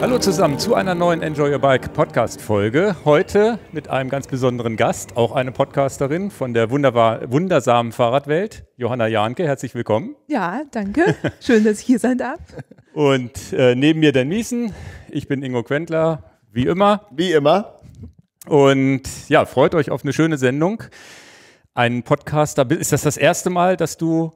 Hallo zusammen zu einer neuen Enjoy Your Bike Podcast Folge. Heute mit einem ganz besonderen Gast, auch eine Podcasterin von der wundersamen Fahrradwelt, Johanna Jahnke. Herzlich willkommen. Ja, danke. Schön, dass ich hier sein darf. Und äh, neben mir Dan Miesen. Ich bin Ingo Quendler. wie immer. Wie immer. Und ja, freut euch auf eine schöne Sendung. Ein Podcaster, ist das das erste Mal, dass du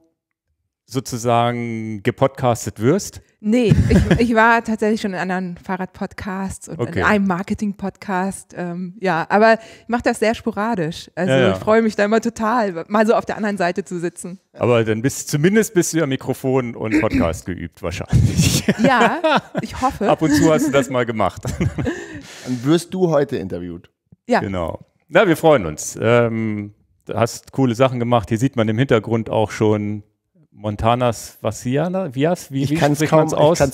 sozusagen gepodcastet wirst? Nee, ich, ich war tatsächlich schon in anderen Fahrradpodcasts und okay. in einem Marketing-Podcast. Ähm, ja, aber ich mache das sehr sporadisch. Also ja, ja. ich freue mich da immer total, mal so auf der anderen Seite zu sitzen. Aber dann bist zumindest bist du ja Mikrofon und Podcast geübt wahrscheinlich. Ja, ich hoffe. Ab und zu hast du das mal gemacht. Dann wirst du heute interviewt. Ja. Genau. Na, wir freuen uns. Ähm, hast coole Sachen gemacht. Hier sieht man im Hintergrund auch schon Montanas Vassiana, Vias, wie, ich kann es kaum,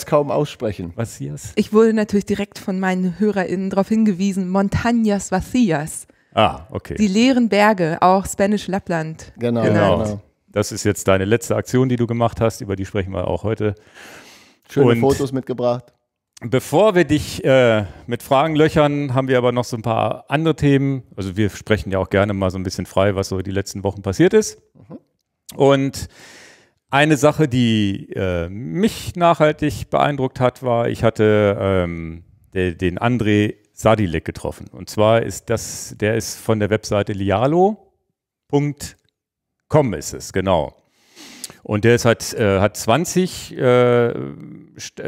kaum aussprechen. Vassias? Ich wurde natürlich direkt von meinen HörerInnen darauf hingewiesen, Montañas Vacias. Ah, okay. Die leeren Berge, auch Spanish Lappland. Genau, genau, genau. Das ist jetzt deine letzte Aktion, die du gemacht hast, über die sprechen wir auch heute. Schöne Und Fotos mitgebracht. Bevor wir dich äh, mit Fragen löchern, haben wir aber noch so ein paar andere Themen. Also wir sprechen ja auch gerne mal so ein bisschen frei, was so die letzten Wochen passiert ist. Mhm. Und eine Sache, die äh, mich nachhaltig beeindruckt hat, war, ich hatte ähm, de, den André Sadilek getroffen. Und zwar ist das, der ist von der Webseite lialo.com ist es, genau. Und der ist halt, äh, hat 20 äh, äh,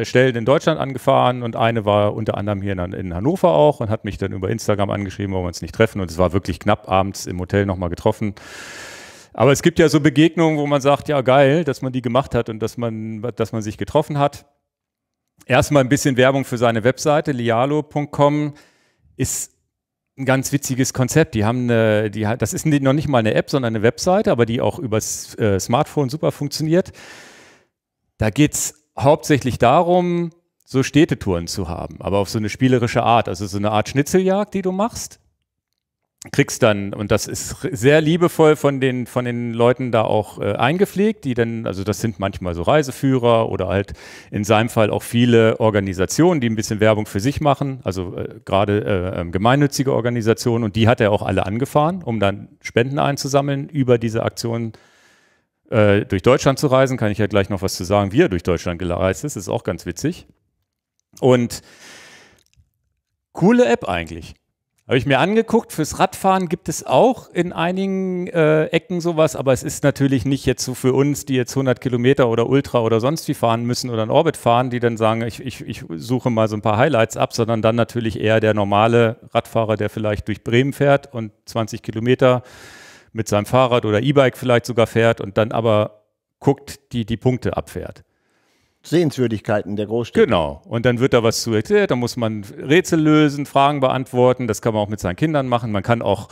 Stellen in Deutschland angefahren und eine war unter anderem hier in, in Hannover auch und hat mich dann über Instagram angeschrieben, warum wir uns nicht treffen. Und es war wirklich knapp abends im Hotel nochmal getroffen. Aber es gibt ja so Begegnungen, wo man sagt, ja geil, dass man die gemacht hat und dass man, dass man sich getroffen hat. Erstmal ein bisschen Werbung für seine Webseite, lialo.com ist ein ganz witziges Konzept. Die haben eine, die, das ist noch nicht mal eine App, sondern eine Webseite, aber die auch übers äh, Smartphone super funktioniert. Da geht es hauptsächlich darum, so Städtetouren zu haben, aber auf so eine spielerische Art. Also so eine Art Schnitzeljagd, die du machst kriegst dann, und das ist sehr liebevoll von den, von den Leuten da auch äh, eingepflegt, die dann, also das sind manchmal so Reiseführer oder halt in seinem Fall auch viele Organisationen, die ein bisschen Werbung für sich machen, also äh, gerade äh, ähm, gemeinnützige Organisationen und die hat er auch alle angefahren, um dann Spenden einzusammeln über diese Aktion äh, durch Deutschland zu reisen, kann ich ja gleich noch was zu sagen, wie er durch Deutschland gereist ist, ist auch ganz witzig. Und coole App eigentlich. Habe ich mir angeguckt, fürs Radfahren gibt es auch in einigen äh, Ecken sowas, aber es ist natürlich nicht jetzt so für uns, die jetzt 100 Kilometer oder Ultra oder sonst wie fahren müssen oder in Orbit fahren, die dann sagen, ich, ich, ich suche mal so ein paar Highlights ab, sondern dann natürlich eher der normale Radfahrer, der vielleicht durch Bremen fährt und 20 Kilometer mit seinem Fahrrad oder E-Bike vielleicht sogar fährt und dann aber guckt, die die Punkte abfährt. Sehenswürdigkeiten der Großstädte. Genau. Und dann wird da was zu erklärt, da muss man Rätsel lösen, Fragen beantworten. Das kann man auch mit seinen Kindern machen. Man kann auch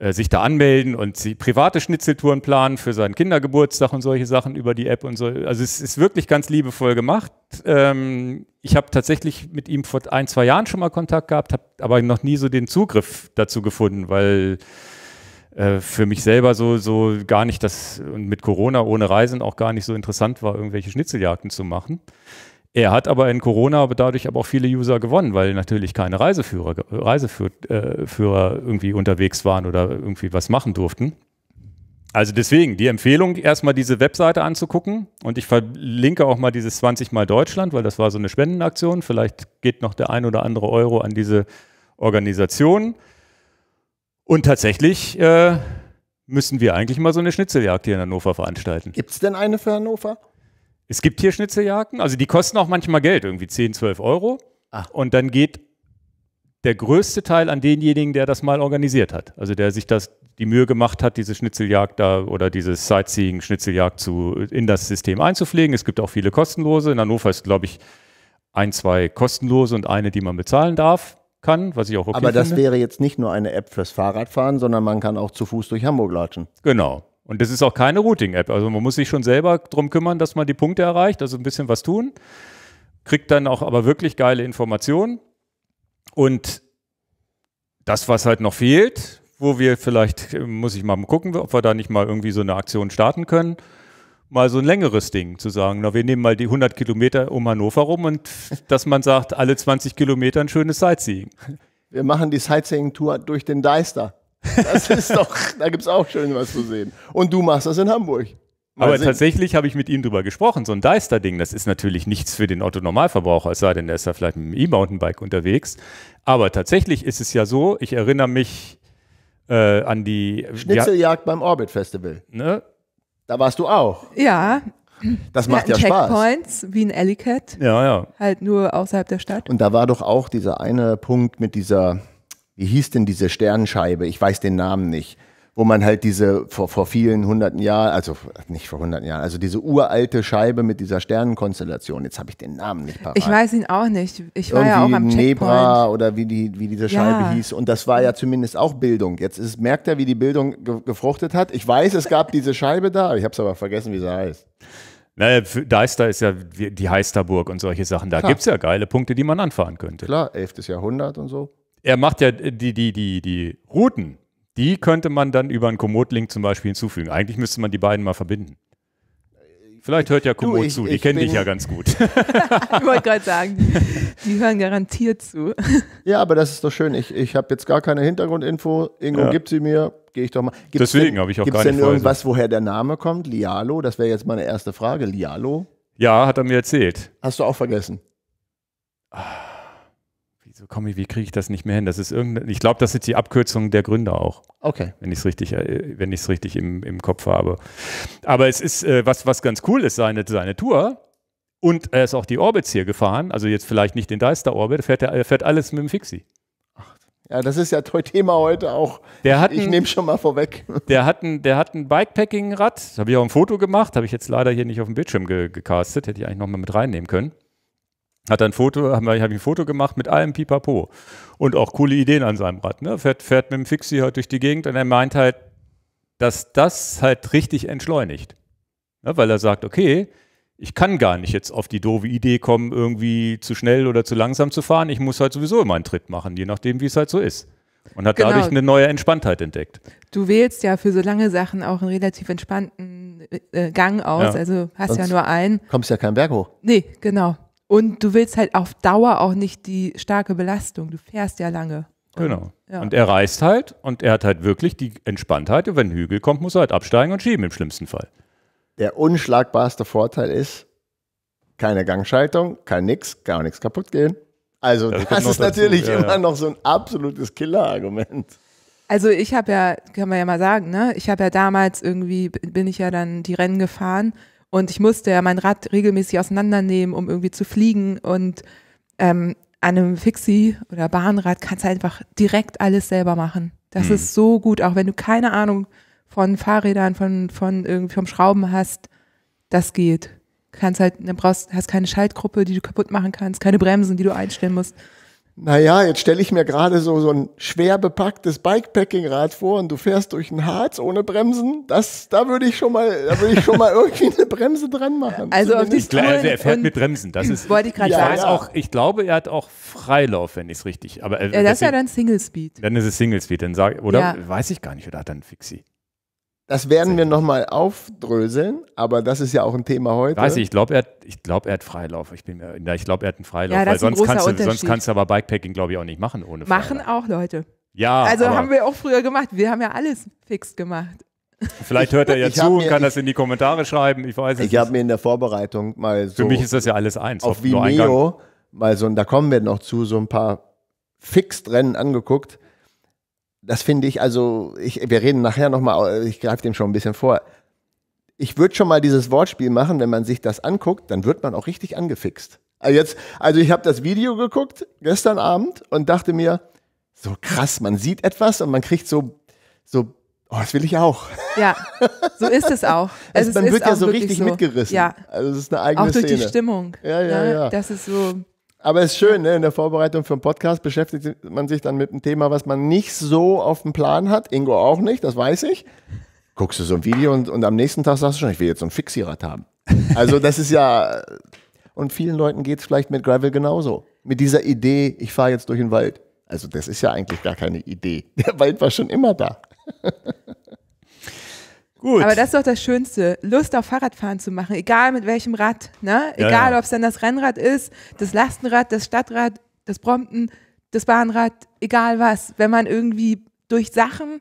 äh, sich da anmelden und private Schnitzeltouren planen für seinen Kindergeburtstag und solche Sachen über die App und so. Also es ist wirklich ganz liebevoll gemacht. Ähm, ich habe tatsächlich mit ihm vor ein, zwei Jahren schon mal Kontakt gehabt, habe aber noch nie so den Zugriff dazu gefunden, weil äh, für mich selber so, so gar nicht das, und mit Corona ohne Reisen auch gar nicht so interessant war, irgendwelche Schnitzeljagden zu machen. Er hat aber in Corona dadurch aber auch viele User gewonnen, weil natürlich keine Reiseführer, Reiseführer äh, irgendwie unterwegs waren oder irgendwie was machen durften. Also deswegen die Empfehlung, erstmal diese Webseite anzugucken. Und ich verlinke auch mal dieses 20 mal Deutschland, weil das war so eine Spendenaktion. Vielleicht geht noch der ein oder andere Euro an diese Organisation. Und tatsächlich äh, müssen wir eigentlich mal so eine Schnitzeljagd hier in Hannover veranstalten. Gibt es denn eine für Hannover? Es gibt hier Schnitzeljagden, also die kosten auch manchmal Geld, irgendwie 10, 12 Euro. Ach. Und dann geht der größte Teil an denjenigen, der das mal organisiert hat. Also der sich das, die Mühe gemacht hat, diese Schnitzeljagd da oder diese Sightseeing-Schnitzeljagd in das System einzupflegen. Es gibt auch viele kostenlose. In Hannover ist, glaube ich, ein, zwei kostenlose und eine, die man bezahlen darf kann, was ich auch okay Aber das finde. wäre jetzt nicht nur eine App fürs Fahrradfahren, sondern man kann auch zu Fuß durch Hamburg latschen. Genau. Und das ist auch keine Routing-App. Also man muss sich schon selber darum kümmern, dass man die Punkte erreicht, also ein bisschen was tun. Kriegt dann auch aber wirklich geile Informationen. Und das, was halt noch fehlt, wo wir vielleicht, äh, muss ich mal gucken, ob wir da nicht mal irgendwie so eine Aktion starten können, mal so ein längeres Ding zu sagen. Na, wir nehmen mal die 100 Kilometer um Hannover rum und dass man sagt, alle 20 Kilometer ein schönes Sightseeing. Wir machen die Sightseeing-Tour durch den Deister. Das ist doch, da gibt es auch schön was zu sehen. Und du machst das in Hamburg. Mal Aber sehen. tatsächlich habe ich mit ihm drüber gesprochen. So ein Deister-Ding, das ist natürlich nichts für den Otto-Normalverbraucher, es sei denn, der ist ja vielleicht mit einem E-Mountainbike unterwegs. Aber tatsächlich ist es ja so, ich erinnere mich äh, an die. Schnitzeljagd ja, beim Orbit Festival. Ne? Da warst du auch. Ja. Das macht ja Spaß. Checkpoints wie ein Alley Ja, ja. Halt nur außerhalb der Stadt. Und da war doch auch dieser eine Punkt mit dieser, wie hieß denn diese Sternscheibe? Ich weiß den Namen nicht wo man halt diese vor, vor vielen hunderten Jahren, also nicht vor hunderten Jahren, also diese uralte Scheibe mit dieser Sternenkonstellation, jetzt habe ich den Namen nicht parat. Ich weiß ihn auch nicht. Ich war Irgendwie ja auch am Checkpoint. Nebra oder wie, die, wie diese Scheibe ja. hieß. Und das war ja zumindest auch Bildung. Jetzt ist, merkt er, wie die Bildung ge gefruchtet hat. Ich weiß, es gab diese Scheibe da, ich habe es aber vergessen, wie sie heißt. Naja, Deister ist ja die Heisterburg und solche Sachen. Da gibt es ja geile Punkte, die man anfahren könnte. Klar, 11. Jahrhundert und so. Er macht ja die, die, die, die Routen die könnte man dann über einen Komoot-Link zum Beispiel hinzufügen. Eigentlich müsste man die beiden mal verbinden. Vielleicht hört ja Komoot du, ich, zu, die kennen dich ja ganz gut. ich wollte gerade sagen, die hören garantiert zu. Ja, aber das ist doch schön. Ich, ich habe jetzt gar keine Hintergrundinfo. Ingo ja. gibt sie mir, gehe ich doch mal. Gibt's Deswegen habe ich auch gar nicht Gibt es denn irgendwas, so. woher der Name kommt? Lialo? Das wäre jetzt meine erste Frage. Lialo? Ja, hat er mir erzählt. Hast du auch vergessen? Ah so, Kommi, wie kriege ich das nicht mehr hin? Das ist irgendeine, ich glaube, das ist die Abkürzung der Gründer auch. Okay. Wenn ich es richtig, äh, wenn ich es richtig im, im Kopf habe. Aber es ist, äh, was, was ganz cool ist, seine, seine Tour. Und er ist auch die Orbits hier gefahren. Also jetzt vielleicht nicht den Deister-Orbit, fährt er, er fährt alles mit dem Fixie. Ja, das ist ja Thema heute auch. Der hat ich, ich nehme schon mal vorweg. Der hat ein, der hat ein Bikepacking-Rad. Habe ich auch ein Foto gemacht. Habe ich jetzt leider hier nicht auf dem Bildschirm ge gecastet. Hätte ich eigentlich noch mal mit reinnehmen können hat ein Foto, haben wir, ich ein Foto gemacht mit allem Pipapo und auch coole Ideen an seinem Rad. Ne? Fährt, fährt mit dem Fixie halt durch die Gegend und er meint halt, dass das halt richtig entschleunigt. Ne? Weil er sagt, okay, ich kann gar nicht jetzt auf die doofe Idee kommen, irgendwie zu schnell oder zu langsam zu fahren. Ich muss halt sowieso immer einen Tritt machen, je nachdem, wie es halt so ist. Und hat genau. dadurch eine neue Entspanntheit entdeckt. Du wählst ja für so lange Sachen auch einen relativ entspannten äh, Gang aus, ja. also hast Sonst ja nur einen. Kommst ja keinen Berg hoch. Nee, genau. Und du willst halt auf Dauer auch nicht die starke Belastung. Du fährst ja lange. Genau. Ja. Und er reist halt und er hat halt wirklich die Entspanntheit. Und wenn ein Hügel kommt, muss er halt absteigen und schieben im schlimmsten Fall. Der unschlagbarste Vorteil ist, keine Gangschaltung, kann nichts, kann auch nichts kaputt gehen. Also das, das ist dazu. natürlich ja, immer noch so ein absolutes Killer-Argument. Also ich habe ja, kann man ja mal sagen, ne? ich habe ja damals irgendwie, bin ich ja dann die Rennen gefahren und ich musste ja mein Rad regelmäßig auseinandernehmen, um irgendwie zu fliegen. Und ähm, an einem Fixie oder Bahnrad kannst du einfach direkt alles selber machen. Das mhm. ist so gut, auch wenn du keine Ahnung von Fahrrädern, von, von irgendwie vom Schrauben hast, das geht. Kannst halt, du brauchst, hast keine Schaltgruppe, die du kaputt machen kannst, keine Bremsen, die du einstellen musst naja, jetzt stelle ich mir gerade so, so ein schwer bepacktes Bikepacking-Rad vor und du fährst durch ein Harz ohne Bremsen. Das, da würde ich schon mal, da würde ich schon mal irgendwie eine Bremse dran machen. Also auf die Klar, also er fährt mit Bremsen. Das ist, wollte ich gerade ja, sagen. Ja. Auch, ich glaube, er hat auch Freilauf, wenn ich es richtig, aber. Äh, ja, das deswegen, ist ja dann Single Speed. Dann ist es Single Speed, dann sag, oder? Weiß ich gar nicht, oder hat er einen Fixie? Das werden wir nochmal aufdröseln, aber das ist ja auch ein Thema heute. Weiß ich, ich glaube, er, glaub, er hat Freilauf. Ich, ich glaube, er hat einen Freilauf, ja, weil sonst kannst, du, sonst kannst du aber Bikepacking, glaube ich, auch nicht machen ohne Freilauf. Machen auch Leute. Ja. Also haben wir auch früher gemacht. Wir haben ja alles fix gemacht. Vielleicht hört er ja ich zu und kann ich, das in die Kommentare schreiben. Ich weiß es Ich habe mir in der Vorbereitung mal so. Für mich ist das ja alles eins. Auf Vimeo, mal so, und da kommen wir noch zu, so ein paar Fixtrennen angeguckt das finde ich, also, ich, wir reden nachher nochmal, ich greife dem schon ein bisschen vor. Ich würde schon mal dieses Wortspiel machen, wenn man sich das anguckt, dann wird man auch richtig angefixt. Also, jetzt, also ich habe das Video geguckt gestern Abend und dachte mir, so krass, man sieht etwas und man kriegt so, so oh, das will ich auch. Ja, so ist es auch. Also, man wird ja so richtig so. mitgerissen. Ja. Also es ist eine eigene Auch durch Szene. die Stimmung. ja, ja. Ne? ja. Das ist so. Aber es ist schön, ne? in der Vorbereitung für einen Podcast beschäftigt man sich dann mit einem Thema, was man nicht so auf dem Plan hat. Ingo auch nicht, das weiß ich. Guckst du so ein Video und, und am nächsten Tag sagst du schon, ich will jetzt so ein Fixierrad haben. Also das ist ja... Und vielen Leuten geht es vielleicht mit Gravel genauso. Mit dieser Idee, ich fahre jetzt durch den Wald. Also das ist ja eigentlich gar keine Idee. Der Wald war schon immer da. Gut. Aber das ist doch das Schönste, Lust auf Fahrradfahren zu machen, egal mit welchem Rad. Ne? Egal, ja, ja. ob es dann das Rennrad ist, das Lastenrad, das Stadtrad, das Brompton, das Bahnrad, egal was. Wenn man irgendwie durch Sachen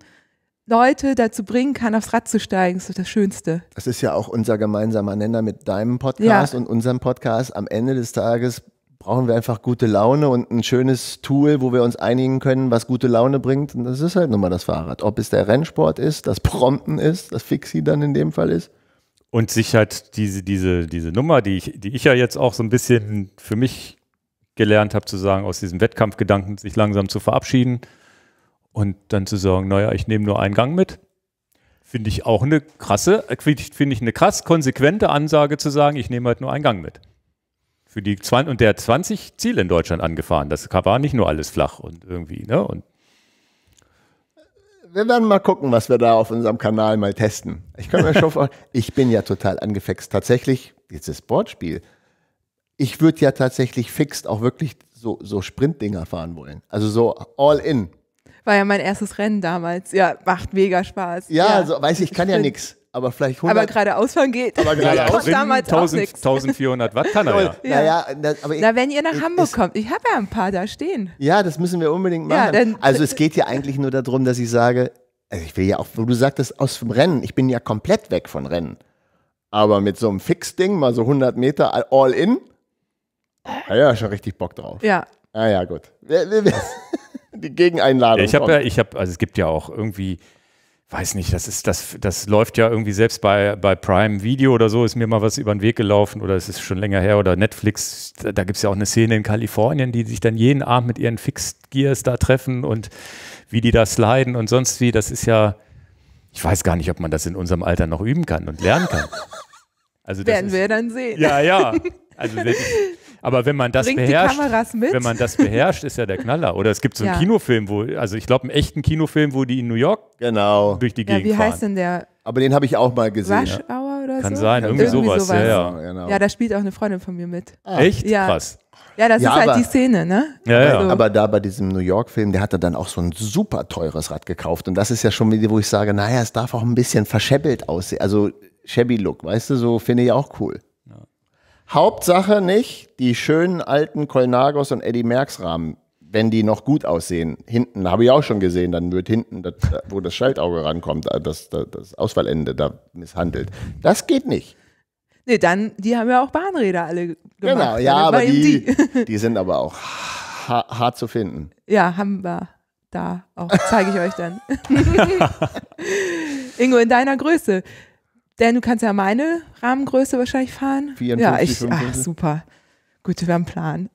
Leute dazu bringen kann, aufs Rad zu steigen, ist doch das Schönste. Das ist ja auch unser gemeinsamer Nenner mit deinem Podcast ja. und unserem Podcast. Am Ende des Tages brauchen wir einfach gute Laune und ein schönes Tool, wo wir uns einigen können, was gute Laune bringt. Und das ist halt nun mal das Fahrrad. Ob es der Rennsport ist, das Prompten ist, das Fixie dann in dem Fall ist. Und sich halt diese, diese, diese Nummer, die ich, die ich ja jetzt auch so ein bisschen für mich gelernt habe, zu sagen, aus diesem Wettkampfgedanken sich langsam zu verabschieden und dann zu sagen, naja, ich nehme nur einen Gang mit. Finde ich auch eine krasse, finde ich eine krass konsequente Ansage zu sagen, ich nehme halt nur einen Gang mit für die 20 und der 20 Ziele in Deutschland angefahren. Das war nicht nur alles flach und irgendwie, ne? Und wir werden mal gucken, was wir da auf unserem Kanal mal testen. Ich kann mir schon ich bin ja total angefixt. Tatsächlich, jetzt das Sportspiel. Ich würde ja tatsächlich fixt auch wirklich so, so Sprintdinger fahren wollen. Also so all in. War ja mein erstes Rennen damals. Ja, macht mega Spaß. Ja, ja. also weiß ich, kann Sprint. ja nichts aber vielleicht 100. Aber geradeaus fahren geht. Aber geradeaus damals 1000, 1400 Watt kann er ja. ja. Naja, das, aber ich, Na, wenn ihr nach ich, Hamburg ist, kommt, ich habe ja ein paar da stehen. Ja, das müssen wir unbedingt machen. Ja, dann, also es geht ja eigentlich nur darum, dass ich sage, also ich will ja auch, wo du sagtest, aus dem Rennen, ich bin ja komplett weg von Rennen. Aber mit so einem Fix-Ding, mal so 100 Meter all in, ah ja, schon richtig Bock drauf. Ja. Naja, ah gut. Die Gegeneinladung. Ja, ich habe ja, ich habe, also es gibt ja auch irgendwie weiß nicht, das ist, das, das läuft ja irgendwie selbst bei, bei Prime Video oder so, ist mir mal was über den Weg gelaufen oder es ist schon länger her oder Netflix, da, da gibt es ja auch eine Szene in Kalifornien, die sich dann jeden Abend mit ihren Fixed Gears da treffen und wie die da sliden und sonst wie, das ist ja, ich weiß gar nicht, ob man das in unserem Alter noch üben kann und lernen kann. Also Werden ist, wir dann sehen. Ja, ja. Also wirklich. Aber wenn man das Bringt beherrscht, wenn man das beherrscht, ist ja der Knaller. Oder es gibt so einen ja. Kinofilm, wo, also ich glaube, einen echten Kinofilm, wo die in New York genau. durch die ja, Gegend fahren. Wie heißt denn der? Aber den habe ich auch mal gesehen. Rush Hour oder Kann so? sein, irgendwie, irgendwie sowas. sowas. Ja, ja. Genau. ja, da spielt auch eine Freundin von mir mit. Ah. Echt? Ja. Krass. Ja, das ja, ist halt aber, die Szene, ne? Ja, ja. Also. Aber da bei diesem New York-Film, der hat er dann auch so ein super teures Rad gekauft. Und das ist ja schon, wo ich sage, naja, es darf auch ein bisschen verscheppelt aussehen. Also shabby Look, weißt du, so finde ich auch cool. Hauptsache nicht die schönen alten Colnagos und Eddie Merckx Rahmen, wenn die noch gut aussehen. Hinten habe ich auch schon gesehen, dann wird hinten, das, wo das Schaltauge rankommt, äh, das, das, das Ausfallende da misshandelt. Das geht nicht. Nee, dann, die haben ja auch Bahnräder alle gemacht. Genau, ja, aber die, die, die. sind aber auch hart zu finden. Ja, haben wir da auch. Zeige ich euch dann. Ingo, in deiner Größe denn du kannst ja meine Rahmengröße wahrscheinlich fahren. 54, ja, ich, ach super. Gut, wir haben einen Plan.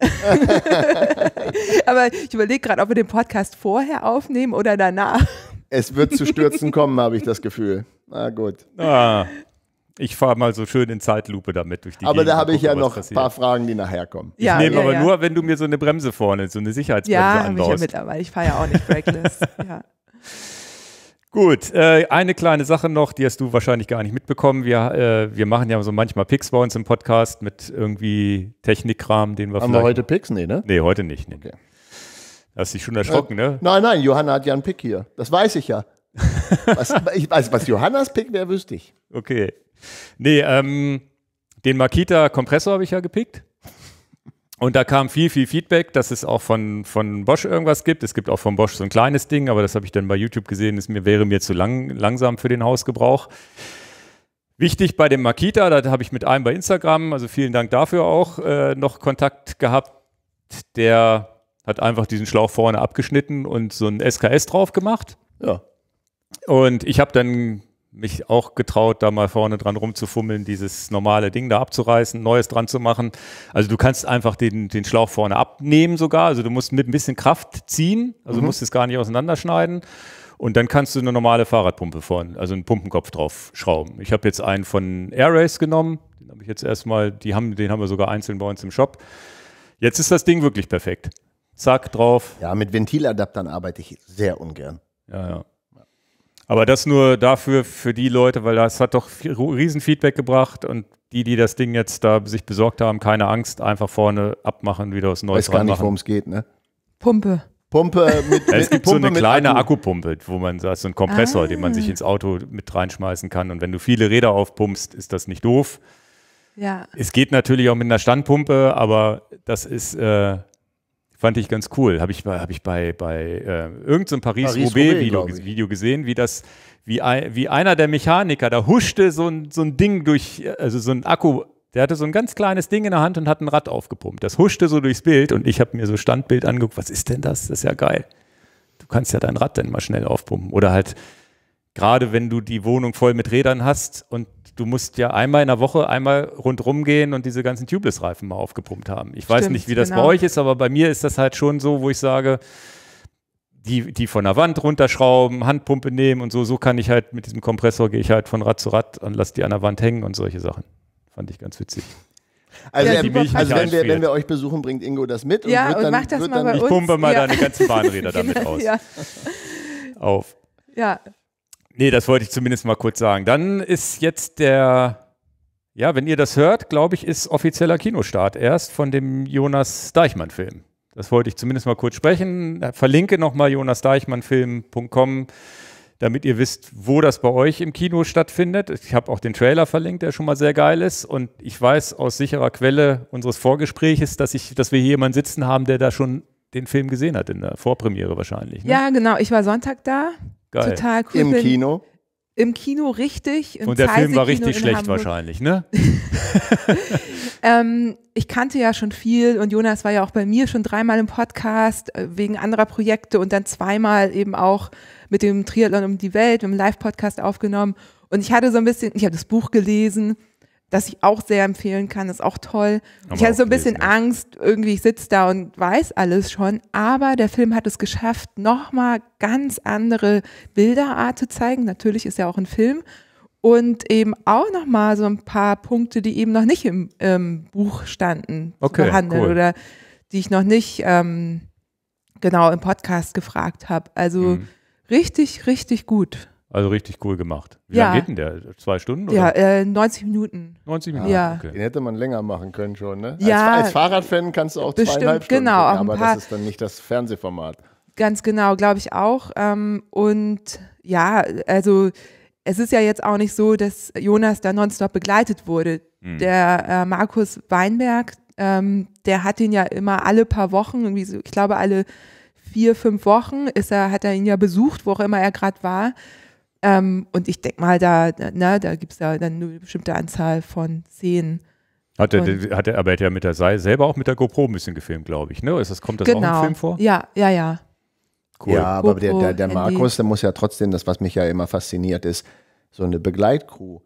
Aber ich überlege gerade, ob wir den Podcast vorher aufnehmen oder danach. Es wird zu Stürzen kommen, habe ich das Gefühl. Na gut. Ah, ich fahre mal so schön in Zeitlupe damit durch die Aber Gegend da habe ich ja noch ein paar Fragen, die nachher kommen. Ich ja, nehme ja, aber ja. nur, wenn du mir so eine Bremse vorne, so eine Sicherheitsbremse anbaust. Ja, ich ja mittlerweile. Ich fahre ja auch nicht Breakless. ja. Gut, äh, eine kleine Sache noch, die hast du wahrscheinlich gar nicht mitbekommen. Wir, äh, wir machen ja so manchmal Picks bei uns im Podcast mit irgendwie Technikkram, den wir Haben wir heute Picks? Nee, ne? Nee, heute nicht. Nee. Okay. Hast dich schon erschrocken, äh, ne? Nein, nein, Johanna hat ja einen Pick hier. Das weiß ich ja. was, ich, also, was Johannas Pick wäre, wüsste ich. Okay. Nee, ähm, den Makita Kompressor habe ich ja gepickt. Und da kam viel, viel Feedback, dass es auch von, von Bosch irgendwas gibt. Es gibt auch von Bosch so ein kleines Ding, aber das habe ich dann bei YouTube gesehen, es mir, wäre mir zu lang, langsam für den Hausgebrauch. Wichtig bei dem Makita, da habe ich mit einem bei Instagram, also vielen Dank dafür auch, äh, noch Kontakt gehabt. Der hat einfach diesen Schlauch vorne abgeschnitten und so ein SKS drauf gemacht. Ja. Und ich habe dann mich auch getraut, da mal vorne dran rumzufummeln, dieses normale Ding da abzureißen, Neues dran zu machen. Also du kannst einfach den, den Schlauch vorne abnehmen sogar. Also du musst mit ein bisschen Kraft ziehen, also mhm. musst es gar nicht auseinanderschneiden. Und dann kannst du eine normale Fahrradpumpe vorne, also einen Pumpenkopf draufschrauben. Ich habe jetzt einen von Air Race genommen. Den habe ich jetzt erstmal, die haben, den haben wir sogar einzeln bei uns im Shop. Jetzt ist das Ding wirklich perfekt. Zack, drauf. Ja, mit Ventiladaptern arbeite ich sehr ungern. Ja, ja. Aber das nur dafür, für die Leute, weil das hat doch Riesenfeedback gebracht und die, die das Ding jetzt da sich besorgt haben, keine Angst, einfach vorne abmachen, wieder was Neues Weiß gar nicht, worum es geht, ne? Pumpe. Pumpe mit, ja, Es gibt Pumpe so eine kleine Akku. Akkupumpe, wo man so einen Kompressor, ah. den man sich ah. ins Auto mit reinschmeißen kann. Und wenn du viele Räder aufpumpst, ist das nicht doof. Ja. Es geht natürlich auch mit einer Standpumpe, aber das ist äh, fand ich ganz cool. Habe ich, hab ich bei, bei äh, irgendeinem Paris-Roubaix-Video Paris Video gesehen, wie das, wie, wie einer der Mechaniker, da huschte so ein, so ein Ding durch, also so ein Akku, der hatte so ein ganz kleines Ding in der Hand und hat ein Rad aufgepumpt. Das huschte so durchs Bild und ich habe mir so Standbild angeguckt, was ist denn das? Das ist ja geil. Du kannst ja dein Rad dann mal schnell aufpumpen. Oder halt gerade wenn du die Wohnung voll mit Rädern hast und du musst ja einmal in der Woche einmal rundrum gehen und diese ganzen Tubeless-Reifen mal aufgepumpt haben. Ich weiß Stimmt, nicht, wie das genau. bei euch ist, aber bei mir ist das halt schon so, wo ich sage, die, die von der Wand runterschrauben, Handpumpe nehmen und so, so kann ich halt mit diesem Kompressor gehe ich halt von Rad zu Rad und lasse die an der Wand hängen und solche Sachen. Fand ich ganz witzig. Also, ja, er, also wenn, wir, wenn, wir, euch besuchen, bringt Ingo das mit. Und ja, wird und dann, mach das wird mal dann, bei Ich pumpe uns. mal ja. deine ganzen Bahnräder damit genau, aus. Ja. Auf. Ja, Nee, das wollte ich zumindest mal kurz sagen. Dann ist jetzt der, ja, wenn ihr das hört, glaube ich, ist offizieller Kinostart erst von dem Jonas Deichmann-Film. Das wollte ich zumindest mal kurz sprechen. Verlinke nochmal jonasdeichmannfilm.com, damit ihr wisst, wo das bei euch im Kino stattfindet. Ich habe auch den Trailer verlinkt, der schon mal sehr geil ist. Und ich weiß aus sicherer Quelle unseres Vorgespräches, dass, ich, dass wir hier jemanden sitzen haben, der da schon den Film gesehen hat in der Vorpremiere wahrscheinlich. Ne? Ja, genau. Ich war Sonntag da. Geil. Total cool. Im Kino? Im Kino richtig. Im und der Film war richtig schlecht Hamburg. wahrscheinlich, ne? ähm, ich kannte ja schon viel und Jonas war ja auch bei mir schon dreimal im Podcast äh, wegen anderer Projekte und dann zweimal eben auch mit dem Triathlon um die Welt, mit dem Live-Podcast aufgenommen. Und ich hatte so ein bisschen, ich habe das Buch gelesen das ich auch sehr empfehlen kann, ist auch toll. Aber ich hatte so ein bisschen lesen, Angst, irgendwie ich sitze da und weiß alles schon, aber der Film hat es geschafft, nochmal ganz andere Bilderart zu zeigen. Natürlich ist ja auch ein Film und eben auch nochmal so ein paar Punkte, die eben noch nicht im ähm, Buch standen, okay, behandeln cool. oder die ich noch nicht ähm, genau im Podcast gefragt habe. Also mhm. richtig, richtig gut. Also richtig cool gemacht. Wie ja. lange geht denn der? Zwei Stunden? Ja, äh, 90 Minuten. 90 Minuten? Ja. Okay. Den hätte man länger machen können schon, ne? Ja. Als, als Fahrradfan kannst du auch Bestimmt, zweieinhalb Stunden genau, gucken, aber das ist dann nicht das Fernsehformat. Ganz genau, glaube ich auch. Ähm, und ja, also es ist ja jetzt auch nicht so, dass Jonas da nonstop begleitet wurde. Hm. Der äh, Markus Weinberg, ähm, der hat ihn ja immer alle paar Wochen, irgendwie so, ich glaube alle vier, fünf Wochen ist er, hat er ihn ja besucht, wo auch immer er gerade war. Ähm, und ich denke mal, da, na, da gibt es ja dann eine bestimmte Anzahl von zehn. Hat er, hat er, aber hat ja mit der Sei selber auch mit der GoPro ein bisschen gefilmt, glaube ich. Ne? Ist das, kommt das genau. auch im genau. Film vor? Ja, ja, ja. Cool. Ja, aber GoPro, der, der, der Markus, der muss ja trotzdem, das, was mich ja immer fasziniert, ist, so eine Begleitcrew,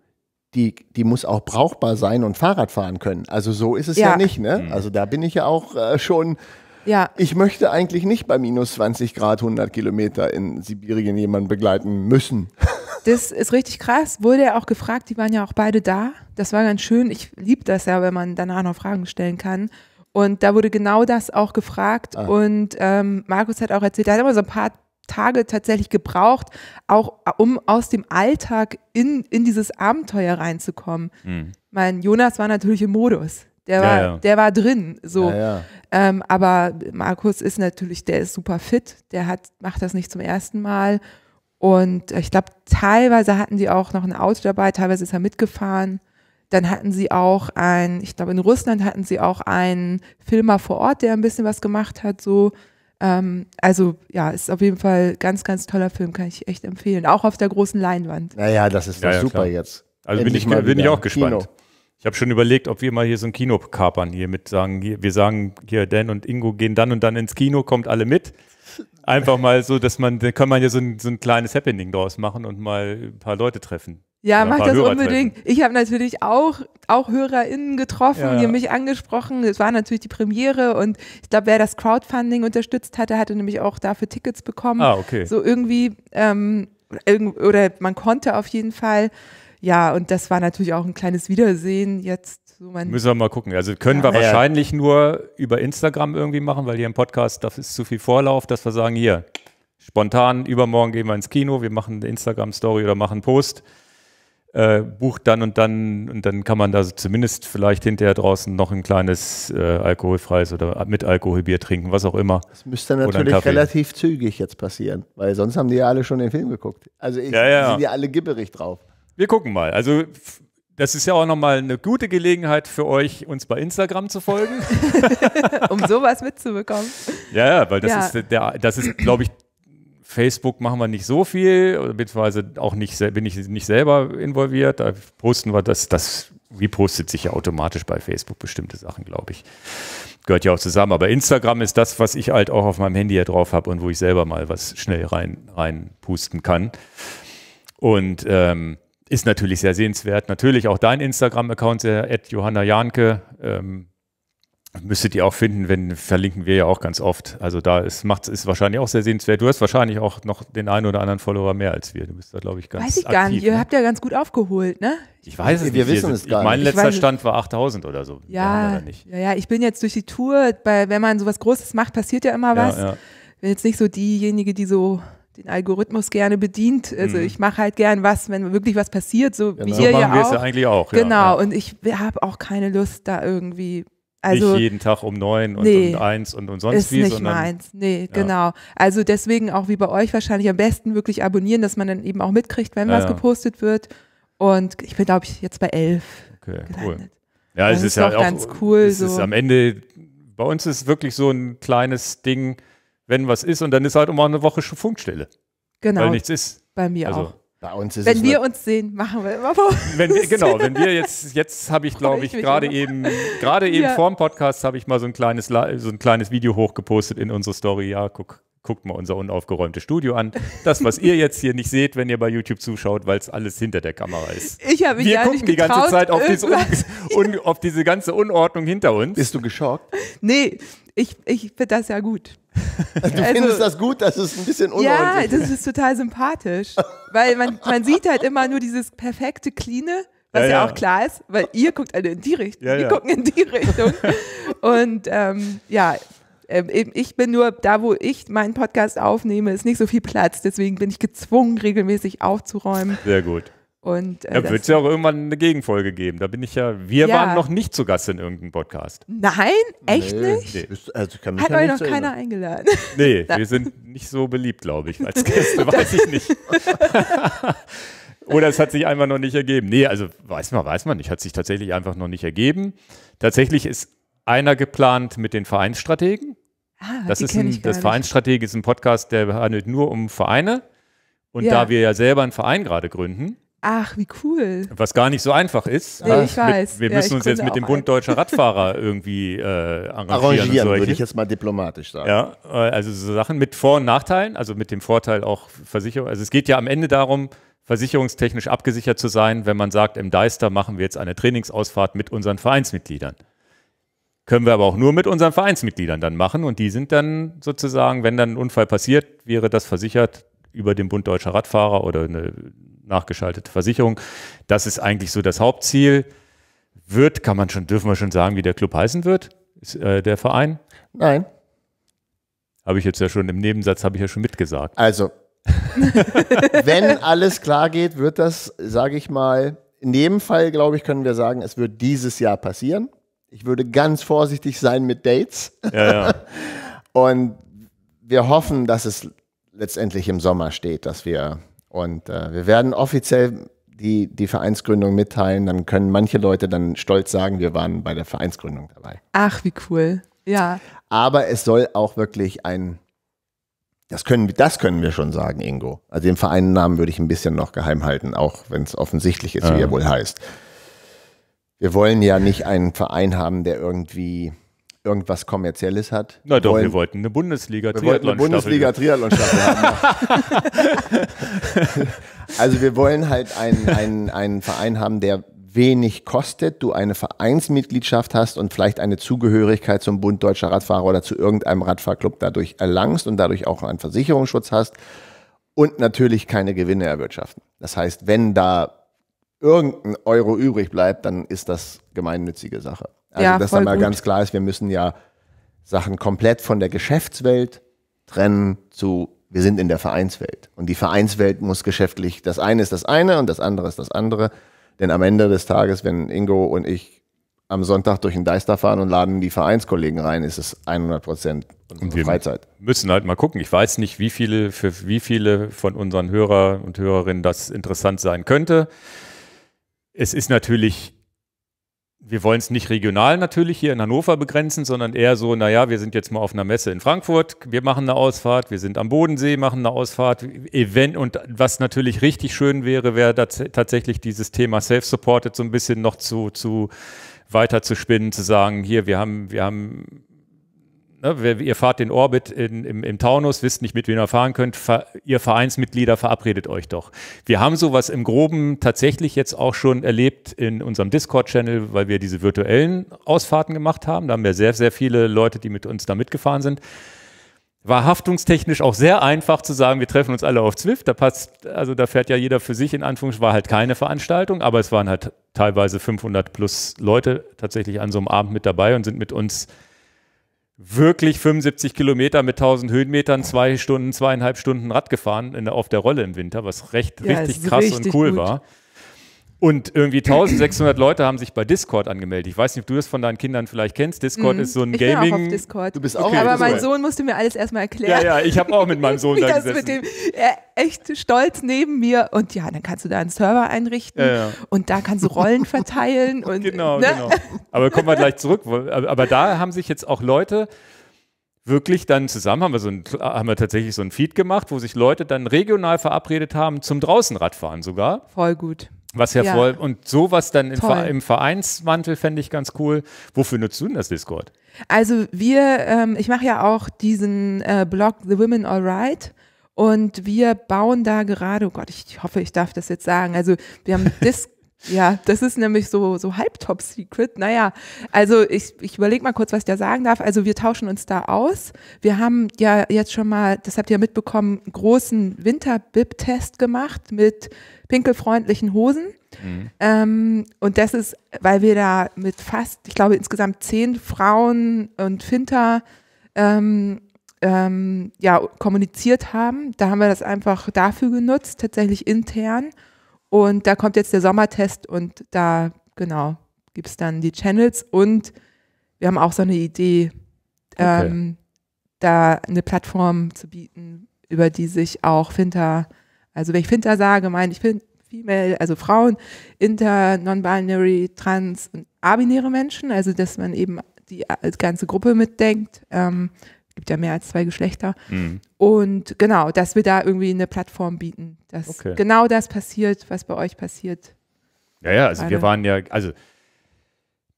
die, die muss auch brauchbar sein und Fahrrad fahren können. Also so ist es ja, ja nicht, ne? Mhm. Also da bin ich ja auch äh, schon ja. Ich möchte eigentlich nicht bei minus 20 Grad 100 Kilometer in Sibirien jemanden begleiten müssen. Das ist richtig krass. Wurde er auch gefragt, die waren ja auch beide da. Das war ganz schön. Ich liebe das ja, wenn man danach noch Fragen stellen kann. Und da wurde genau das auch gefragt. Ah. Und ähm, Markus hat auch erzählt, er hat immer so ein paar Tage tatsächlich gebraucht, auch um aus dem Alltag in, in dieses Abenteuer reinzukommen. Mhm. Mein Jonas war natürlich im Modus. Der war, ja, ja. Der war drin. So. Ja, ähm, aber Markus ist natürlich, der ist super fit, der hat, macht das nicht zum ersten Mal. Und ich glaube, teilweise hatten die auch noch ein Auto dabei, teilweise ist er mitgefahren. Dann hatten sie auch ein, ich glaube, in Russland hatten sie auch einen Filmer vor Ort, der ein bisschen was gemacht hat, so. Ähm, also ja, ist auf jeden Fall ganz, ganz toller Film, kann ich echt empfehlen. Auch auf der großen Leinwand. Naja, das ist doch ja, ja, super klar. jetzt. Also Endlich bin ich, mal bin ich auch gespannt. Kino. Ich habe schon überlegt, ob wir mal hier so ein Kino kapern, hier mit sagen, hier, wir sagen hier, Dan und Ingo gehen dann und dann ins Kino, kommt alle mit. Einfach mal so, dass man, da kann man ja so ein, so ein kleines Happening draus machen und mal ein paar Leute treffen. Ja, mach das Hörer unbedingt. Treffen. Ich habe natürlich auch, auch HörerInnen getroffen, ja, die mich angesprochen. Es war natürlich die Premiere und ich glaube, wer das Crowdfunding unterstützt hatte, hatte nämlich auch dafür Tickets bekommen. Ah, okay. So irgendwie, ähm, oder man konnte auf jeden Fall ja, und das war natürlich auch ein kleines Wiedersehen jetzt. So Müssen wir mal gucken. Also können ja. wir wahrscheinlich nur über Instagram irgendwie machen, weil hier im Podcast, das ist zu viel Vorlauf, dass wir sagen, hier, spontan, übermorgen gehen wir ins Kino, wir machen eine Instagram-Story oder machen einen Post, äh, bucht dann und dann und dann kann man da zumindest vielleicht hinterher draußen noch ein kleines äh, alkoholfreies oder mit Alkoholbier trinken, was auch immer. Das müsste natürlich relativ zügig jetzt passieren, weil sonst haben die ja alle schon den Film geguckt. Also ich, ja, ja. sind ja alle gibberig drauf. Wir gucken mal. Also das ist ja auch nochmal eine gute Gelegenheit für euch, uns bei Instagram zu folgen. um sowas mitzubekommen. Ja, weil das ja. ist, der, das ist, glaube ich, Facebook machen wir nicht so viel, beziehungsweise auch nicht, bin ich nicht selber involviert. Da posten wir das, das repostet sich ja automatisch bei Facebook bestimmte Sachen, glaube ich. Gehört ja auch zusammen. Aber Instagram ist das, was ich halt auch auf meinem Handy ja drauf habe und wo ich selber mal was schnell rein, reinpusten kann. Und ähm, ist natürlich sehr sehenswert. Natürlich auch dein Instagram-Account, äh, Johanna Janke. Ähm, müsstet ihr auch finden, wenn verlinken wir ja auch ganz oft. Also da ist, macht, ist wahrscheinlich auch sehr sehenswert. Du hast wahrscheinlich auch noch den einen oder anderen Follower mehr als wir. Du bist da, glaube ich, ganz Weiß ich aktiv, gar nicht. Ne? Ihr habt ja ganz gut aufgeholt, ne? Ich weiß es wir nicht. Wir wissen es gar nicht. Mein letzter Stand war 8000 oder so. Ja, ja, ja, ich bin jetzt durch die Tour, bei, wenn man sowas Großes macht, passiert ja immer was. Ja, ja. Ich bin jetzt nicht so diejenige, die so den Algorithmus gerne bedient. Also mhm. ich mache halt gern was, wenn wirklich was passiert, so genau. wie hier so machen ja, auch. ja eigentlich auch. Genau, ja. und ich habe auch keine Lust da irgendwie also, nicht jeden Tag um neun und nee, um eins und, und sonst ist wie. Ist nicht sondern, meins. Nee, ja. genau. Also deswegen auch wie bei euch wahrscheinlich am besten wirklich abonnieren, dass man dann eben auch mitkriegt, wenn ja, was ja. gepostet wird. Und ich bin, glaube ich, jetzt bei elf. Okay, cool. Ja, das es ist, ist ja auch ganz cool. Es so. ist am Ende, bei uns ist wirklich so ein kleines Ding, wenn was ist und dann ist halt immer eine Woche schon Funkstelle. Genau. Weil nichts ist. Bei mir also, auch. Bei uns ist wenn wir halt uns sehen, machen wir immer wenn wir, Genau, wenn wir jetzt, jetzt habe ich glaube ich, ich gerade eben, gerade eben ja. vor dem Podcast habe ich mal so ein kleines, so ein kleines Video hochgepostet in unsere Story. Ja, guck, guckt mal unser unaufgeräumtes Studio an. Das, was ihr jetzt hier nicht seht, wenn ihr bei YouTube zuschaut, weil es alles hinter der Kamera ist. Ich habe Wir gucken die ganze Zeit auf, dieses, auf, diese ganze Unordnung hinter uns. Bist du geschockt? Nee, ich, ich finde das ja gut. Du also, findest das gut, das ist ein bisschen unordentlich. Ja, das ist total sympathisch. weil man, man sieht halt immer nur dieses perfekte, cleane, was ja, ja, ja. auch klar ist, weil ihr guckt alle in die Richtung, ja, wir gucken in die Richtung. Und ähm, ja, ähm, ich bin nur da, wo ich meinen Podcast aufnehme, ist nicht so viel Platz, deswegen bin ich gezwungen, regelmäßig aufzuräumen. Sehr gut. Und, äh, da wird es ja auch irgendwann eine Gegenfolge geben. Da bin ich ja. Wir ja. waren noch nicht zu Gast in irgendeinem Podcast. Nein, echt nee. nicht? Nee. Also kann mich Hat euch noch keiner eingeladen. Nee, wir sind nicht so beliebt, glaube ich, als Gäste. weiß ich nicht. Oder es hat sich einfach noch nicht ergeben. Nee, also weiß man, weiß man nicht. Hat sich tatsächlich einfach noch nicht ergeben. Tatsächlich ist einer geplant mit den Vereinsstrategen. Ah, das ist ein, das Vereinsstratege ist ein Podcast, der handelt nur um Vereine. Und ja. da wir ja selber einen Verein gerade gründen, Ach, wie cool. Was gar nicht so einfach ist. Nee, ne? ich weiß. Mit, wir müssen uns jetzt mit dem Bund Deutscher Radfahrer irgendwie äh, arrangieren. Arrangieren, würde ich jetzt mal diplomatisch sagen. Ja, äh, also so Sachen mit Vor- und Nachteilen, also mit dem Vorteil auch Versicherung. Also es geht ja am Ende darum, versicherungstechnisch abgesichert zu sein, wenn man sagt, im Deister machen wir jetzt eine Trainingsausfahrt mit unseren Vereinsmitgliedern. Können wir aber auch nur mit unseren Vereinsmitgliedern dann machen und die sind dann sozusagen, wenn dann ein Unfall passiert, wäre das versichert über den Bund Deutscher Radfahrer oder eine nachgeschaltete Versicherung. Das ist eigentlich so das Hauptziel. Wird, kann man schon, dürfen wir schon sagen, wie der Club heißen wird? Ist, äh, der Verein? Nein. Habe ich jetzt ja schon im Nebensatz, habe ich ja schon mitgesagt. Also, wenn alles klar geht, wird das, sage ich mal, in dem Fall, glaube ich, können wir sagen, es wird dieses Jahr passieren. Ich würde ganz vorsichtig sein mit Dates. Ja, ja. Und wir hoffen, dass es letztendlich im Sommer steht, dass wir und äh, wir werden offiziell die, die Vereinsgründung mitteilen. Dann können manche Leute dann stolz sagen, wir waren bei der Vereinsgründung dabei. Ach, wie cool. Ja. Aber es soll auch wirklich ein, das können, das können wir schon sagen, Ingo. Also den Vereinnennamen würde ich ein bisschen noch geheim halten, auch wenn es offensichtlich ist, ja. wie er wohl heißt. Wir wollen ja nicht einen Verein haben, der irgendwie irgendwas Kommerzielles hat. Na doch, wollen, wir wollten eine Bundesliga-Triathlon-Staffel Bundesliga haben. also wir wollen halt einen, einen, einen Verein haben, der wenig kostet, du eine Vereinsmitgliedschaft hast und vielleicht eine Zugehörigkeit zum Bund Deutscher Radfahrer oder zu irgendeinem Radfahrclub dadurch erlangst und dadurch auch einen Versicherungsschutz hast und natürlich keine Gewinne erwirtschaften. Das heißt, wenn da irgendein Euro übrig bleibt, dann ist das gemeinnützige Sache. Also ja, dass da mal ganz klar ist, wir müssen ja Sachen komplett von der Geschäftswelt trennen zu, wir sind in der Vereinswelt. Und die Vereinswelt muss geschäftlich, das eine ist das eine und das andere ist das andere. Denn am Ende des Tages, wenn Ingo und ich am Sonntag durch den Deister fahren und laden die Vereinskollegen rein, ist es 100 Prozent und wir Freizeit. müssen halt mal gucken. Ich weiß nicht, wie viele, für wie viele von unseren Hörer und Hörerinnen das interessant sein könnte. Es ist natürlich wir wollen es nicht regional natürlich hier in Hannover begrenzen, sondern eher so, naja, wir sind jetzt mal auf einer Messe in Frankfurt, wir machen eine Ausfahrt, wir sind am Bodensee, machen eine Ausfahrt, Event und was natürlich richtig schön wäre, wäre tatsächlich dieses Thema Self-Supported so ein bisschen noch zu, zu weiter zu spinnen, zu sagen, hier, wir haben, wir haben ne, ihr fahrt den Orbit in, im, im, Taunus, wisst nicht, mit wem ihr fahren könnt, ver, ihr Vereinsmitglieder verabredet euch doch. Wir haben sowas im Groben tatsächlich jetzt auch schon erlebt in unserem Discord-Channel, weil wir diese virtuellen Ausfahrten gemacht haben. Da haben wir sehr, sehr viele Leute, die mit uns da mitgefahren sind war haftungstechnisch auch sehr einfach zu sagen, wir treffen uns alle auf Zwift. Da passt, also da fährt ja jeder für sich in Anführungszeichen, war halt keine Veranstaltung, aber es waren halt teilweise 500 plus Leute tatsächlich an so einem Abend mit dabei und sind mit uns wirklich 75 Kilometer mit 1000 Höhenmetern, zwei Stunden, zweieinhalb Stunden Rad gefahren in, auf der Rolle im Winter, was recht ja, richtig krass richtig und cool gut. war. Und irgendwie 1600 Leute haben sich bei Discord angemeldet. Ich weiß nicht, ob du das von deinen Kindern vielleicht kennst. Discord mhm. ist so ein ich Gaming. Bin auch auf Discord. Du bist auch okay, Aber mein Sohn musste mir alles erstmal erklären. Ja, ja, ich habe auch mit meinem Sohn da gesessen. Mit dem, äh, echt stolz neben mir. Und ja, dann kannst du da einen Server einrichten ja, ja. und da kannst du Rollen verteilen. und, genau, ne? genau. Aber kommen wir gleich zurück. Aber da haben sich jetzt auch Leute wirklich dann zusammen haben wir so ein, haben wir tatsächlich so ein Feed gemacht, wo sich Leute dann regional verabredet haben zum Draußenradfahren sogar. Voll gut. Was ja, ja. voll. Und sowas dann im, Ver im Vereinsmantel fände ich ganz cool. Wofür nutzt du denn das Discord? Also wir, ähm, ich mache ja auch diesen äh, Blog The Women All Right. Und wir bauen da gerade, oh Gott, ich hoffe, ich darf das jetzt sagen. Also wir haben Discord. Ja, das ist nämlich so, so halb top secret. Naja, also ich, ich überlege mal kurz, was ich da sagen darf. Also wir tauschen uns da aus. Wir haben ja jetzt schon mal, das habt ihr mitbekommen, einen großen Winter-Bib-Test gemacht mit pinkelfreundlichen Hosen. Mhm. Ähm, und das ist, weil wir da mit fast, ich glaube insgesamt zehn Frauen und Finter ähm, ähm, ja, kommuniziert haben. Da haben wir das einfach dafür genutzt, tatsächlich intern. Und da kommt jetzt der Sommertest und da, genau, gibt es dann die Channels und wir haben auch so eine Idee, okay. ähm, da eine Plattform zu bieten, über die sich auch Finter, also wenn ich Finter sage, meine ich Finter, Female, also Frauen, Inter, Non-Binary, Trans und abinäre Menschen, also dass man eben die äh, ganze Gruppe mitdenkt, ähm, gibt ja mehr als zwei Geschlechter. Mhm. Und genau, dass wir da irgendwie eine Plattform bieten, dass okay. genau das passiert, was bei euch passiert. Ja, ja, also Gerade. wir waren ja, also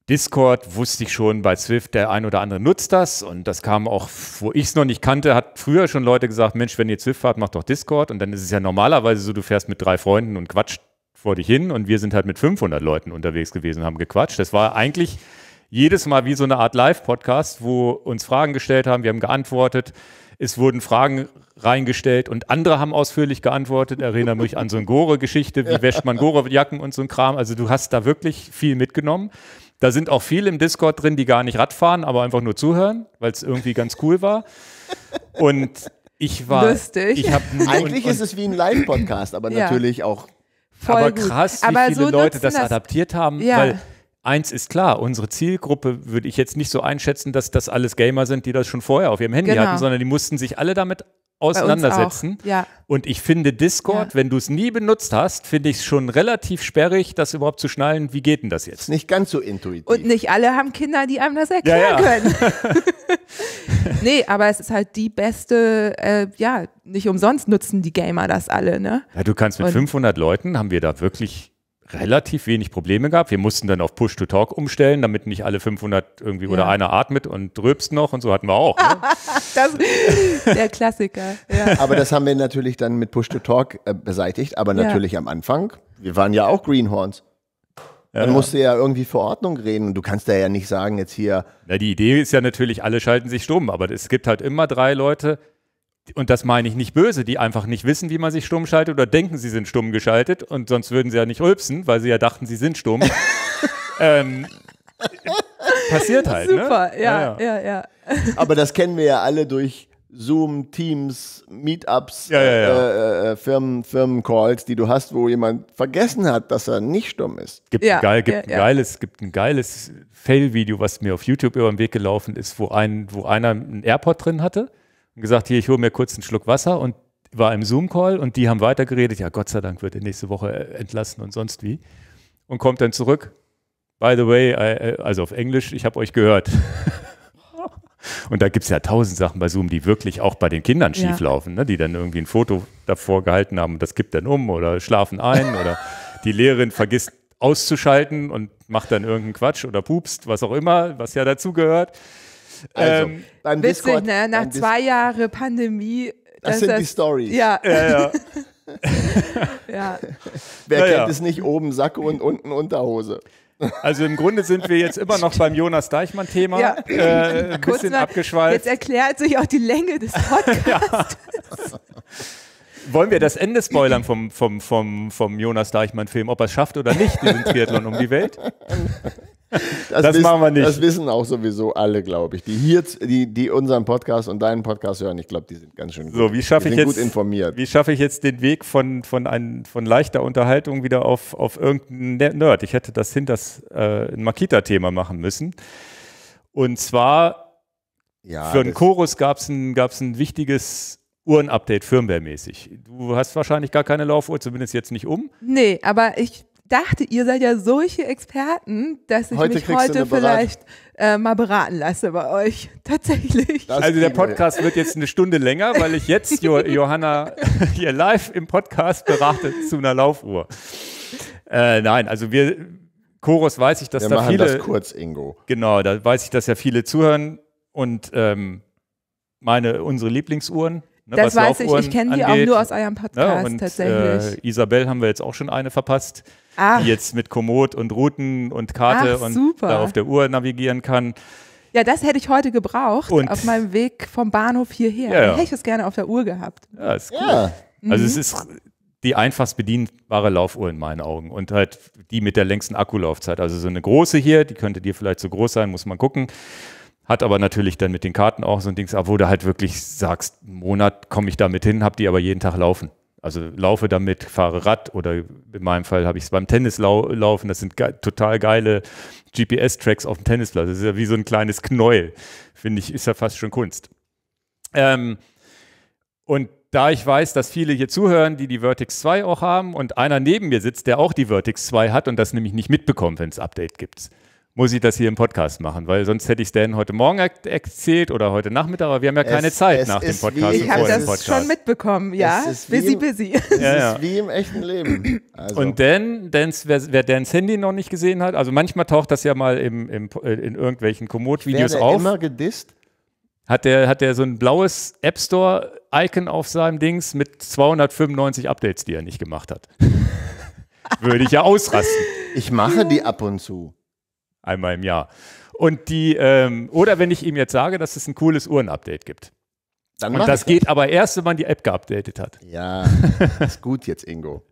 Discord wusste ich schon bei Swift, der ein oder andere nutzt das und das kam auch, wo ich es noch nicht kannte, hat früher schon Leute gesagt, Mensch, wenn ihr Swift fahrt, macht doch Discord und dann ist es ja normalerweise so, du fährst mit drei Freunden und quatscht vor dich hin und wir sind halt mit 500 Leuten unterwegs gewesen, haben gequatscht. Das war eigentlich jedes Mal wie so eine Art Live-Podcast, wo uns Fragen gestellt haben, wir haben geantwortet. Es wurden Fragen reingestellt und andere haben ausführlich geantwortet. Erinnere mich an so eine Gore-Geschichte, wie ja. wäscht man Gore-Jacken und so ein Kram. Also du hast da wirklich viel mitgenommen. Da sind auch viele im Discord drin, die gar nicht Radfahren, aber einfach nur zuhören, weil es irgendwie ganz cool war. Und ich war. Lustig. Ich hab, Eigentlich und, und, ist es wie ein Live-Podcast, aber ja. natürlich auch. Voll aber gut. krass, wie aber viele so Leute das, das adaptiert haben, ja. weil eins ist klar, unsere Zielgruppe würde ich jetzt nicht so einschätzen, dass das alles Gamer sind, die das schon vorher auf ihrem Handy genau. hatten, sondern die mussten sich alle damit auseinandersetzen. Ja. Und ich finde Discord, ja. wenn du es nie benutzt hast, finde ich es schon relativ sperrig, das überhaupt zu schnallen, wie geht denn das jetzt? Nicht ganz so intuitiv. Und nicht alle haben Kinder, die einem das erklären ja, können. nee, aber es ist halt die beste, äh, ja, nicht umsonst nutzen die Gamer das alle, ne? Ja, du kannst mit Und 500 Leuten, haben wir da wirklich relativ wenig Probleme gab. Wir mussten dann auf Push-to-Talk umstellen, damit nicht alle 500 irgendwie ja. oder einer atmet und dröbst noch und so hatten wir auch. Ne? das, der Klassiker. Ja. Aber das haben wir natürlich dann mit Push-to-Talk äh, beseitigt, aber natürlich ja. am Anfang. Wir waren ja auch Greenhorns. Dann musst du ja irgendwie Verordnung reden. Du kannst da ja nicht sagen, jetzt hier. Na, die Idee ist ja natürlich, alle schalten sich stumm, aber es gibt halt immer drei Leute, und das meine ich nicht böse, die einfach nicht wissen, wie man sich stumm schaltet oder denken, sie sind stumm geschaltet und sonst würden sie ja nicht rülpsen, weil sie ja dachten, sie sind stumm. ähm, passiert halt. Ne? Super, ne? ja, ja, ja, ja. Aber das kennen wir ja alle durch Zoom, Teams, Meetups, ja, ja, ja. Äh, äh, äh Firmen, Firmencalls, die du hast, wo jemand vergessen hat, dass er nicht stumm ist. Gibt, ein, geil, gibt ein geiles, gibt ein geiles Fail-Video, was mir auf YouTube über den Weg gelaufen ist, wo ein, wo einer einen AirPod drin hatte und gesagt, hier, ich hole mir kurz einen Schluck Wasser und war im Zoom-Call und die haben weitergeredet, ja, Gott sei Dank wird er nächste Woche äh, entlassen und sonst wie. Und kommt dann zurück, by the way, I, äh, also auf Englisch, ich habe euch gehört. und da gibt es ja tausend Sachen bei Zoom, die wirklich auch bei den Kindern schieflaufen, ja. ne? die dann irgendwie ein Foto davor gehalten haben und das kippt dann um oder schlafen ein oder die Lehrerin vergisst auszuschalten und macht dann irgendeinen Quatsch oder pupst, was auch immer, was ja dazugehört. Also, ähm, witzig, Discord, ne? Nach zwei Jahren Pandemie. Das sind das, die Stories. Ja. ja, ja. ja. Wer naja. kennt es nicht? Oben Sack und unten Unterhose. Also im Grunde sind wir jetzt immer noch beim Jonas Deichmann-Thema. Ja. Äh, ein bisschen mal, abgeschweift. Jetzt erklärt sich auch die Länge des Podcasts. Wollen wir das Ende spoilern vom, vom, vom, vom Jonas Deichmann-Film, ob er es schafft oder nicht, diesen Triathlon um die Welt? Das, das wissen, machen wir nicht. Das wissen auch sowieso alle, glaube ich. Die hier, die, die unseren Podcast und deinen Podcast hören, ich glaube, die sind ganz schön gut. So, wie schaffe ich jetzt, informiert. Wie schaffe ich jetzt den Weg von, von, ein, von leichter Unterhaltung wieder auf, auf irgendeinen Nerd? Ich hätte das hinter das äh, Makita-Thema machen müssen. Und zwar ja, für den Chorus gab es ein, ein wichtiges Uhrenupdate firmwaremäßig. Du hast wahrscheinlich gar keine Laufuhr, zumindest jetzt nicht um. Nee, aber ich dachte, ihr seid ja solche Experten, dass ich heute mich heute vielleicht äh, mal beraten lasse bei euch. Tatsächlich. Das also der Podcast wird jetzt eine Stunde länger, weil ich jetzt jo Johanna hier live im Podcast berate zu einer Laufuhr. Äh, nein, also wir, Chorus weiß ich, dass wir da machen viele. Das kurz, Ingo. Genau, da weiß ich, dass ja viele zuhören und ähm, meine, unsere Lieblingsuhren. Ne, das weiß Laufuhren ich, ich kenne die auch nur aus eurem ne, Podcast ne, und, äh, tatsächlich. Äh, Isabel haben wir jetzt auch schon eine verpasst. Ach. die jetzt mit Komoot und Routen und Karte Ach, und da auf der Uhr navigieren kann. Ja, das hätte ich heute gebraucht und auf meinem Weg vom Bahnhof hierher. Ja, ja. Hätte ich das gerne auf der Uhr gehabt. Ja, ist cool. Ja. Also mhm. es ist die einfachst bedienbare Laufuhr in meinen Augen und halt die mit der längsten Akkulaufzeit. Also so eine große hier, die könnte dir vielleicht zu groß sein, muss man gucken. Hat aber natürlich dann mit den Karten auch so ein Dings wo du halt wirklich sagst, einen Monat komme ich damit hin, hab die aber jeden Tag laufen. Also laufe damit, fahre Rad oder in meinem Fall habe ich es beim Tennis lau laufen. Das sind ge total geile GPS-Tracks auf dem Tennisplatz. Das ist ja wie so ein kleines Knäuel. Finde ich, ist ja fast schon Kunst. Ähm, und da ich weiß, dass viele hier zuhören, die die Vertex 2 auch haben und einer neben mir sitzt, der auch die Vertex 2 hat und das nämlich nicht mitbekommt, wenn es Update gibt, muss ich das hier im Podcast machen, weil sonst hätte ich es Dan heute Morgen erzählt oder heute Nachmittag, aber wir haben ja keine es, Zeit es nach dem Podcast. ich habe das Podcast. schon mitbekommen, ja. Es ist busy. busy. Es ja, ja. ist wie im echten Leben. Also. Und Dan, Dan's, wer, wer Dans Handy noch nicht gesehen hat, also manchmal taucht das ja mal im, im, in irgendwelchen Komoot-Videos auf. immer gedisst? Hat der, hat der so ein blaues App Store-Icon auf seinem Dings mit 295 Updates, die er nicht gemacht hat? Würde ich ja ausrasten. Ich mache die ab und zu einmal im Jahr. Und die, ähm, oder wenn ich ihm jetzt sage, dass es ein cooles Uhrenupdate gibt. Dann und das geht das. aber erst, wenn man die App geupdatet hat. Ja, ist gut jetzt, Ingo.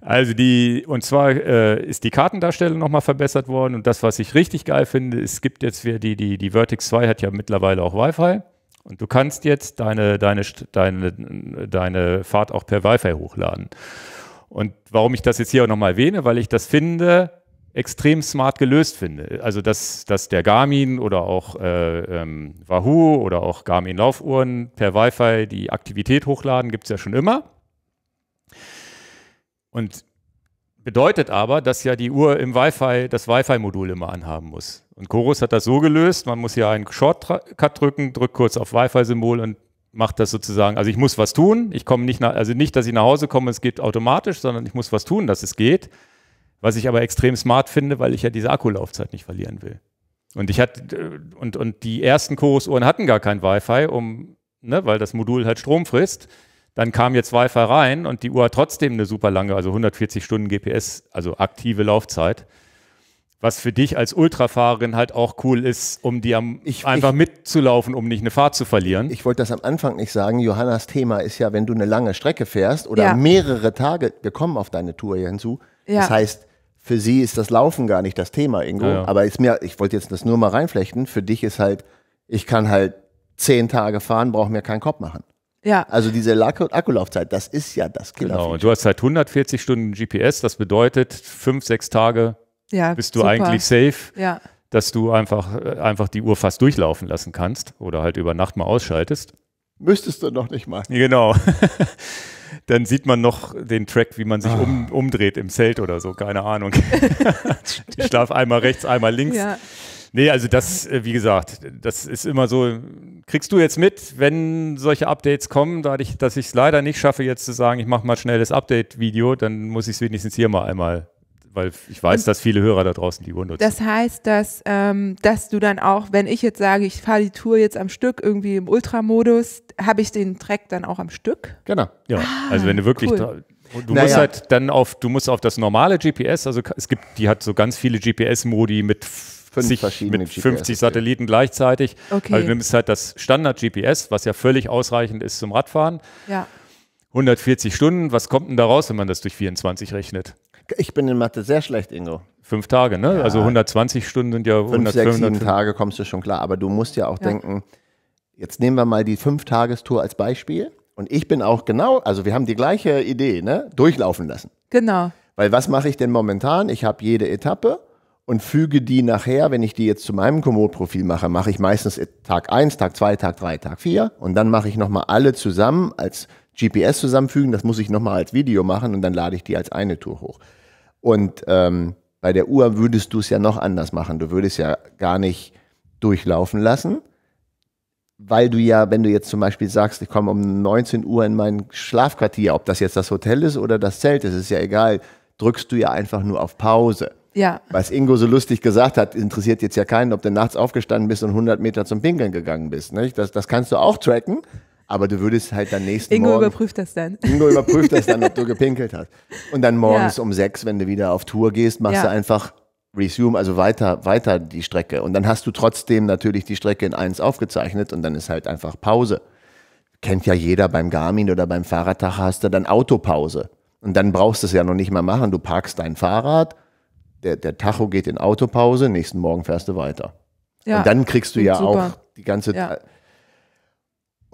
Also die, und zwar äh, ist die Kartendarstellung nochmal verbessert worden und das, was ich richtig geil finde, es gibt jetzt wieder die, die, die Vertex 2 hat ja mittlerweile auch Wi-Fi und du kannst jetzt deine, deine, deine, deine Fahrt auch per Wi-Fi hochladen. Und warum ich das jetzt hier auch nochmal erwähne, weil ich das finde, extrem smart gelöst finde. Also dass, dass der Garmin oder auch äh, ähm, Wahoo oder auch Garmin Laufuhren per Wi-Fi die Aktivität hochladen, gibt es ja schon immer. Und bedeutet aber, dass ja die Uhr im Wi-Fi das Wi-Fi-Modul immer anhaben muss. Und Chorus hat das so gelöst, man muss hier einen Shortcut drücken, drückt kurz auf Wi-Fi-Symbol und macht das sozusagen, also ich muss was tun, ich komme nicht nach, also nicht, dass ich nach Hause komme, es geht automatisch, sondern ich muss was tun, dass es geht. Was ich aber extrem smart finde, weil ich ja diese Akkulaufzeit nicht verlieren will. Und ich hatte, äh, und, und die ersten Chorus-Uhren hatten gar kein Wi-Fi, um, ne, weil das Modul halt Strom frisst. Dann kam jetzt Wi-Fi rein und die Uhr hat trotzdem eine super lange, also 140 Stunden GPS, also aktive Laufzeit. Was für dich als Ultrafahrerin halt auch cool ist, um die einfach ich, mitzulaufen, um nicht eine Fahrt zu verlieren. Ich wollte das am Anfang nicht sagen. Johannas Thema ist ja, wenn du eine lange Strecke fährst oder ja. mehrere Tage, wir kommen auf deine Tour hier hinzu. Ja. Das heißt, für sie ist das Laufen gar nicht das Thema, Ingo. Ja, ja. Aber ist mir, ich wollte jetzt das nur mal reinflechten. Für dich ist halt, ich kann halt zehn Tage fahren, brauche mir keinen Kopf machen. Ja. Also diese Akkulaufzeit, das ist ja das Killer. Genau. Und du hast halt 140 Stunden GPS. Das bedeutet fünf, sechs Tage ja, bist du super. eigentlich safe. Ja dass du einfach, äh, einfach die Uhr fast durchlaufen lassen kannst oder halt über Nacht mal ausschaltest müsstest du noch nicht mal. Genau. Dann sieht man noch den Track, wie man sich ah. um, umdreht im Zelt oder so, keine Ahnung. ich schlafe einmal rechts, einmal links. Ja. Nee, also das, äh, wie gesagt, das ist immer so. Kriegst du jetzt mit, wenn solche Updates kommen, dadurch, dass ich es leider nicht schaffe, jetzt zu sagen, ich mache mal schnell das Update-Video, dann muss ich es wenigstens hier mal einmal weil ich weiß, und dass viele Hörer da draußen die Uhr nutzen. Das heißt, dass, ähm, dass du dann auch, wenn ich jetzt sage, ich fahre die Tour jetzt am Stück irgendwie im Ultramodus, habe ich den Track dann auch am Stück? Genau, ja. Ah, also wenn du wirklich cool. Du naja. musst halt dann auf, du musst auf das normale GPS, also es gibt, die hat so ganz viele GPS-Modi mit Fünf sich, mit 50 GPS, Satelliten gleichzeitig. Okay. Also du nimmst halt das Standard-GPS, was ja völlig ausreichend ist zum Radfahren. Ja. 140 Stunden, was kommt denn da raus, wenn man das durch 24 rechnet? Ich bin in Mathe sehr schlecht, Ingo. Fünf Tage, ne? Also ja. Also 120 Stunden sind ja 100, fünf, sechs, sieben Tage kommst du schon klar. Aber du musst ja auch ja. denken, jetzt nehmen wir mal die Fünf-Tagestour als Beispiel. Und ich bin auch genau, also wir haben die gleiche Idee, ne? Durchlaufen lassen. Genau. Weil was mache ich denn momentan? Ich habe jede Etappe und füge die nachher, wenn ich die jetzt zu meinem Komoot-Profil mache, mache ich meistens Tag 1, Tag 2, Tag 3, Tag 4 und dann mache ich nochmal alle zusammen als GPS zusammenfügen, das muss ich nochmal als Video machen und dann lade ich die als eine Tour hoch. Und ähm, bei der Uhr würdest du es ja noch anders machen. Du würdest ja gar nicht durchlaufen lassen, weil du ja, wenn du jetzt zum Beispiel sagst, ich komme um 19 Uhr in mein Schlafquartier, ob das jetzt das Hotel ist oder das Zelt ist, ist ja egal, drückst du ja einfach nur auf Pause. Ja. Was Ingo so lustig gesagt hat, interessiert jetzt ja keinen, ob du nachts aufgestanden bist und 100 Meter zum Pinkeln gegangen bist. Nicht? Das, das kannst du auch tracken, aber du würdest halt dann nächsten Ingo Morgen. Ingo überprüft das dann. Ingo überprüft das dann, ob du gepinkelt hast. Und dann morgens ja. um sechs, wenn du wieder auf Tour gehst, machst ja. du einfach Resume, also weiter, weiter die Strecke. Und dann hast du trotzdem natürlich die Strecke in eins aufgezeichnet und dann ist halt einfach Pause. Kennt ja jeder beim Garmin oder beim Fahrradtag hast du dann Autopause. Und dann brauchst du es ja noch nicht mal machen. Du parkst dein Fahrrad, der, der Tacho geht in Autopause, nächsten Morgen fährst du weiter. Ja, und dann kriegst du ja super. auch die ganze ja.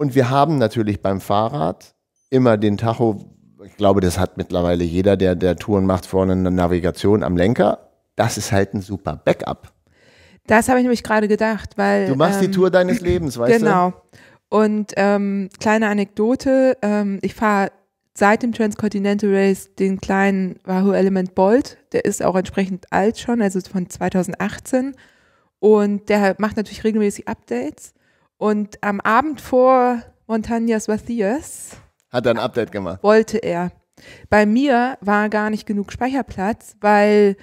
Und wir haben natürlich beim Fahrrad immer den Tacho, ich glaube, das hat mittlerweile jeder, der, der Touren macht, vorne eine Navigation am Lenker. Das ist halt ein super Backup. Das habe ich nämlich gerade gedacht, weil. Du machst ähm, die Tour deines Lebens, weißt genau. du? Genau. Und ähm, kleine Anekdote: ähm, Ich fahre seit dem Transcontinental Race den kleinen Wahoo Element Bolt. Der ist auch entsprechend alt schon, also von 2018. Und der macht natürlich regelmäßig Updates. Und am Abend vor Montañas Vacías hat er ein Update gemacht. Wollte er. Bei mir war gar nicht genug Speicherplatz, weil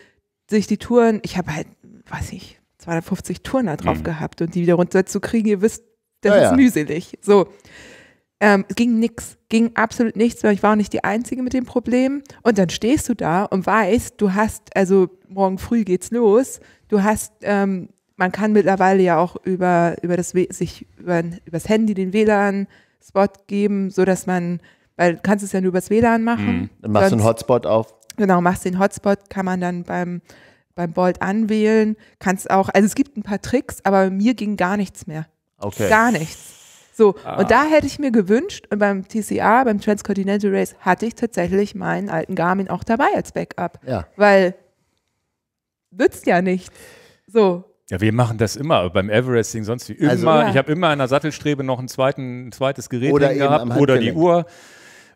sich die Touren, ich habe halt, weiß ich, 250 Touren da drauf mhm. gehabt und die wieder runterzukriegen, ihr wisst, das ja, ist ja. mühselig. So. Ähm, es ging nichts, ging absolut nichts, weil ich war auch nicht die Einzige mit dem Problem. Und dann stehst du da und weißt, du hast, also morgen früh geht's los, du hast ähm, man kann mittlerweile ja auch über, über das, sich über, übers Handy den WLAN-Spot geben, sodass man, weil du kannst es ja nur über das WLAN machen. Mhm. Dann machst du einen Hotspot auf. Genau, machst den Hotspot, kann man dann beim, beim Bolt anwählen, kannst auch, also es gibt ein paar Tricks, aber mir ging gar nichts mehr. Okay. Gar nichts. So, ah. und da hätte ich mir gewünscht, und beim TCA, beim Transcontinental Race, hatte ich tatsächlich meinen alten Garmin auch dabei als Backup. Ja. Weil nützt ja nichts. So. Ja, wir machen das immer beim Everesting, sonst wie also immer. Also, ja. Ich habe immer an der Sattelstrebe noch ein, zweiten, ein zweites Gerät oder gehabt oder die Uhr.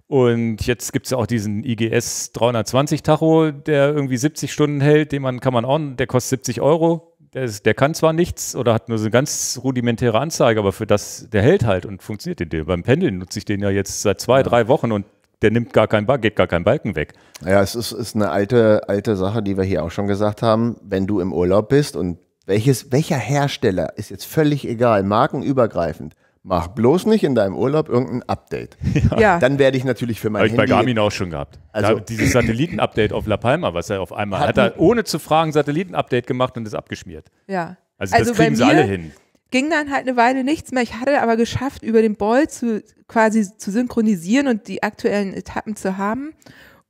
Und jetzt gibt es ja auch diesen IGS 320 Tacho, der irgendwie 70 Stunden hält, den man kann man auch, der kostet 70 Euro. Der, ist, der kann zwar nichts oder hat nur so eine ganz rudimentäre Anzeige, aber für das, der hält halt und funktioniert den. Beim Pendeln nutze ich den ja jetzt seit zwei, ja. drei Wochen und der nimmt gar keinen, geht gar kein Balken weg. Ja, es ist, ist eine alte, alte Sache, die wir hier auch schon gesagt haben. Wenn du im Urlaub bist und welches, welcher Hersteller, ist jetzt völlig egal, markenübergreifend, mach bloß nicht in deinem Urlaub irgendein Update. Ja. ja. Dann werde ich natürlich für mein Habe ich bei Garmin auch schon gehabt. Also dieses Satellitenupdate auf La Palma, was er auf einmal hat, er ohne zu fragen Satellitenupdate gemacht und ist abgeschmiert. Ja. Also, also das kriegen sie alle hin. Ging dann halt eine Weile nichts mehr. Ich hatte aber geschafft, über den Ball zu, quasi zu synchronisieren und die aktuellen Etappen zu haben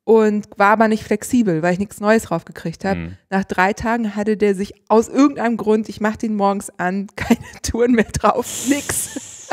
und war aber nicht flexibel, weil ich nichts Neues draufgekriegt habe. Mhm. Nach drei Tagen hatte der sich aus irgendeinem Grund, ich mache den morgens an, keine Touren mehr drauf, nix.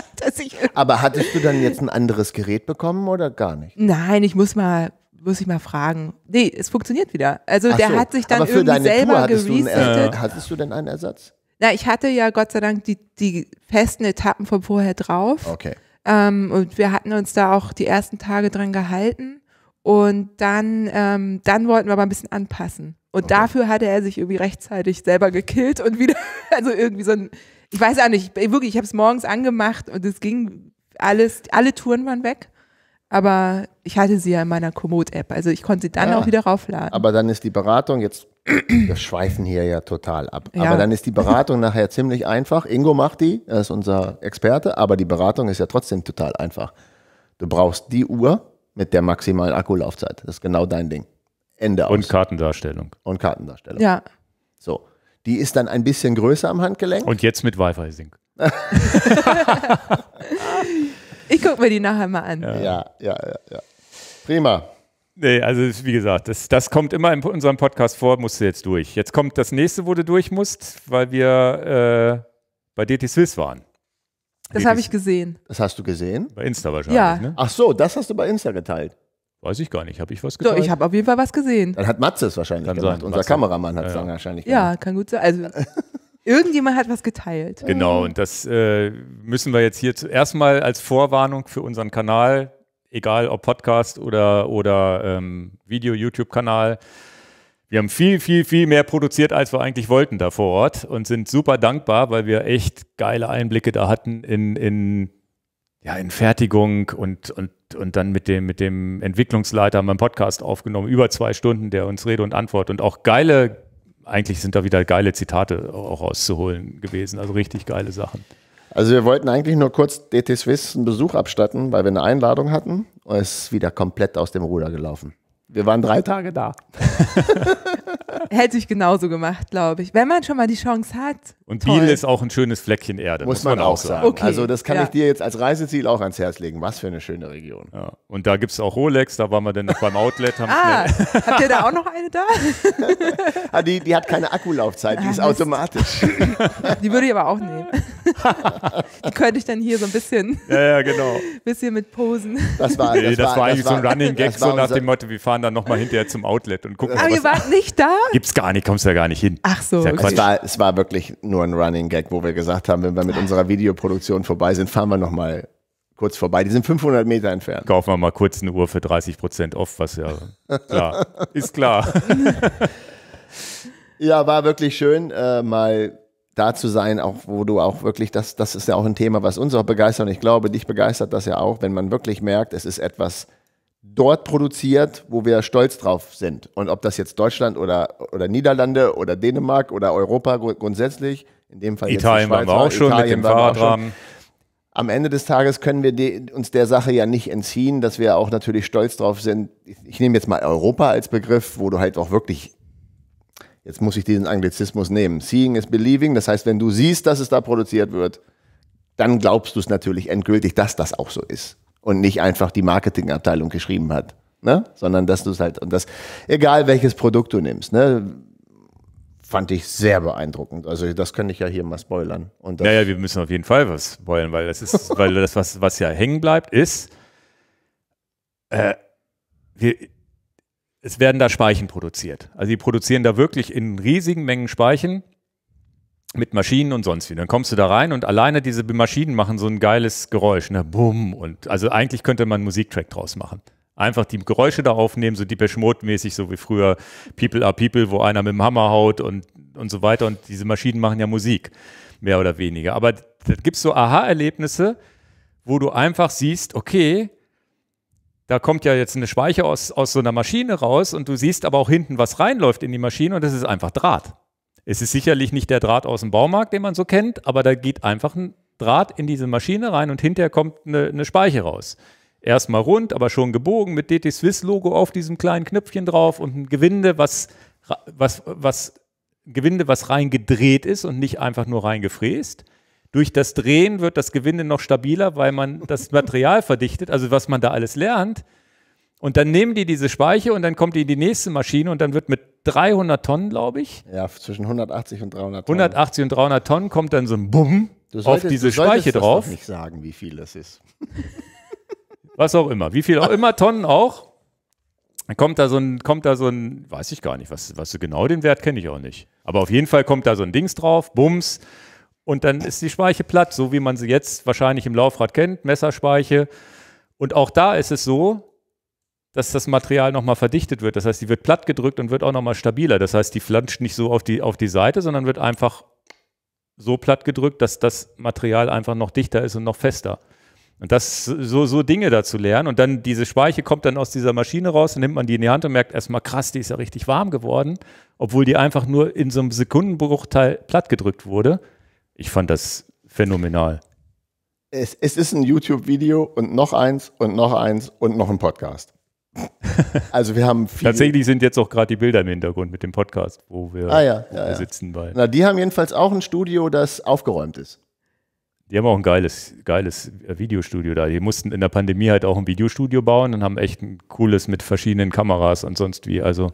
aber hattest du dann jetzt ein anderes Gerät bekommen oder gar nicht? Nein, ich muss mal muss ich mal fragen. Nee, es funktioniert wieder. Also Ach der so, hat sich dann irgendwie selber geresettet. Äh, hattest du denn einen Ersatz? Na, ich hatte ja Gott sei Dank die, die festen Etappen von vorher drauf. Okay. Ähm, und wir hatten uns da auch die ersten Tage dran gehalten. Und dann, ähm, dann wollten wir aber ein bisschen anpassen. Und okay. dafür hatte er sich irgendwie rechtzeitig selber gekillt und wieder, also irgendwie so ein, ich weiß auch nicht, ich, wirklich, ich habe es morgens angemacht und es ging alles, alle Touren waren weg. Aber ich hatte sie ja in meiner Komoot-App, also ich konnte sie dann ja. Ah. auch wieder raufladen. Aber dann ist die Beratung jetzt, wir schweifen hier ja total ab. Ja. Aber dann ist die Beratung nachher ziemlich einfach. Ingo macht die, er ist unser Experte, aber die Beratung ist ja trotzdem total einfach. Du brauchst die Uhr, mit der maximalen Akkulaufzeit. Das ist genau dein Ding. Ende aus. Und Kartendarstellung. Und Kartendarstellung. Ja. So. Die ist dann ein bisschen größer am Handgelenk. Und jetzt mit Wi-Fi-Sync. ich gucke mir die nachher mal an. Ja, ja, ja, ja. ja. Prima. Nee, also wie gesagt, das, das, kommt immer in unserem Podcast vor, musst du jetzt durch. Jetzt kommt das nächste, wo du durch musst, weil wir äh, bei DT Swiss waren. Das habe ich gesehen. Das hast du gesehen? Bei Insta wahrscheinlich, ja. ne? Ach so, das hast du bei Insta geteilt. Weiß ich gar nicht. Habe ich was geteilt? Doch, ich habe auf jeden Fall was gesehen. Dann hat Matze es wahrscheinlich kann gemacht. Sein. Unser Matze. Kameramann hat es ja, wahrscheinlich gemacht. Ja, kann gut sein. Also, irgendjemand hat was geteilt. Genau, und das äh, müssen wir jetzt hier erstmal als Vorwarnung für unseren Kanal, egal ob Podcast oder, oder ähm, Video-YouTube-Kanal, wir haben viel, viel, viel mehr produziert, als wir eigentlich wollten da vor Ort und sind super dankbar, weil wir echt geile Einblicke da hatten in, in, ja, in Fertigung und, und, und dann mit dem, mit dem Entwicklungsleiter haben wir einen Podcast aufgenommen, über zwei Stunden, der uns Rede und Antwort und auch geile, eigentlich sind da wieder geile Zitate auch rauszuholen gewesen, also richtig geile Sachen. Also wir wollten eigentlich nur kurz DT Swiss einen Besuch abstatten, weil wir eine Einladung hatten und es ist wieder komplett aus dem Ruder gelaufen. Wir waren drei Tage da. Hätte ich genauso gemacht, glaube ich. Wenn man schon mal die Chance hat. Und Toll. Biel ist auch ein schönes Fleckchen Erde. Muss, muss man, man, auch sagen. Okay. Also das kann ja. ich dir jetzt als Reiseziel auch ans Herz legen. Was für eine schöne Region. Ja. Und da gibt es auch Rolex, da waren wir dann noch beim Outlet. ah, habt ihr da auch noch eine da? ah, die, die hat keine Akkulaufzeit, die ist automatisch. die würde ich aber auch nehmen. die könnte ich dann hier so ein bisschen, ja, ja, genau. bisschen mit posen. Das war, nee, das, war, war eigentlich das so ein Running Gag, so nach dem Motto, wir fahren dann nochmal hinterher zum Outlet und gucken. Aber ihr wart nicht da? Gibt's gar nicht, kommst ja gar nicht hin. Ach so. Okay. Es, war, es war wirklich nur nur ein Running Gag, wo wir gesagt haben, wenn wir mit unserer Videoproduktion vorbei sind, fahren wir nochmal kurz vorbei. Die sind 500 Meter entfernt. Kaufen wir mal kurz eine Uhr für 30 Prozent off, was ja klar ist klar. ja, war wirklich schön, äh, mal da zu sein, auch wo du auch wirklich, das, das ist ja auch ein Thema, was uns auch begeistert und ich glaube, dich begeistert das ja auch, wenn man wirklich merkt, es ist etwas dort produziert, wo wir stolz drauf sind. Und ob das jetzt Deutschland oder, oder Niederlande oder Dänemark oder Europa grundsätzlich, in dem Fall Italien waren wir auch schon mit dem Fahrradrahmen. Am Ende des Tages können wir uns der Sache ja nicht entziehen, dass wir auch natürlich stolz drauf sind. ich nehme jetzt mal Europa als Begriff, wo du halt auch wirklich, jetzt muss ich diesen Anglizismus nehmen. Seeing is believing, das heißt, wenn du siehst, dass es da produziert wird, dann glaubst du es natürlich endgültig, dass das auch so ist und nicht einfach die Marketingabteilung geschrieben hat. Ne? Sondern dass du es halt, und das, egal welches Produkt du nimmst, ne? fand ich sehr beeindruckend. Also das könnte ich ja hier mal spoilern. Und naja, wir müssen auf jeden Fall was spoilern, weil das ist, weil das, was, was ja hängen bleibt, ist, äh, wir, es werden da Speichen produziert. Also die produzieren da wirklich in riesigen Mengen Speichen mit Maschinen und sonst wie. Dann kommst du da rein und alleine diese Maschinen machen so ein geiles Geräusch, ne? Bumm. Und also eigentlich könnte man einen Musiktrack draus machen. Einfach die Geräusche da aufnehmen, so Deepesh mäßig so wie früher People are People, wo einer mit dem Hammer haut und, und so weiter. Und diese Maschinen machen ja Musik, mehr oder weniger. Aber da gibt es so Aha-Erlebnisse, wo du einfach siehst, okay, da kommt ja jetzt eine Speicher aus, aus so einer Maschine raus und du siehst aber auch hinten, was reinläuft in die Maschine und das ist einfach Draht. Es ist sicherlich nicht der Draht aus dem Baumarkt, den man so kennt, aber da geht einfach ein Draht in diese Maschine rein und hinterher kommt eine, eine Speiche raus. Erstmal rund, aber schon gebogen mit DT Swiss Logo auf diesem kleinen Knöpfchen drauf und ein Gewinde, was, was, was, Gewinde, was rein ist und nicht einfach nur reingefräst. Durch das Drehen wird das Gewinde noch stabiler, weil man das Material verdichtet, also was man da alles lernt. Und dann nehmen die diese Speiche und dann kommt die in die nächste Maschine und dann wird mit 300 Tonnen, glaube ich. Ja, zwischen 180 und 300 Tonnen. 180 und 300 Tonnen kommt dann so ein Bumm solltest, auf diese Speiche drauf. Ich nicht sagen, wie viel das ist. Was auch immer, wie viel auch immer, Tonnen auch. Dann kommt da so ein, kommt da so ein, weiß ich gar nicht, was, was genau den Wert kenne ich auch nicht. Aber auf jeden Fall kommt da so ein Dings drauf, Bums. Und dann ist die Speiche platt, so wie man sie jetzt wahrscheinlich im Laufrad kennt, Messerspeiche. Und auch da ist es so, dass das Material nochmal verdichtet wird. Das heißt, die wird platt gedrückt und wird auch nochmal stabiler. Das heißt, die flanscht nicht so auf die, auf die Seite, sondern wird einfach so platt gedrückt, dass das Material einfach noch dichter ist und noch fester. Und das so, so Dinge dazu lernen. Und dann diese Speiche kommt dann aus dieser Maschine raus, nimmt man die in die Hand und merkt erstmal, krass, die ist ja richtig warm geworden, obwohl die einfach nur in so einem Sekundenbruchteil plattgedrückt wurde. Ich fand das phänomenal. Es, es ist ein YouTube-Video und noch eins und noch eins und noch ein Podcast. Also wir haben viel Tatsächlich sind jetzt auch gerade die Bilder im Hintergrund mit dem Podcast, wo wir, ah, ja, wo ja, wir ja. sitzen. Bei. Na, die haben jedenfalls auch ein Studio, das aufgeräumt ist. Die haben auch ein geiles, geiles äh, Videostudio da. Die mussten in der Pandemie halt auch ein Videostudio bauen und haben echt ein cooles mit verschiedenen Kameras und sonst wie. Also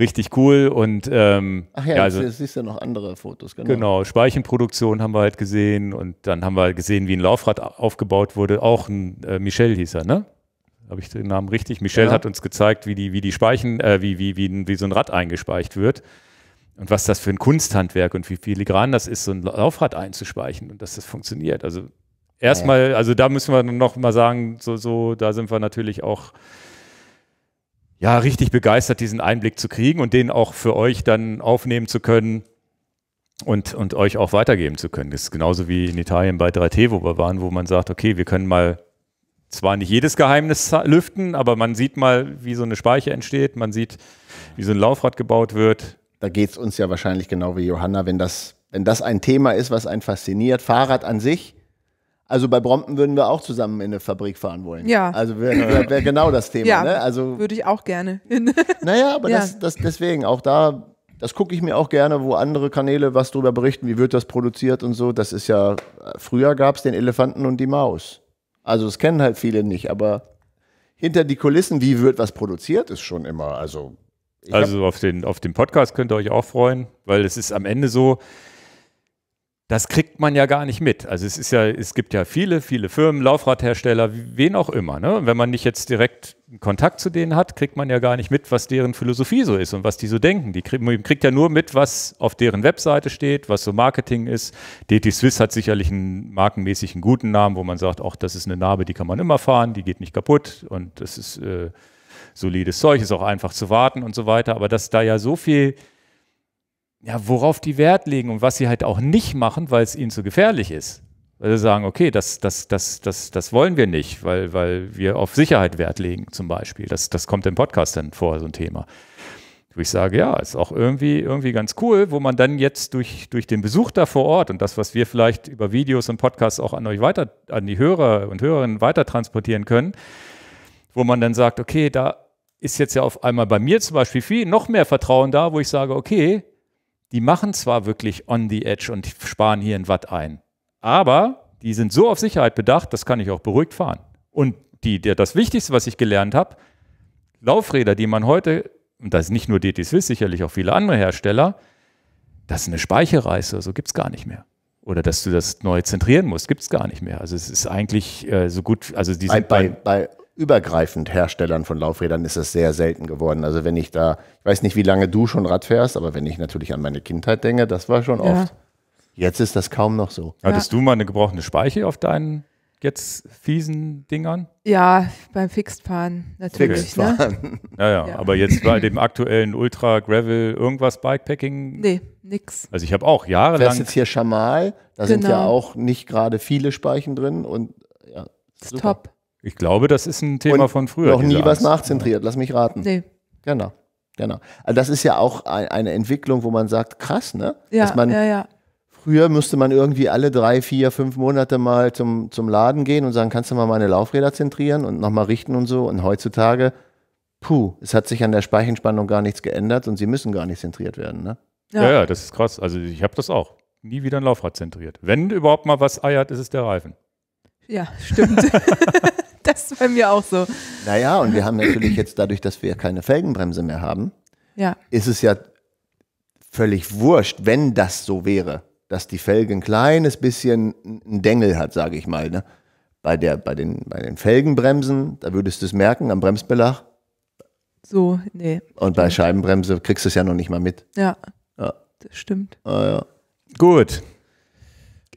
richtig cool und ähm, Ach ja, ja also, jetzt siehst du ja noch andere Fotos, genau. Genau, Speichenproduktion haben wir halt gesehen und dann haben wir halt gesehen, wie ein Laufrad aufgebaut wurde. Auch ein äh, Michel hieß er, ne? habe ich den Namen richtig? Michelle ja. hat uns gezeigt, wie die, wie die Speichen, äh, wie, wie, wie, wie so ein Rad eingespeicht wird. Und was das für ein Kunsthandwerk und wie filigran das ist, so ein Laufrad einzuspeichen und dass das funktioniert. Also erstmal, also da müssen wir noch mal sagen, so, so, da sind wir natürlich auch ja richtig begeistert, diesen Einblick zu kriegen und den auch für euch dann aufnehmen zu können und, und euch auch weitergeben zu können. Das ist genauso wie in Italien bei 3T, wo wir waren, wo man sagt, okay, wir können mal zwar nicht jedes Geheimnis lüften, aber man sieht mal, wie so eine Speiche entsteht, man sieht, wie so ein Laufrad gebaut wird. Da geht es uns ja wahrscheinlich genau wie Johanna, wenn das, wenn das ein Thema ist, was einen fasziniert. Fahrrad an sich. Also bei Brompton würden wir auch zusammen in eine Fabrik fahren wollen. Ja. Also wäre wär, wär genau das Thema. Ja, ne? also, würde ich auch gerne. naja, aber ja. das, das deswegen, auch da das gucke ich mir auch gerne, wo andere Kanäle was darüber berichten, wie wird das produziert und so. Das ist ja, früher gab es den Elefanten und die Maus. Also es kennen halt viele nicht, aber hinter die Kulissen, wie wird was produziert, ist schon immer, also. Also auf den, auf den Podcast könnt ihr euch auch freuen, weil es ist am Ende so, das kriegt man ja gar nicht mit. Also es ist ja, es gibt ja viele, viele Firmen, Laufradhersteller, wen auch immer. Ne? wenn man nicht jetzt direkt Kontakt zu denen hat, kriegt man ja gar nicht mit, was deren Philosophie so ist und was die so denken. Die krieg, man kriegt ja nur mit, was auf deren Webseite steht, was so Marketing ist. DT Swiss hat sicherlich einen markenmäßig einen guten Namen, wo man sagt, auch das ist eine Narbe, die kann man immer fahren, die geht nicht kaputt und das ist äh, solides Zeug, ist auch einfach zu warten und so weiter. Aber dass da ja so viel ja, worauf die Wert legen und was sie halt auch nicht machen, weil es ihnen zu gefährlich ist. Weil sie sagen, okay, das, das, das, das, das wollen wir nicht, weil, weil wir auf Sicherheit Wert legen zum Beispiel. Das, das kommt im Podcast dann vor, so ein Thema. Wo ich sage, ja, ist auch irgendwie, irgendwie ganz cool, wo man dann jetzt durch, durch den Besuch da vor Ort und das, was wir vielleicht über Videos und Podcasts auch an euch weiter, an die Hörer und Hörerinnen weiter transportieren können, wo man dann sagt, okay, da ist jetzt ja auf einmal bei mir zum Beispiel viel, noch mehr Vertrauen da, wo ich sage, okay, die machen zwar wirklich on the edge und sparen hier ein Watt ein, aber die sind so auf Sicherheit bedacht, das kann ich auch beruhigt fahren. Und die, der, das Wichtigste, was ich gelernt habe, Laufräder, die man heute, und das ist nicht nur DT Swiss, sicherlich auch viele andere Hersteller, das ist eine Speicherreiße, so gibt es gar nicht mehr. Oder dass du das neu zentrieren musst, gibt es gar nicht mehr. Also es ist eigentlich äh, so gut, also die sind bei, bei, bei übergreifend Herstellern von Laufrädern ist das sehr selten geworden. Also wenn ich da, ich weiß nicht, wie lange du schon Rad fährst, aber wenn ich natürlich an meine Kindheit denke, das war schon ja. oft. Jetzt ist das kaum noch so. Ja. Hattest du mal eine gebrochene Speiche auf deinen jetzt fiesen Dingern? Ja, beim Fixedfahren natürlich. Fixedfahren. Ne? Naja, ja, aber jetzt bei dem aktuellen Ultra Gravel irgendwas Bikepacking? Nee, nix. Also ich habe auch jahrelang. Du ist jetzt hier Schamal, da genau. sind ja genau. auch nicht gerade viele Speichen drin und ja. Ist top. Ich glaube, das ist ein Thema Und von früher. Noch nie Angst. was ne? nachzentriert, lass mich raten. Nee. Genau. Genau. Also das ist ja auch ein, eine Entwicklung, wo man sagt, krass, ne? Ja, Dass man ja, ja. Früher müsste man irgendwie alle drei, vier, fünf Monate mal zum, zum Laden gehen und sagen, kannst du mal meine Laufräder zentrieren und nochmal richten und so. Und heutzutage, puh, es hat sich an der Speichenspannung gar nichts geändert und sie müssen gar nicht zentriert werden. Ne? Ja. ja, ja das ist krass. Also ich habe das auch. Nie wieder ein Laufrad zentriert. Wenn überhaupt mal was eiert, ist es der Reifen. Ja, stimmt. das ist bei mir auch so. Naja, und wir haben natürlich jetzt dadurch, dass wir keine Felgenbremse mehr haben, ja. ist es ja völlig wurscht, wenn das so wäre, dass die Felge ein kleines bisschen einen Dengel hat, sage ich mal. Ne? Bei, der, bei, den, bei den Felgenbremsen, da würdest du es merken am Bremsbelag. So, nee. Und bei Scheibenbremse kriegst du es ja noch nicht mal mit. Ja. ja. Das stimmt. Ah, ja. Gut.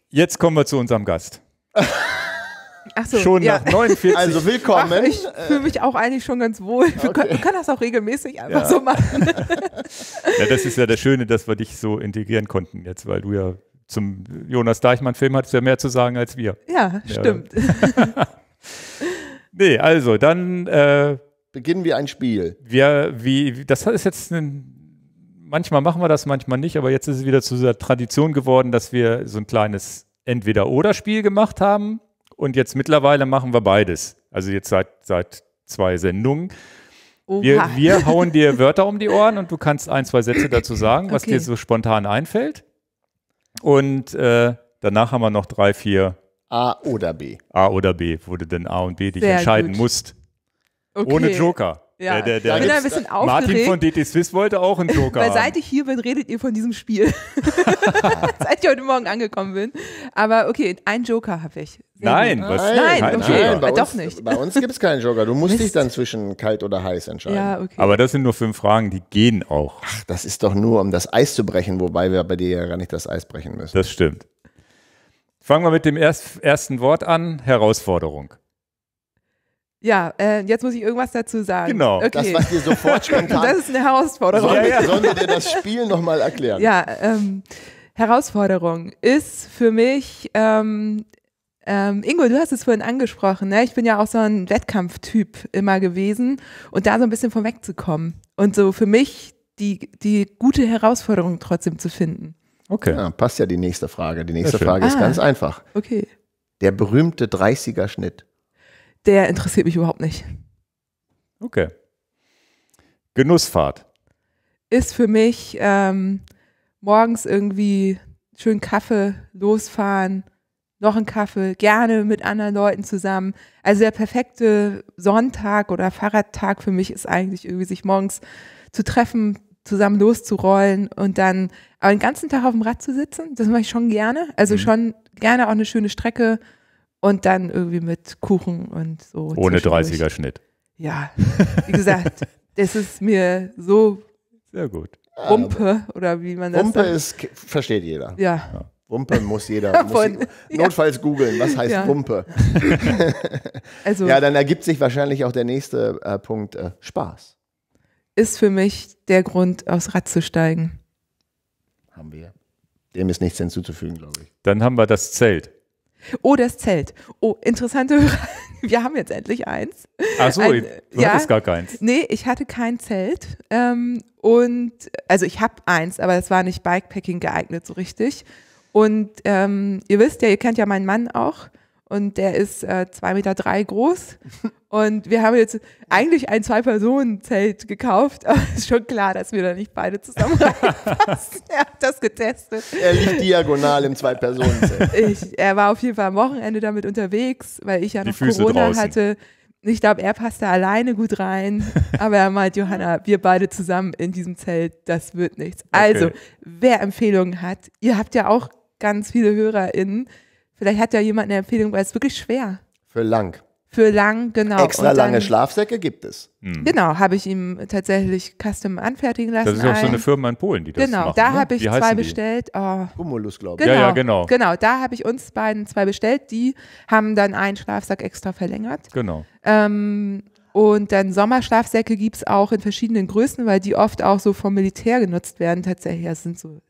Jetzt kommen wir zu unserem Gast. so, schon ja. nach 49. Also willkommen. Ach, ich fühle mich auch eigentlich schon ganz wohl. Wir, okay. können, können, das auch regelmäßig einfach ja. so machen. ja, das ist ja das Schöne, dass wir dich so integrieren konnten jetzt, weil du ja zum Jonas Deichmann-Film hattest ja mehr zu sagen als wir. Ja, ja. stimmt. nee, also dann äh, beginnen wir ein Spiel. Wir, wie, das ist jetzt ein manchmal machen wir das, manchmal nicht, aber jetzt ist es wieder zu dieser Tradition geworden, dass wir so ein kleines Entweder-Oder-Spiel gemacht haben. Und jetzt mittlerweile machen wir beides. Also jetzt seit, seit zwei Sendungen. Wir, wir hauen dir Wörter um die Ohren und du kannst ein, zwei Sätze dazu sagen, was okay. dir so spontan einfällt. Und äh, danach haben wir noch drei, vier. A oder B. A oder B, wo du denn A und B dich Sehr entscheiden gut. musst. Okay. Ohne Joker. Ja, der, der, der, der genau, Martin von DT Swiss wollte auch einen Joker. Weil seit ich hier bin, redet ihr von diesem Spiel. seit ich heute Morgen angekommen bin. Aber okay, einen Joker habe ich. nein, was? nein, nein, okay. nein, bei uns, doch nicht. Bei uns gibt es keinen Joker. Du musst Mist. dich dann zwischen kalt oder heiß entscheiden. Ja, okay. Aber das sind nur fünf Fragen, die gehen auch. Ach, das ist doch nur, um das Eis zu brechen, wobei wir bei dir ja gar nicht das Eis brechen müssen. Das stimmt. Fangen wir mit dem ersten Wort an: Herausforderung. Ja, äh, jetzt muss ich irgendwas dazu sagen. Genau. Okay. Das, was dir sofort spontan... das ist eine Herausforderung. Sollen wir, sollen wir dir das Spiel nochmal erklären? Ja, ähm, Herausforderung ist für mich... Ähm, ähm, Ingo, du hast es vorhin angesprochen, ne? Ich bin ja auch so ein Wettkampftyp immer gewesen und da so ein bisschen vorwegzukommen und so für mich die, die gute Herausforderung trotzdem zu finden. Okay. Ja, passt ja die nächste Frage. Die nächste Frage ist ah, ganz einfach. Okay. Der berühmte 30er-Schnitt der interessiert mich überhaupt nicht. Okay. Genussfahrt. Ist für mich ähm, morgens irgendwie schön Kaffee, losfahren, noch einen Kaffee, gerne mit anderen Leuten zusammen. Also der perfekte Sonntag oder Fahrradtag für mich ist eigentlich irgendwie sich morgens zu treffen, zusammen loszurollen und dann aber den ganzen Tag auf dem Rad zu sitzen. Das mache ich schon gerne. Also mhm. schon gerne auch eine schöne Strecke und dann irgendwie mit Kuchen und so. Ohne 30er Schnitt. Ja, wie gesagt, das ist mir so. Sehr gut. Wumpe oder wie man das Wumpe sagt. ist, versteht jeder. Ja. ja. Wumpe muss jeder. Muss Von, notfalls ja. googeln, was heißt ja. Wumpe. also, ja, dann ergibt sich wahrscheinlich auch der nächste äh, Punkt äh, Spaß. Ist für mich der Grund, aufs Rad zu steigen. Haben wir. Dem ist nichts hinzuzufügen, glaube ich. Dann haben wir das Zelt. Oh, das Zelt. Oh, interessante Frage. Wir haben jetzt endlich eins. Ach so, Ein, du ja, hattest gar keins. Nee, ich hatte kein Zelt. Ähm, und also ich habe eins, aber das war nicht Bikepacking geeignet so richtig. Und ähm, ihr wisst ja, ihr kennt ja meinen Mann auch und der ist äh, zwei Meter drei groß. Und wir haben jetzt eigentlich ein Zwei-Personen-Zelt gekauft, aber es ist schon klar, dass wir da nicht beide zusammen reinpassen. er hat das getestet. Er liegt diagonal im Zwei-Personen-Zelt. Er war auf jeden Fall am Wochenende damit unterwegs, weil ich ja noch Corona draußen. hatte. Ich glaube, er passt da alleine gut rein. Aber er meint, Johanna, wir beide zusammen in diesem Zelt, das wird nichts. Okay. Also, wer Empfehlungen hat, ihr habt ja auch ganz viele HörerInnen, Vielleicht hat ja jemand eine Empfehlung, weil es wirklich schwer. Für lang. Für lang, genau. Extra dann, lange Schlafsäcke gibt es. Mhm. Genau, habe ich ihm tatsächlich custom anfertigen lassen. Das ist auch so eine Firma in Polen, die das genau, macht. Genau, da ne? habe ich Wie zwei bestellt. Oh. glaube ich. Genau, ja, ja, genau, genau. Genau, da habe ich uns beiden zwei bestellt. Die haben dann einen Schlafsack extra verlängert. Genau. Ähm, und dann Sommerschlafsäcke gibt es auch in verschiedenen Größen, weil die oft auch so vom Militär genutzt werden tatsächlich. Das sind so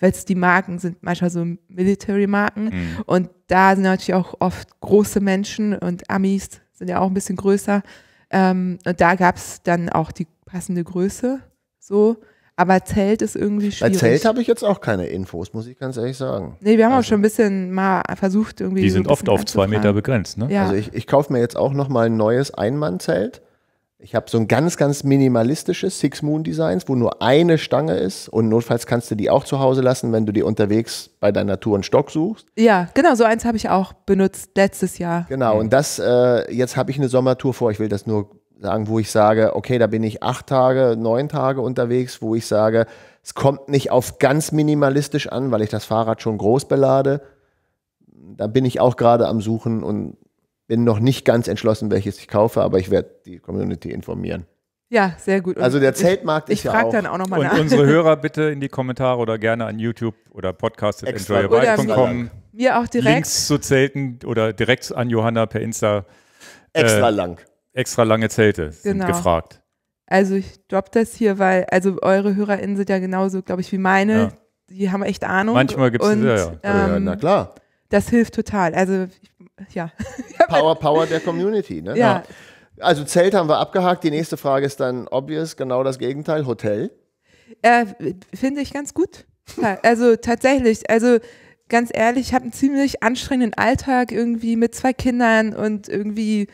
weil die Marken sind manchmal so Military-Marken mhm. und da sind natürlich auch oft große Menschen und Amis sind ja auch ein bisschen größer. Ähm, und da gab es dann auch die passende Größe. So. Aber Zelt ist irgendwie schwierig. Bei Zelt habe ich jetzt auch keine Infos, muss ich ganz ehrlich sagen. Nee, wir haben also, auch schon ein bisschen mal versucht, irgendwie. Die sind so oft auf zwei Meter begrenzt, ne? Ja. Also ich, ich kaufe mir jetzt auch nochmal ein neues Einmannzelt ich habe so ein ganz, ganz minimalistisches Six Moon Designs, wo nur eine Stange ist und notfalls kannst du die auch zu Hause lassen, wenn du dir unterwegs bei deiner Natur einen Stock suchst. Ja, genau, so eins habe ich auch benutzt letztes Jahr. Genau, und das, äh, jetzt habe ich eine Sommertour vor, ich will das nur sagen, wo ich sage, okay, da bin ich acht Tage, neun Tage unterwegs, wo ich sage, es kommt nicht auf ganz minimalistisch an, weil ich das Fahrrad schon groß belade. Da bin ich auch gerade am Suchen und bin noch nicht ganz entschlossen, welches ich kaufe, aber ich werde die Community informieren. Ja, sehr gut. Und also der Zeltmarkt ich, ist ich ja frag auch. dann auch nochmal mal Und nach. unsere Hörer bitte in die Kommentare oder gerne an YouTube oder Podcast podcast.enjoyabike.com. Mir auch direkt. Links zu Zelten oder direkt an Johanna per Insta. Äh, extra äh, lang. Extra lange Zelte sind genau. gefragt. Also ich droppe das hier, weil also eure HörerInnen sind ja genauso, glaube ich, wie meine. Ja. Die haben echt Ahnung. Manchmal gibt es ja, ja. Ähm, ja. Na ähm, klar das hilft total. Also, ja. Power, Power der Community, ne? Ja. Also Zelt haben wir abgehakt. Die nächste Frage ist dann obvious, genau das Gegenteil, Hotel. Äh, Finde ich ganz gut. Also tatsächlich, also ganz ehrlich, ich habe einen ziemlich anstrengenden Alltag irgendwie mit zwei Kindern und irgendwie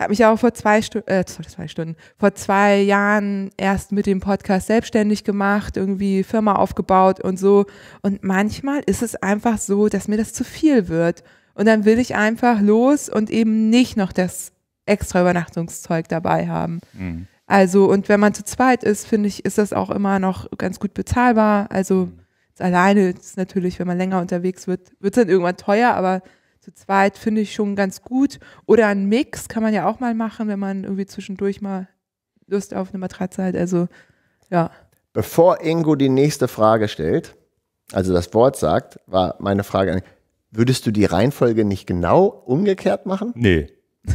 habe mich auch vor zwei Stunden, äh, zwei Stunden, vor zwei Jahren erst mit dem Podcast selbstständig gemacht, irgendwie Firma aufgebaut und so. Und manchmal ist es einfach so, dass mir das zu viel wird. Und dann will ich einfach los und eben nicht noch das extra Übernachtungszeug dabei haben. Mhm. Also, und wenn man zu zweit ist, finde ich, ist das auch immer noch ganz gut bezahlbar. Also, mhm. alleine ist natürlich, wenn man länger unterwegs wird, wird es dann irgendwann teuer, aber zu zweit finde ich schon ganz gut. Oder ein Mix kann man ja auch mal machen, wenn man irgendwie zwischendurch mal Lust auf eine Matratze hat. Also, ja. Bevor Ingo die nächste Frage stellt, also das Wort sagt, war meine Frage Würdest du die Reihenfolge nicht genau umgekehrt machen? Nee.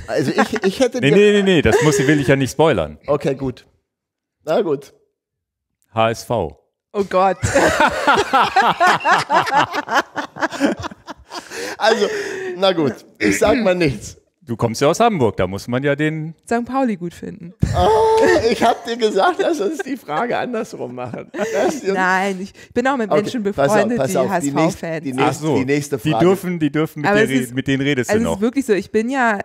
Also ich, ich hätte. nee, nee, nee, nee, das muss, will ich ja nicht spoilern. Okay, gut. Na gut. HSV. Oh Gott. also, na gut, ich sag mal nichts. Du kommst ja aus Hamburg, da muss man ja den. St. Pauli gut finden. Oh, ich habe dir gesagt, lass uns die Frage andersrum machen. Nein, ich bin auch mit Menschen okay, befreundet, pass auf, pass die HSV-Fans. Die, nächst, so, die nächste Frage. Die dürfen, die dürfen mit, dir, ist, mit denen redest also du noch. Es ist wirklich so, ich bin ja,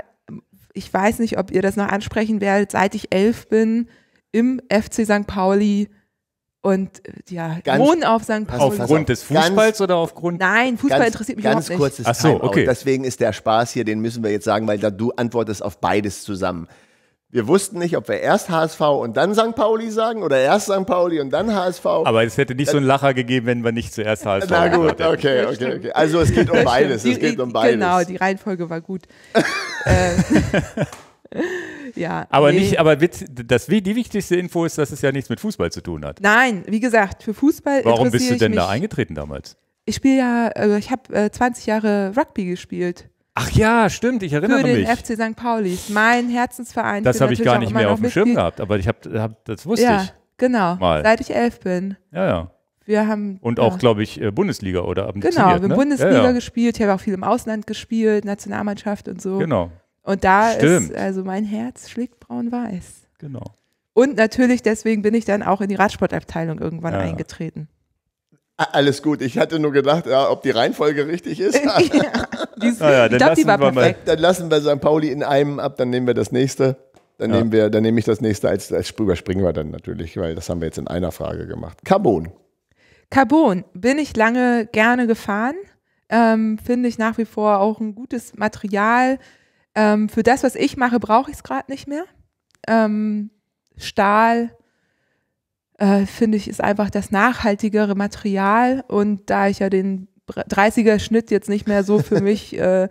ich weiß nicht, ob ihr das noch ansprechen werdet, seit ich elf bin, im FC St. Pauli und äh, ja, ganz, wohnen auf St. Pauli. Aufgrund des Fußballs ganz, oder aufgrund? Nein, Fußball ganz, interessiert mich ganz überhaupt nicht. Ganz kurzes Ach so, okay. Deswegen ist der Spaß hier, den müssen wir jetzt sagen, weil da du antwortest auf beides zusammen. Wir wussten nicht, ob wir erst HSV und dann St. Pauli sagen oder erst St. Pauli und dann HSV. Aber es hätte nicht dann, so einen Lacher gegeben, wenn wir nicht zuerst HSV Na gut, okay, okay, okay. Also es geht um beides, es geht um beides. Genau, die Reihenfolge war gut. äh, ja. Aber nee. nicht, aber das, die wichtigste Info ist, dass es ja nichts mit Fußball zu tun hat. Nein, wie gesagt, für Fußball. Warum bist du denn da eingetreten damals? Ich spiele ja, also ich habe äh, 20 Jahre Rugby gespielt. Ach ja, stimmt, ich erinnere mich. Für den mich. FC St. Pauli, mein Herzensverein. Das habe ich gar nicht mehr auf dem Schirm gehabt, aber ich habe, hab, das wusste ja, ich. Genau, mal. seit ich elf bin. Ja, ja. Wir haben, und auch, ja. glaube ich, äh, Bundesliga oder ab Genau, wir haben ne? Bundesliga ja, ja. gespielt, ich habe auch viel im Ausland gespielt, Nationalmannschaft und so. Genau. Und da Stimmt. ist, also mein Herz schlägt braun-weiß. Genau. Und natürlich, deswegen bin ich dann auch in die Radsportabteilung irgendwann ja. eingetreten. Alles gut, ich hatte nur gedacht, ja, ob die Reihenfolge richtig ist. Dann lassen wir St. Pauli in einem ab, dann nehmen wir das nächste. Dann nehmen wir, dann nehme ich das nächste als, als überspringen wir dann natürlich, weil das haben wir jetzt in einer Frage gemacht. Carbon. Carbon bin ich lange gerne gefahren. Ähm, Finde ich nach wie vor auch ein gutes Material. Ähm, für das, was ich mache, brauche ich es gerade nicht mehr. Ähm, Stahl, äh, finde ich, ist einfach das nachhaltigere Material. Und da ich ja den 30er-Schnitt jetzt nicht mehr so für mich äh,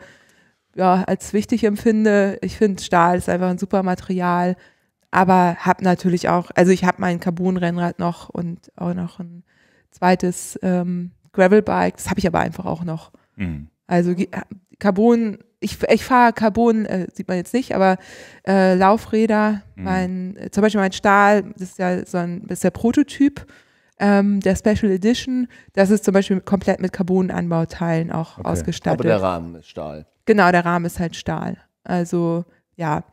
ja, als wichtig empfinde, ich finde, Stahl ist einfach ein super Material. Aber habe natürlich auch, also ich habe mein Carbon-Rennrad noch und auch noch ein zweites ähm, Gravel-Bike, Das habe ich aber einfach auch noch. Mhm. Also Carbon ich, ich fahre Carbon, äh, sieht man jetzt nicht, aber äh, Laufräder, mhm. mein, äh, zum Beispiel mein Stahl, das ist ja so ein, das ist der Prototyp ähm, der Special Edition. Das ist zum Beispiel komplett mit Carbon-Anbauteilen auch okay. ausgestattet. Aber der Rahmen ist Stahl. Genau, der Rahmen ist halt Stahl. Also ja,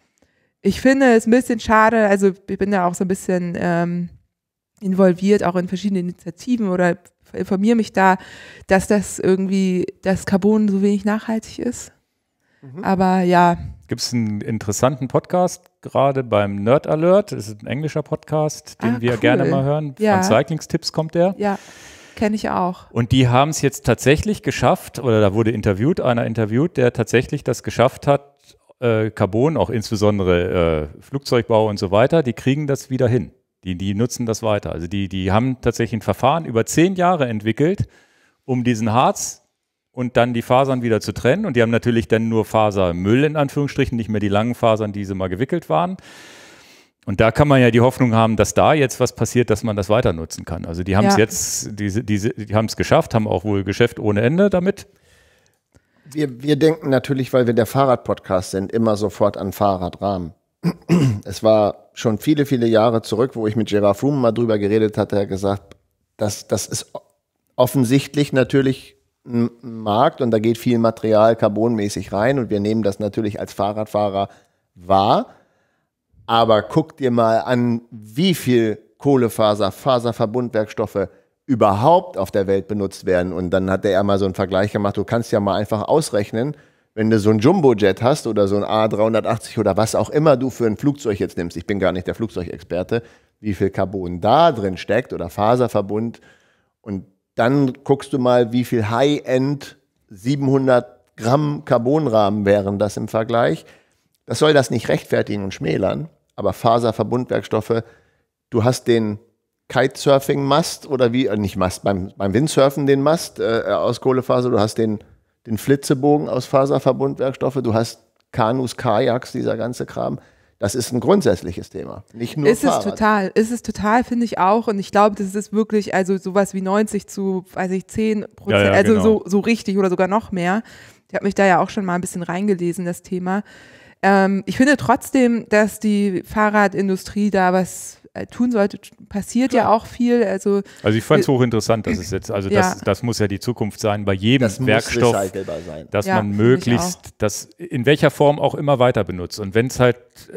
ich finde es ein bisschen schade, also ich bin da auch so ein bisschen ähm, involviert, auch in verschiedenen Initiativen oder informiere mich da, dass das irgendwie, dass Carbon so wenig nachhaltig ist. Mhm. Aber ja. Gibt es einen interessanten Podcast gerade beim Nerd Alert? Das ist ein englischer Podcast, den ah, wir cool. gerne mal hören. Ja. Von Cyclingstipps kommt der. Ja. Kenne ich auch. Und die haben es jetzt tatsächlich geschafft, oder da wurde interviewt, einer interviewt, der tatsächlich das geschafft hat, äh, Carbon, auch insbesondere äh, Flugzeugbau und so weiter, die kriegen das wieder hin. Die, die nutzen das weiter. Also die, die haben tatsächlich ein Verfahren über zehn Jahre entwickelt, um diesen Harz und dann die Fasern wieder zu trennen. Und die haben natürlich dann nur Fasermüll in Anführungsstrichen, nicht mehr die langen Fasern, die sie mal gewickelt waren. Und da kann man ja die Hoffnung haben, dass da jetzt was passiert, dass man das weiter nutzen kann. Also die haben es ja. jetzt, die, die, die haben es geschafft, haben auch wohl Geschäft ohne Ende damit. Wir, wir denken natürlich, weil wir der Fahrradpodcast sind, immer sofort an Fahrradrahmen. Es war schon viele, viele Jahre zurück, wo ich mit Gerard Froome mal drüber geredet hatte, er gesagt, das, das ist offensichtlich natürlich Markt und da geht viel Material carbonmäßig rein und wir nehmen das natürlich als Fahrradfahrer wahr. Aber guck dir mal an, wie viel Kohlefaser, Faserverbundwerkstoffe überhaupt auf der Welt benutzt werden. Und dann hat er mal so einen Vergleich gemacht, du kannst ja mal einfach ausrechnen, wenn du so einen Jumbojet hast oder so ein A380 oder was auch immer du für ein Flugzeug jetzt nimmst, ich bin gar nicht der Flugzeugexperte, wie viel Carbon da drin steckt oder Faserverbund. Und dann guckst du mal, wie viel High-End 700 Gramm Carbonrahmen wären das im Vergleich. Das soll das nicht rechtfertigen und schmälern, aber Faserverbundwerkstoffe, du hast den Kitesurfing-Mast oder wie, äh, nicht Mast, beim, beim Windsurfen den Mast äh, äh aus Kohlefaser, du hast den, den Flitzebogen aus Faserverbundwerkstoffe, du hast Kanus, Kajaks, dieser ganze Kram. Das ist ein grundsätzliches Thema, nicht nur ist Fahrrad. Es total, ist es total, finde ich auch. Und ich glaube, das ist wirklich also sowas wie 90 zu, weiß ich, 10 Prozent, ja, ja, also genau. so, so richtig oder sogar noch mehr. Ich habe mich da ja auch schon mal ein bisschen reingelesen, das Thema. Ähm, ich finde trotzdem, dass die Fahrradindustrie da was äh, tun sollte, passiert Klar. ja auch viel. Also, also ich fand es hochinteressant, dass es jetzt, also ja. das, das muss ja die Zukunft sein, bei jedem das Werkstoff, dass ja, man möglichst das in welcher Form auch immer weiter benutzt. Und wenn es halt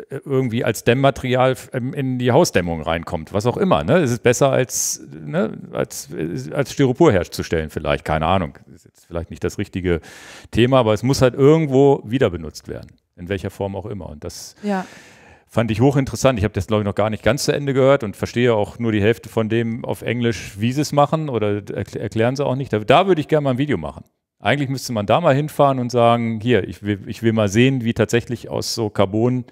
äh, irgendwie als Dämmmaterial ähm, in die Hausdämmung reinkommt, was auch immer, ne? Es ist besser als, ne? als, äh, als Styropor herzustellen, vielleicht, keine Ahnung. Ist jetzt vielleicht nicht das richtige Thema, aber es muss halt irgendwo wieder benutzt werden. In welcher Form auch immer. Und das ja. Fand ich hochinteressant. Ich habe das, glaube ich, noch gar nicht ganz zu Ende gehört und verstehe auch nur die Hälfte von dem auf Englisch, wie sie es machen oder erklären sie auch nicht. Da, da würde ich gerne mal ein Video machen. Eigentlich müsste man da mal hinfahren und sagen, hier, ich will, ich will mal sehen, wie tatsächlich aus so Carbon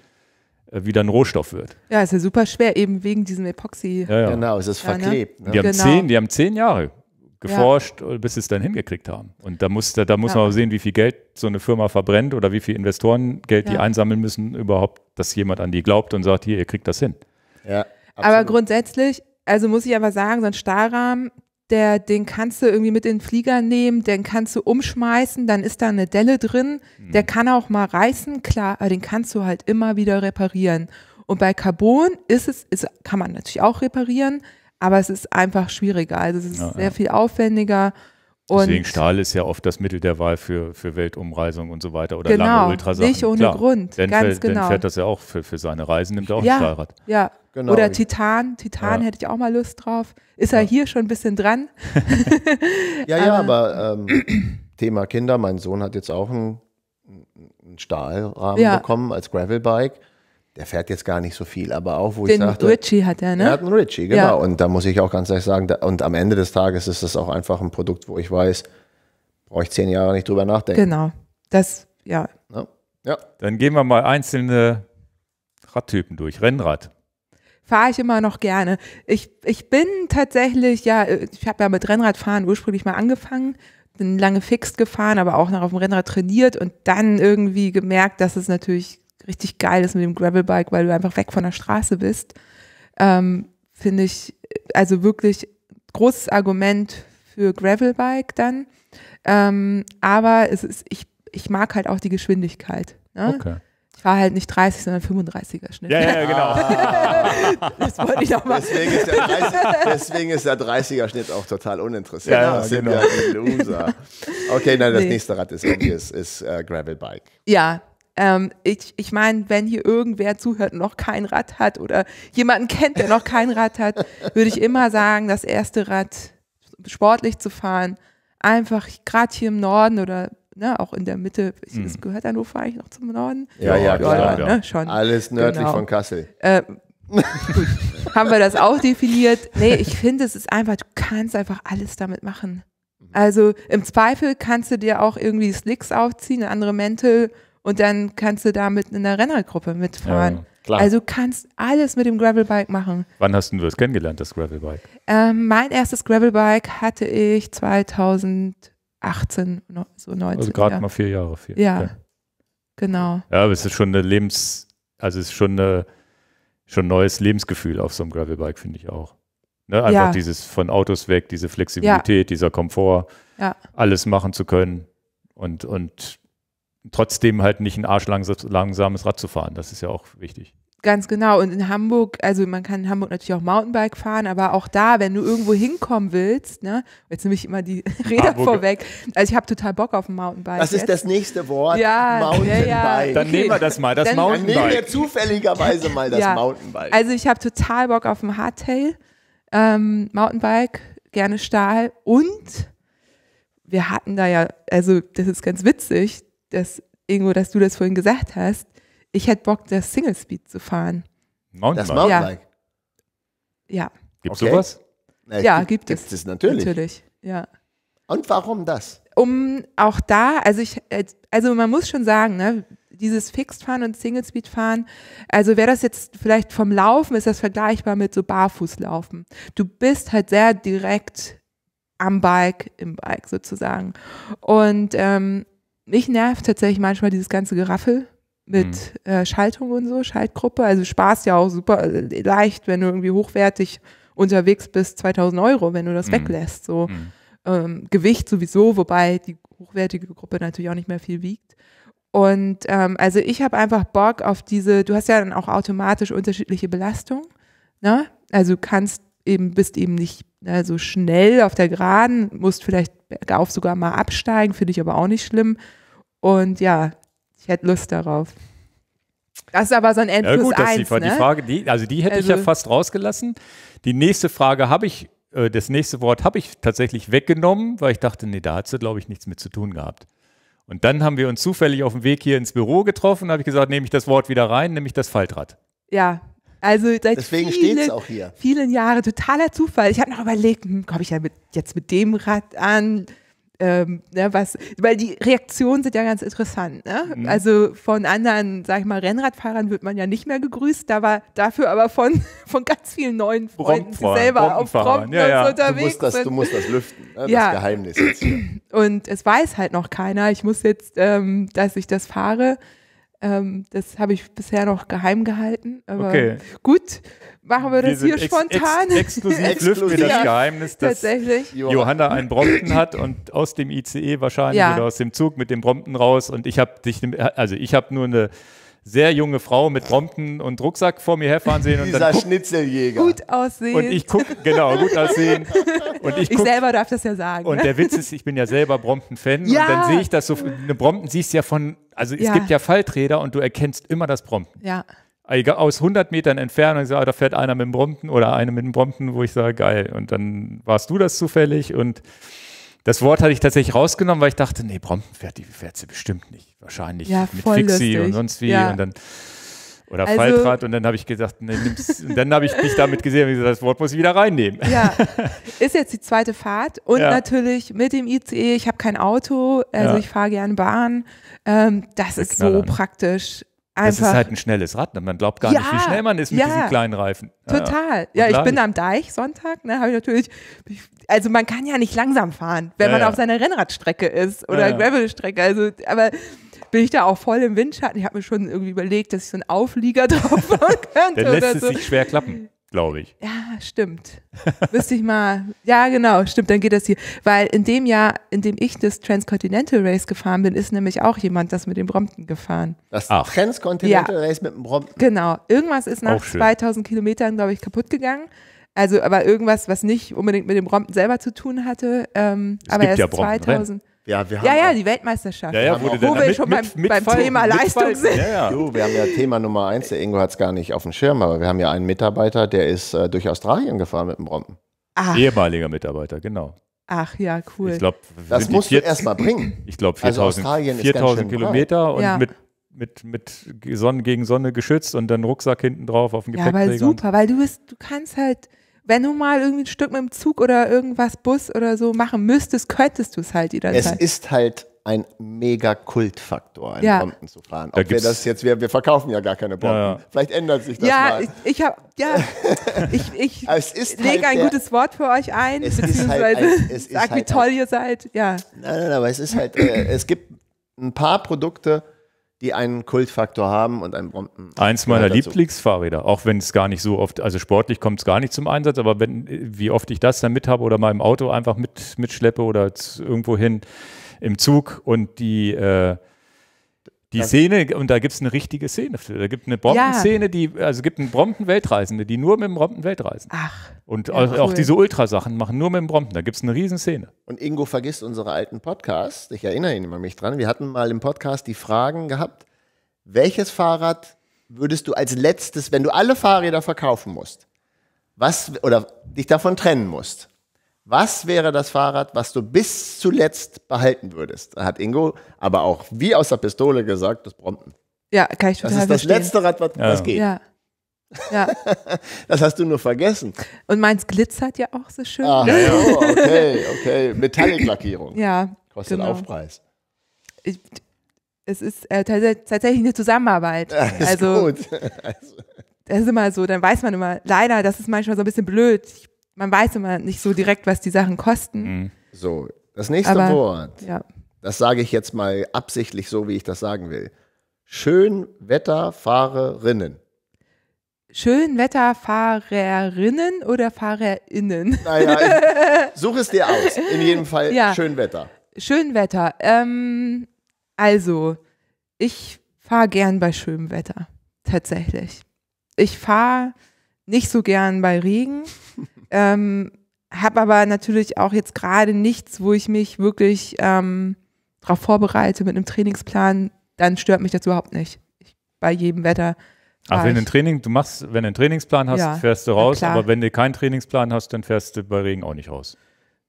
äh, wieder ein Rohstoff wird. Ja, ist ja super schwer, eben wegen diesem Epoxy. Ja, ja. Genau, es ist ne? verklebt. Ne? Die, haben genau. zehn, die haben zehn Jahre geforscht, ja. Äh, bis sie es dann hingekriegt haben. Und da muss, da, da muss ja. man auch sehen, wie viel Geld so eine Firma verbrennt oder wie viel Investorengeld ja. die einsammeln müssen, überhaupt, dass jemand an die glaubt und sagt, hier, ihr kriegt das hin. Ja, aber grundsätzlich, also muss ich aber sagen, so ein Stahlrahmen, der, den kannst du irgendwie mit in den Flieger nehmen, den kannst du umschmeißen, dann ist da eine Delle drin, mhm. der kann auch mal reißen, klar, aber den kannst du halt immer wieder reparieren. Und bei Carbon ist es, ist, kann man natürlich auch reparieren, aber es ist einfach schwieriger. Also es ist ja, sehr ja. viel aufwendiger. Deswegen Stahl ist ja oft das Mittel der Wahl für, für Weltumreisung und so weiter oder genau, lange Ultrasachen. Nicht ohne Klar, Grund. Dann ganz fährt, genau. Dann fährt das ja auch für, für seine Reisen, nimmt er auch ja, ein Stahlrad. Ja. Genau. Oder Titan. Titan ja. hätte ich auch mal Lust drauf. Ist ja. er hier schon ein bisschen dran? ja, ja, aber ähm, Thema Kinder. Mein Sohn hat jetzt auch einen, einen Stahlrahmen bekommen als Gravelbike der fährt jetzt gar nicht so viel, aber auch, wo Den ich sagte. Richie hat er, ne? Er hat einen Richie, genau. Ja. Und da muss ich auch ganz ehrlich sagen, da, und am Ende des Tages ist das auch einfach ein Produkt, wo ich weiß, brauche ich zehn Jahre nicht drüber nachdenken. Genau. Das, ja. ja. ja. Dann gehen wir mal einzelne Radtypen durch. Rennrad. Fahre ich immer noch gerne. Ich, ich bin tatsächlich, ja, ich habe ja mit Rennradfahren ursprünglich mal angefangen bin lange fixed gefahren, aber auch noch auf dem Rennrad trainiert und dann irgendwie gemerkt, dass es natürlich richtig geil ist mit dem Gravelbike, weil du einfach weg von der Straße bist, ähm, finde ich also wirklich großes Argument für Gravelbike dann. Ähm, aber es ist, ich, ich mag halt auch die Geschwindigkeit. Ne? Okay. Ich war halt nicht 30, sondern 35er Schnitt. Ja, ja, genau. das wollte ich nochmal. Deswegen, ist der 30, deswegen ist der 30er Schnitt auch total uninteressant. Ja, ja das genau. sind ja Loser. Okay, nein, das nee. nächste Rad ist, ist, ist äh, Gravelbike. Ja, ähm, ich ich meine, wenn hier irgendwer zuhört und noch kein Rad hat oder jemanden kennt, der noch kein Rad hat, würde ich immer sagen, das erste Rad sportlich zu fahren, einfach gerade hier im Norden oder ne, auch in der Mitte, mhm. das gehört Hannover eigentlich noch zum Norden? Ja, ja, ja klar. Ne, ja, ne, schon. Alles nördlich genau. von Kassel. Äh, haben wir das auch definiert? Nee, ich finde, es ist einfach, du kannst einfach alles damit machen. Mhm. Also im Zweifel kannst du dir auch irgendwie Slicks aufziehen, andere Mäntel und dann kannst du da mit einer Rennergruppe mitfahren. Ja, klar. Also kannst alles mit dem Gravelbike machen. Wann hast du das kennengelernt, das Gravelbike? Ähm, mein erstes Gravelbike hatte ich 2018, so 19. Also gerade ja. mal vier Jahre. Vier. Ja, okay. genau. Ja, aber es ist schon eine Lebens, also es ist schon eine, schon neues Lebensgefühl auf so einem Gravelbike, finde ich auch. Ne? Einfach ja. dieses von Autos weg, diese Flexibilität, dieser Komfort, alles machen zu können und, und trotzdem halt nicht ein arschlangsames Rad zu fahren. Das ist ja auch wichtig. Ganz genau. Und in Hamburg, also man kann in Hamburg natürlich auch Mountainbike fahren, aber auch da, wenn du irgendwo hinkommen willst, ne, jetzt nehme ich immer die Räder Hamburg. vorweg. Also ich habe total Bock auf ein Mountainbike. Das jetzt. ist das nächste Wort. Ja, Mountainbike. Ja, ja. Dann okay. nehmen wir das mal, das Dann Mountainbike. Dann nehmen wir zufälligerweise mal das ja. Mountainbike. Also ich habe total Bock auf ein Hardtail, ähm, Mountainbike, gerne Stahl und wir hatten da ja, also das ist ganz witzig, dass, irgendwo, dass du das vorhin gesagt hast, ich hätte Bock, das Single Speed zu fahren. Mountainbike? Das Mountainbike? Ja. ja. Gibt es okay. sowas? Na, ja, gibt, gibt es. Gibt es natürlich. Natürlich, ja. Und warum das? Um auch da, also ich, äh, also man muss schon sagen, ne, dieses Fixed-Fahren und Single-Speed-Fahren, also wäre das jetzt vielleicht vom Laufen, ist das vergleichbar mit so Barfußlaufen. Du bist halt sehr direkt am Bike, im Bike sozusagen. Und ähm, mich nervt tatsächlich manchmal dieses ganze Geraffel mit mhm. äh, Schaltung und so, Schaltgruppe. Also Spaß ja auch super äh, leicht, wenn du irgendwie hochwertig unterwegs bist, 2000 Euro, wenn du das mhm. weglässt. So mhm. ähm, Gewicht sowieso, wobei die hochwertige Gruppe natürlich auch nicht mehr viel wiegt. Und ähm, also ich habe einfach Bock auf diese, du hast ja dann auch automatisch unterschiedliche Belastungen. Ne? Also du kannst eben, bist eben nicht na, so schnell auf der Geraden, musst vielleicht bergauf sogar mal absteigen, finde ich aber auch nicht schlimm. Und ja, ich hätte Lust darauf. Das ist aber so ein N ja, gut, 1, die, ne? die Frage, die, also die hätte also, ich ja also fast rausgelassen. Die nächste Frage habe ich, äh, das nächste Wort habe ich tatsächlich weggenommen, weil ich dachte, nee, da hat sie, glaube ich, nichts mit zu tun gehabt. Und dann haben wir uns zufällig auf dem Weg hier ins Büro getroffen, habe ich gesagt, nehme ich das Wort wieder rein, nehme ich das Faltrad. Ja, also seit Deswegen vielen, auch hier. vielen Jahren totaler Zufall. Ich habe noch überlegt, hm, komme ich ja mit, jetzt mit dem Rad an? Ähm, ne, was, weil die Reaktionen sind ja ganz interessant. Ne? Mhm. Also von anderen, sag ich mal, Rennradfahrern wird man ja nicht mehr gegrüßt, da war dafür aber von, von ganz vielen neuen Freunden, die selber auf Prompten ja, ja. unterwegs du musst das, sind. Du musst das lüften, ne? ja. das Geheimnis jetzt hier. Und es weiß halt noch keiner, ich muss jetzt, ähm, dass ich das fahre. Ähm, das habe ich bisher noch geheim gehalten. Aber okay. gut, machen wir, wir das hier ex spontan. Ex exklusiv lüften wir das Geheimnis, dass Johanna einen Brompton hat und aus dem ICE wahrscheinlich ja. oder aus dem Zug mit dem Brompton raus. Und ich habe dich, also ich habe nur eine sehr junge Frau mit Brompton und Rucksack vor mir herfahren sehen. und Dieser dann guck, Schnitzeljäger. Gut aussehen. Und ich gucke, genau, gut aussehen. Und ich, guck, ich selber darf das ja sagen. Und ne? der Witz ist, ich bin ja selber Brompton-Fan. Ja. Und dann sehe ich das so, eine Brompton siehst du ja von, also es ja. gibt ja Falträder und du erkennst immer das Brompton. Ja. Aus 100 Metern Entfernung, ah, da fährt einer mit dem Brompton oder eine mit dem Brompton, wo ich sage, geil. Und dann warst du das zufällig und das Wort hatte ich tatsächlich rausgenommen, weil ich dachte, nee, Bromben fährt die fährt sie bestimmt nicht. Wahrscheinlich ja, mit Fixie lustig. und sonst wie. Ja. Und dann, oder also, Faltrad. Und dann habe ich gedacht, nee, nimm's. und dann habe ich mich damit gesehen, wie gesagt, das Wort muss ich wieder reinnehmen. Ja, ist jetzt die zweite Fahrt. Und ja. natürlich mit dem ICE, ich habe kein Auto, also ich fahre gerne Bahn. Ähm, das ist so ne? praktisch. Einfach. Das ist halt ein schnelles Rad. Ne? Man glaubt gar ja, nicht, wie schnell man ist mit ja, diesen kleinen Reifen. Total. Ja, ja ich bin am Deich Sonntag, ne, habe ich natürlich. Also man kann ja nicht langsam fahren, wenn man auf seiner Rennradstrecke ist oder Gravelstrecke. Also, aber bin ich da auch voll im Windschatten. Ich habe mir schon irgendwie überlegt, dass ich so einen Auflieger drauf machen könnte. Dann lässt es so. sich schwer klappen glaube ich. Ja, stimmt. Müsste ich mal. Ja, genau, stimmt, dann geht das hier. Weil in dem Jahr, in dem ich das Transcontinental Race gefahren bin, ist nämlich auch jemand das mit dem Brompton gefahren. Das Ach. Transcontinental ja. Race mit dem Brompton. Genau. Irgendwas ist nach 2000 Kilometern, glaube ich, kaputt gegangen. Also, aber irgendwas, was nicht unbedingt mit dem Brompton selber zu tun hatte. Ähm, aber erst ja 2000. Ja, wir haben ja, ja, die Weltmeisterschaft. Ja, ja, wo, wo wir mit, schon beim, mit, beim Fall, Thema Leistung sind. Ja, du, wir haben ja Thema Nummer eins, der Ingo hat es gar nicht auf dem Schirm, aber wir haben ja einen Mitarbeiter, der ist äh, durch Australien gefahren mit dem Brompen. Ach. Ehemaliger Mitarbeiter, genau. Ach ja, cool. Ich glaub, das musst vier, du erstmal bringen. Ich glaube, 4000, also Kilometer breit. und mit mit, mit Sonne gegen Sonne geschützt und dann Rucksack hinten drauf auf dem Gepäckträger. Ja, weil super, weil du bist, du kannst halt wenn du mal irgendwie ein Stück mit dem Zug oder irgendwas, Bus oder so machen müsstest, könntest du es halt jederzeit. Es ist halt ein mega Kultfaktor, einen ja. Bomben zu fahren. Ob da wir das jetzt, wir, wir verkaufen ja gar keine Bomben. Ja, ja. Vielleicht ändert sich das ja, mal. Ich, ich hab, ja, ich, ich lege halt ein gutes Wort für euch ein, es halt beziehungsweise halt ein, es sag, halt wie toll ihr seid. Ja. Nein, nein, aber es ist halt, äh, es gibt ein paar Produkte, die einen Kultfaktor haben und einen Bomben. Eins meiner Lieblingsfahrräder, auch wenn es gar nicht so oft, also sportlich kommt es gar nicht zum Einsatz, aber wenn, wie oft ich das dann mit habe oder mal im Auto einfach mit, mitschleppe oder irgendwo hin im Zug und die äh, die das Szene, und da gibt es eine richtige Szene Da gibt eine Bombenszene, ja. die, also gibt einen Bomben-Weltreisende, die nur mit dem Bomben Weltreisen. Ach. Und ja, auch, cool. auch, diese Ultrasachen machen nur mit dem Bomben. Da gibt es eine Riesenszene. Und Ingo vergisst unsere alten Podcasts. Ich erinnere ihn immer mich dran. Wir hatten mal im Podcast die Fragen gehabt: Welches Fahrrad würdest du als letztes, wenn du alle Fahrräder verkaufen musst, was oder dich davon trennen musst? Was wäre das Fahrrad, was du bis zuletzt behalten würdest? Da hat Ingo aber auch wie aus der Pistole gesagt, das Brompton. Ja, kann ich total Das ist das letzte Rad, was, ja. was geht. Ja. Ja. das hast du nur vergessen. Und meins glitzert ja auch so schön. Ah, ne? oh, okay, okay. metallic Ja. Kostet genau. Aufpreis. Ich, es ist äh, tatsächlich eine Zusammenarbeit. Ja, also, gut. also, das ist immer so, dann weiß man immer, leider, das ist manchmal so ein bisschen blöd. Ich man weiß immer nicht so direkt, was die Sachen kosten. Mhm. So, das nächste Aber, Wort. Ja. Das sage ich jetzt mal absichtlich so, wie ich das sagen will. Schönwetterfahrerinnen. Schönwetterfahrerinnen oder Fahrerinnen? Naja, such es dir aus. In jedem Fall ja. Schönwetter. Schönwetter. Ähm, also, ich fahre gern bei schönem Wetter, tatsächlich. Ich fahre nicht so gern bei Regen. Ähm, habe aber natürlich auch jetzt gerade nichts, wo ich mich wirklich ähm, darauf vorbereite mit einem Trainingsplan. Dann stört mich das überhaupt nicht. Ich, bei jedem Wetter. Ach, wenn ein Training, du machst, wenn du einen Trainingsplan hast, ja, fährst du raus, aber wenn du keinen Trainingsplan hast, dann fährst du bei Regen auch nicht raus.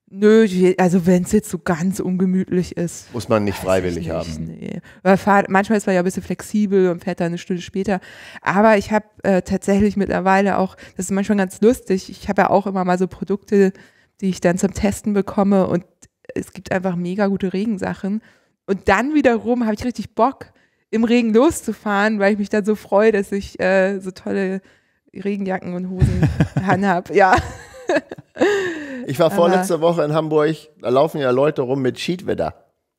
Nö, also wenn es jetzt so ganz ungemütlich ist. Muss man nicht freiwillig haben. Nee. Weil fahr, manchmal ist man ja ein bisschen flexibel und fährt dann eine Stunde später. Aber ich habe äh, tatsächlich mittlerweile auch, das ist manchmal ganz lustig, ich habe ja auch immer mal so Produkte, die ich dann zum Testen bekomme und es gibt einfach mega gute Regensachen. Und dann wiederum habe ich richtig Bock, im Regen loszufahren, weil ich mich dann so freue, dass ich äh, so tolle Regenjacken und Hosen an habe. Ja. ich war vorletzte Woche in Hamburg, da laufen ja Leute rum mit Schiedwetter.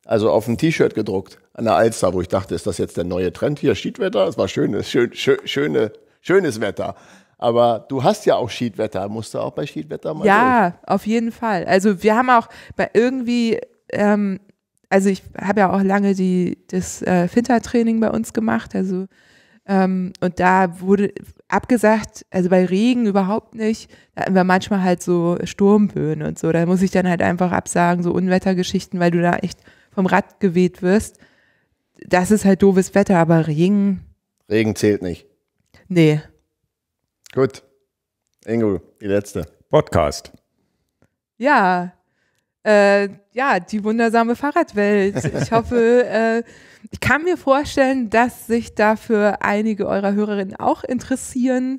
Also auf ein T-Shirt gedruckt an der Alster, wo ich dachte, ist das jetzt der neue Trend hier? Schiedwetter? Es war schönes, schön, schön, schöne, schönes Wetter. Aber du hast ja auch Schiedwetter. Musst du auch bei Schiedwetter mal Ja, durch. auf jeden Fall. Also wir haben auch bei irgendwie, ähm, also ich habe ja auch lange die, das äh, Fintertraining bei uns gemacht. Also ähm, und da wurde, abgesagt, also bei Regen überhaupt nicht. Da haben wir manchmal halt so Sturmböen und so. Da muss ich dann halt einfach absagen, so Unwettergeschichten, weil du da echt vom Rad geweht wirst. Das ist halt doofes Wetter, aber Regen. Regen zählt nicht. Nee. Gut. Ingo, die letzte. Podcast. Ja. Äh, ja, die wundersame Fahrradwelt. Ich hoffe, äh, ich kann mir vorstellen, dass sich dafür einige eurer Hörerinnen auch interessieren.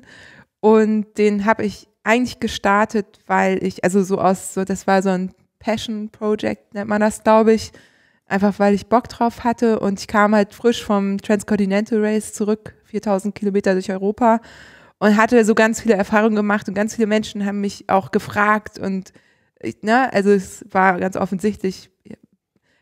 Und den habe ich eigentlich gestartet, weil ich, also so aus, so, das war so ein Passion Project, nennt man das, glaube ich. Einfach weil ich Bock drauf hatte und ich kam halt frisch vom Transcontinental Race zurück, 4000 Kilometer durch Europa und hatte so ganz viele Erfahrungen gemacht und ganz viele Menschen haben mich auch gefragt und ich, ne, also es war ganz offensichtlich,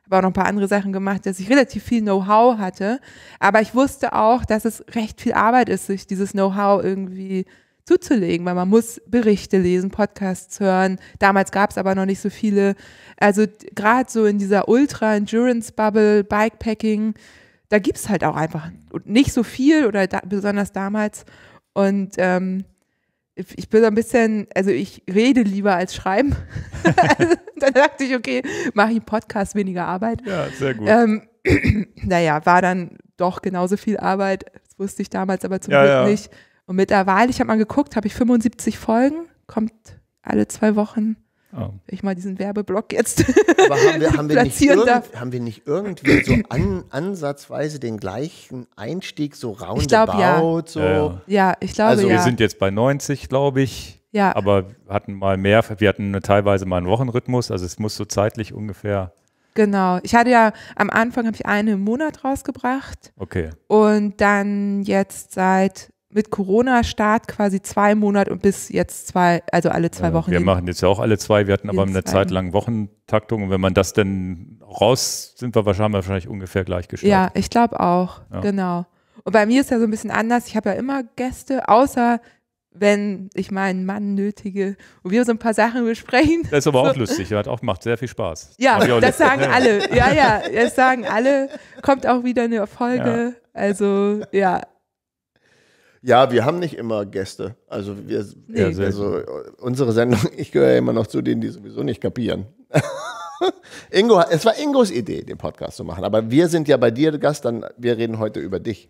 habe auch noch ein paar andere Sachen gemacht, dass ich relativ viel Know-how hatte. Aber ich wusste auch, dass es recht viel Arbeit ist, sich dieses Know-how irgendwie zuzulegen, weil man muss Berichte lesen, Podcasts hören. Damals gab es aber noch nicht so viele. Also gerade so in dieser Ultra-Endurance-Bubble, Bikepacking, da gibt es halt auch einfach nicht so viel oder da, besonders damals. Und ähm, ich bin ein bisschen, also ich rede lieber als schreiben. also, dann dachte ich, okay, mache ich einen Podcast, weniger Arbeit. Ja, sehr gut. Ähm, naja, war dann doch genauso viel Arbeit. Das wusste ich damals aber zum ja, Glück ja. nicht. Und mit der Wahl, ich habe mal geguckt, habe ich 75 Folgen, kommt alle zwei Wochen Oh. Ich mal diesen Werbeblock jetzt. Aber haben wir, haben wir, nicht, irgend, haben wir nicht, irgendwie so an, ansatzweise den gleichen Einstieg so roundabout? Ich glaub, ja. So. Ja. ja. ich glaube also, ja. Wir sind jetzt bei 90, glaube ich. Ja. Aber hatten mal mehr, wir hatten teilweise mal einen Wochenrhythmus, also es muss so zeitlich ungefähr. Genau. Ich hatte ja am Anfang habe ich einen Monat rausgebracht. Okay. Und dann jetzt seit mit Corona-Start quasi zwei Monate und bis jetzt zwei, also alle zwei ja, Wochen. Wir machen jetzt ja auch alle zwei. Wir hatten aber eine Zeit lang Wochentaktung und wenn man das dann raus, sind wir wahrscheinlich, wahrscheinlich ungefähr gleich gestartet. Ja, ich glaube auch, ja. genau. Und bei mir ist ja so ein bisschen anders. Ich habe ja immer Gäste, außer wenn ich meinen Mann nötige und wir so ein paar Sachen besprechen. Das ist aber so. auch lustig, hat auch macht sehr viel Spaß. Ja, das Lust. sagen alle. Ja, ja, das sagen alle. Kommt auch wieder eine Folge. Ja. Also ja, ja, wir haben nicht immer Gäste. Also wir, nee. also äh, unsere Sendung, ich gehöre immer noch zu denen, die sowieso nicht kapieren. Ingo, es war Ingos Idee, den Podcast zu machen. Aber wir sind ja bei dir Gast, dann wir reden heute über dich.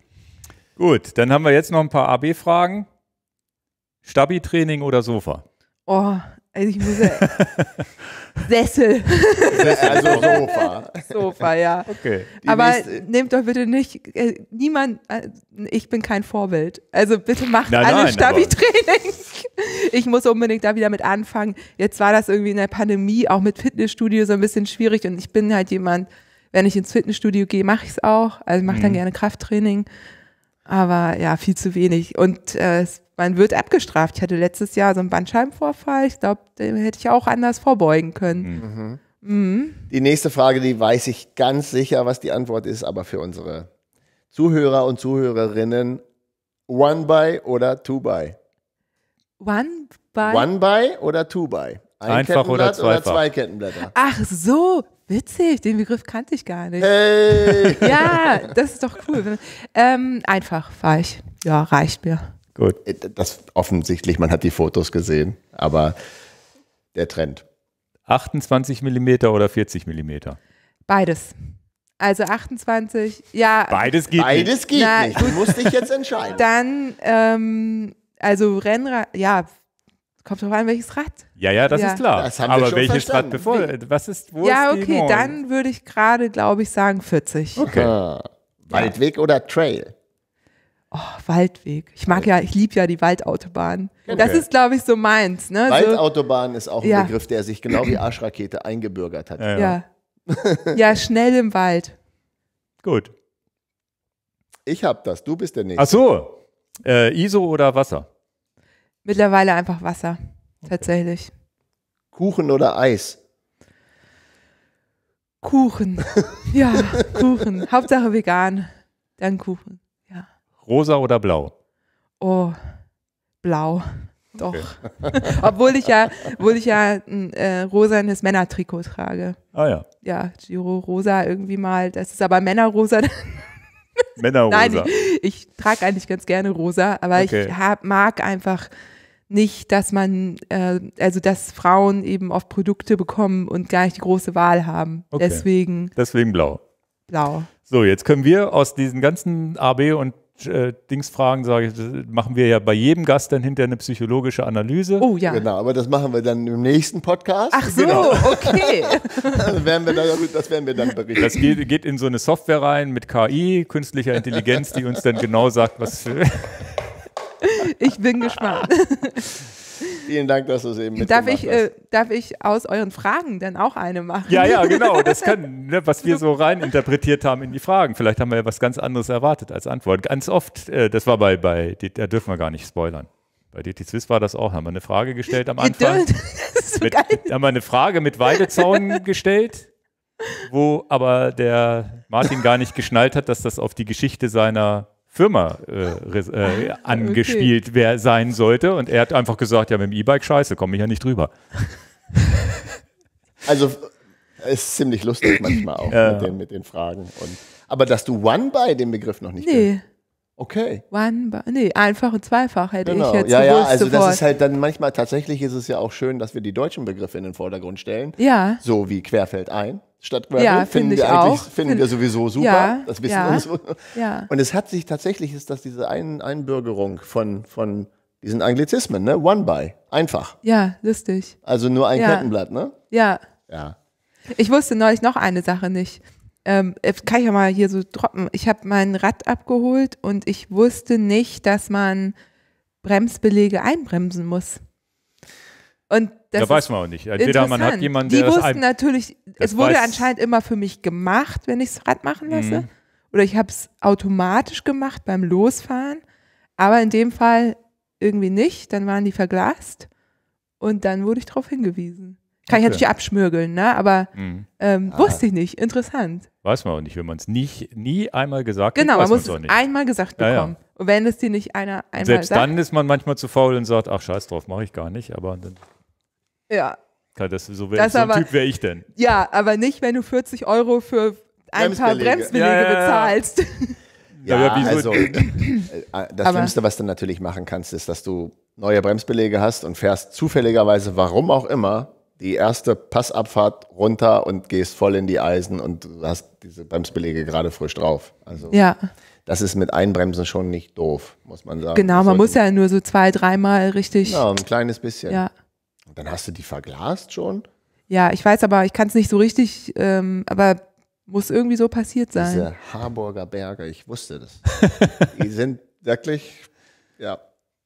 Gut, dann haben wir jetzt noch ein paar AB-Fragen. Stabi-Training oder Sofa? Oh, also ich muss ja Sessel. Also Sofa. Sofa, ja. Okay. Aber nächste. nehmt doch bitte nicht, äh, niemand, äh, ich bin kein Vorbild. Also bitte macht nein, alle Stabi-Training. Ich muss unbedingt da wieder mit anfangen. Jetzt war das irgendwie in der Pandemie auch mit Fitnessstudio so ein bisschen schwierig und ich bin halt jemand, wenn ich ins Fitnessstudio gehe, mache ich es auch. Also mache dann mhm. gerne Krafttraining. Aber ja, viel zu wenig. Und äh, es man wird abgestraft. Ich hatte letztes Jahr so einen Bandscheibenvorfall. Ich glaube, dem hätte ich auch anders vorbeugen können. Mhm. Mhm. Die nächste Frage, die weiß ich ganz sicher, was die Antwort ist, aber für unsere Zuhörer und Zuhörerinnen: One by oder two by? One by. One by oder two by? Ein Einfach oder zweifach? Oder zwei Kettenblätter. Ach so, Witzig, den Begriff kannte ich gar nicht. Hey. Ja, das ist doch cool. Ähm, einfach falsch. Ja, reicht mir. Gut. Äh, das offensichtlich, man hat die Fotos gesehen, aber der Trend. 28 mm oder 40 mm? Beides. Also 28, ja. Beides geht Beides nicht. geht Na, nicht. Du musst dich jetzt entscheiden. Dann, ähm, also Rennrad, ja, kommt drauf an, welches Rad. Ja, ja, das ja. ist klar. Das Aber welches verstanden. Rad bevor? Was ist, wo ja, ist okay, dann würde ich gerade, glaube ich, sagen 40. Okay. Ah, Waldweg oder Trail? Oh, Waldweg. Ich mag ja, ich liebe ja die Waldautobahn. Okay. Das ist, glaube ich, so meins. Ne? Waldautobahn ist auch ein ja. Begriff, der sich genau wie Arschrakete eingebürgert hat. Ja, ja. ja schnell im Wald. Gut. Ich habe das, du bist der Nächste. Ach so, äh, ISO oder Wasser? Mittlerweile einfach Wasser, tatsächlich. Kuchen oder Eis? Kuchen. ja, Kuchen. Hauptsache vegan. Dann Kuchen. Rosa oder blau? Oh, blau. Doch. Okay. obwohl ich ja, obwohl ich ja ein äh, rosanes Männertrikot trage. Ah ja. Ja, Giro Rosa irgendwie mal. Das ist aber Männerrosa. Männerrosa. Nein, ich, ich, trage eigentlich ganz gerne rosa, aber okay. ich hab, mag einfach nicht, dass man, äh, also dass Frauen eben oft Produkte bekommen und gar nicht die große Wahl haben. Okay. Deswegen. Deswegen blau. Blau. So, jetzt können wir aus diesen ganzen AB und äh, Dings fragen, sage ich, machen wir ja bei jedem Gast dann hinter eine psychologische Analyse. Oh ja. Genau, aber das machen wir dann im nächsten Podcast. Ach so, genau. okay. das, also werden wir dann, das werden wir dann berichten. Das geht, geht, in so eine Software rein mit KI, künstlicher Intelligenz, die uns dann genau sagt, was. ich bin gespannt. Vielen Dank, dass du es eben darf ich, hast. Äh, darf ich aus euren Fragen dann auch eine machen? Ja, ja, genau. Das kann, ne, was wir so rein interpretiert haben in die Fragen. Vielleicht haben wir ja was ganz anderes erwartet als Antwort. Ganz oft, äh, das war bei, bei, da dürfen wir gar nicht spoilern. Bei DT Swiss war das auch. Haben wir eine Frage gestellt am Anfang. So mit, haben wir eine Frage mit Weidezaun gestellt, wo aber der Martin gar nicht geschnallt hat, dass das auf die Geschichte seiner Firma äh, äh, angespielt okay. wer sein sollte. Und er hat einfach gesagt, ja, mit dem E-Bike scheiße, komme ich ja nicht drüber. Also ist ziemlich lustig manchmal auch ja. mit, den, mit, den, Fragen. Und, aber dass du One by den Begriff noch nicht nee. Okay. One, nee, einfach und zweifach hätte genau. ich jetzt Ja, ja, also sofort. das ist halt dann manchmal tatsächlich ist es ja auch schön, dass wir die deutschen Begriffe in den Vordergrund stellen. Ja. So wie querfeld ein statt Querfeld ja, finden find wir eigentlich auch. finden find wir sowieso super. Ja, das wissen ja, uns. Ja. Und es hat sich tatsächlich ist das diese Ein Einbürgerung von von diesen Anglizismen, ne? One by, einfach. Ja, lustig. Also nur ein Kettenblatt, ne? Ja. Ja. Ich wusste neulich noch eine Sache nicht ähm, äh, kann ich ja mal hier so droppen. Ich habe mein Rad abgeholt und ich wusste nicht, dass man Bremsbelege einbremsen muss. Und das ja, weiß man auch nicht. Entweder man hat jemanden, der. Die wussten natürlich, es wurde anscheinend immer für mich gemacht, wenn ich das Rad machen mhm. lasse. Mhm. Oder ich habe es automatisch gemacht beim Losfahren. Aber in dem Fall irgendwie nicht. Dann waren die verglast und dann wurde ich darauf hingewiesen. Kann ich natürlich okay. abschmürgeln, ne? aber mhm. ähm, ah. wusste ich nicht. Interessant. Weiß man auch nicht, wenn man es nie einmal gesagt hat. Genau, man muss es auch nicht. einmal gesagt bekommen. Ja, ja. Und wenn es dir nicht einer einmal Selbst sagt, dann ist man manchmal zu faul und sagt, ach scheiß drauf, mache ich gar nicht. Aber dann ja. Das, so, wär, das so ein Typ wäre ich denn. Ja, aber nicht, wenn du 40 Euro für ein paar Bremsbelege ja, bezahlst. Ja, also, äh, äh, das Schlimmste, was du natürlich machen kannst, ist, dass du neue Bremsbelege hast und fährst zufälligerweise, warum auch immer, die erste Passabfahrt runter und gehst voll in die Eisen und du hast diese Bremsbeläge gerade frisch drauf. Also ja. das ist mit Einbremsen schon nicht doof, muss man sagen. Genau, man muss ja nur so zwei, dreimal richtig. Ja, ein kleines bisschen. Ja. Und dann hast du die verglast schon. Ja, ich weiß, aber ich kann es nicht so richtig, ähm, aber muss irgendwie so passiert sein. Diese Harburger Berge, ich wusste das. die sind wirklich, ja.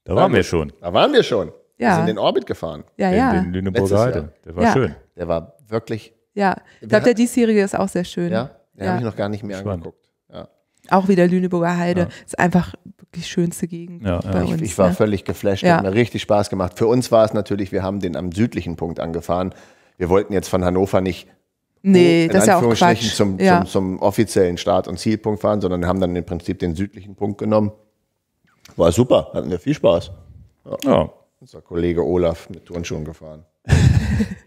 Da waren wir schon. Da waren wir schon. Ja. Wir sind in den Orbit gefahren. Ja, den, ja. Den Lüneburger Heide. Der war ja. schön. Der war wirklich. Ja, ich glaube, der diesjährige ist auch sehr schön. Ja, den ja. habe ich noch gar nicht mehr Spannend. angeguckt. Ja. Auch wieder Lüneburger Heide. Ja. Ist einfach wirklich schönste Gegend ja, bei uns. Ich, ich war ne? völlig geflasht. Hat mir richtig Spaß gemacht. Für uns war es natürlich, wir haben den am südlichen Punkt angefahren. Wir wollten jetzt von Hannover nicht Nee, in das ist ja auch Zum, ja. Zum, zum, offiziellen Start- und Zielpunkt fahren, sondern haben dann im Prinzip den südlichen Punkt genommen. War super, hatten wir viel Spaß. Ja. ja unser Kollege Olaf mit Turnschuhen gefahren.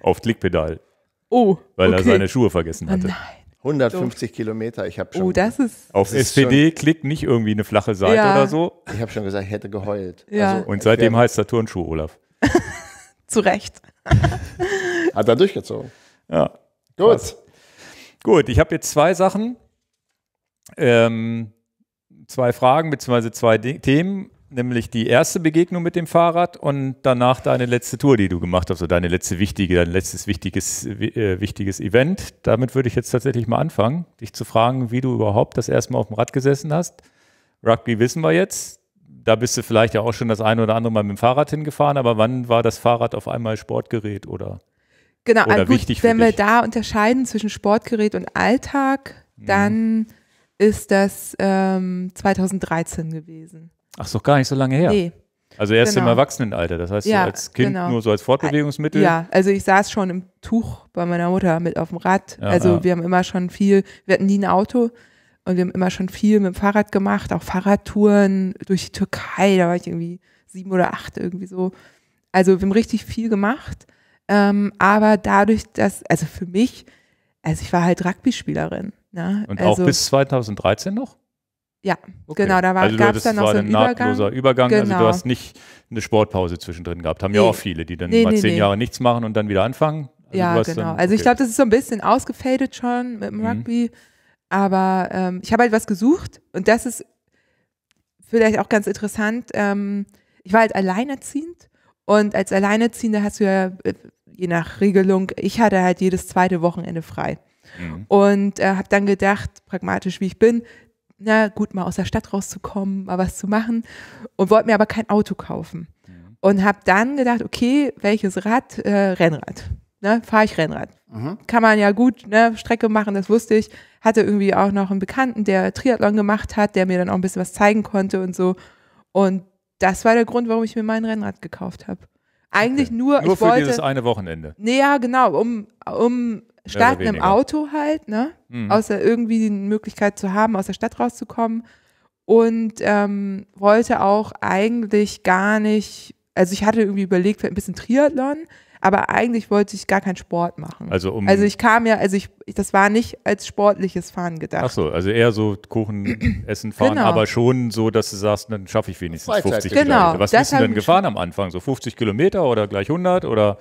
Auf Klickpedal. Oh. Weil okay. er seine Schuhe vergessen oh hatte. Oh nein. 150 so. Kilometer, ich habe oh, schon. Oh, das ist. Auf das SPD ist schon, klickt nicht irgendwie eine flache Seite ja. oder so. Ich habe schon gesagt, ich hätte geheult. Ja. Also, Und seitdem wär, heißt er Turnschuh, Olaf. Zu Recht. Hat er durchgezogen. Ja. Gut. Krass. Gut, ich habe jetzt zwei Sachen, ähm, zwei Fragen beziehungsweise zwei D Themen nämlich die erste Begegnung mit dem Fahrrad und danach deine letzte Tour, die du gemacht hast, also deine letzte wichtige, dein letztes wichtiges, äh, wichtiges Event. Damit würde ich jetzt tatsächlich mal anfangen, dich zu fragen, wie du überhaupt das erste Mal auf dem Rad gesessen hast. Rugby wissen wir jetzt. Da bist du vielleicht ja auch schon das eine oder andere Mal mit dem Fahrrad hingefahren, aber wann war das Fahrrad auf einmal Sportgerät oder? Genau, oder gut, wichtig wenn wir da unterscheiden zwischen Sportgerät und Alltag, mhm. dann hm. ist das ähm, 2013 gewesen. Ach, ist doch gar nicht so lange her. Nee. Also erst genau. im Erwachsenenalter, das heißt ja, als Kind genau. nur so als Fortbewegungsmittel. Ja, also ich saß schon im Tuch bei meiner Mutter mit auf dem Rad. Ja, also wir haben immer schon viel, wir hatten nie ein Auto und wir haben immer schon viel mit dem Fahrrad gemacht, auch Fahrradtouren durch die Türkei, da war ich irgendwie sieben oder acht irgendwie so. Also wir haben richtig viel gemacht, ähm, aber dadurch, dass, also für mich, also ich war halt Rugby-Spielerin. Ne? Und also, auch bis 2013 noch? Ja, okay. genau, da also gab es dann noch so einen Übergang. Übergang. Genau. Also du genau. hast nicht eine Sportpause zwischendrin gehabt. Haben nee. ja auch viele, die dann nee, mal nee, zehn Jahre nichts machen und dann wieder anfangen. Also ja, genau. Dann, okay. Also ich glaube, das ist so ein bisschen ausgefadet schon mit dem mhm. Rugby. Aber ähm, ich habe halt was gesucht und das ist vielleicht auch ganz interessant. Ähm, ich war halt alleinerziehend und als Alleinerziehende hast du ja, äh, je nach Regelung, ich hatte halt jedes zweite Wochenende frei. Mhm. Und äh, habe dann gedacht, pragmatisch wie ich bin, na gut, mal aus der Stadt rauszukommen, mal was zu machen und wollte mir aber kein Auto kaufen. Mhm. Und habe dann gedacht, okay, welches Rad? Äh, Rennrad. Ne, Fahre ich Rennrad. Mhm. Kann man ja gut ne, Strecke machen, das wusste ich. Hatte irgendwie auch noch einen Bekannten, der Triathlon gemacht hat, der mir dann auch ein bisschen was zeigen konnte und so. Und das war der Grund, warum ich mir mein Rennrad gekauft habe. Eigentlich okay. nur, nur ich für wollte, dieses eine Wochenende. Nee, ja, genau, um, um starten im Auto halt, ne? Mhm. Außer irgendwie die Möglichkeit zu haben, aus der Stadt rauszukommen. Und ähm, wollte auch eigentlich gar nicht, also ich hatte irgendwie überlegt, ein bisschen Triathlon, aber eigentlich wollte ich gar keinen Sport machen. Also, um also ich kam ja, also ich, das war nicht als sportliches Fahren gedacht. Ach so, also eher so Kuchen essen fahren, genau. aber schon so, dass du sagst, dann schaffe ich wenigstens Freizeit. 50 genau, Kilometer. Was genau, bist du denn gefahren am Anfang? So 50 Kilometer oder gleich 100 oder?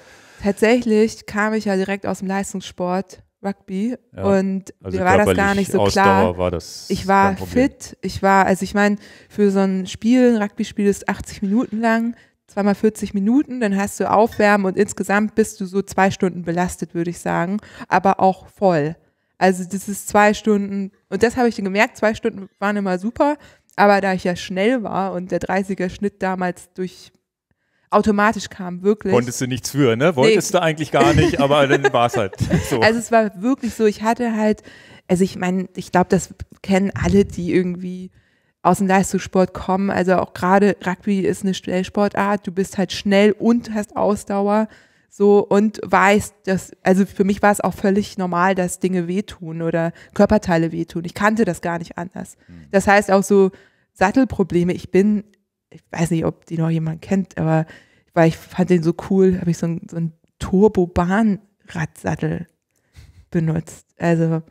tatsächlich kam ich ja direkt aus dem Leistungssport Rugby ja. und also mir war das gar nicht so klar. War ich war fit, ich war, also ich meine, für so ein Spiel, ein Rugby-Spiel ist 80 Minuten lang, zweimal 40 Minuten, dann hast du Aufwärmen und insgesamt bist du so zwei Stunden belastet, würde ich sagen, aber auch voll. Also das ist zwei Stunden, und das habe ich dann gemerkt, zwei Stunden waren immer super, aber da ich ja schnell war und der 30er-Schnitt damals durch automatisch kam, wirklich. Konntest du nichts für, ne? Wolltest nee. du eigentlich gar nicht, aber dann war es halt so. Also es war wirklich so, ich hatte halt, also ich meine, ich glaube, das kennen alle, die irgendwie aus dem Leistungssport kommen. Also auch gerade Rugby ist eine Schnellsportart, du bist halt schnell und hast Ausdauer. So und weißt, dass, also für mich war es auch völlig normal, dass Dinge wehtun oder Körperteile wehtun. Ich kannte das gar nicht anders. Hm. Das heißt auch so, Sattelprobleme. Ich bin ich weiß nicht, ob die noch jemand kennt, aber weil ich fand den so cool, habe ich so, einen so einen radsattel benutzt. Also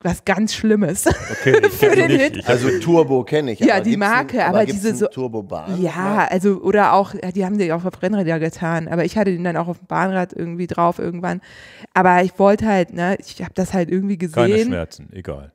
was ganz Schlimmes. Okay, ich für den nicht. Hit. Also Turbo kenne ich. Ja, die Marke, einen, aber, aber diese so. Turboban. Ja, also oder auch, die haben die auch auf Rennräder getan, aber ich hatte den dann auch auf dem Bahnrad irgendwie drauf irgendwann. Aber ich wollte halt, ne, ich habe das halt irgendwie gesehen. Keine Schmerzen, egal.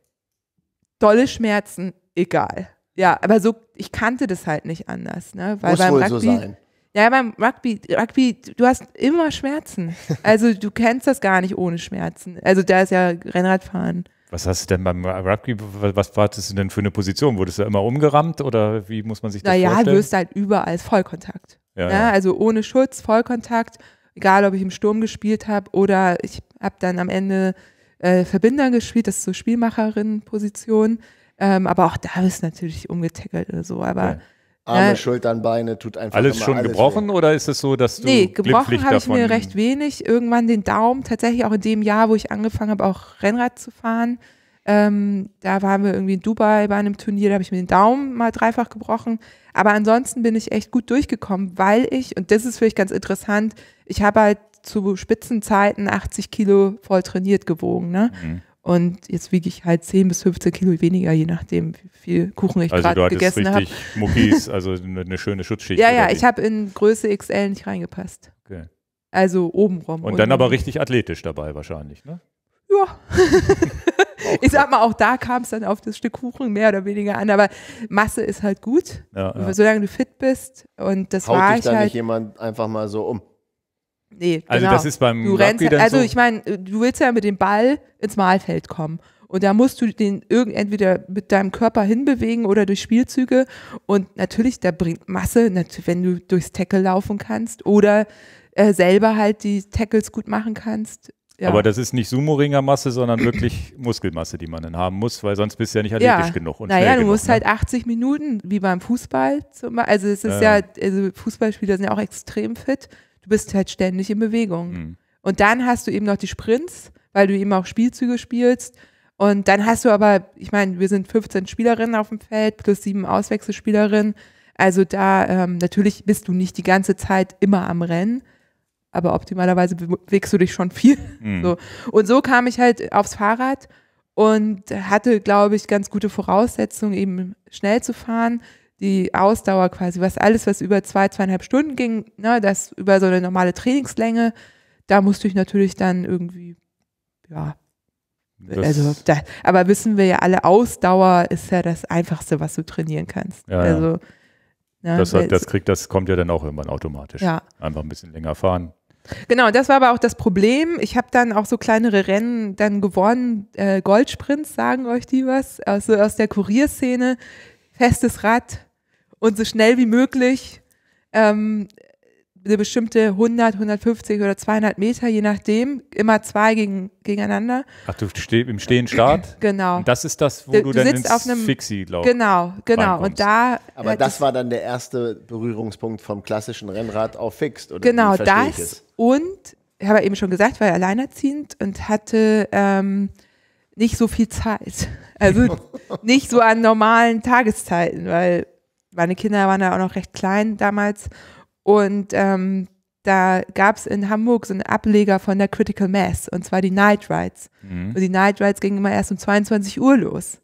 Dolle Schmerzen, egal. Ja, aber so, ich kannte das halt nicht anders, ne? Weil Muss beim wohl Rugby, so sein. Ja, beim Rugby, Rugby, du hast immer Schmerzen. Also du kennst das gar nicht ohne Schmerzen. Also da ist ja Rennradfahren. Was hast du denn beim Rugby, was wartest du denn für eine Position? Wurdest du immer umgerammt oder wie muss man sich das naja, vorstellen? Naja, wirst halt überall Vollkontakt. Ja, ne? ja, Also ohne Schutz, Vollkontakt, egal ob ich im Sturm gespielt habe oder ich habe dann am Ende äh, Verbinder gespielt, das ist so Spielmacherin-Position. Ähm, aber auch da ist natürlich umgetackelt oder so. Aber ja. Ne? Arme, ja. Schultern, Beine, tut einfach Alles schon alles gebrochen weh. oder ist es so, dass du Nee, gebrochen habe ich mir recht wenig. Irgendwann den Daumen, tatsächlich auch in dem Jahr, wo ich angefangen habe, auch Rennrad zu fahren. Ähm, da waren wir irgendwie in Dubai bei einem Turnier, da habe ich mir den Daumen mal dreifach gebrochen. Aber ansonsten bin ich echt gut durchgekommen, weil ich, und das ist für mich ganz interessant, ich habe halt zu Spitzenzeiten 80 Kilo voll trainiert gewogen. Ne? Mhm. Und jetzt wiege ich halt 10 bis 15 Kilo weniger, je nachdem, wie viel Kuchen ich also gerade gegessen habe. Also du hattest richtig Muckis, also eine schöne Schutzschicht. Ja, ja, ich habe in Größe XL nicht reingepasst. Okay. Also obenrum. Und, und dann aber richtig athletisch dabei wahrscheinlich, ne? Ja. ich sag mal, auch da kam es dann auf das Stück Kuchen mehr oder weniger an, aber Masse ist halt gut, ja, ja. solange du fit bist und das Haut war dich ich dann halt. nicht jemand einfach mal so um. Nee, also genau. das ist beim du rennst, Rugby Also so ich meine, äh, du willst ja mit dem Ball ins Mahlfeld kommen. Und da musst du den irgend entweder mit deinem Körper hinbewegen oder durch Spielzüge. Und natürlich, da bringt Masse, wenn du durchs Tackle laufen kannst oder äh, selber halt die Tackles gut machen kannst. Ja. Aber das ist nicht Sumo-Ringer-Masse, sondern wirklich Muskelmasse, die man dann haben muss, weil sonst bist du ja nicht athletisch ja. genug. Und naja, du genug, musst ne? halt 80 Minuten, wie beim Fußball. Zum, also es ist ja, ja also Fußballspieler sind ja auch extrem fit du bist halt ständig in Bewegung. Mhm. Und dann hast du eben noch die Sprints, weil du eben auch Spielzüge spielst. Und dann hast du aber, ich meine, wir sind 15 Spielerinnen auf dem Feld plus sieben Auswechselspielerinnen. Also da ähm, natürlich bist du nicht die ganze Zeit immer am Rennen, aber optimalerweise bewegst du dich schon viel. Mhm. So. Und so kam ich halt aufs Fahrrad und hatte, glaube ich, ganz gute Voraussetzungen, eben schnell zu fahren, die Ausdauer quasi, was alles, was über zwei, zweieinhalb Stunden ging, ne, das über so eine normale Trainingslänge, da musste ich natürlich dann irgendwie, ja, das also, da, aber wissen wir ja alle, Ausdauer ist ja das Einfachste, was du trainieren kannst. Ja, also, ja. Ne, das, hat, das kriegt, das kommt ja dann auch irgendwann automatisch. Ja. Einfach ein bisschen länger fahren. Genau, das war aber auch das Problem. Ich habe dann auch so kleinere Rennen dann gewonnen. Äh, Goldsprints, sagen euch die was, also aus der Kurierszene. Festes Rad, und so schnell wie möglich ähm, eine bestimmte 100, 150 oder 200 Meter, je nachdem, immer zwei gegen, gegeneinander. Ach, du stehst im Stehen Start? Genau. Und das ist das, wo du, du dann sitzt ins auf einem Fixie, glaube ich. Genau, genau. Und da. Aber äh, das war dann der erste Berührungspunkt vom klassischen Rennrad auf Fixed, oder? Genau, das. Und, ich habe ja eben schon gesagt, war ja alleinerziehend und hatte ähm, nicht so viel Zeit. Also nicht so an normalen Tageszeiten, weil meine Kinder waren ja auch noch recht klein damals. Und ähm, da gab es in Hamburg so einen Ableger von der Critical Mass, und zwar die Night Rides. Mhm. Und die Night Rides gingen immer erst um 22 Uhr los.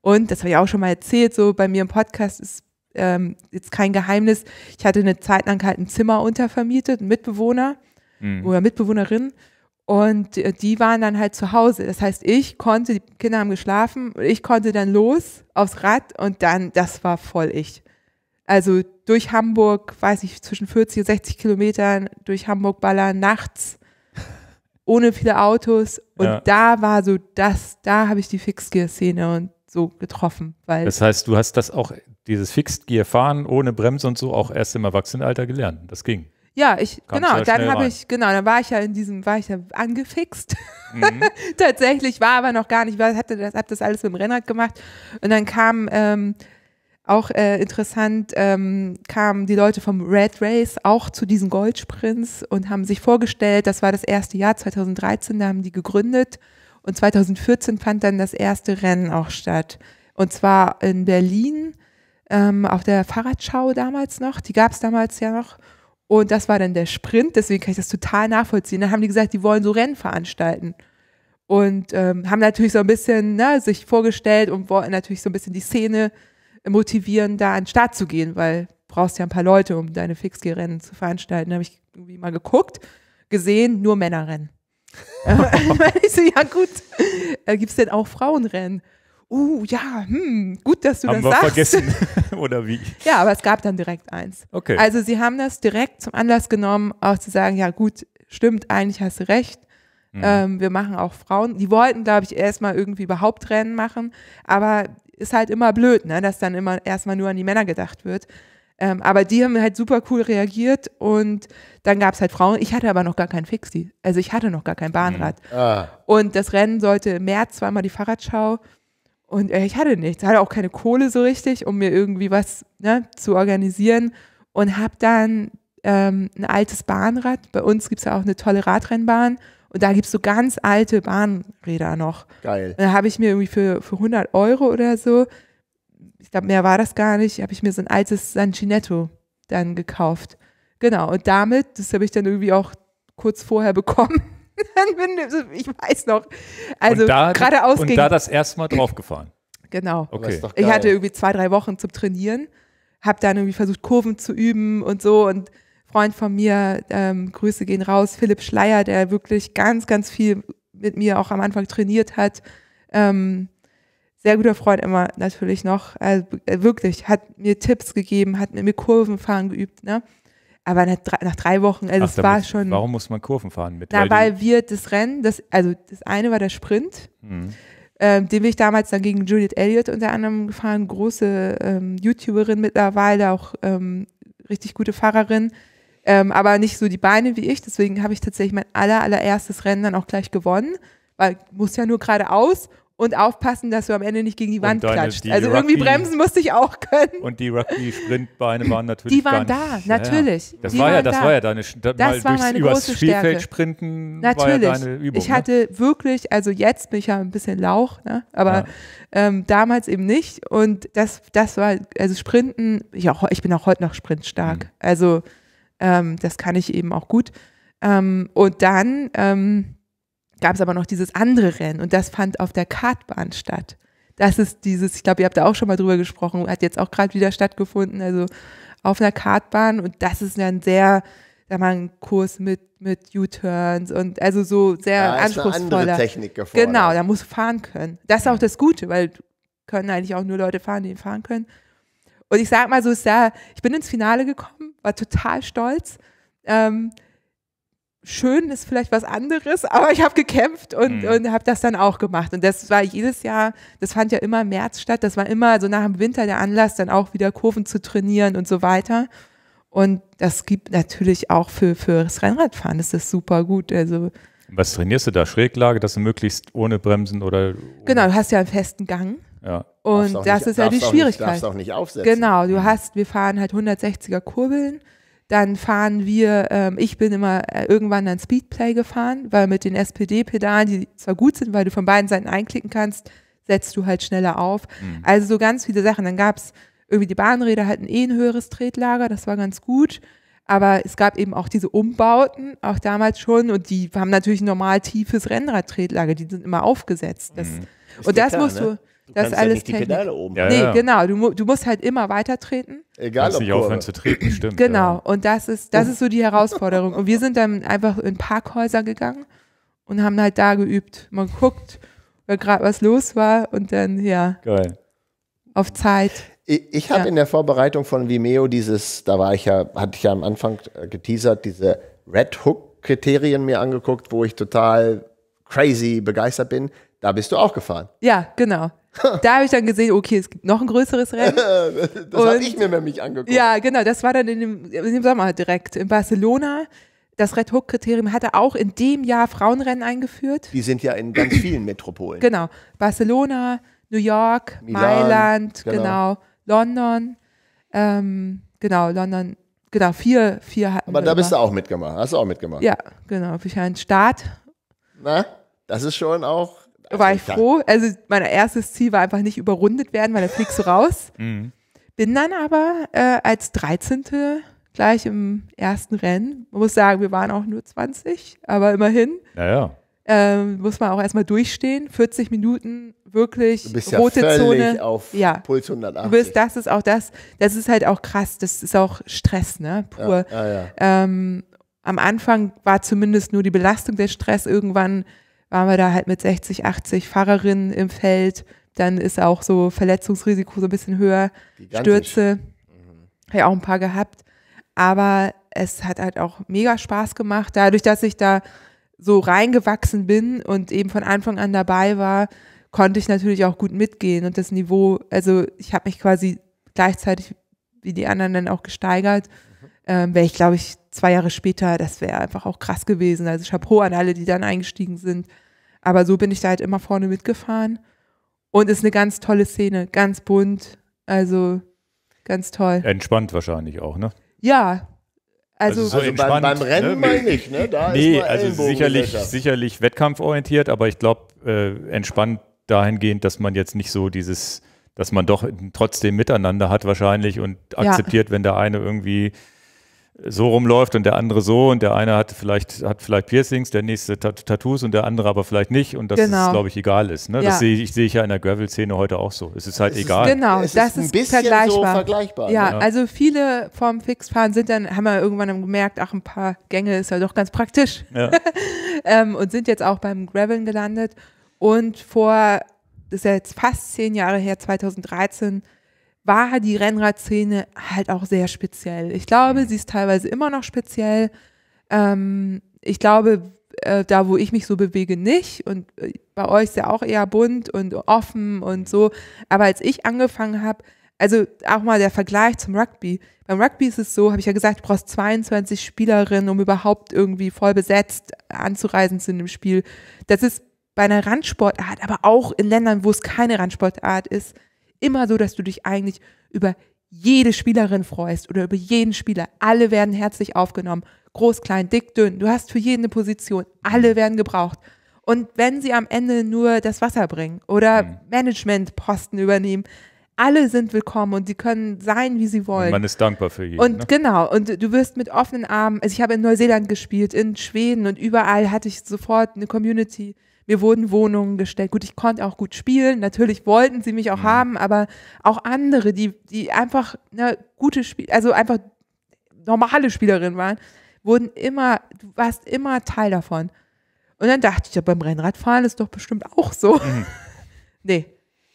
Und das habe ich auch schon mal erzählt, so bei mir im Podcast ist ähm, jetzt kein Geheimnis. Ich hatte eine Zeit lang halt ein Zimmer untervermietet, einen Mitbewohner mhm. oder Mitbewohnerin. Und äh, die waren dann halt zu Hause. Das heißt, ich konnte, die Kinder haben geschlafen, ich konnte dann los aufs Rad und dann, das war voll ich. Also durch Hamburg, weiß ich, zwischen 40 und 60 Kilometern durch Hamburg ballern, nachts, ohne viele Autos. Und ja. da war so das, da habe ich die Fixgear-Szene und so getroffen. Weil das heißt, du hast das auch, dieses Fixed-Gear-Fahren ohne Bremse und so, auch erst im Erwachsenenalter gelernt. Das ging. Ja, ich, Kam's genau, dann habe ich, genau, dann war ich ja in diesem, war ich ja angefixt. Mhm. Tatsächlich war aber noch gar nicht, ich hab das, hab das alles mit dem Rennrad gemacht. Und dann kam ähm, auch äh, interessant ähm, kamen die Leute vom Red Race auch zu diesen Goldsprints und haben sich vorgestellt, das war das erste Jahr 2013, da haben die gegründet und 2014 fand dann das erste Rennen auch statt. Und zwar in Berlin ähm, auf der Fahrradschau damals noch, die gab es damals ja noch. Und das war dann der Sprint, deswegen kann ich das total nachvollziehen. Dann haben die gesagt, die wollen so Rennen veranstalten. Und ähm, haben natürlich so ein bisschen ne, sich vorgestellt und wollten natürlich so ein bisschen die Szene motivieren, da an den Start zu gehen, weil du brauchst ja ein paar Leute, um deine Fixgerennen zu veranstalten. Da habe ich irgendwie mal geguckt, gesehen, nur Männerrennen. ich so, ja gut, äh, gibt es denn auch Frauenrennen? Uh, ja, hm, gut, dass du haben das wir sagst. vergessen, oder wie? Ja, aber es gab dann direkt eins. Okay. Also sie haben das direkt zum Anlass genommen, auch zu sagen, ja gut, stimmt, eigentlich hast du recht. Mhm. Ähm, wir machen auch Frauen. Die wollten, glaube ich, erstmal irgendwie überhaupt Rennen machen, aber ist halt immer blöd, ne? dass dann immer erstmal nur an die Männer gedacht wird. Ähm, aber die haben halt super cool reagiert und dann gab es halt Frauen. Ich hatte aber noch gar kein Fixie. Also ich hatte noch gar kein Bahnrad. Mhm. Ah. Und das Rennen sollte im März zweimal die Fahrradschau. Und äh, ich hatte nichts, hatte auch keine Kohle so richtig, um mir irgendwie was ne, zu organisieren. Und habe dann ähm, ein altes Bahnrad. Bei uns gibt es ja auch eine tolle Radrennbahn. Und da gibt es so ganz alte Bahnräder noch. Geil. Da habe ich mir irgendwie für, für 100 Euro oder so, ich glaube, mehr war das gar nicht, habe ich mir so ein altes Sanchinetto dann gekauft. Genau. Und damit, das habe ich dann irgendwie auch kurz vorher bekommen. ich weiß noch. Also geradeaus Und da das erste Mal draufgefahren. Genau. Okay. Ich hatte irgendwie zwei, drei Wochen zum Trainieren, habe dann irgendwie versucht, Kurven zu üben und so und Freund von mir, ähm, Grüße gehen raus, Philipp Schleier, der wirklich ganz, ganz viel mit mir auch am Anfang trainiert hat. Ähm, sehr guter Freund immer natürlich noch, also, äh, wirklich, hat mir Tipps gegeben, hat mit mir Kurvenfahren geübt, ne? Aber nach drei, nach drei Wochen, also Ach, es war muss, schon. Warum muss man Kurven fahren mit? Na, weil, weil wir das Rennen, das, also das eine war der Sprint, mhm. ähm, den bin ich damals dann gegen Juliet Elliott unter anderem gefahren, große ähm, YouTuberin mittlerweile, auch ähm, richtig gute Fahrerin. Ähm, aber nicht so die Beine wie ich. Deswegen habe ich tatsächlich mein aller, allererstes Rennen dann auch gleich gewonnen, weil muss ja nur geradeaus und aufpassen, dass du am Ende nicht gegen die Wand deine, klatscht. Die also Rugby, irgendwie bremsen musste ich auch können. Und die Rugby-Sprintbeine waren natürlich Die waren da, nicht, natürlich. Ja. Das, die war ja, das da. war ja deine, da, das mal war durchs, übers Spielfeld sprinten natürlich. war ja deine Übung. Ich ne? hatte ne? wirklich, also jetzt bin ich ja ein bisschen Lauch, ne? aber ja. ähm, damals eben nicht. Und das, das war, also Sprinten, ich, auch, ich bin auch heute noch sprintstark. Mhm. Also ähm, das kann ich eben auch gut. Ähm, und dann ähm, gab es aber noch dieses andere Rennen und das fand auf der Kartbahn statt. Das ist dieses, ich glaube, ihr habt da auch schon mal drüber gesprochen, hat jetzt auch gerade wieder stattgefunden, also auf einer Kartbahn und das ist dann sehr, da mal ein Kurs mit mit U-Turns und also so sehr ja, anspruchsvoller. Ist Technik gefordert. Genau, da muss fahren können. Das ist auch das Gute, weil können eigentlich auch nur Leute fahren, die fahren können. Und ich sag mal so, sehr, ich bin ins Finale gekommen, war total stolz. Ähm, schön ist vielleicht was anderes, aber ich habe gekämpft und, mhm. und habe das dann auch gemacht. Und das war jedes Jahr, das fand ja immer im März statt, das war immer so nach dem Winter der Anlass, dann auch wieder Kurven zu trainieren und so weiter. Und das gibt natürlich auch für, das Rennradfahren, das ist super gut. Also was trainierst du da? Schräglage, dass du möglichst ohne Bremsen oder. Genau, ohne genau, du hast ja einen festen Gang. Ja. Und das nicht, ist ja die Schwierigkeit. Du darfst auch nicht aufsetzen. Genau, du mhm. hast, wir fahren halt 160er Kurbeln. Dann fahren wir, ähm, ich bin immer äh, irgendwann dann Speedplay gefahren, weil mit den SPD-Pedalen, die zwar gut sind, weil du von beiden Seiten einklicken kannst, setzt du halt schneller auf. Mhm. Also so ganz viele Sachen. Dann gab es irgendwie die Bahnräder hatten eh ein höheres Tretlager, das war ganz gut. Aber es gab eben auch diese Umbauten, auch damals schon, und die haben natürlich ein normal tiefes Rennradtretlager, die sind immer aufgesetzt. Das, mhm. und das klar, musst ne? du Du das kannst alles ja nicht die Pedale oben. Ja, nee, ja. genau. Du, du, musst halt immer weiter treten. Egal, Du ob nicht aufhören zu treten, stimmt. Genau. Und das ist, das ist so die Herausforderung. Und wir sind dann einfach in Parkhäuser gegangen und haben halt da geübt. Man guckt, weil gerade was los war und dann, ja. Geil. Auf Zeit. Ich, ich habe in der Vorbereitung von Vimeo dieses, da war ich ja, hatte ich ja am Anfang äh, geteasert, diese Red Hook-Kriterien mir angeguckt, wo ich total crazy begeistert bin. Da bist du auch gefahren. Ja, genau da habe ich dann gesehen, okay, es gibt noch ein größeres Rennen. das habe ich mir nämlich angeguckt. Ja, genau, das war dann in dem, in dem Sommer halt direkt in Barcelona. Das Red Hook-Kriterium hatte auch in dem Jahr Frauenrennen eingeführt. Die sind ja in ganz vielen Metropolen. Genau, Barcelona, New York, Milan, Mailand, genau, genau London, ähm, genau, London, genau, vier, vier hatten Aber da bist immer. du auch mitgemacht, hast du auch mitgemacht. Ja, genau, für einen Start. Na, das ist schon auch war ich froh. Also mein erstes Ziel war einfach nicht überrundet werden, weil dann fliegst du raus. Mhm. Bin dann aber äh, als 13. gleich im ersten Rennen. Man muss sagen, wir waren auch nur 20, aber immerhin. Naja. Ähm, muss man auch erstmal durchstehen. 40 Minuten wirklich du bist ja rote völlig Zone. Auf ja. Puls 180. Du bist, das ist auch das, das ist halt auch krass, das ist auch Stress, ne? Pur. Ja, ja, ja. Ähm, am Anfang war zumindest nur die Belastung der Stress. Irgendwann waren wir da halt mit 60, 80 Fahrerinnen im Feld. Dann ist auch so Verletzungsrisiko so ein bisschen höher. Gigantisch. Stürze. Mhm. Habe ich auch ein paar gehabt. Aber es hat halt auch mega Spaß gemacht. Dadurch, dass ich da so reingewachsen bin und eben von Anfang an dabei war, konnte ich natürlich auch gut mitgehen. Und das Niveau, also ich habe mich quasi gleichzeitig wie die anderen dann auch gesteigert. Mhm. Ähm, wäre ich, glaube ich, zwei Jahre später, das wäre einfach auch krass gewesen. Also Chapeau an alle, die dann eingestiegen sind. Aber so bin ich da halt immer vorne mitgefahren. Und ist eine ganz tolle Szene, ganz bunt, also ganz toll. Entspannt wahrscheinlich auch, ne? Ja. Also, also, so also beim, beim, Rennen ne? meine ich, ne? Da nee, also sicherlich, sicherlich wettkampforientiert, aber ich glaube, äh, entspannt dahingehend, dass man jetzt nicht so dieses, dass man doch trotzdem miteinander hat wahrscheinlich und akzeptiert, ja. wenn der eine irgendwie so rumläuft und der andere so und der eine hat vielleicht, hat vielleicht Piercings, der nächste Tat Tattoos und der andere aber vielleicht nicht und dass genau. es, glaube ich, egal ist. Ne? Ja. Das sehe ich, sehe ich ja in der Gravel-Szene heute auch so. Es ist halt es ist, egal. genau, es das ist, ein bisschen vergleichbar. So vergleichbar ja, ja, ne? also viele vom Fixfahren sind dann, haben wir ja irgendwann gemerkt, ach, ein paar Gänge ist ja doch ganz praktisch ja. ähm, und sind jetzt auch beim Graveln gelandet und vor, das ist ja jetzt fast zehn Jahre her, 2013, war die Rennradszene halt auch sehr speziell. Ich glaube, mhm. sie ist teilweise immer noch speziell. Ähm, ich glaube, äh, da wo ich mich so bewege, nicht. Und äh, bei euch ist ja auch eher bunt und offen und so. Aber als ich angefangen habe, also auch mal der Vergleich zum Rugby. Beim Rugby ist es so, habe ich ja gesagt, du brauchst 22 Spielerinnen, um überhaupt irgendwie voll besetzt anzureisen zu einem Spiel. Das ist bei einer Randsportart, aber auch in Ländern, wo es keine Randsportart ist, immer so, dass du dich eigentlich über jede Spielerin freust oder über jeden Spieler. Alle werden herzlich aufgenommen. Groß, klein, dick, dünn. Du hast für jede Position. Alle mhm. werden gebraucht. Und wenn sie am Ende nur das Wasser bringen oder mhm. Managementposten übernehmen, alle sind willkommen und sie können sein, wie sie wollen. Und man ist dankbar für jeden. Und ne? genau, und du wirst mit offenen Armen, also ich habe in Neuseeland gespielt, in Schweden und überall hatte ich sofort eine Community mir wurden Wohnungen gestellt. Gut, ich konnte auch gut spielen. Natürlich wollten sie mich auch mhm. haben, aber auch andere, die, die einfach ne, gute Spiel, also einfach normale Spielerinnen waren, wurden immer, du warst immer Teil davon. Und dann dachte ich, ja, beim Rennradfahren ist doch bestimmt auch so. Mhm. nee,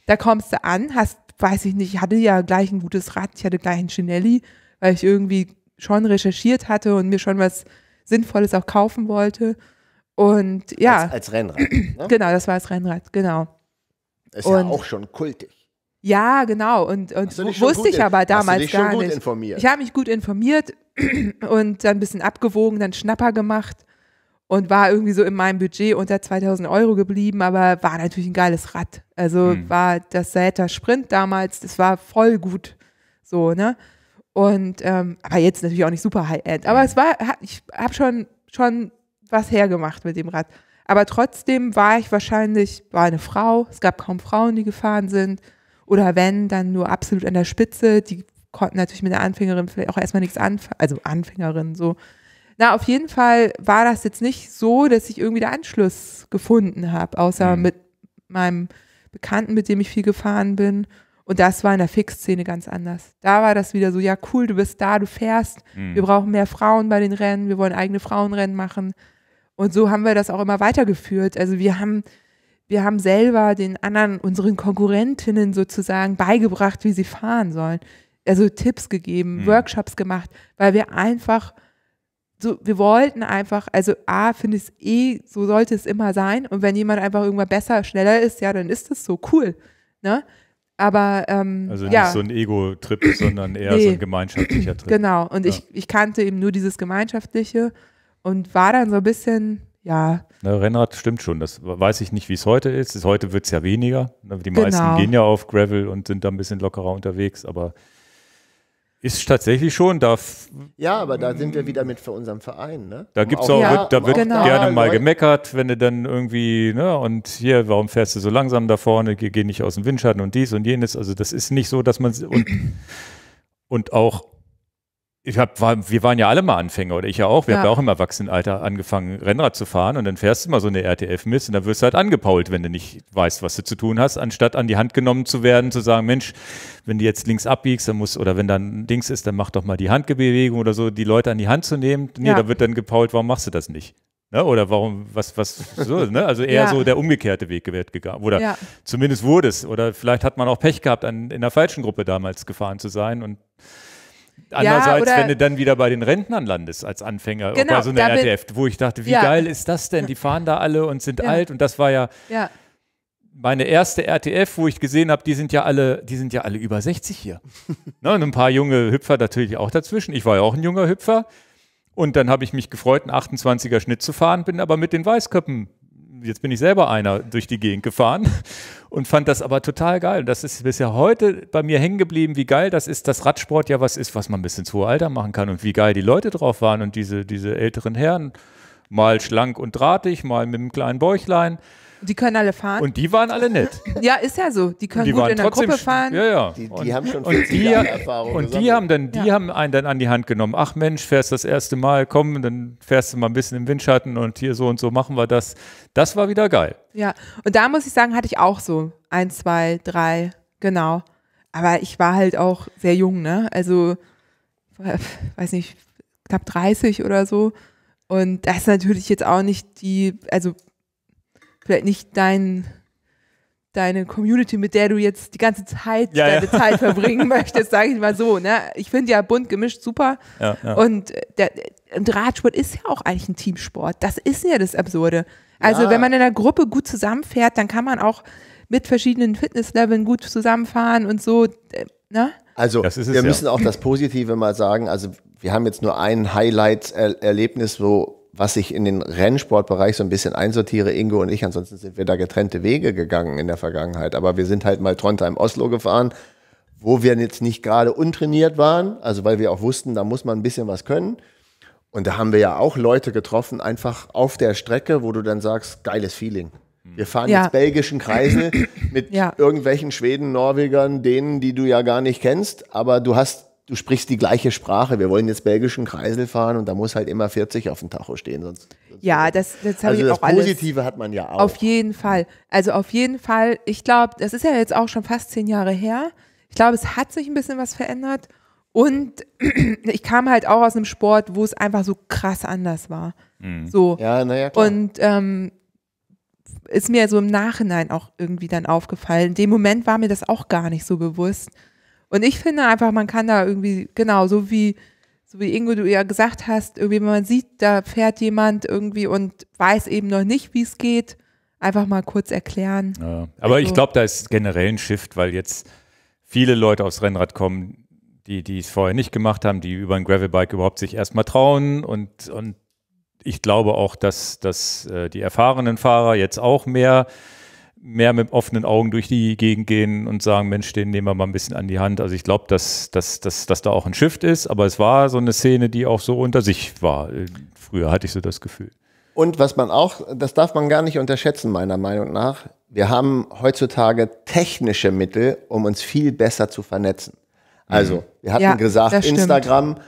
da kommst du an, hast, weiß ich nicht, ich hatte ja gleich ein gutes Rad, ich hatte gleich ein Chinelli, weil ich irgendwie schon recherchiert hatte und mir schon was Sinnvolles auch kaufen wollte. Und ja. Als, als Rennrad. Ne? Genau, das war als Rennrad, genau. Ist und, ja auch schon kultig. Ja, genau. Und, und wusste ich aber damals hast du dich gar schon gut nicht. Informiert? Ich habe mich gut informiert und dann ein bisschen abgewogen, dann Schnapper gemacht und war irgendwie so in meinem Budget unter 2000 Euro geblieben, aber war natürlich ein geiles Rad. Also hm. war das Saeta Sprint damals, das war voll gut. So, ne? Und, ähm, aber jetzt natürlich auch nicht super High-End. Aber es war, ich habe schon, schon was hergemacht mit dem Rad. Aber trotzdem war ich wahrscheinlich, war eine Frau, es gab kaum Frauen, die gefahren sind. Oder wenn, dann nur absolut an der Spitze. Die konnten natürlich mit der Anfängerin vielleicht auch erstmal nichts anfangen, also Anfängerin so. Na, auf jeden Fall war das jetzt nicht so, dass ich irgendwie den Anschluss gefunden habe, außer mhm. mit meinem Bekannten, mit dem ich viel gefahren bin. Und das war in der Fix-Szene ganz anders. Da war das wieder so, ja cool, du bist da, du fährst. Mhm. Wir brauchen mehr Frauen bei den Rennen, wir wollen eigene Frauenrennen machen. Und so haben wir das auch immer weitergeführt. Also wir haben, wir haben selber den anderen, unseren Konkurrentinnen sozusagen beigebracht, wie sie fahren sollen. Also Tipps gegeben, mhm. Workshops gemacht, weil wir einfach so, wir wollten einfach, also A, finde ich es eh, so sollte es immer sein. Und wenn jemand einfach irgendwann besser, schneller ist, ja, dann ist das so cool. Ne? Aber ähm, also nicht ja. so ein Ego-Trip, sondern eher nee. so ein gemeinschaftlicher Trip. Genau. Und ja. ich, ich kannte eben nur dieses Gemeinschaftliche und war dann so ein bisschen, ja. Na, Rennrad stimmt schon. Das weiß ich nicht, wie es heute ist. Heute wird es ja weniger. Die genau. meisten gehen ja auf Gravel und sind da ein bisschen lockerer unterwegs, aber ist tatsächlich schon, darf. Ja, aber da sind wir wieder mit für unseren Verein, ne? Da gibt's auch, ja, wird, da wird genau. gerne mal gemeckert, wenn du dann irgendwie, ne, und hier, warum fährst du so langsam da vorne, geh, geh nicht aus dem Windschatten und dies und jenes. Also das ist nicht so, dass man und, und auch ich hab, war, wir waren ja alle mal Anfänger oder ich ja auch. Wir ja. haben ja auch im Erwachsenenalter angefangen, Rennrad zu fahren und dann fährst du mal so eine RTF-Mist und dann wirst du halt angepault, wenn du nicht weißt, was du zu tun hast, anstatt an die Hand genommen zu werden, zu sagen, Mensch, wenn du jetzt links abbiegst, dann muss, oder wenn dann Dings ist, dann mach doch mal die Handbewegung oder so, die Leute an die Hand zu nehmen. Nee, ja. da wird dann gepault, warum machst du das nicht? Ne? Oder warum, was, was, so, ne? Also eher ja. so der umgekehrte Weg wird gegangen. Oder ja. zumindest wurde es. Oder vielleicht hat man auch Pech gehabt, an, in der falschen Gruppe damals gefahren zu sein und Andererseits, ja, wenn du dann wieder bei den Rentnern landest als Anfänger, genau, bei so einer damit, RDF, wo ich dachte, wie ja. geil ist das denn? Die fahren da alle und sind ja. alt und das war ja, meine erste RTF, wo ich gesehen habe, die sind ja alle, die sind ja alle über 60 hier. ne, und ein paar junge Hüpfer natürlich auch dazwischen. Ich war ja auch ein junger Hüpfer. Und dann habe ich mich gefreut, einen 28er Schnitt zu fahren, bin aber mit den Weißköppen jetzt bin ich selber einer durch die Gegend gefahren und fand das aber total geil. Das ist bisher heute bei mir hängen geblieben, wie geil das ist, dass Radsport ja was ist, was man bis ins hohe Alter machen kann und wie geil die Leute drauf waren und diese, diese älteren Herren, mal schlank und drahtig, mal mit einem kleinen Bäuchlein. Die können alle fahren. Und die waren alle nett. Ja, ist ja so. Die können die gut in der Gruppe fahren. Ja, ja. Die, die und, haben schon viel Erfahrung. Und die haben, dann, die ja. haben einen dann an die Hand genommen. Ach Mensch, fährst das erste Mal, komm, dann fährst du mal ein bisschen im Windschatten und hier so und so machen wir das. Das war wieder geil. Ja, und da muss ich sagen, hatte ich auch so ein, zwei, drei, genau. Aber ich war halt auch sehr jung, ne? Also, weiß nicht, knapp 30 oder so. Und das ist natürlich jetzt auch nicht die, also vielleicht nicht dein, deine Community, mit der du jetzt die ganze Zeit ja, deine ja. Zeit verbringen möchtest, sage ich mal so. Ne? Ich finde ja bunt gemischt super. Ja, und, äh, der, und Radsport ist ja auch eigentlich ein Teamsport. Das ist ja das Absurde. Also wenn man in einer Gruppe gut zusammenfährt, dann kann man auch mit verschiedenen Fitnessleveln gut zusammenfahren und so. Äh, ne? Also es, wir müssen auch das Positive mal sagen. Also wir haben jetzt nur ein Highlight-Erlebnis, wo was ich in den Rennsportbereich so ein bisschen einsortiere, Ingo und ich, ansonsten sind wir da getrennte Wege gegangen in der Vergangenheit. Aber wir sind halt mal Trondheim Oslo gefahren, wo wir jetzt nicht gerade untrainiert waren, also weil wir auch wussten, da muss man ein bisschen was können. Und da haben wir ja auch Leute getroffen, einfach auf der Strecke, wo du dann sagst, geiles Feeling. Wir fahren ja. jetzt belgischen Kreisel mit ja. irgendwelchen Schweden, Norwegern, denen, die du ja gar nicht kennst, aber du hast du sprichst die gleiche Sprache. Wir wollen jetzt belgischen Kreisel fahren und da muss halt immer 40 auf dem Tacho stehen. Sonst, sonst ja, das, das habe also ich das auch das Positive alles. hat man ja auch. Auf jeden Fall. Also auf jeden Fall, ich glaube, das ist ja jetzt auch schon fast zehn Jahre her. Ich glaube, es hat sich ein bisschen was verändert. Und ich kam halt auch aus einem Sport, wo es einfach so krass anders war. Mhm. So. Ja, naja, klar. Und ähm, ist mir so im Nachhinein auch irgendwie dann aufgefallen. In dem Moment war mir das auch gar nicht so bewusst. Und ich finde einfach, man kann da irgendwie, genau, so wie, so wie Ingo, du ja gesagt hast, irgendwie, wenn man sieht, da fährt jemand irgendwie und weiß eben noch nicht, wie es geht, einfach mal kurz erklären. Ja. Aber also. ich glaube, da ist generell ein Shift, weil jetzt viele Leute aufs Rennrad kommen, die, die es vorher nicht gemacht haben, die über ein Gravelbike überhaupt sich erstmal trauen und, und ich glaube auch, dass, dass äh, die erfahrenen Fahrer jetzt auch mehr mehr mit offenen Augen durch die Gegend gehen und sagen, Mensch, den nehmen wir mal ein bisschen an die Hand. Also ich glaube, dass, dass, dass, dass da auch ein Shift ist, aber es war so eine Szene, die auch so unter sich war. Äh, früher hatte ich so das Gefühl. Und was man auch, das darf man gar nicht unterschätzen, meiner Meinung nach, wir haben heutzutage technische Mittel, um uns viel besser zu vernetzen. Also, mhm. wir hatten ja, gesagt, Instagram. Stimmt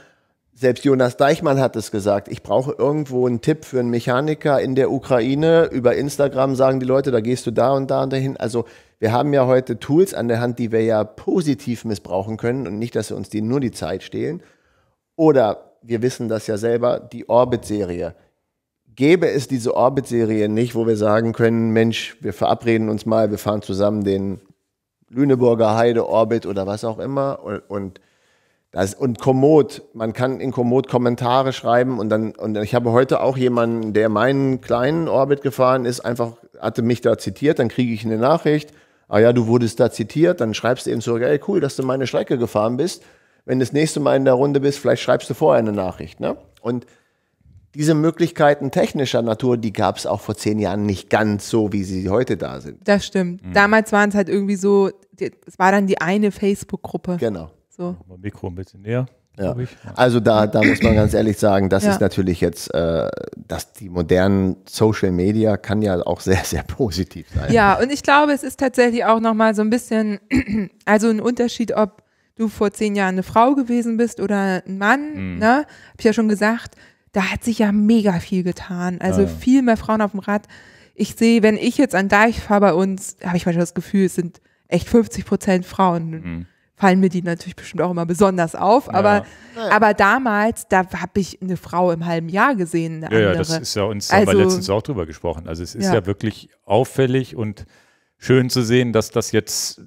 selbst Jonas Deichmann hat es gesagt, ich brauche irgendwo einen Tipp für einen Mechaniker in der Ukraine. Über Instagram sagen die Leute, da gehst du da und da und dahin. Also wir haben ja heute Tools an der Hand, die wir ja positiv missbrauchen können und nicht, dass wir uns die nur die Zeit stehlen. Oder wir wissen das ja selber, die Orbit-Serie. Gäbe es diese Orbit-Serie nicht, wo wir sagen können, Mensch, wir verabreden uns mal, wir fahren zusammen den Lüneburger Heide Orbit oder was auch immer und, und das, und Komoot, man kann in Komoot Kommentare schreiben und dann, und ich habe heute auch jemanden, der meinen kleinen Orbit gefahren ist, einfach hatte mich da zitiert, dann kriege ich eine Nachricht, ah ja, du wurdest da zitiert, dann schreibst du eben zurück, ey cool, dass du meine Strecke gefahren bist. Wenn du das nächste Mal in der Runde bist, vielleicht schreibst du vorher eine Nachricht. Ne? Und diese Möglichkeiten technischer Natur, die gab es auch vor zehn Jahren nicht ganz so, wie sie heute da sind. Das stimmt. Mhm. Damals waren es halt irgendwie so, es war dann die eine Facebook-Gruppe. Genau. So. Mikro ein bisschen näher. Ja. Also da, da muss man ganz ehrlich sagen, das ja. ist natürlich jetzt, äh, dass die modernen Social Media kann ja auch sehr, sehr positiv sein. Ja, und ich glaube, es ist tatsächlich auch nochmal so ein bisschen, also ein Unterschied, ob du vor zehn Jahren eine Frau gewesen bist oder ein Mann, mhm. ne? Hab ich ja schon gesagt, da hat sich ja mega viel getan. Also ja. viel mehr Frauen auf dem Rad. Ich sehe, wenn ich jetzt an Deich fahre bei uns, habe ich manchmal das Gefühl, es sind echt 50 Prozent Frauen. Mhm fallen mir die natürlich bestimmt auch immer besonders auf. Aber, naja. aber damals, da habe ich eine Frau im halben Jahr gesehen. Ja, ja, das ist ja uns also, haben wir also letztens auch drüber gesprochen. Also es ist ja. ja. wirklich auffällig und schön zu sehen, dass das jetzt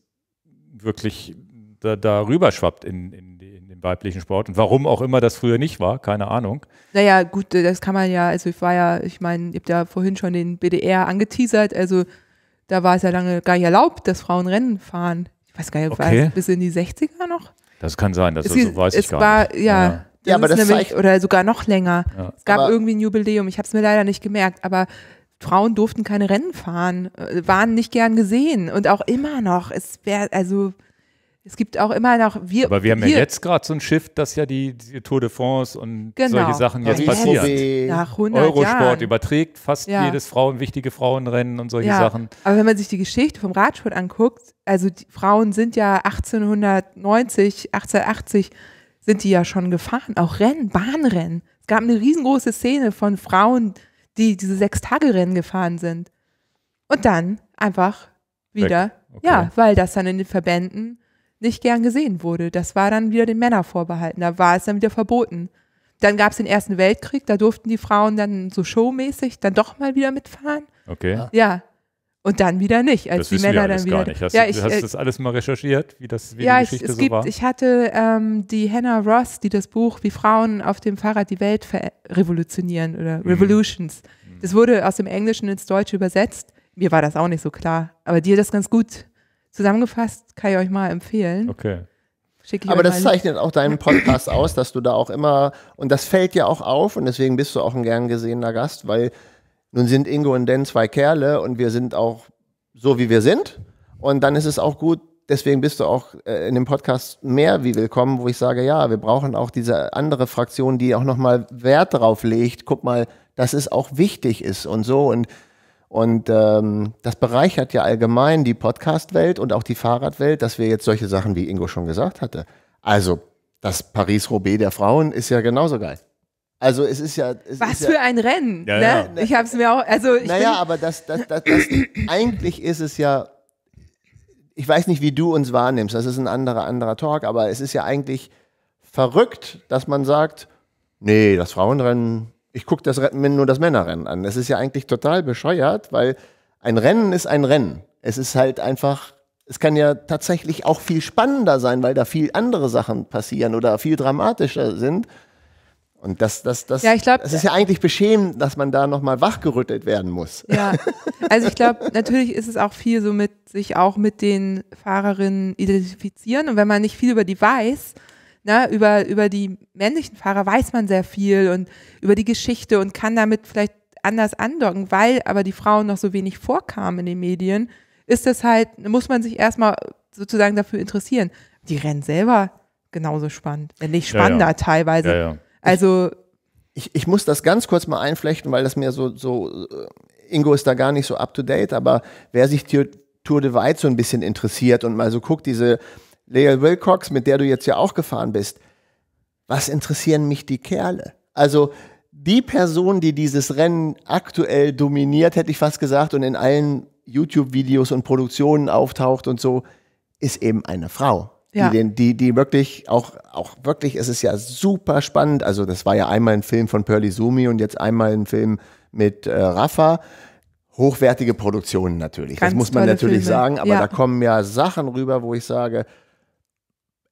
wirklich da, da rüberschwappt in, in, in den weiblichen Sport. Und warum auch immer das früher nicht war, keine Ahnung. Naja, gut, das kann man ja, also ich war ja, ich meine, ihr habt ja vorhin schon den BDR angeteasert, also da war es ja lange gar nicht erlaubt, dass Frauen Rennen fahren ich weiß gar nicht, okay. es bis in die 60er noch? Das kann sein, das es, ist, so weiß es ich gar war, nicht. Ja, ja. ja aber das nämlich, zeigt, oder sogar noch länger. Ja. Es gab aber irgendwie ein Jubiläum, ich habe es mir leider nicht gemerkt, aber Frauen durften keine Rennen fahren, äh, waren nicht gern gesehen und auch immer noch. Es wäre also es gibt auch immer noch wir. Aber wir haben wir, ja jetzt gerade so ein Shift, dass ja die, die Tour de France und genau, solche Sachen jetzt passieren. Nach 100 Eurosport Jahren. überträgt fast ja. jedes Frauen wichtige Frauenrennen und solche ja. Sachen. Aber wenn man sich die Geschichte vom Radsport anguckt, also die Frauen sind ja 1890, 1880 sind die ja schon gefahren, auch Rennen, Bahnrennen. Es gab eine riesengroße Szene von Frauen, die diese Rennen gefahren sind. Und dann einfach wieder, okay. ja, weil das dann in den Verbänden nicht gern gesehen wurde. Das war dann wieder den Männern vorbehalten. Da war es dann wieder verboten. Dann gab es den Ersten Weltkrieg, da durften die Frauen dann so showmäßig dann doch mal wieder mitfahren. Okay. Ja. Und dann wieder nicht, als das die Männer dann wieder. Gar nicht. Hast, ja, ich, hast du äh, das alles mal recherchiert, wie das wie ja, die Geschichte es so gibt, war? Ich hatte ähm, die Hannah Ross, die das Buch Wie Frauen auf dem Fahrrad die Welt revolutionieren oder mhm. Revolutions. Mhm. Das wurde aus dem Englischen ins Deutsche übersetzt. Mir war das auch nicht so klar, aber die hat das ganz gut Zusammengefasst kann ich euch mal empfehlen. Okay. Aber das zeichnet auch deinen Podcast aus, dass du da auch immer, und das fällt ja auch auf, und deswegen bist du auch ein gern gesehener Gast, weil nun sind Ingo und Dan zwei Kerle und wir sind auch so, wie wir sind. Und dann ist es auch gut, deswegen bist du auch äh, in dem Podcast mehr wie willkommen, wo ich sage, ja, wir brauchen auch diese andere Fraktion, die auch nochmal Wert drauf legt. Guck mal, dass es auch wichtig ist und so. Und und ähm, das bereichert ja allgemein die Podcast-Welt und auch die Fahrradwelt, dass wir jetzt solche Sachen, wie Ingo schon gesagt hatte. Also, das Paris-Roubaix der Frauen ist ja genauso geil. Also es ist ja. Es Was ist für ja, ein Rennen. Ja, ne? ja. Ich hab's mir auch. Also ich naja, aber das, das, das, das eigentlich ist es ja. Ich weiß nicht, wie du uns wahrnimmst. Das ist ein anderer, anderer Talk, aber es ist ja eigentlich verrückt, dass man sagt, nee, das Frauenrennen ich gucke das Rennen, nur das Männerrennen an. Das ist ja eigentlich total bescheuert, weil ein Rennen ist ein Rennen. Es ist halt einfach, es kann ja tatsächlich auch viel spannender sein, weil da viel andere Sachen passieren oder viel dramatischer sind. Und das, das, das, ja, ich glaub, das ist ja eigentlich beschämend, dass man da nochmal wachgerüttelt werden muss. Ja, also ich glaube, natürlich ist es auch viel so mit sich auch mit den Fahrerinnen identifizieren. Und wenn man nicht viel über die weiß, ne, über, über die männlichen Fahrer weiß man sehr viel und über die Geschichte und kann damit vielleicht anders andocken, weil aber die Frauen noch so wenig vorkamen in den Medien, ist das halt, muss man sich erstmal sozusagen dafür interessieren. Die Rennen selber genauso spannend, wenn äh, nicht spannender ja, ja. teilweise. Ja, also ich, ich muss das ganz kurz mal einflechten, weil das mir so, so äh, Ingo ist da gar nicht so up to date, aber wer sich Tour de Weiz so ein bisschen interessiert und mal so guckt, diese Lea Wilcox, mit der du jetzt ja auch gefahren bist, was interessieren mich die Kerle? Also die Person, die dieses Rennen aktuell dominiert, hätte ich fast gesagt, und in allen YouTube-Videos und Produktionen auftaucht und so, ist eben eine Frau. Ja. Die, die, die wirklich auch, auch wirklich, es ist ja super spannend. Also, das war ja einmal ein Film von Pearly Sumi und jetzt einmal ein Film mit äh, Rafa. Hochwertige Produktionen natürlich. Ganz das muss man natürlich Filme. sagen. Aber ja. da kommen ja Sachen rüber, wo ich sage,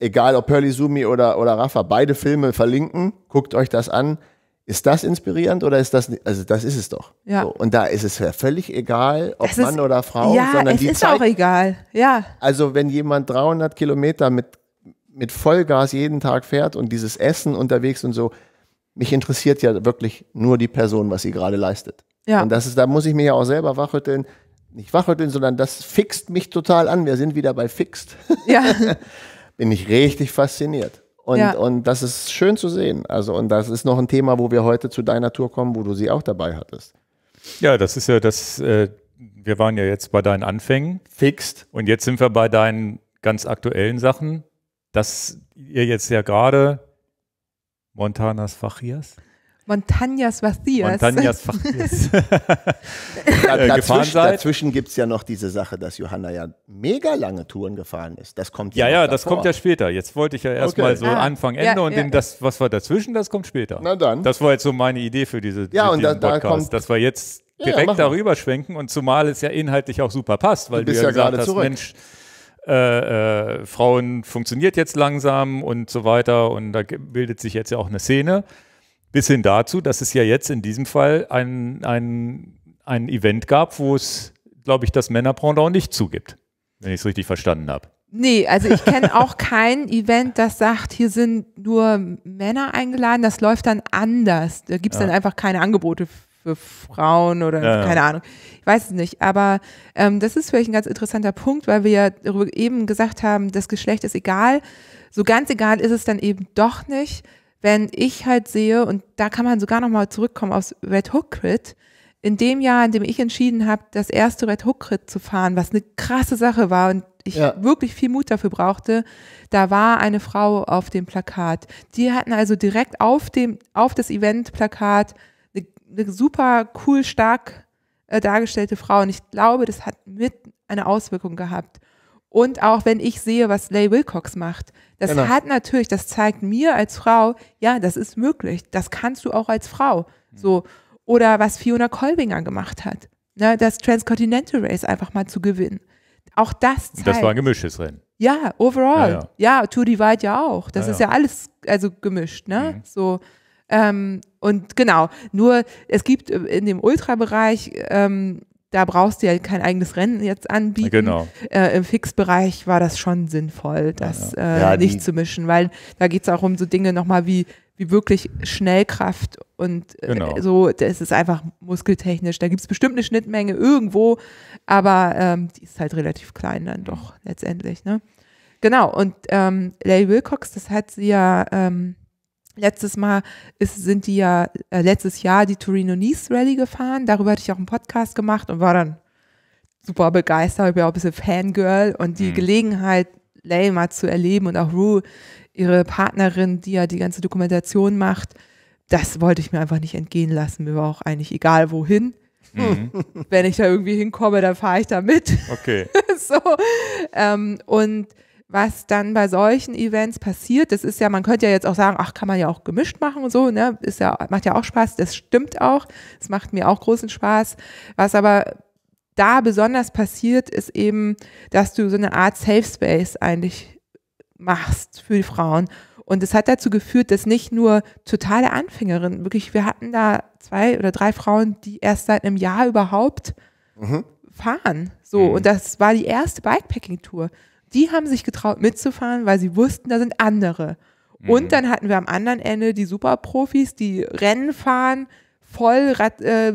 egal ob Pearly Sumi oder, oder Rafa, beide Filme verlinken, guckt euch das an. Ist das inspirierend oder ist das Also, das ist es doch. Ja. So, und da ist es ja völlig egal, ob ist, Mann oder Frau, ja, sondern es die ist Zeit, auch egal. Ja. Also, wenn jemand 300 Kilometer mit, mit Vollgas jeden Tag fährt und dieses Essen unterwegs und so, mich interessiert ja wirklich nur die Person, was sie gerade leistet. Ja. Und das ist, da muss ich mich ja auch selber wachrütteln. Nicht wachrütteln, sondern das fixt mich total an. Wir sind wieder bei fixt. Ja. bin ich richtig fasziniert. Und, ja. und das ist schön zu sehen. Also, und das ist noch ein Thema, wo wir heute zu deiner Tour kommen, wo du sie auch dabei hattest. Ja, das ist ja das, äh, wir waren ja jetzt bei deinen Anfängen. Fixed. Und jetzt sind wir bei deinen ganz aktuellen Sachen, dass ihr jetzt ja gerade Montanas Fachias. Montañas Vacías. Montañas Vacías. äh, dazwischen dazwischen gibt es ja noch diese Sache, dass Johanna ja mega lange Touren gefahren ist. Das kommt ja. Ja, ja, das kommt ja später. Jetzt wollte ich ja erstmal okay. so ah, Anfang, Ende ja, und ja, das, was war dazwischen, das kommt später. Na dann. Das war jetzt so meine Idee für diese ja, und da, da Podcast, kommt, dass wir jetzt direkt darüber schwenken und zumal es ja inhaltlich auch super passt, weil du, du ja, gesagt hast, zurück. Mensch, äh, äh, Frauen funktioniert jetzt langsam und so weiter und da bildet sich jetzt ja auch eine Szene. Bis hin dazu, dass es ja jetzt in diesem Fall ein, ein, ein Event gab, wo es, glaube ich, das Männerpendant nicht zugibt, wenn ich es richtig verstanden habe. Nee, also ich kenne auch kein Event, das sagt, hier sind nur Männer eingeladen. Das läuft dann anders. Da gibt es ja. dann einfach keine Angebote für Frauen oder ja, keine ja. Ahnung. Ich weiß es nicht. Aber ähm, das ist vielleicht ein ganz interessanter Punkt, weil wir ja eben gesagt haben, das Geschlecht ist egal. So ganz egal ist es dann eben doch nicht wenn ich halt sehe, und da kann man sogar nochmal zurückkommen aus Red Hook Crit, in dem Jahr, in dem ich entschieden habe, das erste Red Hook Crit zu fahren, was eine krasse Sache war und ich ja. wirklich viel Mut dafür brauchte, da war eine Frau auf dem Plakat. Die hatten also direkt auf dem, auf das Event-Plakat eine, eine super cool, stark äh, dargestellte Frau. Und ich glaube, das hat mit eine Auswirkung gehabt. Und auch wenn ich sehe, was Leigh Wilcox macht, das genau. hat natürlich, das zeigt mir als Frau, ja, das ist möglich. Das kannst du auch als Frau. Mhm. So. Oder was Fiona Kolbinger gemacht hat. Ne, das Transcontinental Race einfach mal zu gewinnen. Auch das zeigt. Das war ein gemischtes Rennen. Ja, overall. Ja, ja. ja Tour Divide ja auch. Das ja, ist ja. alles, also gemischt, ne? Mhm. So. Ähm, und genau, nur es gibt äh, in dem Ultrabereich ähm, da brauchst du ja kein eigenes Rennen jetzt anbieten. Genau. Äh, Im Fixbereich war das schon sinnvoll, das ja, äh, ja. Äh, nicht zu mischen, weil da geht es auch um so Dinge nochmal wie, wie wirklich Schnellkraft und äh, genau. so, das ist einfach muskeltechnisch. Da gibt es bestimmt eine Schnittmenge irgendwo, aber ähm, die ist halt relativ klein dann doch mhm. letztendlich. Ne? Genau, und ähm, Lay Wilcox, das hat sie ja ähm, Letztes Mal ist, sind die ja, äh, letztes Jahr die Torino-Nice Rally gefahren. Darüber hatte ich auch einen Podcast gemacht und war dann super begeistert. Ich bin auch ein bisschen Fangirl und die mhm. Gelegenheit, Lay mal zu erleben und auch Rue, ihre Partnerin, die ja die ganze Dokumentation macht, das wollte ich mir einfach nicht entgehen lassen. Mir war auch eigentlich egal, wohin. Mhm. Wenn ich da irgendwie hinkomme, dann fahre ich da mit. Okay. so. Ähm, und was dann bei solchen Events passiert. Das ist ja, man könnte ja jetzt auch sagen, ach, kann man ja auch gemischt machen und so, ne? Ist ja, macht ja auch Spaß, das stimmt auch. Es macht mir auch großen Spaß. Was aber da besonders passiert, ist eben, dass du so eine Art Safe Space eigentlich machst für die Frauen. Und es hat dazu geführt, dass nicht nur totale Anfängerinnen, wirklich, wir hatten da zwei oder drei Frauen, die erst seit einem Jahr überhaupt mhm. fahren. So, mhm. und das war die erste Bikepacking-Tour. Die haben sich getraut mitzufahren, weil sie wussten, da sind andere. Und mhm. dann hatten wir am anderen Ende die Superprofis, die Rennen fahren, voll Rad, äh,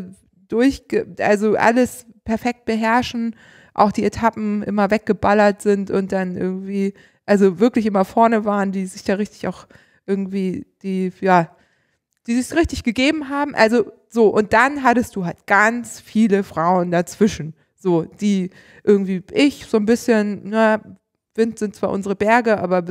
durch, also alles perfekt beherrschen, auch die Etappen immer weggeballert sind und dann irgendwie, also wirklich immer vorne waren, die sich da richtig auch irgendwie, die, ja, die sich richtig gegeben haben. Also so, und dann hattest du halt ganz viele Frauen dazwischen. So, die irgendwie ich so ein bisschen, ne, Wind sind zwar unsere Berge, aber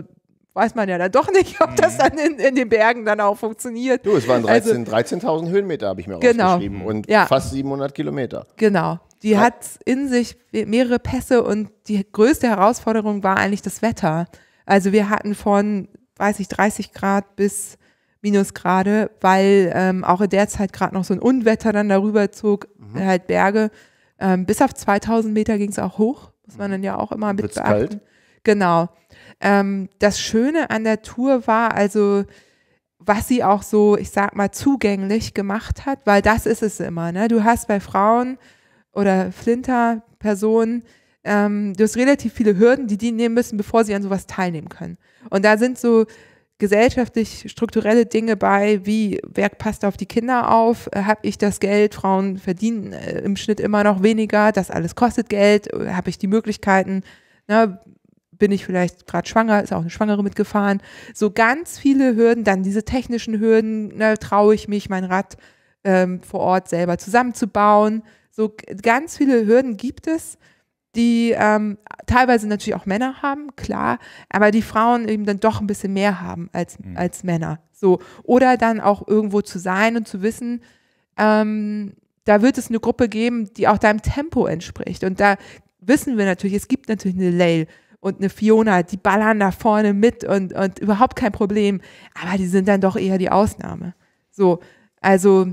weiß man ja dann doch nicht, ob das mhm. dann in, in den Bergen dann auch funktioniert. Du, es waren 13.000 also, 13 Höhenmeter, habe ich mir genau, rausgeschrieben. Und ja. fast 700 Kilometer. Genau. Die ja. hat in sich mehrere Pässe und die größte Herausforderung war eigentlich das Wetter. Also wir hatten von, weiß ich, 30 Grad bis Minusgrade, weil ähm, auch in der Zeit gerade noch so ein Unwetter dann darüber zog, mhm. halt Berge. Ähm, bis auf 2000 Meter ging es auch hoch, muss man mhm. dann ja auch immer mit beachten. Kalt? Genau. Ähm, das Schöne an der Tour war also, was sie auch so, ich sag mal, zugänglich gemacht hat, weil das ist es immer. Ne? Du hast bei Frauen oder Flinter-Personen, ähm, du hast relativ viele Hürden, die die nehmen müssen, bevor sie an sowas teilnehmen können. Und da sind so gesellschaftlich strukturelle Dinge bei, wie wer passt auf die Kinder auf, äh, habe ich das Geld, Frauen verdienen äh, im Schnitt immer noch weniger, das alles kostet Geld, äh, habe ich die Möglichkeiten, ne, bin ich vielleicht gerade schwanger, ist auch eine Schwangere mitgefahren. So ganz viele Hürden, dann diese technischen Hürden, ne, traue ich mich, mein Rad ähm, vor Ort selber zusammenzubauen. So ganz viele Hürden gibt es, die ähm, teilweise natürlich auch Männer haben, klar, aber die Frauen eben dann doch ein bisschen mehr haben als, mhm. als Männer. So. Oder dann auch irgendwo zu sein und zu wissen, ähm, da wird es eine Gruppe geben, die auch deinem Tempo entspricht. Und da wissen wir natürlich, es gibt natürlich eine Lay und eine Fiona, die ballern da vorne mit und, und überhaupt kein Problem. Aber die sind dann doch eher die Ausnahme. So, also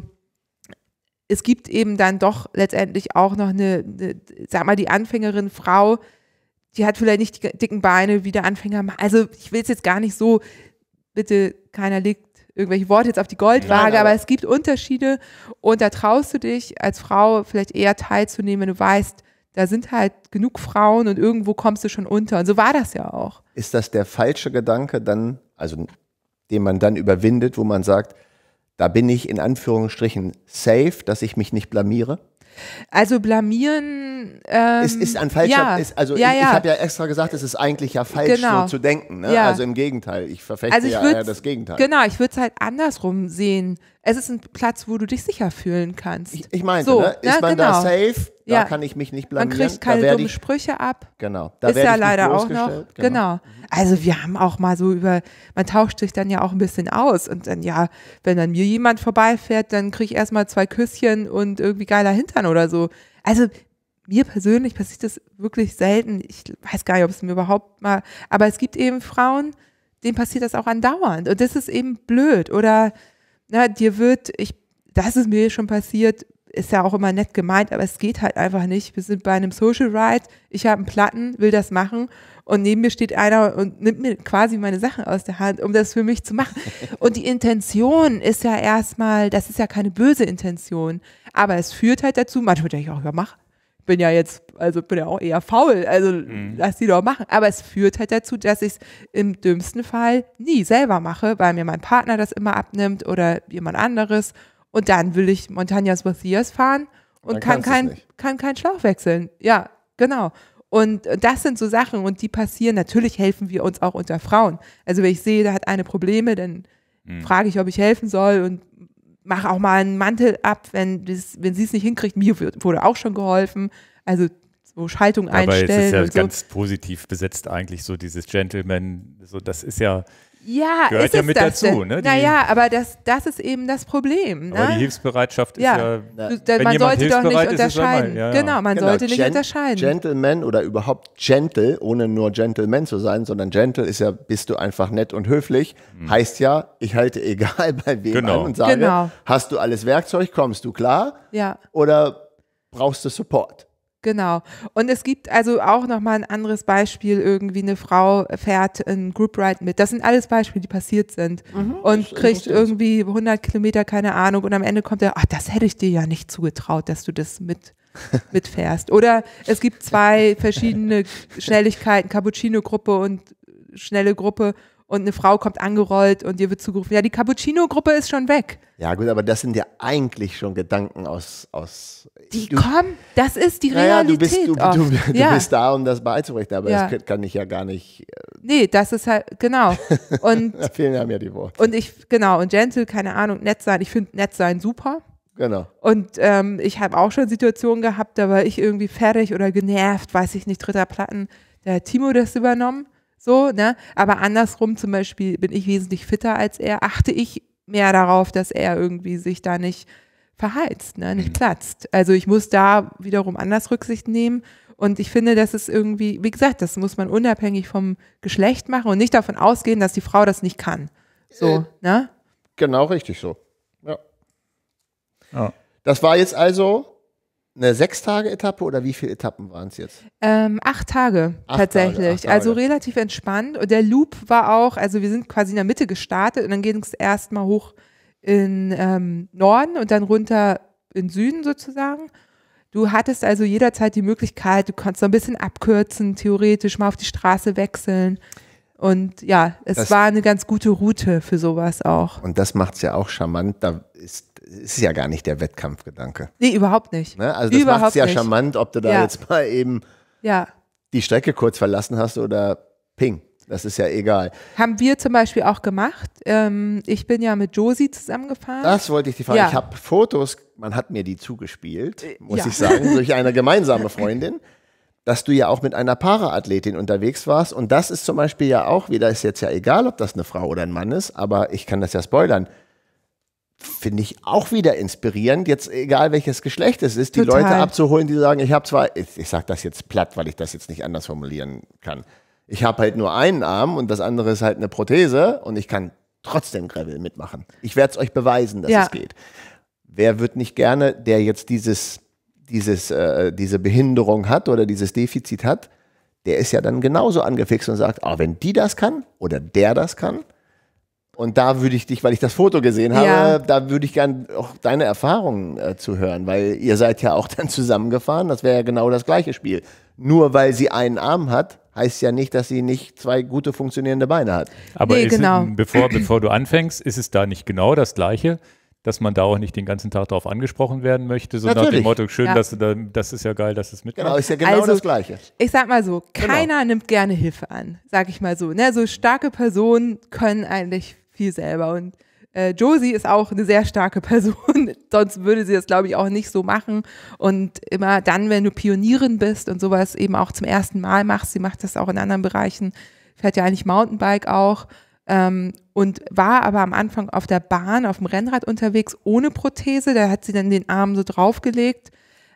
es gibt eben dann doch letztendlich auch noch eine, eine sag mal, die Anfängerin Frau, die hat vielleicht nicht die dicken Beine wie der Anfänger. Also ich will es jetzt gar nicht so, bitte keiner legt irgendwelche Worte jetzt auf die Goldwaage, Nein, aber, aber, es gibt Unterschiede und da traust du dich als Frau vielleicht eher teilzunehmen, wenn du weißt, da sind halt genug Frauen und irgendwo kommst du schon unter. Und so war das ja auch. Ist das der falsche Gedanke dann, also den man dann überwindet, wo man sagt, da bin ich in Anführungsstrichen safe, dass ich mich nicht blamiere? Also blamieren ähm, es ist ein falscher, ja, ist, also ja, ich, ich habe ja extra gesagt, es ist eigentlich ja falsch genau. so zu denken. Ne? Ja. Also im Gegenteil, ich verfechte also ich ja das Gegenteil. Genau, ich würde es halt andersrum sehen. Es ist ein Platz, wo du dich sicher fühlen kannst. Ich, ich meine, so, ne? ne? ist man genau. da safe, da ja. kann ich mich nicht blamieren. Man kriegt keine dummen ich, Sprüche ab. Genau. Da ist ja leider auch noch. Genau. genau. Also wir haben auch mal so über, man tauscht sich dann ja auch ein bisschen aus. Und dann ja, wenn dann mir jemand vorbeifährt, dann kriege ich erstmal zwei Küsschen und irgendwie geiler Hintern oder so. Also mir persönlich passiert das wirklich selten. Ich weiß gar nicht, ob es mir überhaupt mal, aber es gibt eben Frauen, denen passiert das auch andauernd. Und das ist eben blöd. Oder na, dir wird, ich, das ist mir schon passiert, ist ja auch immer nett gemeint, aber es geht halt einfach nicht. Wir sind bei einem Social Ride, ich habe einen Platten, will das machen und neben mir steht einer und nimmt mir quasi meine Sachen aus der Hand, um das für mich zu machen. Und die Intention ist ja erstmal, das ist ja keine böse Intention, aber es führt halt dazu, manchmal denke ich auch, ja mach, bin ja jetzt, also bin ja auch eher faul, also mhm. lass die doch machen. Aber es führt halt dazu, dass ich es im dümmsten Fall nie selber mache, weil mir mein Partner das immer abnimmt oder jemand anderes und dann will ich Montañas Macias fahren und kann kein, kann kein Schlauch wechseln. Ja, genau. Und das sind so Sachen und die passieren. Natürlich helfen wir uns auch unter Frauen. Also wenn ich sehe, da hat eine Probleme, dann mhm. frage ich, ob ich helfen soll und mache auch mal einen Mantel ab, wenn, wenn sie es nicht hinkriegt. Mir wurde auch schon geholfen. Also so Schaltung Dabei einstellen. Aber es ist ja ganz positiv besetzt eigentlich so dieses Gentleman. So das ist ja ja, gehört ist ja mit dazu. Ne? naja, aber das, das ist eben das Problem. Ne? Aber die Hilfsbereitschaft ist ja. ja wenn man sollte doch nicht unterscheiden. Ist, ja, ja. Genau, man genau, sollte nicht unterscheiden. Gentleman oder überhaupt Gentle, ohne nur Gentleman zu sein, sondern Gentle ist ja, bist du einfach nett und höflich. Hm. Heißt ja, ich halte egal bei wem genau. an und sage, genau. hast du alles Werkzeug, kommst du klar? Ja. Oder brauchst du Support? Genau. Und es gibt also auch nochmal ein anderes Beispiel, irgendwie eine Frau fährt ein Group Ride mit. Das sind alles Beispiele, die passiert sind. Mhm, und kriegt irgendwie 100 Kilometer, keine Ahnung. Und am Ende kommt er, ach, das hätte ich dir ja nicht zugetraut, dass du das mit mitfährst. Oder es gibt zwei verschiedene Schnelligkeiten, Cappuccino-Gruppe und schnelle Gruppe und eine Frau kommt angerollt und ihr wird zugerufen, ja, die Cappuccino-Gruppe ist schon weg. Ja, gut, aber das sind ja eigentlich schon Gedanken aus. aus die kommen, das ist die Realität. Naja, du, bist, du, du, ja. du, bist da, um das beizubrechen, aber ja. das kann ich ja gar nicht. Äh, nee, das ist halt, genau. Und, da fehlen einem ja die Worte. Und ich, genau, und gentle, keine Ahnung, nett sein. Ich finde nett sein super. Genau. Und ähm, ich habe auch schon Situationen gehabt, da war ich irgendwie fertig oder genervt, weiß ich nicht, dritter Platten. Da hat Timo das übernommen so, ne? Aber andersrum zum Beispiel bin ich wesentlich fitter als er, achte ich mehr darauf, dass er irgendwie sich da nicht verheizt, ne? nicht mhm. platzt. Also ich muss da wiederum anders Rücksicht nehmen. Und ich finde, das ist irgendwie, wie gesagt, das muss man unabhängig vom Geschlecht machen und nicht davon ausgehen, dass die Frau das nicht kann. So, äh, ne? Genau richtig so. Ja. ja. Das war jetzt also eine Sechs-Tage-Etappe oder wie viele Etappen waren es jetzt? Ähm, acht Tage acht tatsächlich. Tage, acht Tage. Also relativ entspannt. Und der Loop war auch, also wir sind quasi in der Mitte gestartet und dann ging es erstmal hoch in ähm, Norden und dann runter in Süden sozusagen. Du hattest also jederzeit die Möglichkeit, du konntest so ein bisschen abkürzen, theoretisch mal auf die Straße wechseln. Und ja, es das, war eine ganz gute Route für sowas auch. Und das macht es ja auch charmant. Da ist ist ja gar nicht der Wettkampfgedanke. Nee, überhaupt nicht. Ne? Also das macht es ja nicht. charmant, ob du da ja. jetzt mal eben ja. die Strecke kurz verlassen hast oder ping. Das ist ja egal. Haben wir zum Beispiel auch gemacht. Ähm, ich bin ja mit Josie zusammengefahren. Das wollte ich dir fragen. Ja. Ich habe Fotos, man hat mir die zugespielt, äh, muss ja. ich sagen, durch eine gemeinsame Freundin, dass du ja auch mit einer Paraathletin unterwegs warst. Und das ist zum Beispiel ja auch wieder, ist jetzt ja egal, ob das eine Frau oder ein Mann ist, aber ich kann das ja spoilern finde ich auch wieder inspirierend, jetzt egal welches Geschlecht es ist, die Total. Leute abzuholen, die sagen, ich habe zwar, ich, ich sage das jetzt platt, weil ich das jetzt nicht anders formulieren kann. Ich habe halt nur einen Arm und das andere ist halt eine Prothese und ich kann trotzdem Gravel mitmachen. Ich werde es euch beweisen, dass ja. es geht. Wer wird nicht gerne, der jetzt dieses, dieses, äh, diese Behinderung hat oder dieses Defizit hat, der ist ja dann genauso angefixt und sagt, oh, wenn die das kann oder der das kann, und da würde ich dich, weil ich das Foto gesehen habe, ja. da würde ich gerne auch deine Erfahrungen äh, zu hören, weil ihr seid ja auch dann zusammengefahren. Das wäre ja genau das gleiche Spiel. Nur weil sie einen Arm hat, heißt ja nicht, dass sie nicht zwei gute funktionierende Beine hat. Aber nee, genau. es, bevor, bevor du anfängst, ist es da nicht genau das gleiche? dass man da auch nicht den ganzen Tag darauf angesprochen werden möchte, so Natürlich. nach dem Motto, schön, ja. dass du da, das ist ja geil, dass es mitkommt. Genau, ist ja genau also, das Gleiche. Ich sag mal so, genau. keiner genau. nimmt gerne Hilfe an, sag ich mal so. Ne? So starke Personen können eigentlich viel selber. Und äh, Josie ist auch eine sehr starke Person, sonst würde sie das, glaube ich, auch nicht so machen. Und immer dann, wenn du Pionierin bist und sowas eben auch zum ersten Mal machst, sie macht das auch in anderen Bereichen, fährt ja eigentlich Mountainbike auch. Ähm, und war aber am Anfang auf der Bahn, auf dem Rennrad unterwegs, ohne Prothese. Da hat sie dann den Arm so draufgelegt,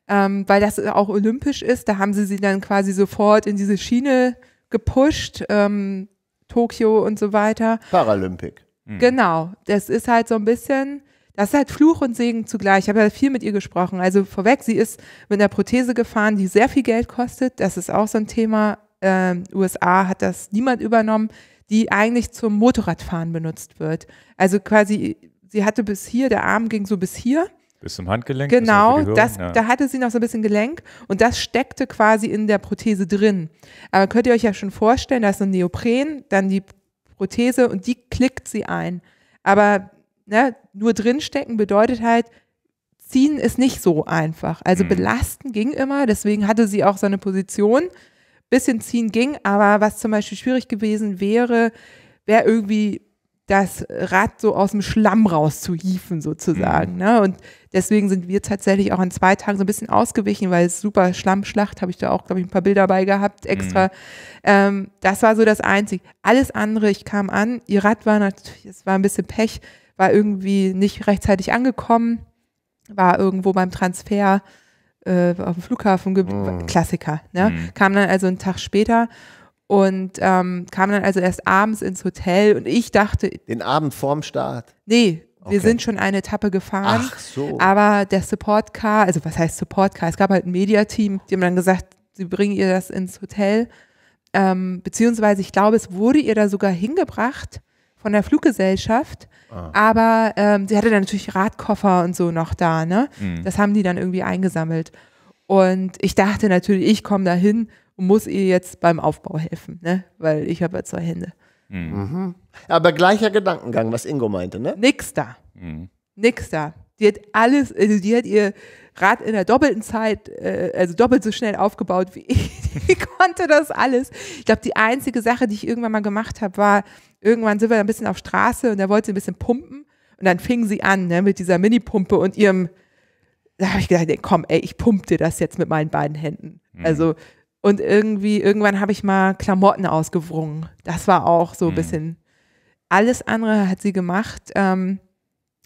ähm, weil das auch olympisch ist. Da haben sie sie dann quasi sofort in diese Schiene gepusht, ähm, Tokio und so weiter. Paralympic. Hm. Genau. Das ist halt so ein bisschen, das ist halt Fluch und Segen zugleich. Ich habe ja viel mit ihr gesprochen. Also vorweg, sie ist mit einer Prothese gefahren, die sehr viel Geld kostet. Das ist auch so ein Thema. Ähm, USA hat das niemand übernommen, die eigentlich zum Motorradfahren benutzt wird. Also quasi, sie hatte bis hier, der Arm ging so bis hier. Bis zum Handgelenk. Genau, das, ja. da hatte sie noch so ein bisschen Gelenk und das steckte quasi in der Prothese drin. Aber könnt ihr euch ja schon vorstellen, da ist ein Neopren, dann die Prothese und die klickt sie ein. Aber ne, nur drinstecken bedeutet halt, ziehen ist nicht so einfach. Also mhm. belasten ging immer, deswegen hatte sie auch so eine Position. Bisschen ziehen ging, aber was zum Beispiel schwierig gewesen wäre, wäre irgendwie das Rad so aus dem Schlamm rauszuhieven sozusagen. Mhm. Ne? Und deswegen sind wir tatsächlich auch an zwei Tagen so ein bisschen ausgewichen, weil es super Schlammschlacht, habe ich da auch, glaube ich, ein paar Bilder bei gehabt extra. Mhm. Ähm, das war so das Einzige. Alles andere, ich kam an, ihr Rad war natürlich, es war ein bisschen Pech, war irgendwie nicht rechtzeitig angekommen, war irgendwo beim Transfer äh, auf dem Flughafen, oh. Klassiker. Ne? Mhm. Kam dann also einen Tag später und ähm, kam dann also erst abends ins Hotel und ich dachte. Den Abend vorm Start? Nee, okay. wir sind schon eine Etappe gefahren. Ach so. Aber der Support Car, also was heißt Support Car? Es gab halt ein Mediateam, die haben dann gesagt, sie bringen ihr das ins Hotel. Ähm, beziehungsweise, ich glaube, es wurde ihr da sogar hingebracht von der Fluggesellschaft. Ah. Aber ähm, sie hatte dann natürlich Radkoffer und so noch da, ne? Mhm. Das haben die dann irgendwie eingesammelt. Und ich dachte natürlich, ich komme dahin und muss ihr jetzt beim Aufbau helfen, ne? weil ich habe ja zwei Hände. Mhm. mhm. Aber gleicher Gedankengang, was Ingo meinte, ne? Nix da. Mhm. Nix da. Die hat alles, also die hat ihr Rad in der doppelten Zeit, äh, also doppelt so schnell aufgebaut wie ich. Die konnte das alles. Ich glaube, die einzige Sache, die ich irgendwann mal gemacht habe, war, irgendwann sind wir ein bisschen auf Straße und da wollte sie ein bisschen pumpen. Und dann fing sie an, ne, mit dieser Mini-Pumpe und ihrem, da habe ich gedacht, nee, komm, ey, ich pump dir das jetzt mit meinen beiden Händen. Mhm. Also und irgendwie, irgendwann habe ich mal Klamotten ausgewrungen. Das war auch so ein mhm. bisschen. Alles andere hat sie gemacht. Ähm,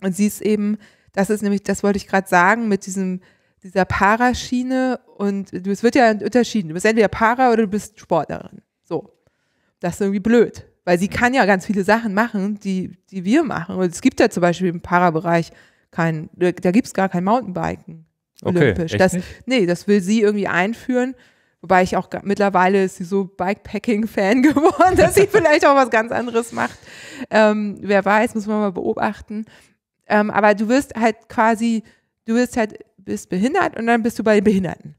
und sie ist eben, das ist nämlich, das wollte ich gerade sagen, mit diesem, dieser Paraschiene und es wird ja unterschieden. Du bist entweder Para oder du bist Sportlerin. So. Das ist irgendwie blöd. Weil sie kann ja ganz viele Sachen machen, die, die wir machen. Und es gibt ja zum Beispiel im Parabereich kein, da gibt es gar kein Mountainbiken. Okay, olympisch. das, nicht? Nee, das will sie irgendwie einführen. Wobei ich auch mittlerweile ist sie so Bikepacking-Fan geworden, dass sie vielleicht auch was ganz anderes macht. Ähm, wer weiß, muss man mal beobachten. Ähm, aber du wirst halt quasi, du wirst halt, bist behindert und dann bist du bei den Behinderten.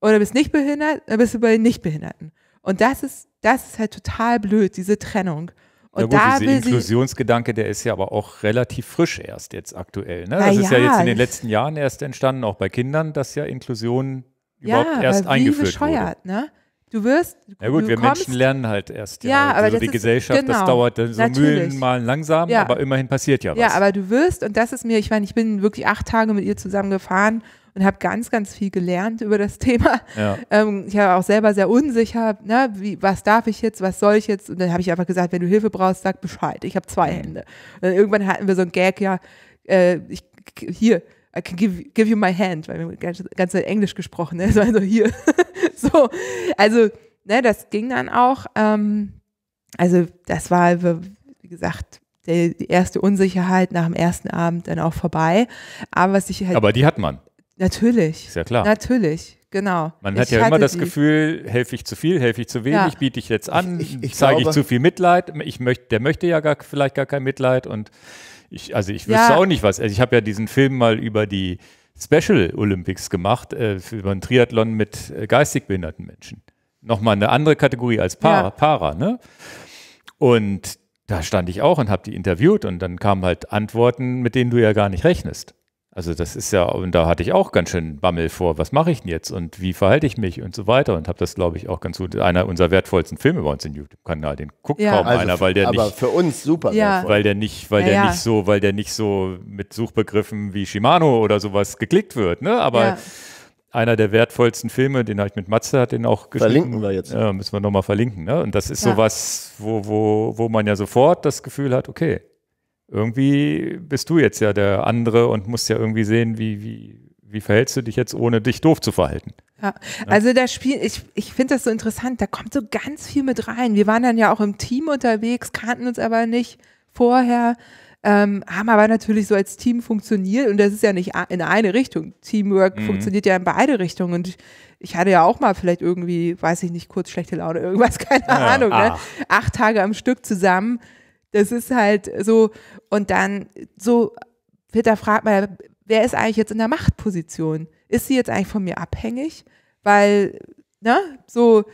Oder bist nicht behindert, dann bist du bei den Nichtbehinderten. Und das ist, das ist halt total blöd, diese Trennung. Und ja gut, dieser Inklusionsgedanke, der ist ja aber auch relativ frisch erst jetzt aktuell. Ne? Das ja, ist ja jetzt in den letzten Jahren erst entstanden, auch bei Kindern, dass ja Inklusion überhaupt ja, erst eingeführt bescheuert, wurde. Ne? Du wirst. ja gut, wir Menschen lernen halt erst. Ja, ja aber also die ist, Gesellschaft, genau, das dauert dann so mühlenmalen langsam, ja. aber immerhin passiert ja was. Ja, aber du wirst, und das ist mir, ich meine, ich bin wirklich acht Tage mit ihr zusammen gefahren und habe ganz, ganz viel gelernt über das Thema. Ja. Ähm, ich war auch selber sehr unsicher, ne, wie, was darf ich jetzt, was soll ich jetzt? Und dann habe ich einfach gesagt, wenn du Hilfe brauchst, sag Bescheid. Ich habe zwei mhm. Hände. Und dann irgendwann hatten wir so ein Gag, ja, äh, ich, hier, I can give, give you my hand, weil wir ganz, ganz Englisch gesprochen, ne? also hier. so, also, ne, das ging dann auch. Ähm, also, das war, wie gesagt, der, die erste Unsicherheit nach dem ersten Abend dann auch vorbei. Aber was ich halt. Aber die hat man. Natürlich. Ist ja klar. Natürlich, genau. Man hat ich ja immer das die. Gefühl, helfe ich zu viel, helfe ich zu wenig, ja. biete ich jetzt an, ich, ich, zeige glaube, ich zu viel Mitleid. Ich möcht, der möchte ja gar, vielleicht gar kein Mitleid und ich, also ich wüsste ja. auch nicht was. Also ich habe ja diesen Film mal über die Special Olympics gemacht, äh, über einen Triathlon mit äh, geistig behinderten Menschen. Nochmal eine andere Kategorie als Para, ja. Para ne? Und da stand ich auch und habe die interviewt und dann kamen halt Antworten, mit denen du ja gar nicht rechnest. Also das ist ja, und da hatte ich auch ganz schön Bammel vor, was mache ich denn jetzt und wie verhalte ich mich und so weiter und habe das, glaube ich, auch ganz gut, einer unserer wertvollsten Filme bei uns im YouTube-Kanal, den guckt ja. kaum also einer, weil der für, nicht... Aber für uns super ja. Weil der nicht, weil ja, der nicht so, weil der nicht so mit Suchbegriffen wie Shimano oder sowas geklickt wird, ne, aber einer der wertvollsten Filme, den habe ich mit Matze, hat den auch geschrieben. Verlinken wir jetzt. Ja, müssen wir nochmal verlinken, ne? und das ist sowas, wo, wo, wo man ja sofort das Gefühl hat, okay, irgendwie bist du jetzt ja der andere und musst ja irgendwie sehen, wie, wie, wie verhältst du dich jetzt, ohne dich doof zu verhalten. Ja, ne? also da spielt, ich, ich finde das so interessant, da kommt so ganz viel mit rein. Wir waren dann ja auch im Team unterwegs, kannten uns aber nicht vorher, ähm, haben aber natürlich so als Team funktioniert und das ist ja nicht in eine Richtung. Teamwork mhm. funktioniert ja in beide Richtungen und ich hatte ja auch mal vielleicht irgendwie, weiß ich nicht, kurz schlechte Laune, irgendwas, keine ja, Ahnung, ne? Ah. acht Tage am Stück zusammen das ist halt so, und dann so Peter fragt mal, wer ist eigentlich jetzt in der Machtposition? Ist sie jetzt eigentlich von mir abhängig? Weil, ne, so,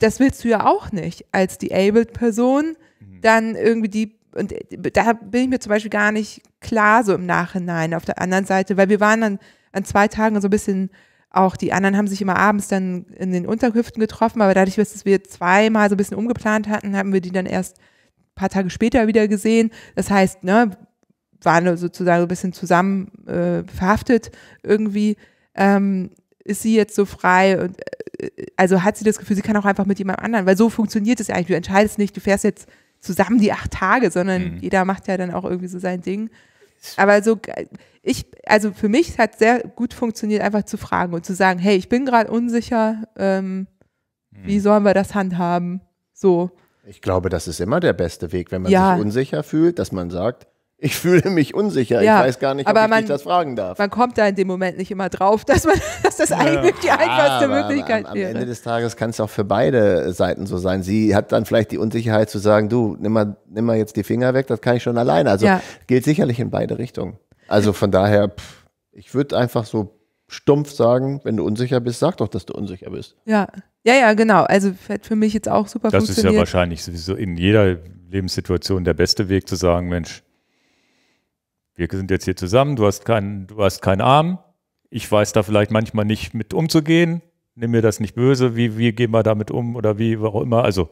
das willst du ja auch nicht als die abled Person, mhm. dann irgendwie die, und da bin ich mir zum Beispiel gar nicht klar so im Nachhinein auf der anderen Seite, weil wir waren dann an zwei Tagen so ein bisschen auch die anderen haben sich immer abends dann in den Unterhüften getroffen, aber dadurch, dass wir zweimal so ein bisschen umgeplant hatten, haben wir die dann erst paar Tage später wieder gesehen. Das heißt, ne, waren sozusagen ein bisschen zusammen äh, verhaftet irgendwie. Ähm, ist sie jetzt so frei und äh, also hat sie das Gefühl, sie kann auch einfach mit jemand anderen, weil so funktioniert es eigentlich. Du entscheidest nicht, du fährst jetzt zusammen die acht Tage, sondern mhm. jeder macht ja dann auch irgendwie so sein Ding. Aber so, ich, also für mich hat sehr gut funktioniert, einfach zu fragen und zu sagen, hey, ich bin gerade unsicher, ähm, mhm. wie sollen wir das handhaben? So. Ich glaube, das ist immer der beste Weg, wenn man ja. sich unsicher fühlt, dass man sagt, ich fühle mich unsicher, ja, ich weiß gar nicht, ob man, ich dich das fragen darf. Man kommt da in dem Moment nicht immer drauf, dass, man, dass das eigentlich ja. die einfachste aber, Möglichkeit aber am, wäre. Am Ende des Tages kann es auch für beide Seiten so sein. Sie hat dann vielleicht die Unsicherheit zu sagen, du, nimm mal, nimm mal jetzt die Finger weg, das kann ich schon alleine. Also ja. gilt sicherlich in beide Richtungen. Also von daher, pff, ich würde einfach so stumpf sagen, wenn du unsicher bist, sag doch, dass du unsicher bist. Ja. Ja, ja, genau. Also hat für mich jetzt auch super das funktioniert. Das ist ja wahrscheinlich sowieso in jeder Lebenssituation der beste Weg zu sagen, Mensch, wir sind jetzt hier zusammen, du hast keinen, du hast keinen Arm, ich weiß da vielleicht manchmal nicht mit umzugehen, nimm mir das nicht böse, wie, wie gehen wir damit um oder wie, warum immer. Also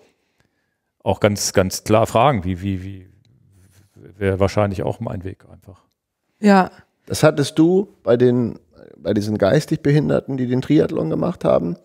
auch ganz, ganz klar fragen, wie, wie, wie wäre wahrscheinlich auch mein Weg einfach. Ja. Das hattest du bei den, bei diesen geistig Behinderten, die den Triathlon gemacht haben,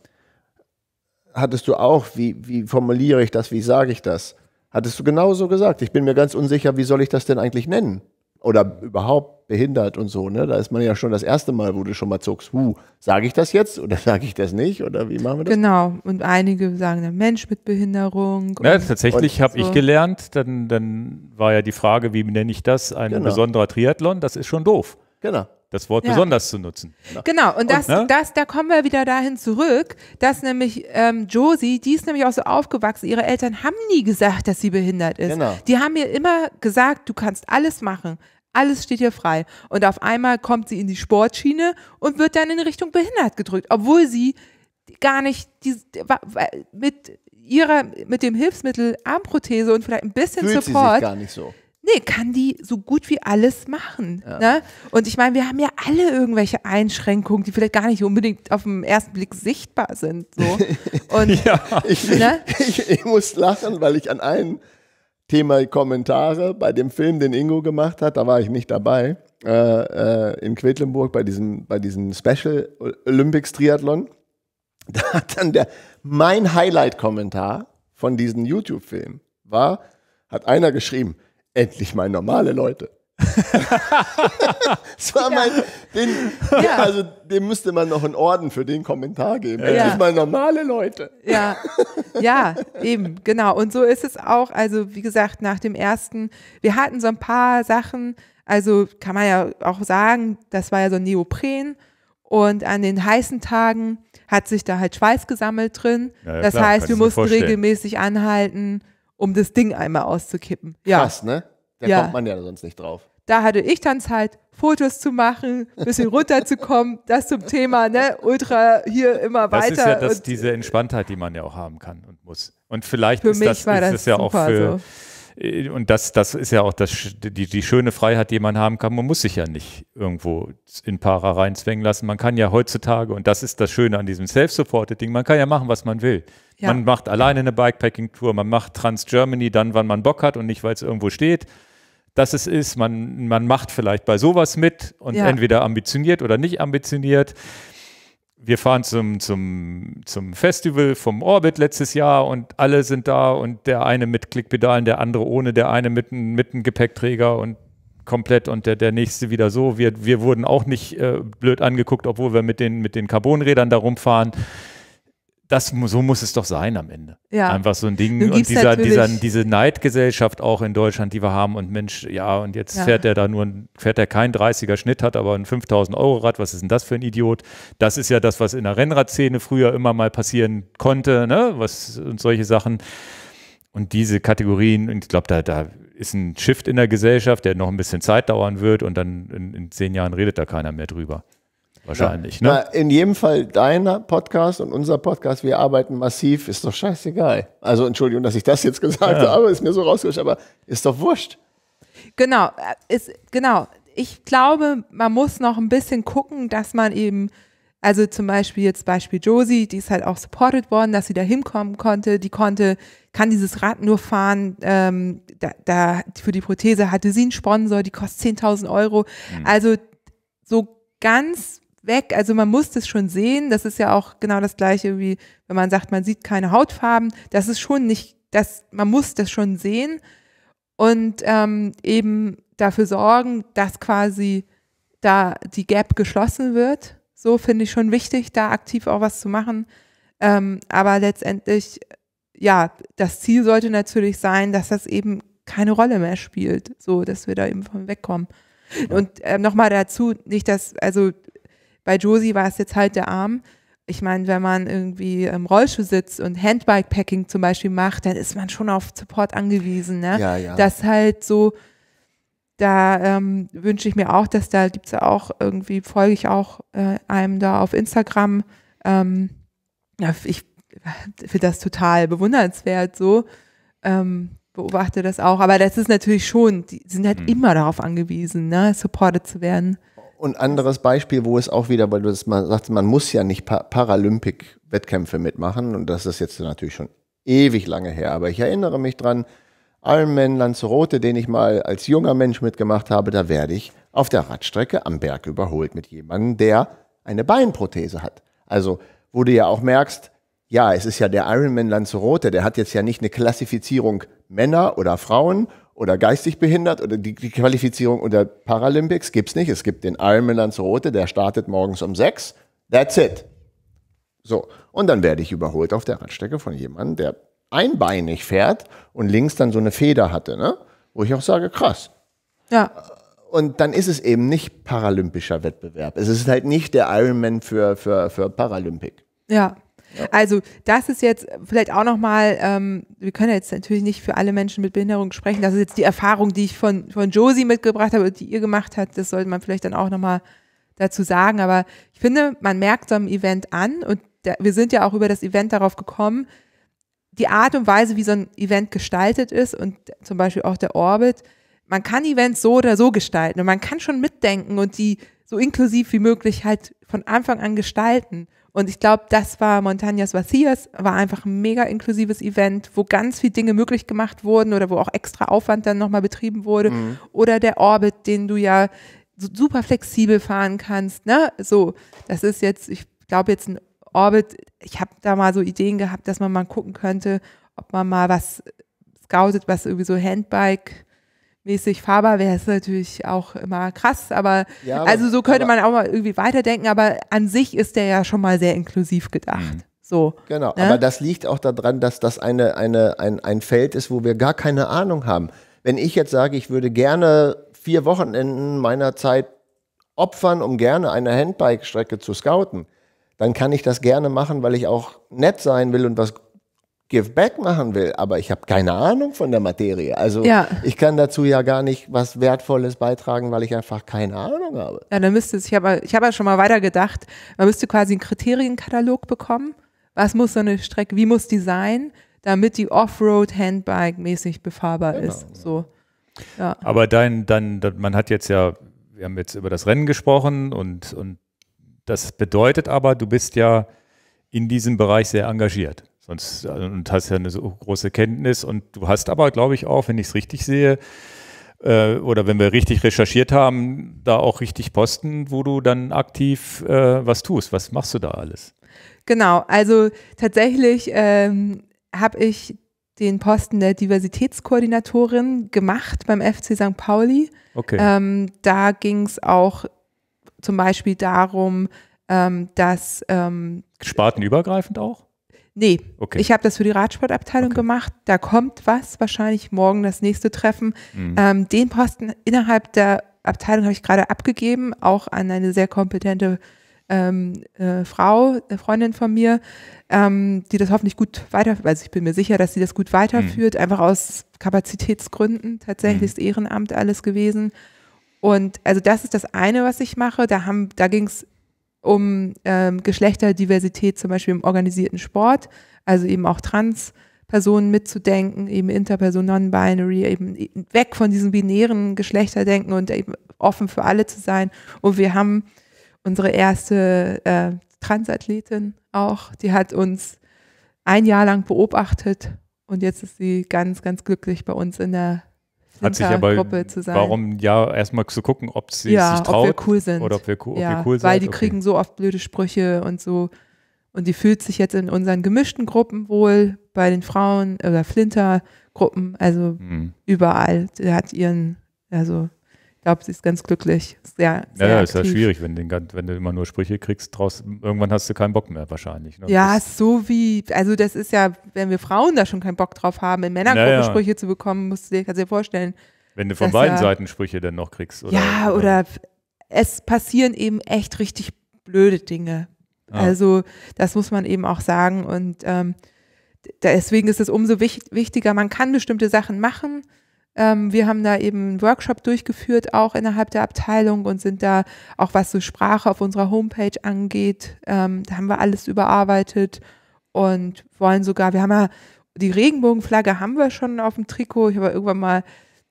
hattest du auch, wie, wie formuliere ich das, wie sage ich das? Hattest du genauso gesagt. Ich bin mir ganz unsicher, wie soll ich das denn eigentlich nennen? Oder überhaupt behindert und so, ne? Da ist man ja schon das erste Mal, wo du schon mal zuckst, huh, sage ich das jetzt oder sage ich das nicht? Oder wie machen wir das? Genau, und einige sagen dann Mensch mit Behinderung. Ja, tatsächlich habe so. ich gelernt, dann, dann war ja die Frage, wie nenne ich das, ein genau. besonderer Triathlon, das ist schon doof. Genau das Wort ja. besonders zu nutzen. Genau, und das, ne? das, da kommen wir wieder dahin zurück, dass nämlich ähm, Josie, die ist nämlich auch so aufgewachsen, ihre Eltern haben nie gesagt, dass sie behindert ist. Genau. Die haben ihr immer gesagt, du kannst alles machen, alles steht hier frei. Und auf einmal kommt sie in die Sportschiene und wird dann in Richtung behindert gedrückt, obwohl sie gar nicht die, mit ihrer, mit dem Hilfsmittel Armprothese und vielleicht ein bisschen Fühlt Support. Sie sich gar nicht so Nee, kann die so gut wie alles machen. Ja. Ne? Und ich meine, wir haben ja alle irgendwelche Einschränkungen, die vielleicht gar nicht unbedingt auf den ersten Blick sichtbar sind. So. Und, ja. ich, ne? ich, ich, muss lachen, weil ich an ein Thema Kommentare bei dem Film, den Ingo gemacht hat, da war ich nicht dabei, äh, äh, in Quedlinburg bei diesem, bei diesem Special Olympics Triathlon. Da hat dann der, mein Highlight-Kommentar von diesem YouTube-Film war, hat einer geschrieben, endlich mal normale Leute. das war ja. mein, den, ja. also dem müsste man noch einen Orden für den Kommentar geben. Ja. Endlich mal normale Leute. Ja, ja, eben, genau. Und so ist es auch. Also wie gesagt, nach dem ersten, wir hatten so ein paar Sachen, also kann man ja auch sagen, das war ja so ein Neopren. Und an den heißen Tagen hat sich da halt Schweiß gesammelt drin. Ja, ja, das klar, heißt, wir mussten regelmäßig anhalten um das Ding einmal auszukippen. Ja. Krass, ne? Da ja. kommt man ja sonst nicht drauf. Da hatte ich dann Zeit, Fotos zu machen, ein bisschen runterzukommen, das zum Thema, ne, Ultra hier immer das weiter. Das ist ja das, diese Entspanntheit, die man ja auch haben kann und muss. Und vielleicht ist das, ist das, das ja auch für. So äh, und das, das ist ja auch das, die, die schöne Freiheit, die man haben kann. Man muss sich ja nicht irgendwo in Para reinzwängen lassen. Man kann ja heutzutage, und das ist das Schöne an diesem Self-Supported-Ding, man kann ja machen, was man will. Ja. Man macht alleine eine Bikepacking-Tour, man macht Trans-Germany dann, wann man Bock hat und nicht, weil es irgendwo steht, dass es ist. Man, man macht vielleicht bei sowas mit und ja. entweder ambitioniert oder nicht ambitioniert. Wir fahren zum, zum, zum Festival vom Orbit letztes Jahr und alle sind da und der eine mit Klickpedalen, der andere ohne, der eine mit, mit einem Gepäckträger und komplett und der, der nächste wieder so. Wir, wir wurden auch nicht äh, blöd angeguckt, obwohl wir mit den, mit den Carbonrädern da rumfahren das, so muss es doch sein am Ende. Ja. Einfach so ein Ding. Und dieser, dieser, diese Neidgesellschaft auch in Deutschland, die wir haben. Und Mensch, ja, und jetzt ja. fährt er da nur, fährt er keinen 30er Schnitt, hat aber ein 5000 Euro Rad. Was ist denn das für ein Idiot? Das ist ja das, was in der Rennradszene früher immer mal passieren konnte, ne? Was, und solche Sachen. Und diese Kategorien, und ich glaube, da, da ist ein Shift in der Gesellschaft, der noch ein bisschen Zeit dauern wird. Und dann in, in zehn Jahren redet da keiner mehr drüber wahrscheinlich. Na, ne? na, in jedem Fall deiner Podcast und unser Podcast, wir arbeiten massiv, ist doch scheißegal. Also Entschuldigung, dass ich das jetzt gesagt ja. habe, ist mir so rausgerutscht, aber ist doch wurscht. Genau, äh, ist, genau. Ich glaube, man muss noch ein bisschen gucken, dass man eben, also zum Beispiel jetzt Beispiel Josie, die ist halt auch supported worden, dass sie da hinkommen konnte, die konnte, kann dieses Rad nur fahren, ähm, da, da, für die Prothese hatte sie einen Sponsor, die kostet 10.000 Euro. Mhm. Also so ganz weg. Also man muss das schon sehen. Das ist ja auch genau das gleiche wie, wenn man sagt, man sieht keine Hautfarben. Das ist schon nicht, das, man muss das schon sehen und ähm, eben dafür sorgen, dass quasi da die Gap geschlossen wird. So finde ich schon wichtig, da aktiv auch was zu machen. Ähm, aber letztendlich, ja, das Ziel sollte natürlich sein, dass das eben keine Rolle mehr spielt, so dass wir da eben von wegkommen. Und äh, nochmal dazu, nicht dass, also bei Josie war es jetzt halt der Arm. Ich meine, wenn man irgendwie im Rollschuh sitzt und Handbikepacking zum Beispiel macht, dann ist man schon auf Support angewiesen. Ne? Ja, ja. Das halt so, da ähm, wünsche ich mir auch, dass da gibt es ja auch irgendwie, folge ich auch äh, einem da auf Instagram. Ähm, ja, ich finde das total bewundernswert so. Ähm, beobachte das auch. Aber das ist natürlich schon, die sind halt mhm. immer darauf angewiesen, ne, supported zu werden. Und anderes Beispiel, wo es auch wieder, weil du das mal sagst, man muss ja nicht pa Paralympic-Wettkämpfe mitmachen. Und das ist jetzt natürlich schon ewig lange her. Aber ich erinnere mich dran, Ironman Lanzarote, den ich mal als junger Mensch mitgemacht habe, da werde ich auf der Radstrecke am Berg überholt mit jemandem, der eine Beinprothese hat. Also, wo du ja auch merkst, ja, es ist ja der Ironman Lanzarote, der hat jetzt ja nicht eine Klassifizierung Männer oder Frauen, oder geistig behindert oder die, die Qualifizierung unter Paralympics gibt es nicht. Es gibt den Ironman ans Rote, der startet morgens um sechs. That's it. So, und dann werde ich überholt auf der Radstrecke von jemandem, der einbeinig fährt und links dann so eine Feder hatte, ne? wo ich auch sage, krass. Ja. Und dann ist es eben nicht paralympischer Wettbewerb. Es ist halt nicht der Ironman für, für, für Paralympik. Ja, also das ist jetzt vielleicht auch nochmal, ähm, wir können jetzt natürlich nicht für alle Menschen mit Behinderung sprechen. Das ist jetzt die Erfahrung, die ich von, von Josie mitgebracht habe, die ihr gemacht hat. Das sollte man vielleicht dann auch nochmal dazu sagen. Aber ich finde, man merkt so ein Event an und da, wir sind ja auch über das Event darauf gekommen, die Art und Weise, wie so ein Event gestaltet ist und zum Beispiel auch der Orbit, man kann Events so oder so gestalten und man kann schon mitdenken und die so inklusiv wie möglich halt von Anfang an gestalten. Und ich glaube, das war Montañas Vacías, war einfach ein mega inklusives Event, wo ganz viel Dinge möglich gemacht wurden oder wo auch extra Aufwand dann nochmal betrieben wurde. Mhm. Oder der Orbit, den du ja super flexibel fahren kannst. Ne? So, das ist jetzt, ich glaube jetzt ein Orbit, ich habe da mal so Ideen gehabt, dass man mal gucken könnte, ob man mal was scoutet, was irgendwie so Handbike mäßig fahrbar wäre es natürlich auch immer krass, aber, ja, aber also so könnte man auch mal irgendwie weiterdenken, aber an sich ist der ja schon mal sehr inklusiv gedacht. Mhm. So, genau, ne? aber das liegt auch daran, dass das eine, eine, ein, ein Feld ist, wo wir gar keine Ahnung haben. Wenn ich jetzt sage, ich würde gerne vier Wochenenden meiner Zeit opfern, um gerne eine Handbike-Strecke zu scouten, dann kann ich das gerne machen, weil ich auch nett sein will und was Give Back machen will, aber ich habe keine Ahnung von der Materie. Also ja. ich kann dazu ja gar nicht was Wertvolles beitragen, weil ich einfach keine Ahnung habe. Ja, dann müsste es, ich habe ich hab ja schon mal weitergedacht, man müsste quasi einen Kriterienkatalog bekommen. Was muss so eine Strecke, wie muss die sein, damit die Offroad-Handbike mäßig befahrbar genau. ist. So. Ja. Aber dein, dein, man hat jetzt ja, wir haben jetzt über das Rennen gesprochen und, und das bedeutet aber, du bist ja in diesem Bereich sehr engagiert. Sonst äh, und hast ja eine so große Kenntnis und du hast aber, glaube ich, auch, wenn ich es richtig sehe, äh, oder wenn wir richtig recherchiert haben, da auch richtig Posten, wo du dann aktiv äh, was tust. Was machst du da alles? Genau, also tatsächlich ähm, habe ich den Posten der Diversitätskoordinatorin gemacht beim FC St. Pauli. Okay. Ähm, da ging es auch zum Beispiel darum, ähm, dass. Ähm, Spartenübergreifend auch? Nee, okay. ich habe das für die Radsportabteilung okay. gemacht. Da kommt was, wahrscheinlich morgen das nächste Treffen. Mhm. Ähm, den Posten innerhalb der Abteilung habe ich gerade abgegeben, auch an eine sehr kompetente ähm, äh, Frau, eine äh, Freundin von mir, ähm, die das hoffentlich gut weiterführt. Also ich bin mir sicher, dass sie das gut weiterführt, mhm. einfach aus Kapazitätsgründen. Tatsächlich mhm. ist Ehrenamt alles gewesen. Und also das ist das eine, was ich mache. Da, da ging es um ähm, Geschlechterdiversität zum Beispiel im organisierten Sport, also eben auch Trans-Personen mitzudenken, eben Interperson, Non-Binary, eben weg von diesem binären Geschlechterdenken und eben offen für alle zu sein. Und wir haben unsere erste äh, Transathletin auch, die hat uns ein Jahr lang beobachtet und jetzt ist sie ganz, ganz glücklich bei uns in der hat sich aber, Gruppe zu sein. Warum ja erstmal zu gucken, ob sie ja, sich traut. Ob wir cool sind. Oder ob wir, ob ja, wir cool sind. Weil die okay. kriegen so oft blöde Sprüche und so. Und die fühlt sich jetzt in unseren gemischten Gruppen wohl, bei den Frauen oder Flinter-Gruppen, also mhm. überall. Sie hat ihren, also ich glaube, sie ist ganz glücklich. Sehr, sehr ja, ja ist ja schwierig, wenn, den, wenn, du immer nur Sprüche kriegst. Draus, irgendwann hast du keinen Bock mehr wahrscheinlich. Ne? Ja, das so wie, also das ist ja, wenn wir Frauen da schon keinen Bock drauf haben, in Männergruppen ja. Sprüche zu bekommen, musst du dir, kannst du dir vorstellen. Wenn du von beiden ja, Seiten Sprüche dann noch kriegst. Oder, ja, oder es passieren eben echt richtig blöde Dinge. Ah. Also das muss man eben auch sagen. Und ähm, deswegen ist es umso wichtiger, man kann bestimmte Sachen machen ähm, wir haben da eben einen Workshop durchgeführt, auch innerhalb der Abteilung und sind da auch was so Sprache auf unserer Homepage angeht. Ähm, da haben wir alles überarbeitet und wollen sogar, wir haben ja die Regenbogenflagge haben wir schon auf dem Trikot. Ich habe irgendwann mal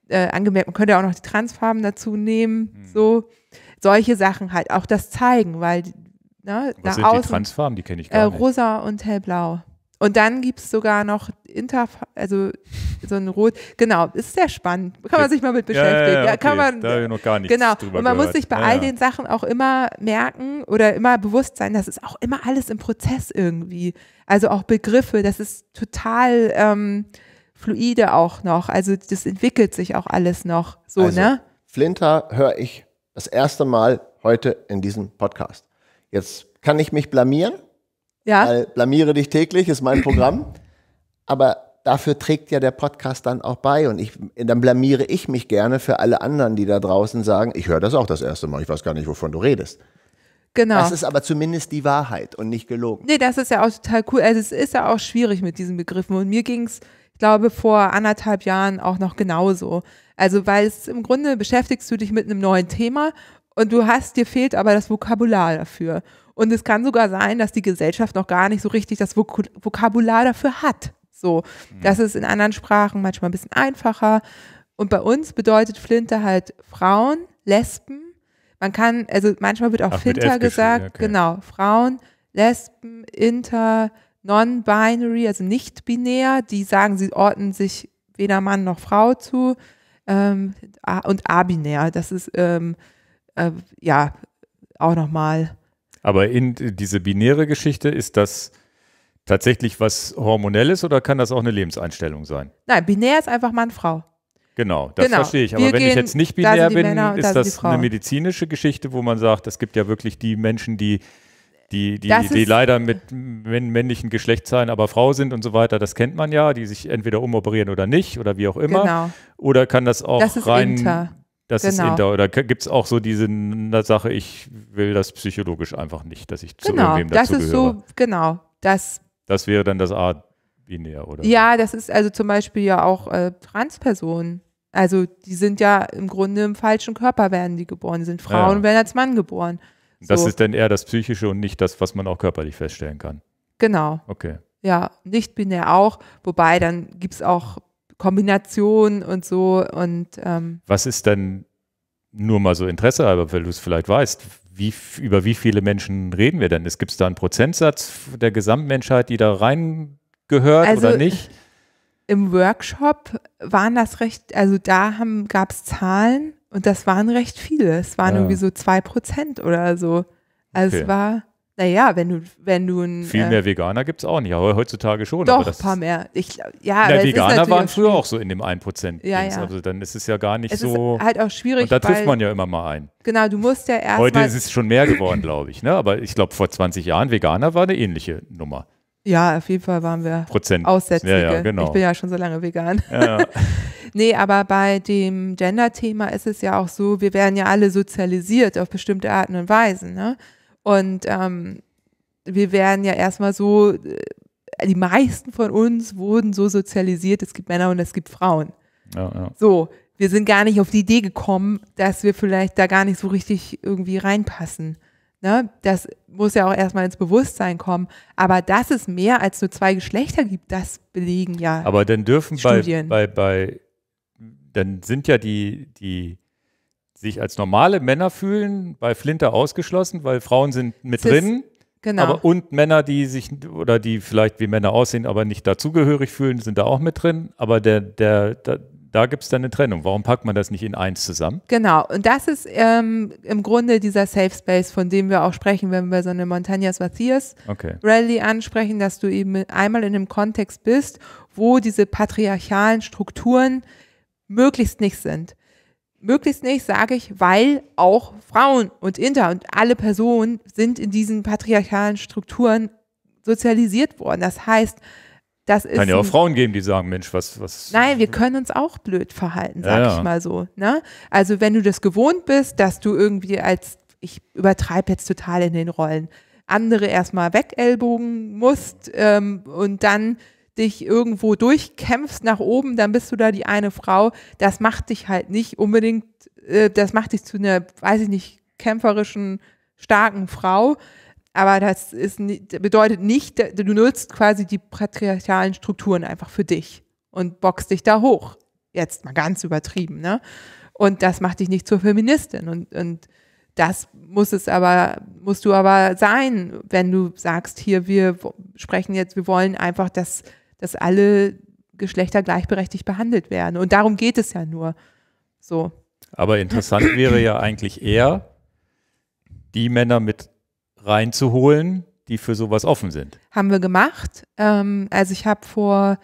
äh, angemerkt, man könnte auch noch die Transfarben dazu nehmen. Mhm. So solche Sachen halt, auch das zeigen, weil ne, Was nach sind außen, die Transfarben? Die kenne ich äh, gar äh, nicht. Rosa und hellblau. Und dann gibt es sogar noch Inter, also so ein Rot. Genau, ist sehr spannend. Kann man sich mal mit beschäftigen. Ja, ja, ja okay. kann man, da habe ich noch gar nichts Genau. und man gehört. muss sich bei ja, all den Sachen auch immer merken oder immer bewusst sein, das ist auch immer alles im Prozess irgendwie. Also auch Begriffe, das ist total ähm, fluide auch noch. Also das entwickelt sich auch alles noch so, also, ne? Flinter höre ich das erste Mal heute in diesem Podcast. Jetzt kann ich mich blamieren, ja. Weil blamiere dich täglich ist mein Programm. Aber dafür trägt ja der Podcast dann auch bei. Und ich, dann blamiere ich mich gerne für alle anderen, die da draußen sagen, ich höre das auch das erste Mal, ich weiß gar nicht, wovon du redest. Genau. Das ist aber zumindest die Wahrheit und nicht gelogen. Nee, das ist ja auch total cool. Also es ist ja auch schwierig mit diesen Begriffen. Und mir ging es, ich glaube, vor anderthalb Jahren auch noch genauso. Also weil es im Grunde beschäftigst du dich mit einem neuen Thema und du hast, dir fehlt aber das Vokabular dafür. Und es kann sogar sein, dass die Gesellschaft noch gar nicht so richtig das Vok Vokabular dafür hat. So, mhm. das ist in anderen Sprachen manchmal ein bisschen einfacher. Und bei uns bedeutet Flinte halt Frauen, Lesben. Man kann, also manchmal wird auch Ach, Flinter gesagt, okay. genau, Frauen, Lesben, Inter, Non-Binary, also nicht binär. Die sagen, sie ordnen sich weder Mann noch Frau zu. Ähm, und abinär, das ist ähm, äh, ja auch nochmal aber in diese binäre Geschichte ist das tatsächlich was Hormonelles oder kann das auch eine Lebenseinstellung sein? Nein, binär ist einfach Mann-Frau. Genau, das genau. verstehe ich. Aber Wir wenn gehen, ich jetzt nicht binär bin, Männer, ist das eine medizinische Geschichte, wo man sagt, es gibt ja wirklich die Menschen, die die, die, die leider mit männlichen Geschlechtszeilen aber Frau sind und so weiter, das kennt man ja, die sich entweder umoperieren oder nicht oder wie auch immer. Genau. Oder kann das auch das rein inter. Das genau. ist oder gibt es auch so diese Sache, ich will das psychologisch einfach nicht, dass ich genau, zu irgendwem dazu das ist gehöre. so, genau, das. Das wäre dann das A-binär, oder? Ja, das ist also zum Beispiel ja auch äh, Transpersonen. Also die sind ja im Grunde im falschen Körper werden die geboren, die sind ah, Frauen ja. werden als Mann geboren. So. Das ist dann eher das Psychische und nicht das, was man auch körperlich feststellen kann. Genau. Okay. Ja, nicht binär auch, wobei dann gibt es auch Kombination und so. Und ähm, was ist denn nur mal so Interesse, aber weil du es vielleicht weißt, wie, über wie viele Menschen reden wir denn? Es gibt da einen Prozentsatz der Gesamtmenschheit, die da reingehört also, oder nicht? Im Workshop waren das recht, also da gab es Zahlen und das waren recht viele. Es waren ja. Ah. irgendwie so zwei Prozent oder so. Also okay. es war naja, wenn du, wenn du ein. Viel äh, mehr Veganer gibt es auch nicht, aber heutzutage schon. Doch, ein paar mehr. Ich, ja, Na, Veganer waren auch früher auch so in dem 1%. Ja, ja. Also dann ist es ja gar nicht es so. Ist halt auch schwierig. Und da trifft man ja immer mal ein. Genau, du musst ja erst. Heute ist es schon mehr geworden, glaube ich. Ne? Aber ich glaube, vor 20 Jahren Veganer war eine ähnliche Nummer. Ja, auf jeden Fall waren wir Prozent. Aussätzige. Ja, ja, genau. Ich bin ja schon so lange vegan. Ja, nee, aber bei dem Gender-Thema ist es ja auch so, wir werden ja alle sozialisiert auf bestimmte Arten und Weisen. Ne? Und ähm, wir werden ja erstmal so, äh, die meisten von uns wurden so sozialisiert, es gibt Männer und es gibt Frauen. Ja, ja. So, wir sind gar nicht auf die Idee gekommen, dass wir vielleicht da gar nicht so richtig irgendwie reinpassen. Ne? Das muss ja auch erstmal ins Bewusstsein kommen. Aber dass es mehr als nur zwei Geschlechter gibt, das belegen ja. Aber dann dürfen Studien. bei, bei, bei dann sind ja die, die sich als normale Männer fühlen, bei Flinter ausgeschlossen, weil Frauen sind mit Cis, drin. Genau. Aber, und Männer, die sich oder die vielleicht wie Männer aussehen, aber nicht dazugehörig fühlen, sind da auch mit drin. Aber der, der, der da gibt es dann eine Trennung. Warum packt man das nicht in eins zusammen? Genau, und das ist ähm, im Grunde dieser Safe Space, von dem wir auch sprechen, wenn wir so eine Montañas Vacías okay. Rally ansprechen, dass du eben einmal in einem Kontext bist, wo diese patriarchalen Strukturen möglichst nicht sind möglichst nicht, sage ich, weil auch Frauen und Inter und alle Personen sind in diesen patriarchalen Strukturen sozialisiert worden. Das heißt, das ist. Kann ja auch Frauen geben, die sagen, Mensch, was, was. Nein, wir können uns auch blöd verhalten, sage ja, ja. ich mal so. Ne? Also wenn du das gewohnt bist, dass du irgendwie als, ich übertreibe jetzt total in den Rollen, andere erstmal wegellbogen musst ähm, und dann dich irgendwo durchkämpfst nach oben, dann bist du da die eine Frau. Das macht dich halt nicht unbedingt, äh, das macht dich zu einer, weiß ich nicht, kämpferischen, starken Frau. Aber das ist, bedeutet nicht, du nutzt quasi die patriarchalen Strukturen einfach für dich und boxt dich da hoch. Jetzt mal ganz übertrieben, ne? Und das macht dich nicht zur Feministin. Und, und das muss es aber, musst du aber sein, wenn du sagst, hier, wir sprechen jetzt, wir wollen einfach, dass dass alle Geschlechter gleichberechtigt behandelt werden. Und darum geht es ja nur. So. Aber interessant wäre ja eigentlich eher, die Männer mit reinzuholen, die für sowas offen sind. Haben wir gemacht. Ähm, also ich habe vor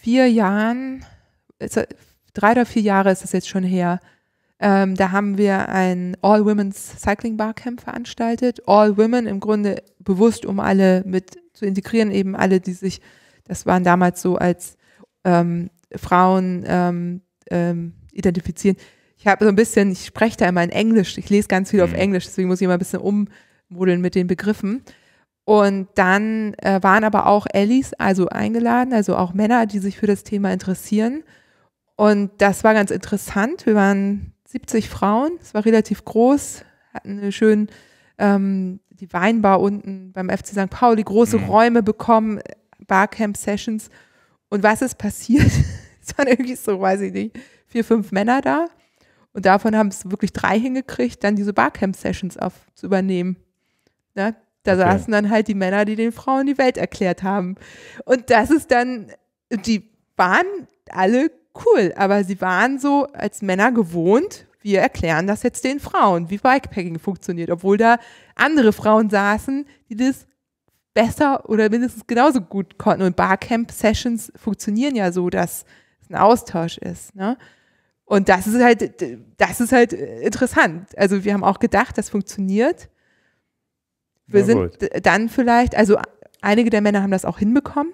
vier Jahren, drei oder vier Jahre ist das jetzt schon her, ähm, da haben wir ein All-Women's Cycling Barcamp veranstaltet. All-Women im Grunde bewusst, um alle mit zu integrieren, eben alle, die sich das waren damals so als ähm, Frauen ähm, ähm, identifizieren. Ich habe so ein bisschen, ich spreche da immer in Englisch, ich lese ganz viel auf mhm. Englisch, deswegen muss ich immer ein bisschen ummodeln mit den Begriffen. Und dann äh, waren aber auch Allies, also eingeladen, also auch Männer, die sich für das Thema interessieren. Und das war ganz interessant. Wir waren 70 Frauen, es war relativ groß, hatten eine schöne, ähm, die Weinbar unten beim FC St. Pauli, große mhm. Räume bekommen, Barcamp-Sessions. Und was ist passiert? es waren irgendwie so, weiß ich nicht, vier, fünf Männer da. Und davon haben es wirklich drei hingekriegt, dann diese Barcamp-Sessions zu übernehmen. Ja, ne? da okay. saßen dann halt die Männer, die den Frauen die Welt erklärt haben. Und das ist dann, die waren alle cool, aber sie waren so als Männer gewohnt, wir erklären das jetzt den Frauen, wie Bikepacking funktioniert, obwohl da andere Frauen saßen, die das besser oder mindestens genauso gut konnten. Und Barcamp-Sessions funktionieren ja so, dass es ein Austausch ist. Ne? Und das ist halt, das ist halt interessant. Also wir haben auch gedacht, das funktioniert. Wir ja, sind gut. dann vielleicht, also einige der Männer haben das auch hinbekommen.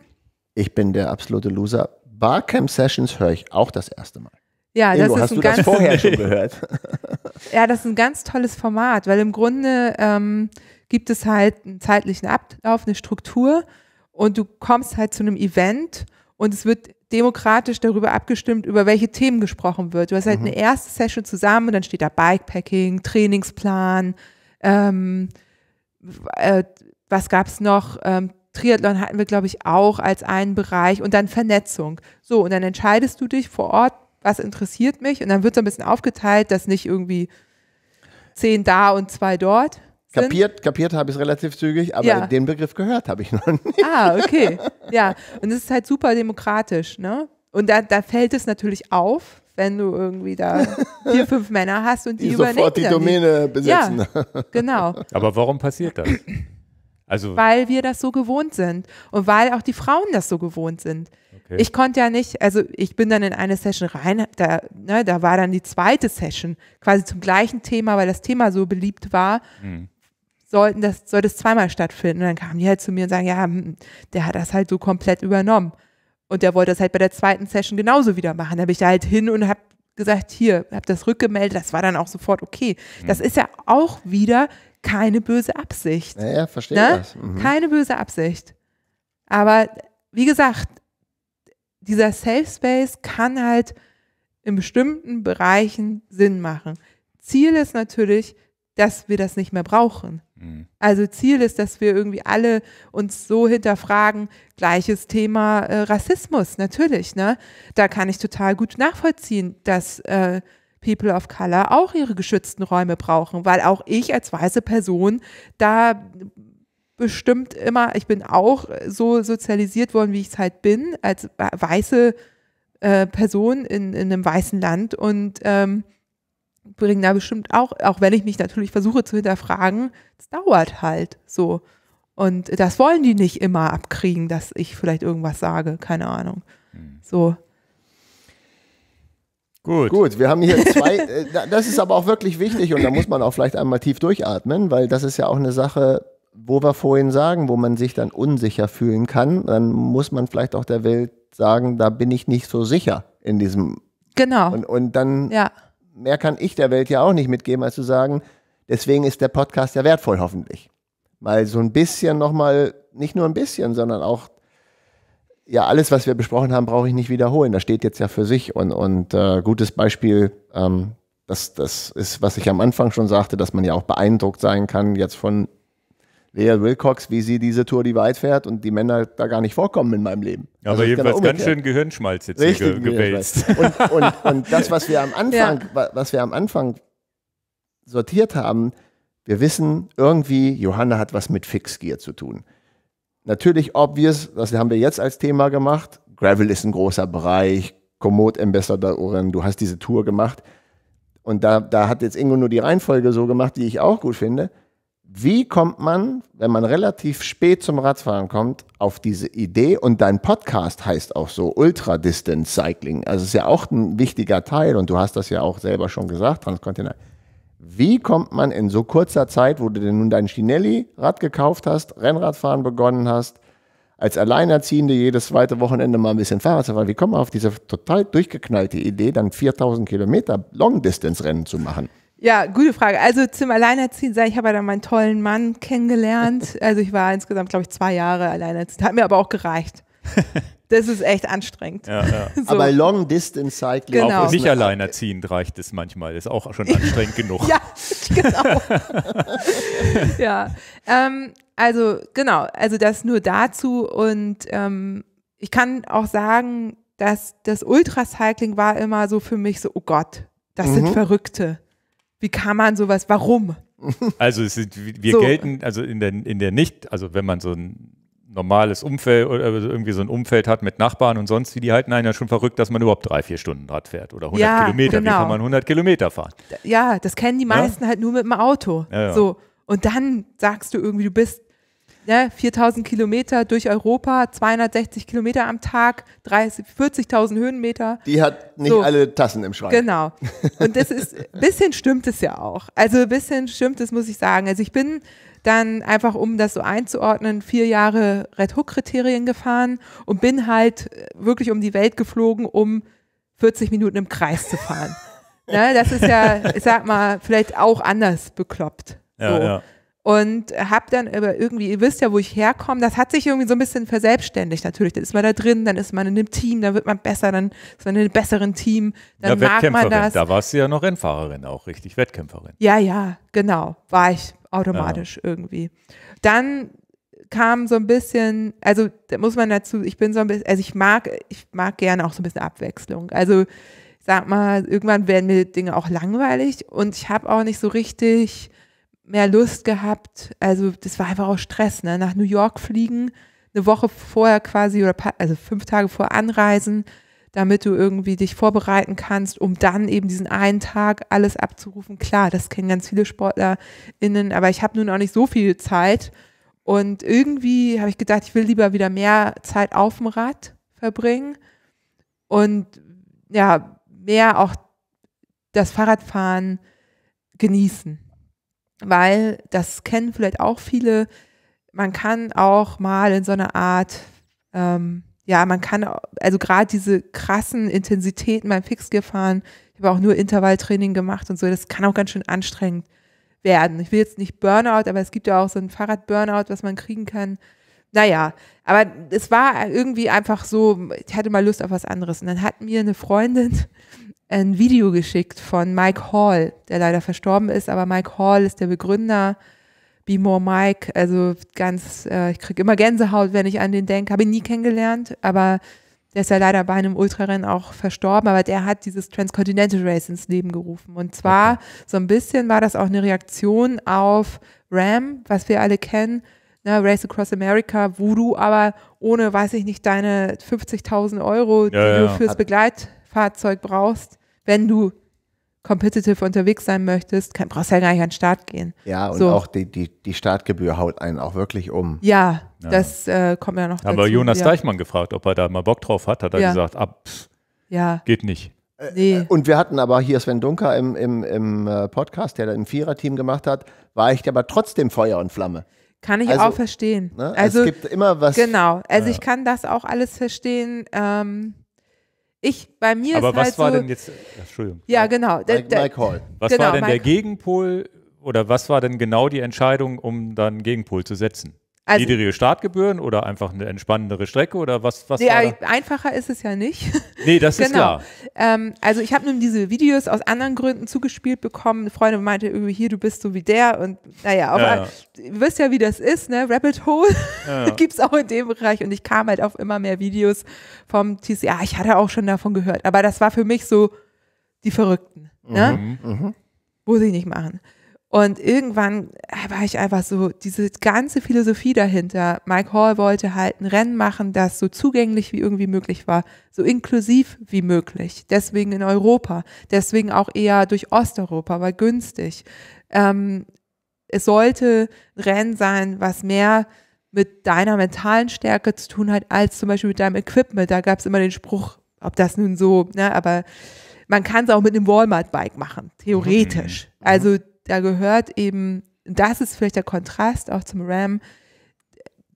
Ich bin der absolute Loser. Barcamp Sessions höre ich auch das erste Mal. Ja, das ist hast ein du ganz, das vorher schon gehört? ja, das ist ein ganz tolles Format, weil im Grunde ähm, gibt es halt einen zeitlichen Ablauf, eine Struktur und du kommst halt zu einem Event und es wird demokratisch darüber abgestimmt, über welche Themen gesprochen wird. Du hast halt mhm. eine erste Session zusammen und dann steht da Bikepacking, Trainingsplan, ähm, äh, was gab es noch? Ähm, Triathlon hatten wir, glaube ich, auch als einen Bereich und dann Vernetzung. So, und dann entscheidest du dich vor Ort, was interessiert mich und dann wird so ein bisschen aufgeteilt, dass nicht irgendwie zehn da und zwei dort. Kapiert, kapiert habe ich es relativ zügig, aber ja. den Begriff gehört habe ich noch nicht. Ah, okay. Ja, und es ist halt super demokratisch, ne? Und da, da fällt es natürlich auf, wenn du irgendwie da vier, fünf Männer hast und die, die übernehmen. Sofort die Domäne besitzen. Ja, genau. Aber warum passiert das? Also weil wir das so gewohnt sind und weil auch die Frauen das so gewohnt sind. Okay. Ich konnte ja nicht, also ich bin dann in eine Session rein, da, ne, da war dann die zweite Session quasi zum gleichen Thema, weil das Thema so beliebt war. Mhm sollten das, soll das zweimal stattfinden. Und dann kamen die halt zu mir und sagen, ja, hm, der hat das halt so komplett übernommen. Und der wollte das halt bei der zweiten Session genauso wieder machen. Da bin ich da halt hin und habe gesagt, hier, habe das rückgemeldet. Das war dann auch sofort okay. Mhm. Das ist ja auch wieder keine böse Absicht. Ja, ja verstehe ne? das. Mhm. Keine böse Absicht. Aber wie gesagt, dieser Safe Space kann halt in bestimmten Bereichen Sinn machen. Ziel ist natürlich, dass wir das nicht mehr brauchen. Also Ziel ist, dass wir irgendwie alle uns so hinterfragen, gleiches Thema äh, Rassismus, natürlich, ne? Da kann ich total gut nachvollziehen, dass äh, People of Color auch ihre geschützten Räume brauchen, weil auch ich als weiße Person da bestimmt immer, ich bin auch so sozialisiert worden, wie ich es halt bin, als weiße äh, Person in, in einem weißen Land und ähm, bringen da bestimmt auch, auch wenn ich mich natürlich versuche zu hinterfragen, es dauert halt so. Und das wollen die nicht immer abkriegen, dass ich vielleicht irgendwas sage, keine Ahnung. Hm. So. Gut. Gut, wir haben hier zwei, äh, das ist aber auch wirklich wichtig und da muss man auch vielleicht einmal tief durchatmen, weil das ist ja auch eine Sache, wo wir vorhin sagen, wo man sich dann unsicher fühlen kann, dann muss man vielleicht auch der Welt sagen, da bin ich nicht so sicher in diesem. Genau. Und, und dann ja mehr kann ich der Welt ja auch nicht mitgeben, als zu sagen, deswegen ist der Podcast ja wertvoll, hoffentlich. Mal so ein bisschen nochmal, nicht nur ein bisschen, sondern auch, ja, alles, was wir besprochen haben, brauche ich nicht wiederholen. Das steht jetzt ja für sich. Und, und äh, gutes Beispiel, ähm, das, das ist, was ich am Anfang schon sagte, dass man ja auch beeindruckt sein kann, jetzt von Lea Wilcox, wie sie diese Tour die weit fährt und die Männer da gar nicht vorkommen in meinem Leben. Ja, aber jedenfalls genau ganz schön Gehirnschmalz jetzt Richtig ge gewälzt. Und, und, und, das, was wir am Anfang, ja. was wir am Anfang sortiert haben, wir wissen irgendwie, Johanna hat was mit Fixgear zu tun. Natürlich obvious, das haben wir jetzt als Thema gemacht. Gravel ist ein großer Bereich, Komoot Ambassadorin, du hast diese Tour gemacht. Und da, da hat jetzt Ingo nur die Reihenfolge so gemacht, die ich auch gut finde. Wie kommt man, wenn man relativ spät zum Radfahren kommt, auf diese Idee? Und dein Podcast heißt auch so Ultra Distance Cycling. Also ist ja auch ein wichtiger Teil und du hast das ja auch selber schon gesagt, Transkontinental. Wie kommt man in so kurzer Zeit, wo du denn nun dein schinelli rad gekauft hast, Rennradfahren begonnen hast, als Alleinerziehende jedes zweite Wochenende mal ein bisschen Fahrrad zu fahren, wie kommt man auf diese total durchgeknallte Idee, dann 4000 Kilometer Long-Distance-Rennen zu machen? Ja, gute Frage. Also zum Alleinerziehen sei ich habe ja dann meinen tollen Mann kennengelernt. Also ich war insgesamt, glaube ich, zwei Jahre alleinerziehend. Hat mir aber auch gereicht. Das ist echt anstrengend. Ja, ja. So. Aber Long Distance Cycling. Genau. Auch nicht alleinerziehend reicht es manchmal. ist auch schon anstrengend genug. ja, genau. ja. Ähm, also, genau. Also, das nur dazu. Und ähm, ich kann auch sagen, dass das Ultracycling war immer so für mich so: oh Gott, das mhm. sind Verrückte wie kann man sowas, warum? Also es sind, wir so. gelten, also in der, in der Nicht, also wenn man so ein normales Umfeld oder irgendwie so ein Umfeld hat mit Nachbarn und sonst wie, die halten einen ja schon verrückt, dass man überhaupt drei, vier Stunden Rad fährt oder 100 ja, Kilometer. Genau. Wie kann man 100 Kilometer fahren? Ja, das kennen die meisten ja? halt nur mit dem Auto. Ja, so. Und dann sagst du irgendwie, du bist ne, 4000 Kilometer durch Europa, 260 Kilometer am Tag, 40.000 Höhenmeter. Die hat nicht so. alle Tassen im Schrank. Genau. Und das ist, ein bisschen stimmt es ja auch. Also ein bisschen stimmt es, muss ich sagen. Also ich bin dann einfach, um das so einzuordnen, vier Jahre Red Hook-Kriterien gefahren und bin halt äh, wirklich um die Welt geflogen, um 40 Minuten im Kreis zu fahren. ne, das ist ja, ich sag mal, vielleicht auch anders bekloppt. Ja, so. ja und habe dann aber irgendwie, ihr wisst ja, wo ich herkomme, das hat sich irgendwie so ein bisschen verselbstständigt natürlich. Dann ist man da drin, dann ist man in einem Team, dann wird man besser, dann ist man in einem besseren Team, dann ja, mag man das. Da warst du ja noch Rennfahrerin auch, richtig, Wettkämpferin. Ja, ja, genau, war ich automatisch ja. irgendwie. Dann kam so ein bisschen, also da muss man dazu, ich bin so ein bisschen, also ich mag, ich mag gerne auch so ein bisschen Abwechslung. Also sag mal, irgendwann werden mir Dinge auch langweilig und ich habe auch nicht so richtig mehr Lust gehabt. Also das war einfach auch Stress, ne? Nach New York fliegen, eine Woche vorher quasi oder also fünf Tage vor anreisen, damit du irgendwie dich vorbereiten kannst, um dann eben diesen einen Tag alles abzurufen. Klar, das kennen ganz viele SportlerInnen, aber ich habe nun auch nicht so viel Zeit. Und irgendwie habe ich gedacht, ich will lieber wieder mehr Zeit auf dem Rad verbringen und ja, mehr auch das Fahrradfahren genießen weil das kennen vielleicht auch viele. Man kann auch mal in so einer Art, ähm, ja, man kann, also gerade diese krassen Intensitäten beim Fixgear fahren, ich habe auch nur Intervalltraining gemacht und so, das kann auch ganz schön anstrengend werden. Ich will jetzt nicht Burnout, aber es gibt ja auch so ein Fahrrad-Burnout, was man kriegen kann. Naja, aber es war irgendwie einfach so, ich hatte mal Lust auf was anderes. Und dann hat mir eine Freundin ein Video geschickt von Mike Hall, der leider verstorben ist, aber Mike Hall ist der Begründer Be More Mike, also ganz, äh, ich kriege immer Gänsehaut, wenn ich an den denke, habe ihn nie kennengelernt, aber der ist ja leider bei einem Ultrarennen auch verstorben, aber der hat dieses Transcontinental Race ins Leben gerufen. Und zwar okay. so ein bisschen war das auch eine Reaktion auf RAM, was wir alle kennen, ne, Race Across America, wo du aber ohne, weiß ich nicht, deine 50.000 Euro, die ja, du fürs Begleit Fahrzeug brauchst, wenn du competitive unterwegs sein möchtest, kann, brauchst ja gar nicht an den Start gehen. Ja, und so. auch die, die, die Startgebühr haut einen auch wirklich um. Ja, ja. das äh, kommt ja noch Aber dazu. Jonas ja. Deichmann gefragt, ob er da mal Bock drauf hat, hat er ja. gesagt, ab, ah, ja. geht nicht. Äh, nee. Äh, und wir hatten aber hier Sven Dunker im, im, im äh, Podcast, der da im Viererteam gemacht hat, war ich aber trotzdem Feuer und Flamme. Kann ich also, auch verstehen. Ne, also, es gibt immer was. Genau, also ich kann das auch alles verstehen. Ähm, ich bei mir Aber ist was halt war so, denn jetzt, Entschuldigung. Ja, genau. Da, da, Mike, Hall. Was genau, war denn Mike. der Gegenpol oder was war denn genau die Entscheidung, um dann Gegenpol zu setzen? Also, Niedrige Startgebühren oder einfach eine entspannendere Strecke oder was? was nee, einfacher ist es ja nicht. Nee, das genau. ist klar. Ähm, also ich habe nun diese Videos aus anderen Gründen zugespielt bekommen. Eine Freundin meinte irgendwie, hier, du bist so wie der und naja, aber ja, ja. du wisst ja, wie das ist, ne? Rabbit Hole ja, ja. gibt es auch in dem Bereich und ich kam halt auf immer mehr Videos vom TC. Ja, Ich hatte auch schon davon gehört, aber das war für mich so die Verrückten, ne? mhm, ne? Mhm. Muss ich nicht machen. Und irgendwann war ich einfach so, diese ganze Philosophie dahinter. Mike Hall wollte halt ein Rennen machen, das so zugänglich wie irgendwie möglich war, so inklusiv wie möglich. Deswegen in Europa, deswegen auch eher durch Osteuropa, weil günstig. Ähm, es sollte ein Rennen sein, was mehr mit deiner mentalen Stärke zu tun hat, als zum Beispiel mit deinem Equipment. Da gab es immer den Spruch, ob das nun so, ne, aber man kann es auch mit einem Walmart-Bike machen, theoretisch. Mhm. Mhm. Also da gehört eben, das ist vielleicht der Kontrast auch zum RAM.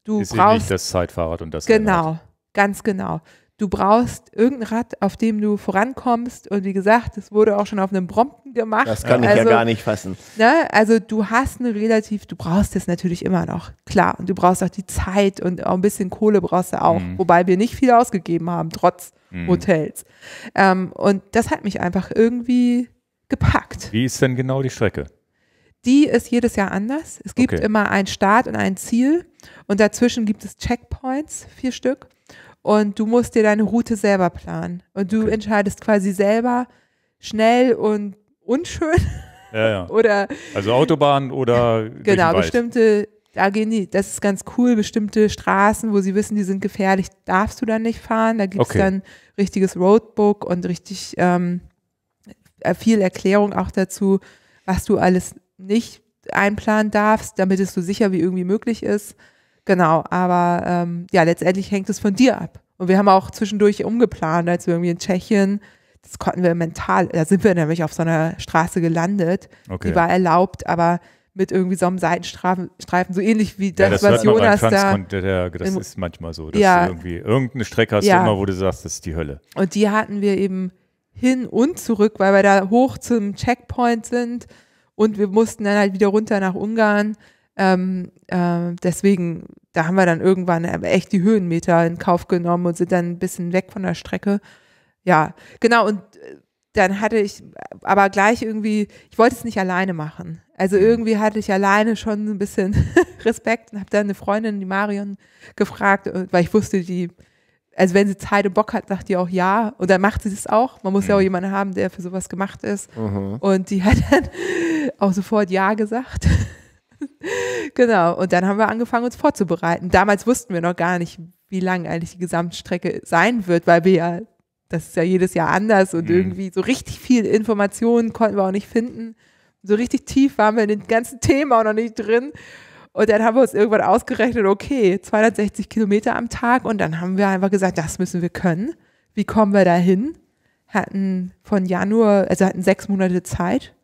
Du ist brauchst nicht das Zeitfahrrad und das Genau, Rad. ganz genau. Du brauchst irgendein Rad, auf dem du vorankommst. Und wie gesagt, es wurde auch schon auf einem Brompton gemacht. Das kann ich ja also, gar nicht fassen. Ne, also du hast eine relativ, du brauchst es natürlich immer noch, klar. Und du brauchst auch die Zeit und auch ein bisschen Kohle brauchst du auch. Mhm. Wobei wir nicht viel ausgegeben haben, trotz mhm. Hotels. Ähm, und das hat mich einfach irgendwie gepackt. Wie ist denn genau die Strecke? die ist jedes Jahr anders. Es gibt okay. immer einen Start und ein Ziel und dazwischen gibt es Checkpoints, vier Stück. Und du musst dir deine Route selber planen. Und du okay. entscheidest quasi selber schnell und unschön. Ja, ja. oder also Autobahn oder genau bestimmte da gehen die das ist ganz cool bestimmte Straßen wo sie wissen die sind gefährlich darfst du dann nicht fahren da gibt es okay. dann richtiges Roadbook und richtig ähm, äh, viel Erklärung auch dazu was du alles nicht einplanen darfst, damit es so sicher wie irgendwie möglich ist. Genau, aber ähm, ja, letztendlich hängt es von dir ab. Und wir haben auch zwischendurch umgeplant, als wir irgendwie in Tschechien, das konnten wir mental, da sind wir nämlich auf so einer Straße gelandet, okay. die war erlaubt, aber mit irgendwie so einem Seitenstreifen, so ähnlich wie das, ja, das was Jonas da. Der, das im, ist manchmal so, dass ja, du irgendwie irgendeine Strecke hast ja. immer, wo du sagst, das ist die Hölle. Und die hatten wir eben hin und zurück, weil wir da hoch zum Checkpoint sind und wir mussten dann halt wieder runter nach Ungarn. Ähm, äh, deswegen, da haben wir dann irgendwann echt die Höhenmeter in Kauf genommen und sind dann ein bisschen weg von der Strecke. Ja, genau. Und äh, dann hatte ich aber gleich irgendwie, ich wollte es nicht alleine machen. Also mhm. irgendwie hatte ich alleine schon ein bisschen Respekt und habe dann eine Freundin, die Marion, gefragt, äh, weil ich wusste, die also wenn sie Zeit und Bock hat, sagt die auch ja. Und dann macht sie das auch. Man muss ja auch mhm. jemanden haben, der für sowas gemacht ist. Mhm. Und die hat dann auch sofort ja gesagt. genau. Und dann haben wir angefangen, uns vorzubereiten. Damals wussten wir noch gar nicht, wie lang eigentlich die Gesamtstrecke sein wird, weil wir ja, das ist ja jedes Jahr anders und mhm. irgendwie so richtig viel Informationen konnten wir auch nicht finden. So richtig tief waren wir in den ganzen Thema auch noch nicht drin. Und dann haben wir uns irgendwann ausgerechnet, okay, 260 Kilometer am Tag. Und dann haben wir einfach gesagt, das müssen wir können. Wie kommen wir da hin? Hatten von Januar, also hatten sechs Monate Zeit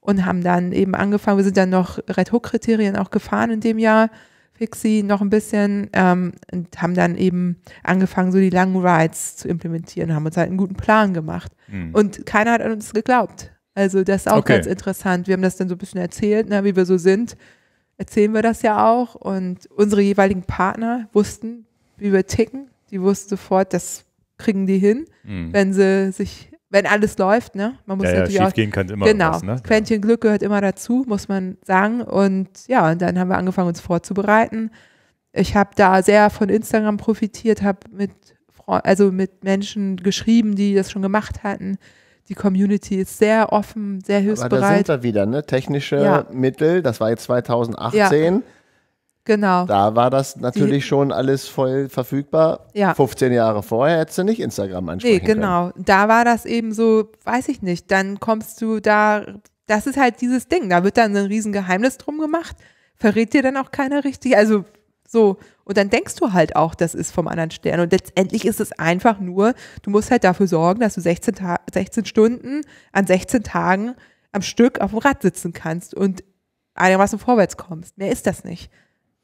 und haben dann eben angefangen. Wir sind dann noch Red Hook-Kriterien auch gefahren in dem Jahr. Fixie noch ein bisschen ähm, und haben dann eben angefangen, so die langen Rides zu implementieren, haben uns halt einen guten Plan gemacht. Mhm. Und keiner hat an uns geglaubt. Also das ist auch okay. ganz interessant. Wir haben das dann so ein bisschen erzählt, na, ne, wie wir so sind erzählen wir das ja auch. Und unsere jeweiligen Partner wussten, wie wir ticken. Die wussten sofort, das kriegen die hin, mhm. wenn sie sich, wenn alles läuft, ne? Man muss ja, natürlich ja, schief auch, gehen kann immer genau, was, ne? Quäntchen Glück gehört immer dazu, muss man sagen. Und ja, und dann haben wir angefangen, uns vorzubereiten. Ich habe da sehr von Instagram profitiert, habe mit also mit Menschen geschrieben, die das schon gemacht hatten, die Community ist sehr offen, sehr hilfsbereit. Aber da sind wir wieder, ne? Technische ja. Mittel, das war jetzt 2018. Ja. Genau. Da war das natürlich die, schon alles voll verfügbar. Ja. 15 Jahre vorher hättest du nicht Instagram ansprechen Nee, genau. Können. Da war das eben so, weiß ich nicht, dann kommst du da, das ist halt dieses Ding, da wird dann ein Geheimnis drum gemacht, verrät dir dann auch keiner richtig, also so. Und dann denkst du halt auch, das ist vom anderen Stern. Und letztendlich ist es einfach nur, du musst halt dafür sorgen, dass du 16, Ta 16 Stunden an 16 Tagen am Stück auf dem Rad sitzen kannst und einigermaßen vorwärts kommst. Mehr ist das nicht.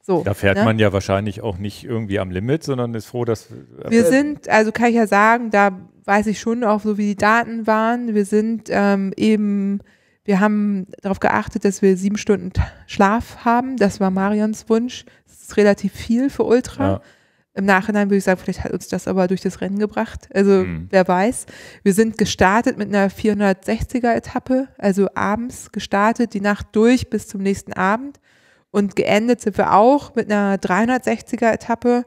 So, da fährt ne? man ja wahrscheinlich auch nicht irgendwie am Limit, sondern ist froh, dass. Also wir sind, also kann ich ja sagen, da weiß ich schon auch so, wie die Daten waren. Wir sind ähm, eben, wir haben darauf geachtet, dass wir sieben Stunden Schlaf haben. Das war Marions Wunsch jetzt relativ viel für Ultra. Ja. Im Nachhinein würde ich sagen, vielleicht hat uns das aber durch das Rennen gebracht. Also mhm. wer weiß. Wir sind gestartet mit einer 460er-Etappe, also abends gestartet, die Nacht durch bis zum nächsten Abend. Und geendet sind wir auch mit einer 360er-Etappe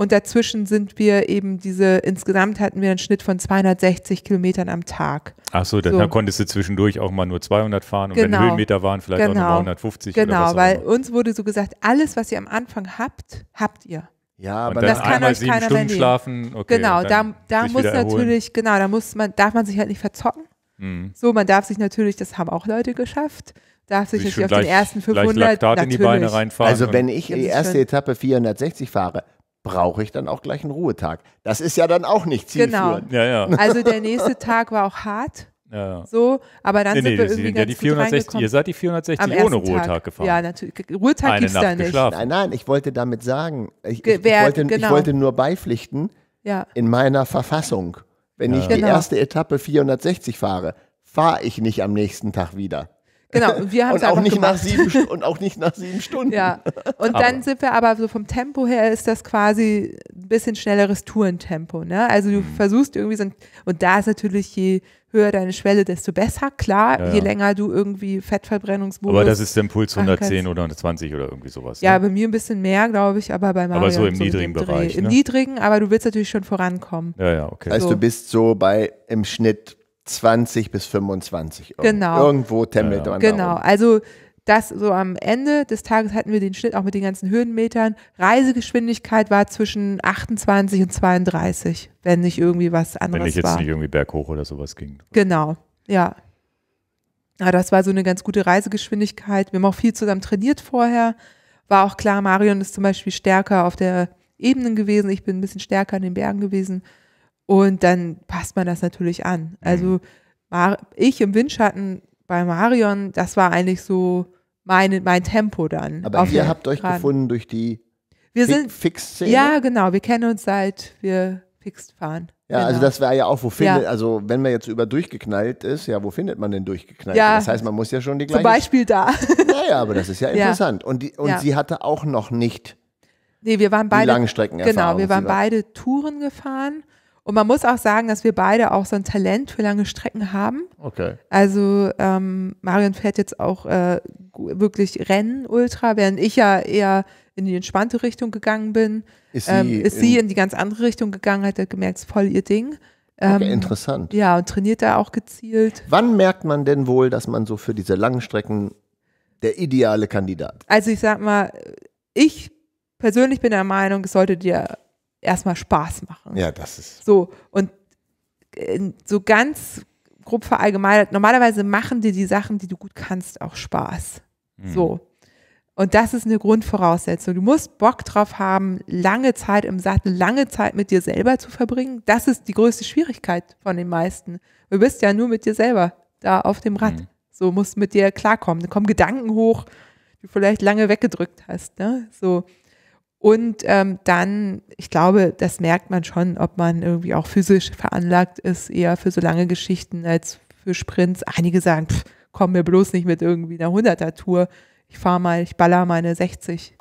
und dazwischen sind wir eben diese, insgesamt hatten wir einen Schnitt von 260 Kilometern am Tag. Ach so, dann so. konntest du zwischendurch auch mal nur 200 fahren und genau. wenn Höhenmeter waren, vielleicht genau. genau auch nur 150 Genau, oder was weil uns wurde so gesagt, alles, was ihr am Anfang habt, habt ihr. Ja, aber das kann euch sieben keiner Stunden schlafen. Okay, genau, da, da muss natürlich, genau, da muss man, darf man sich halt nicht verzocken. Mhm. So, man darf sich natürlich, das haben auch Leute geschafft, darf sich, nicht auf gleich, den ersten 500 natürlich. Also wenn ich in die erste Etappe 460 fahre, brauche ich dann auch gleich einen Ruhetag. Das ist ja dann auch nicht zielführend. Genau. Ja, ja. Also der nächste Tag war auch hart. Ja. So, aber dann nee, sind nee, wir irgendwie sind ganz ja die 460, Ihr seid die 460 ohne Ruhetag gefahren. Ja, natürlich. Ruhetag gibt es da nicht. Geschlafen. Nein, nein, ich wollte damit sagen, ich, ich, Wer, ich, wollte, genau. ich wollte, nur beipflichten, ja. in meiner Verfassung, wenn ich genau. die erste Etappe 460 fahre, fahre ich nicht am nächsten Tag wieder. Genau, und wir haben es auch nicht gemacht. nach sieben Und auch nicht nach sieben Stunden. Ja, und aber. dann sind wir aber so vom Tempo her ist das quasi ein bisschen schnelleres Tourentempo. Ne? Also du mhm. versuchst irgendwie so, ein, und da ist natürlich je höher deine Schwelle, desto besser, klar, ja, ja. je länger du irgendwie Fettverbrennungsmodus Aber das ist der Impuls 110 oder 120 oder irgendwie sowas. Ne? Ja, bei mir ein bisschen mehr, glaube ich, aber bei Mario Aber so im so niedrigen Bereich. Ne? Im niedrigen, aber du willst natürlich schon vorankommen. Ja, ja, okay. Also heißt, so. du bist so bei im Schnitt 20 bis 25 Genau. Irgendwo temmelt ja. man Genau, darum. also das so am Ende des Tages hatten wir den Schnitt auch mit den ganzen Höhenmetern. Reisegeschwindigkeit war zwischen 28 und 32, wenn nicht irgendwie was anderes war. Wenn ich jetzt war. nicht irgendwie berghoch oder sowas ging. Genau, ja. ja. Das war so eine ganz gute Reisegeschwindigkeit. Wir haben auch viel zusammen trainiert vorher. War auch klar, Marion ist zum Beispiel stärker auf der Ebene gewesen. Ich bin ein bisschen stärker in den Bergen gewesen. Und dann passt man das natürlich an. Also mhm. ich im Windschatten bei Marion, das war eigentlich so meine, mein Tempo dann. Aber ihr habt euch Raden. gefunden durch die wir sind, fix -Szene? Ja, genau. Wir kennen uns seit wir fixed fahren. Ja, also genau. also das war ja auch, wo findet, ja. also wenn man jetzt über durchgeknallt ist, ja, wo findet man denn durchgeknallt? Ja. Das heißt, man muss ja schon die gleiche. Zum Beispiel da. Naja, aber das ist ja interessant. Ja. Und, die, und sie hatte auch noch nicht. Nee, wir waren beide. Die Genau, wir waren beide Touren gefahren und man muss auch sagen, dass wir beide auch so ein Talent für lange Strecken haben. Okay. Also ähm, Marion fährt jetzt auch äh, wirklich Rennen Ultra, während ich ja eher in die entspannte Richtung gegangen bin. Ist ähm, sie, ähm, ist in, sie in die ganz andere Richtung gegangen, hat gemerkt, es ist voll ihr Ding. Ähm, okay, interessant. Ja, und trainiert da auch gezielt. Wann merkt man denn wohl, dass man so für diese langen Strecken der ideale Kandidat? Also ich sag mal, ich persönlich bin der Meinung, es sollte dir erstmal Spaß machen. Ja, das ist. So, und äh, so ganz grob verallgemeinert, normalerweise machen dir die Sachen, die du gut kannst, auch Spaß. Mhm. So. Und das ist eine Grundvoraussetzung. Du musst Bock drauf haben, lange Zeit im Sattel, lange Zeit mit dir selber zu verbringen. Das ist die größte Schwierigkeit von den meisten. Du bist ja nur mit dir selber da auf dem Rad. Mhm. So musst mit dir klarkommen. Da kommen Gedanken hoch, die du vielleicht lange weggedrückt hast. Ne? So. Und ähm, dann, ich glaube, das merkt man schon, ob man irgendwie auch physisch veranlagt ist, eher für so lange Geschichten als für Sprints. Einige sagen, pff, komm mir bloß nicht mit irgendwie einer 100er-Tour. Ich fahre mal, ich baller meine 60.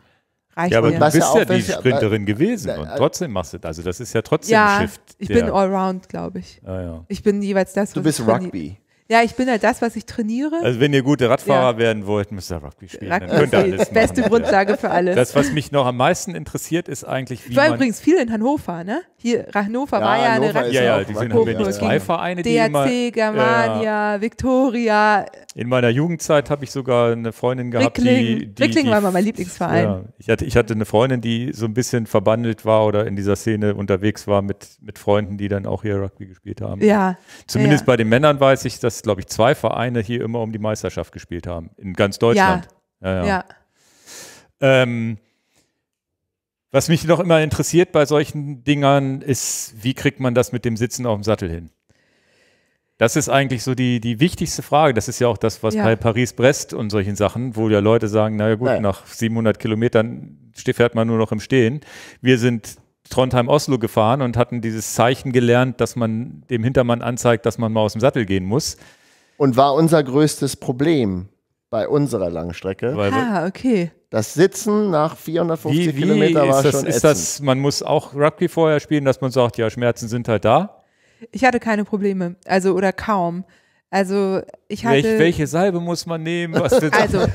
Reicht ja, aber mir. du bist ja, ja die Sprinterin gewesen und äh, trotzdem machst du das. Also das ist ja trotzdem ja, ein Shift. ich bin Allround, glaube ich. Ah, ja. Ich bin jeweils das, was Du bist Rugby. Ja, ich bin halt das, was ich trainiere. Also wenn ihr gute Radfahrer ja. werden wollt, müsst ihr Rugby spielen. Rugby dann könnt ihr alles beste machen. Grundlage für alles. Das, was mich noch am meisten interessiert, ist eigentlich, wie ich War man übrigens viel in Hannover, ne? Hier, Hannover ja, war ja Hannover eine... Ja, ja, die sind Berlin zwei Vereine, die DRC, immer, Germania, ja. Victoria. In meiner Jugendzeit habe ich sogar eine Freundin gehabt, Rickling. die... die Rickling die, war immer mein Lieblingsverein. Ja, ich, hatte, ich hatte eine Freundin, die so ein bisschen verbandelt war oder in dieser Szene unterwegs war mit, mit Freunden, die dann auch hier Rugby gespielt haben. Ja. Zumindest bei den Männern weiß ich, dass glaube ich, zwei Vereine hier immer um die Meisterschaft gespielt haben. In ganz Deutschland. Ja. ja, ja. ja. Ähm, was mich noch immer interessiert bei solchen Dingern ist, wie kriegt man das mit dem Sitzen auf dem Sattel hin? Das ist eigentlich so die, die wichtigste Frage. Das ist ja auch das, was ja. bei Paris-Brest und solchen Sachen, wo ja Leute sagen, naja gut, Nein. nach 700 Kilometern fährt man nur noch im Stehen. Wir sind Trondheim Oslo gefahren und hatten dieses Zeichen gelernt, dass man dem Hintermann anzeigt, dass man mal aus dem Sattel gehen muss. Und war unser größtes Problem bei unserer Langstrecke. Weil ah, okay. Das Sitzen nach 450 wie, wie Kilometer war das, schon ist das, Man muss auch Rugby vorher spielen, dass man sagt, ja, Schmerzen sind halt da. Ich hatte keine Probleme, also oder kaum. Also ich hatte Welch, welche Salbe muss man nehmen? also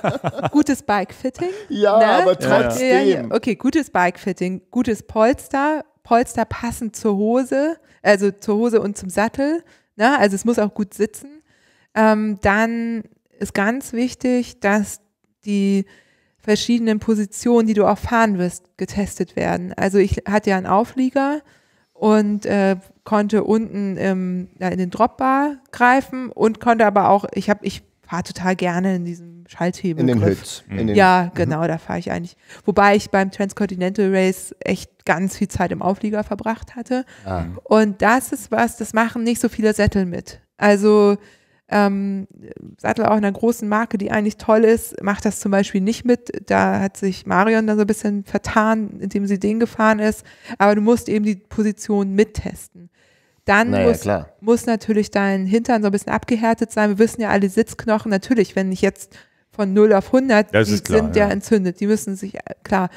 gutes Bike-Fitting. Ja, ne? aber trotzdem. Ja, ja. Okay, gutes Bike-Fitting, gutes Polster, Polster passend zur Hose, also zur Hose und zum Sattel. Ne? Also es muss auch gut sitzen. Ähm, dann ist ganz wichtig, dass die verschiedenen Positionen, die du auch fahren wirst, getestet werden. Also ich hatte ja einen Auflieger und äh, konnte unten im, ähm, ja, in den Dropbar greifen und konnte aber auch, ich habe, ich fahre total gerne in diesem Schalthebel. In dem Hütz. Mhm. Ja, mhm. genau, mhm. da fahre ich eigentlich. Wobei ich beim Transcontinental Race echt ganz viel Zeit im Auflieger verbracht hatte. Ah. Und das ist was, das machen nicht so viele Sättel mit. Also ähm, Sattel auch einer großen Marke, die eigentlich toll ist, macht das zum Beispiel nicht mit. Da hat sich Marion dann so ein bisschen vertan, indem sie den gefahren ist. Aber du musst eben die Position mittesten dann naja, muss, muss, natürlich dein Hintern so ein bisschen abgehärtet sein. Wir wissen ja alle Sitzknochen, natürlich, wenn ich jetzt von 0 auf 100, das die klar, sind ja, ja, entzündet, die müssen sich, äh, klar.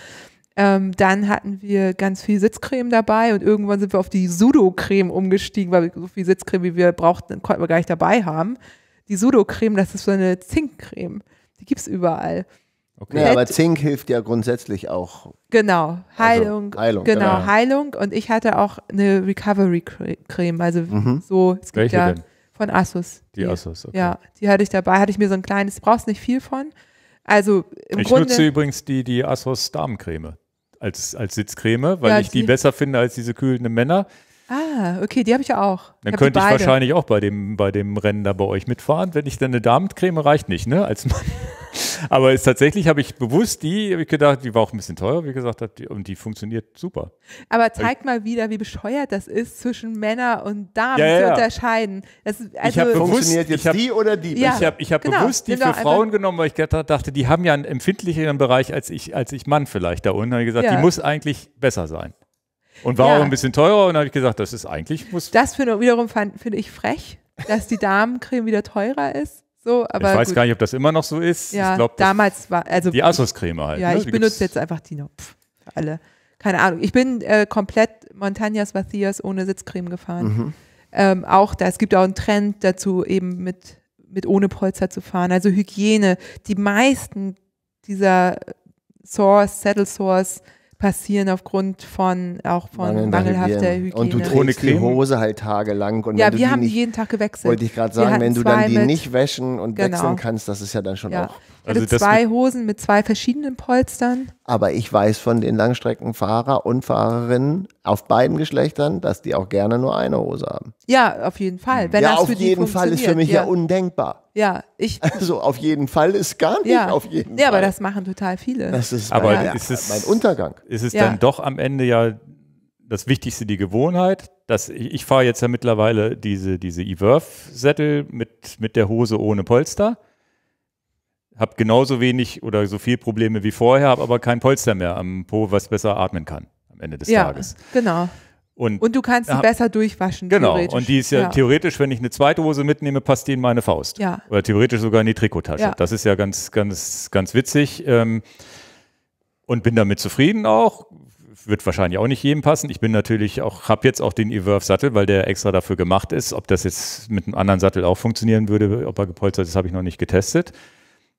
Ähm, dann hatten wir ganz viel Sitzcreme dabei und irgendwann sind wir auf die Sudocreme umgestiegen, weil so viel Sitzcreme, wie wir brauchten, konnten wir gar nicht dabei haben. Die Sudocreme, das ist so eine Zinkcreme, die gibt es überall. Okay. Ja, aber Zink hilft ja grundsätzlich auch. Genau, also Heilung. Also Heilung genau, genau, Heilung. Und ich hatte auch eine Recovery-Creme. Also mhm. so, es gibt Welche ja denn? von Asus. Die, die Asus, okay. Ja, die hatte ich dabei, hatte ich mir so ein kleines, brauchst nicht viel von. Also im ich Grunde. Ich nutze übrigens die, die Asos Darmcreme als, als Sitzcreme, weil ja, ich die, die besser finde als diese kühlenden Männer. Ah, okay, die habe ich ja auch. Dann ich könnte ich wahrscheinlich auch bei dem, bei dem Rennen da bei euch mitfahren, wenn ich dann eine Darmcreme reicht nicht, ne? Als Mann. Aber ist tatsächlich habe ich bewusst die, habe ich gedacht, die war auch ein bisschen teuer, wie gesagt, und die funktioniert super. Aber also zeig mal wieder, wie bescheuert das ist, zwischen Männer und Damen ja, ja, ja. zu unterscheiden. Das also ich habe funktioniert jetzt hab, die oder die. Ich habe ich hab genau, bewusst die genau, für also Frauen genommen, weil ich dachte, die haben ja einen empfindlicheren Bereich als ich, als ich Mann vielleicht da unten. Habe ich gesagt, die muss eigentlich besser sein. Und war auch ein bisschen teurer und habe ich gesagt, das ist eigentlich muss. Das finde wiederum finde ich frech, dass die Damencreme wieder teurer ist. So, aber ich weiß gut. gar nicht, ob das immer noch so ist. Ja, ich glaub, damals war also die Asos-Creme halt. Ja, ne? ich die benutze jetzt einfach die noch. Pff, alle. Keine Ahnung. Ich bin äh, komplett Montañas Vacías ohne Sitzcreme gefahren. Mhm. Ähm, auch da, es gibt auch einen Trend dazu, eben mit, mit ohne Polster zu fahren. Also Hygiene. Die meisten dieser Source, Saddle Source, passieren aufgrund von auch von Mangeln mangelhafter Hygiene. Und du trägst die Hose halt tagelang. Und ja, wir haben die nicht, jeden Tag gewechselt. Wollte ich gerade sagen, wenn du dann die nicht wäschen und genau. wechseln kannst, das ist ja dann schon ja. auch also hatte zwei Hosen mit zwei verschiedenen Polstern. Aber ich weiß von den Langstreckenfahrer und Fahrerinnen auf beiden Geschlechtern, dass die auch gerne nur eine Hose haben. Ja, auf jeden Fall. Wenn ja, auf jeden Fall ist für mich ja, ja undenkbar. Ja, ich. Also auf jeden Fall ist gar nicht ja. auf jeden Fall. Ja, aber das machen total viele. Das ist, aber mein, ja. ist es, mein Untergang. Ist es dann doch am Ende ja das Wichtigste die Gewohnheit. Dass ich, ich fahre jetzt ja mittlerweile diese, diese E-Verve-Sättel mit, mit der Hose ohne Polster habe genauso wenig oder so viel Probleme wie vorher, habe aber kein Polster mehr am Po, was besser atmen kann am Ende des ja, Tages. Genau. Und, und du kannst sie besser durchwaschen. Genau. Und die ist ja, ja, theoretisch, wenn ich eine zweite Hose mitnehme, passt die in meine Faust. Ja. Oder theoretisch sogar in die Trikottasche. Ja. Das ist ja ganz, ganz, ganz witzig. Ähm, und bin damit zufrieden auch. Wird wahrscheinlich auch nicht jedem passen. Ich bin natürlich auch, habe jetzt auch den everf sattel weil der extra dafür gemacht ist. Ob das jetzt mit einem anderen Sattel auch funktionieren würde, ob er gepolstert ist, habe ich noch nicht getestet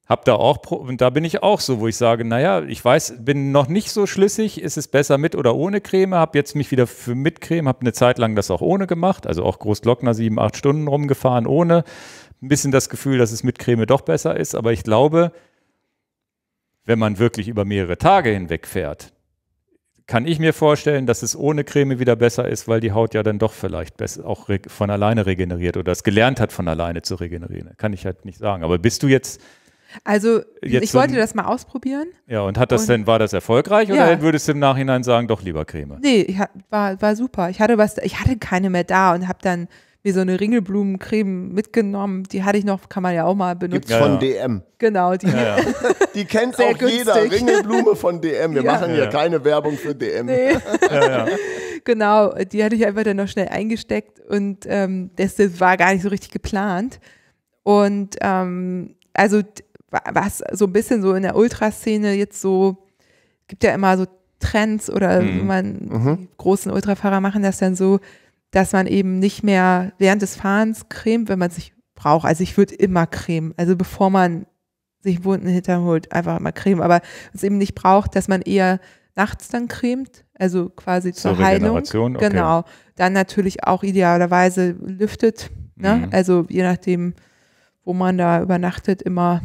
habe da auch, und da bin ich auch so, wo ich sage, naja, ich weiß, bin noch nicht so schlüssig, ist es besser mit oder ohne Creme, habe jetzt mich wieder für mit Creme, habe eine Zeit lang das auch ohne gemacht, also auch Großglockner sieben, acht Stunden rumgefahren ohne, ein bisschen das Gefühl, dass es mit Creme doch besser ist, aber ich glaube, wenn man wirklich über mehrere Tage hinweg fährt, kann ich mir vorstellen, dass es ohne Creme wieder besser ist, weil die Haut ja dann doch vielleicht auch von alleine regeneriert oder es gelernt hat, von alleine zu regenerieren. Kann ich halt nicht sagen. Aber bist du jetzt also Jetzt ich wollte das mal ausprobieren. Ja, und hat das und, denn, war das erfolgreich oder würdest du im Nachhinein sagen, doch lieber Creme? Nee, hat, war, war super. Ich hatte was, ich hatte keine mehr da und habe dann mir so eine Ringelblumencreme mitgenommen. Die hatte ich noch, kann man ja auch mal benutzen. Gibt's ja, von ja. DM. Genau, die. Ja, die kennt Sehr auch günstig. jeder. Ringelblume von DM. Wir machen hier keine Werbung für DM. Nee. genau, die hatte ich einfach dann noch schnell eingesteckt und ähm, das, das war gar nicht so richtig geplant. Und ähm, also was so ein bisschen so in der Ultraszene jetzt so, gibt ja immer so Trends oder mhm. man, mhm. die großen Ultrafahrer machen das dann so, dass man eben nicht mehr während des Fahrens cremt, wenn man sich braucht. Also ich würde immer cremen. Also bevor man sich Wunden hinterholt, einfach mal cremen. Aber es eben nicht braucht, dass man eher nachts dann cremt, also quasi zur, zur Heilung. Okay. Genau. Dann natürlich auch idealerweise lüftet. Ne? Mhm. Also je nachdem, wo man da übernachtet, immer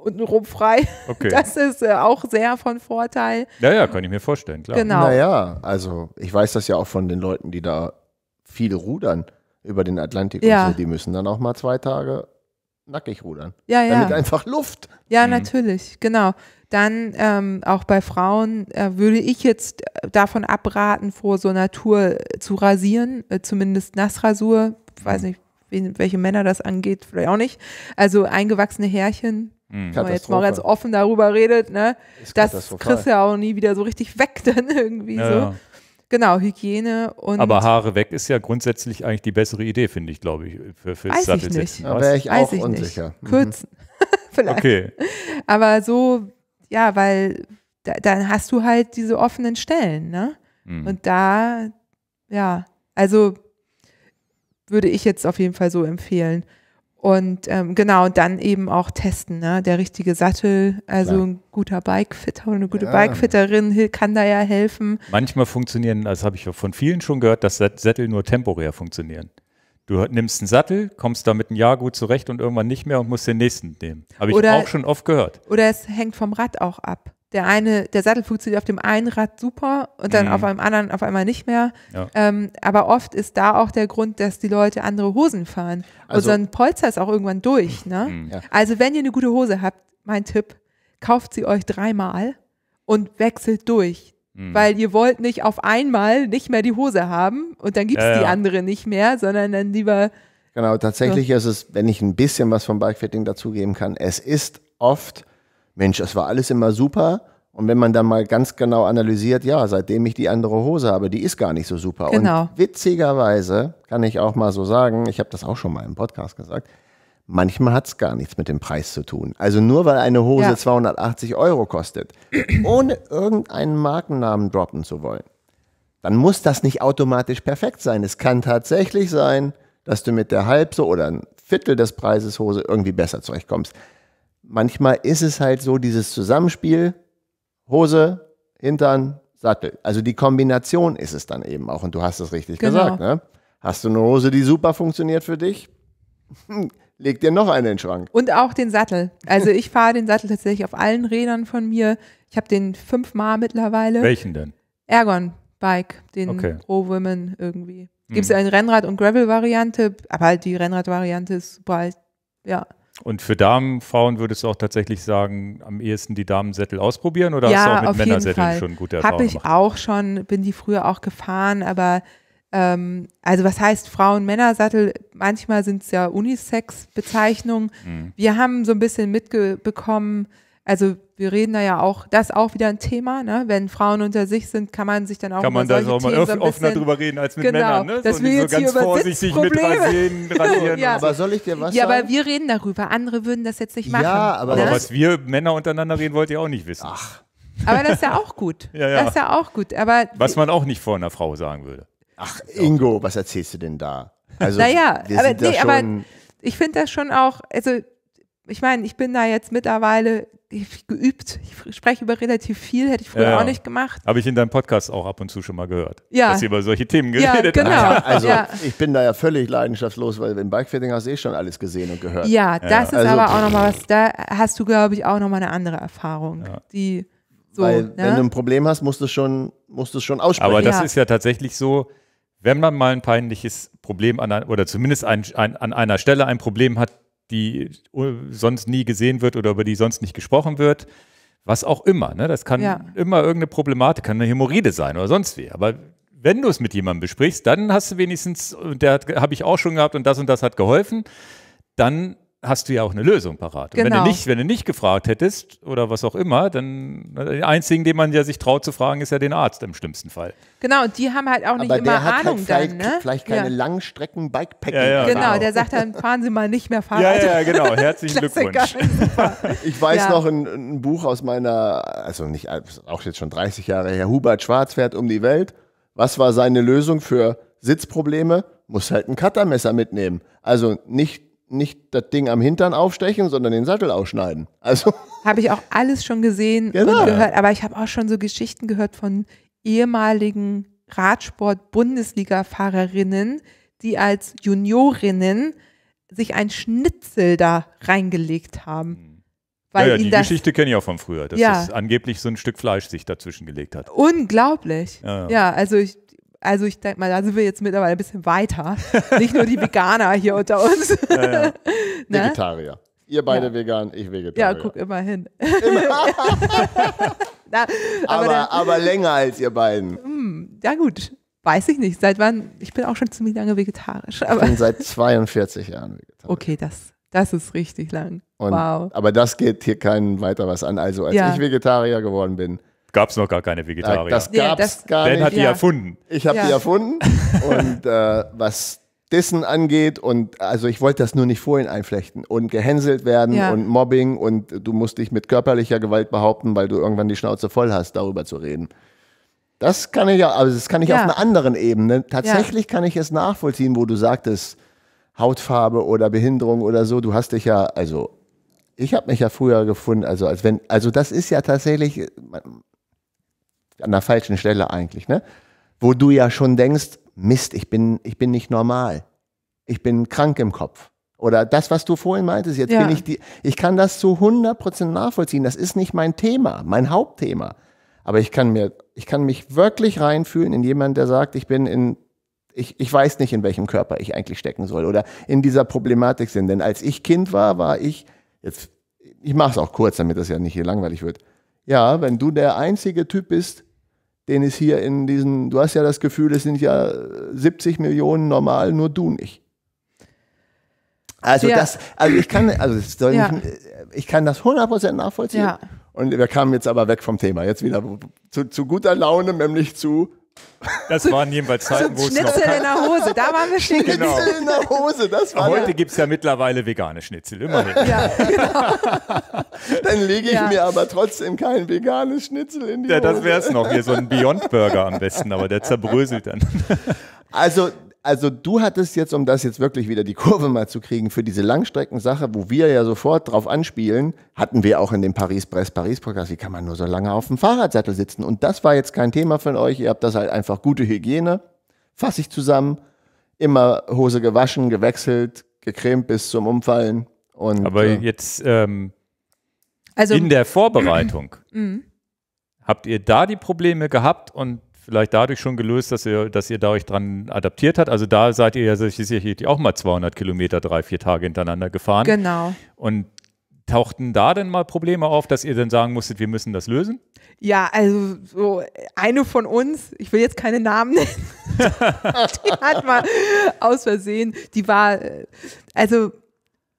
untenrum frei. Okay. Das ist äh, auch sehr von Vorteil. Ja, ja, kann ich mir vorstellen, klar. Genau. Naja, also ich weiß das ja auch von den Leuten, die da viel rudern über den Atlantik ja. und so, die müssen dann auch mal zwei Tage nackig rudern. Ja, ja. Damit einfach Luft. Ja, mhm. natürlich, genau. Dann ähm, auch bei Frauen äh, würde ich jetzt äh, davon abraten, vor so einer Tour äh, zu rasieren, äh, zumindest Nassrasur. Ich weiß mhm. nicht, wen, welche Männer das angeht, vielleicht auch nicht. Also eingewachsene Härchen Mhm. Wenn man jetzt mal ganz offen darüber redet, ne? das kriegst du ja auch nie wieder so richtig weg dann irgendwie ja, so. Ja. Genau, Hygiene und. Aber Haare weg ist ja grundsätzlich eigentlich die bessere Idee, finde ich, glaube ich, für, für Weiß ich nicht. Da wäre ich auch ich unsicher. Nicht. Kürzen. Mhm. Vielleicht. Okay. Aber so, ja, weil da, dann hast du halt diese offenen Stellen, ne? Mhm. Und da, ja, also würde ich jetzt auf jeden Fall so empfehlen. Und ähm, genau, und dann eben auch testen, ne? Der richtige Sattel, also Klar. ein guter Bikefitter oder eine gute ja. Bikefitterin kann da ja helfen. Manchmal funktionieren, das habe ich von vielen schon gehört, dass Sättel nur temporär funktionieren. Du nimmst einen Sattel, kommst damit ein Jahr gut zurecht und irgendwann nicht mehr und musst den nächsten nehmen. Habe ich oder, auch schon oft gehört. Oder es hängt vom Rad auch ab der eine, der Sattel funktioniert auf dem einen Rad super und dann mhm. auf einem anderen auf einmal nicht mehr. Ja. Ähm, aber oft ist da auch der Grund, dass die Leute andere Hosen fahren. Also, und so ein Polster ist auch irgendwann durch. Ne? Mhm, ja. Also wenn ihr eine gute Hose habt, mein Tipp, kauft sie euch dreimal und wechselt durch. Mhm. Weil ihr wollt nicht auf einmal nicht mehr die Hose haben und dann gibt es ja, die andere nicht mehr, sondern dann lieber. Genau, tatsächlich so. ist es, wenn ich ein bisschen was vom Bikefitting dazugeben kann, es ist oft Mensch, das war alles immer super. Und wenn man dann mal ganz genau analysiert, ja, seitdem ich die andere Hose habe, die ist gar nicht so super. Genau. Und witzigerweise kann ich auch mal so sagen, ich habe das auch schon mal im Podcast gesagt, manchmal hat es gar nichts mit dem Preis zu tun. Also nur weil eine Hose ja. 280 Euro kostet, ohne irgendeinen Markennamen droppen zu wollen, dann muss das nicht automatisch perfekt sein. Es kann tatsächlich sein, dass du mit der halb so oder ein Viertel des Preises Hose irgendwie besser zurechtkommst manchmal ist es halt so dieses Zusammenspiel, Hose, Hintern, Sattel. Also die Kombination ist es dann eben auch. Und du hast es richtig genau. gesagt. Ne? Hast du eine Hose, die super funktioniert für dich? Leg dir noch eine in den Schrank. Und auch den Sattel. Also ich fahre den Sattel tatsächlich auf allen Rädern von mir. Ich habe den fünfmal mittlerweile. Welchen denn? Ergon Bike, den okay. Pro Women irgendwie. Gibt es mhm. eine Rennrad- und Gravel-Variante, aber halt die Rennrad-Variante ist super, ja. Und für Damenfrauen würdest du auch tatsächlich sagen, am ehesten die Damensättel ausprobieren oder ja, hast du auch mit Männersätteln schon gute Erfahrungen Habe ich gemacht? auch schon, bin die früher auch gefahren, aber ähm, also was heißt Frauen-Männersattel? Manchmal sind es ja Unisex-Bezeichnungen. Mhm. Wir haben so ein bisschen mitbekommen, also wir reden da ja auch, das ist auch wieder ein Thema, ne? wenn Frauen unter sich sind, kann man sich dann auch Kann man da auch mal öff, so offener drüber reden als mit genau, Männern, ne? Dass so wir jetzt so ganz hier vorsichtig Probleme. mit rasieren, ja. Aber soll ich dir was Ja, sagen? aber wir reden darüber, andere würden das jetzt nicht machen. Ja, aber, ne? aber was wir Männer untereinander reden, wollt ihr auch nicht wissen. Ach. Aber das ist ja auch gut. ja, ja. Das ist ja auch gut. Aber was man auch nicht vor einer Frau sagen würde. Ach, Ingo, was erzählst du denn da? Also, naja, aber, nee, aber ich finde das schon auch, also ich meine, ich bin da jetzt mittlerweile geübt. Ich spreche über relativ viel, hätte ich früher ja, auch nicht gemacht. Habe ich in deinem Podcast auch ab und zu schon mal gehört, ja. dass ihr über solche Themen geredet genau. ja, genau. Also ja. ich bin da ja völlig leidenschaftslos, weil im Bikefitting hast du eh schon alles gesehen und gehört. Ja, das ist also, aber auch nochmal was, da hast du, glaube ich, auch nochmal eine andere Erfahrung, die so, weil, ne? wenn du ein Problem hast, musst du schon, musst du schon aussprechen. Aber das ist ja tatsächlich so, wenn man mal ein peinliches Problem an, oder zumindest ein, ein, an einer Stelle ein Problem hat, die sonst nie gesehen wird oder über die sonst nicht gesprochen wird. Was auch immer. Ne? Das kann ja. immer irgendeine Problematik, kann eine Hämorrhoide sein oder sonst wie. Aber wenn du es mit jemandem besprichst, dann hast du wenigstens, und der habe ich auch schon gehabt und das und das hat geholfen, dann hast du ja auch eine Lösung parat. Genau. wenn, du genau. nicht, wenn du nicht gefragt hättest oder was auch immer, dann den einzigen, den man ja sich traut zu fragen, ist ja den Arzt im schlimmsten Fall. Genau, und die haben halt auch nicht Aber immer halt Ahnung halt vielleicht, dann, ne? vielleicht keine ja. langstrecken bikepacking ja, ja, genau. der sagt dann, fahren Sie mal nicht mehr fahren. Ja, ja, genau, herzlichen Glückwunsch. ich weiß noch ein, ein, Buch aus meiner, also nicht, auch jetzt schon 30 Jahre her, Hubert Schwarz fährt um die Welt. Was war seine Lösung für Sitzprobleme? Muss halt ein Cuttermesser mitnehmen. Also nicht nicht das Ding am Hintern aufstechen, sondern den Sattel ausschneiden. Also habe ich auch alles schon gesehen genau. und gehört, aber ich habe auch schon so Geschichten gehört von ehemaligen Radsport-Bundesliga-Fahrerinnen, die als Juniorinnen sich ein Schnitzel da reingelegt haben. Mhm. Weil ja, ja die Geschichte kenne ich auch von früher, dass ja. es angeblich so ein Stück Fleisch sich dazwischen gelegt hat. Unglaublich. Ja, ja. ja also ich, also ich denke mal, da sind wir jetzt mittlerweile ein bisschen weiter. Nicht nur die Veganer hier unter uns. Ja, ja. ne? Vegetarier. Ihr beide ja. vegan, ich Vegetarier. Ja, guck immerhin. Immer. Na, aber, aber, dann, aber, länger als ihr beiden. Hm, ja gut, weiß ich nicht. Seit wann? Ich bin auch schon ziemlich lange vegetarisch. ich bin seit 42 Jahren vegetarisch. Okay, das, das ist richtig lang. Und, wow. Aber das geht hier keinen weiter was an. Also als ich Vegetarier geworden bin, gab es noch gar keine Vegetarier. Das gab es gar nicht. Ben hat die erfunden. Ich habe die erfunden. Und äh, was Dissen angeht und also ich wollte das nur nicht vorhin einflechten und gehänselt werden ja. und Mobbing und du musst dich mit körperlicher Gewalt behaupten, weil du irgendwann die Schnauze voll hast, darüber zu reden. Das kann ich ja, also das kann ich ja. auf einer anderen Ebene. Tatsächlich ja. kann ich es nachvollziehen, wo du sagtest Hautfarbe oder Behinderung oder so. Du hast dich ja, also ich habe mich ja früher gefunden, also als wenn, also das ist ja tatsächlich, an der falschen Stelle eigentlich, ne? Wo du ja schon denkst, Mist, ich bin, ich bin nicht normal. Ich bin krank im Kopf. Oder das, was du vorhin meintest, jetzt ja. bin ich die, ich kann das zu 100% Prozent nachvollziehen. Das ist nicht mein Thema, mein Hauptthema. Aber ich kann mir, ich kann mich wirklich reinfühlen in jemanden, der sagt, ich bin in, ich, ich weiß nicht, in welchem Körper ich eigentlich stecken soll oder in dieser Problematik sind. Denn als ich Kind war, war ich, jetzt, ich mache es auch kurz, damit das ja nicht hier langweilig wird. Ja, wenn du der einzige Typ bist, den es hier in diesen, du hast ja das Gefühl, es sind ja 70 äh, Millionen normal, nur du nicht. Also ja. das, also ich kann, also ja. nicht, äh, ich kann das 100% nachvollziehen. Ja. Und wir kamen jetzt aber weg vom Thema. Jetzt wieder zu, zu guter Laune, nämlich zu das waren jedenfalls Zeiten, wo es Schnitzel noch Schnitzel in der Hose, da waren wir Schnitzel genau. in der Hose, das war Heute ja. gibt es ja mittlerweile vegane Schnitzel, immerhin. Ja, genau. Dann lege ich ja. mir aber trotzdem kein veganes Schnitzel in die ja, Hose. Das wäre es noch, hier so ein Beyond Burger am besten, aber der zerbröselt dann. Also also du hattest jetzt, um das jetzt wirklich wieder die Kurve mal zu kriegen, für diese Langstreckensache, wo wir ja sofort drauf anspielen, hatten wir auch in dem Paris-Brest-Paris-Podcast, wie kann man nur so lange auf dem Fahrradsattel sitzen? Und das war jetzt kein Thema von euch, ihr habt das halt einfach gute Hygiene, fass ich zusammen, immer Hose gewaschen, gewechselt, gecremt bis zum Umfallen. Und, Aber äh, jetzt ähm, also, in der Vorbereitung, mhm. habt ihr da die Probleme gehabt und vielleicht dadurch schon gelöst, dass ihr, dass ihr da euch dran adaptiert habt? Also da seid ihr ja sicherlich auch mal 200 Kilometer, drei, vier Tage hintereinander gefahren. Genau. Und tauchten da denn mal Probleme auf, dass ihr dann sagen musstet, wir müssen das lösen? Ja, also so eine von uns, ich will jetzt keine Namen nennen, die hat mal aus Versehen, die war, also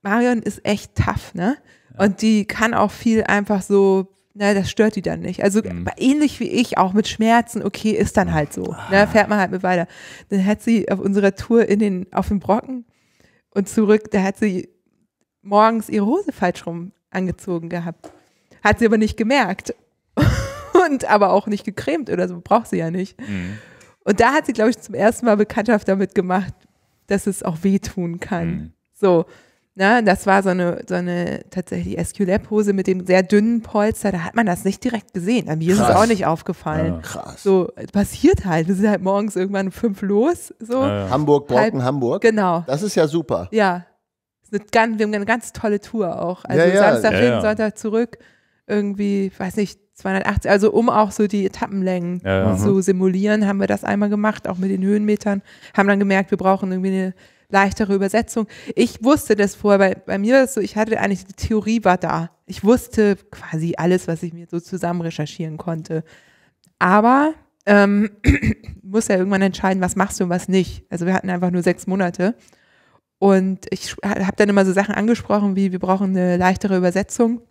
Marion ist echt tough, ne? Und die kann auch viel einfach so na, ne, das stört die dann nicht. Also mhm. ähnlich wie ich, auch mit Schmerzen, okay, ist dann halt so. Ne, ah. fährt man halt mit weiter. Dann hat sie auf unserer Tour in den, auf dem Brocken und zurück, da hat sie morgens ihre Hose falsch rum angezogen gehabt. Hat sie aber nicht gemerkt. und aber auch nicht gecremt oder so, braucht sie ja nicht. Mhm. Und da hat sie, glaube ich, zum ersten Mal Bekanntschaft damit gemacht, dass es auch wehtun kann. Mhm. So. Ne, das war so eine, so eine tatsächlich sqlab hose mit dem sehr dünnen Polster. Da hat man das nicht direkt gesehen. An mir Krass. ist es auch nicht aufgefallen. Ja. Krass. So, passiert halt. Wir sind halt morgens irgendwann fünf los. So. Ja, ja. Hamburg, Brocken, Halb, Hamburg. Genau. Das ist ja super. Ja. Ist eine, wir haben eine ganz tolle Tour auch. Also Samstag hin, Sonntag zurück. Irgendwie, weiß nicht, 280. Also, um auch so die Etappenlängen zu mhm. simulieren, haben wir das einmal gemacht, auch mit den Höhenmetern. Haben dann gemerkt, wir brauchen irgendwie eine leichtere Übersetzung. Ich wusste das vorher, weil bei mir war es so, ich hatte eigentlich, die Theorie war da. Ich wusste quasi alles, was ich mir so zusammen recherchieren konnte. Aber ähm, muss ja irgendwann entscheiden, was machst du und was nicht. Also wir hatten einfach nur sechs Monate. Und ich habe dann immer so Sachen angesprochen, wie wir brauchen eine leichtere Übersetzung.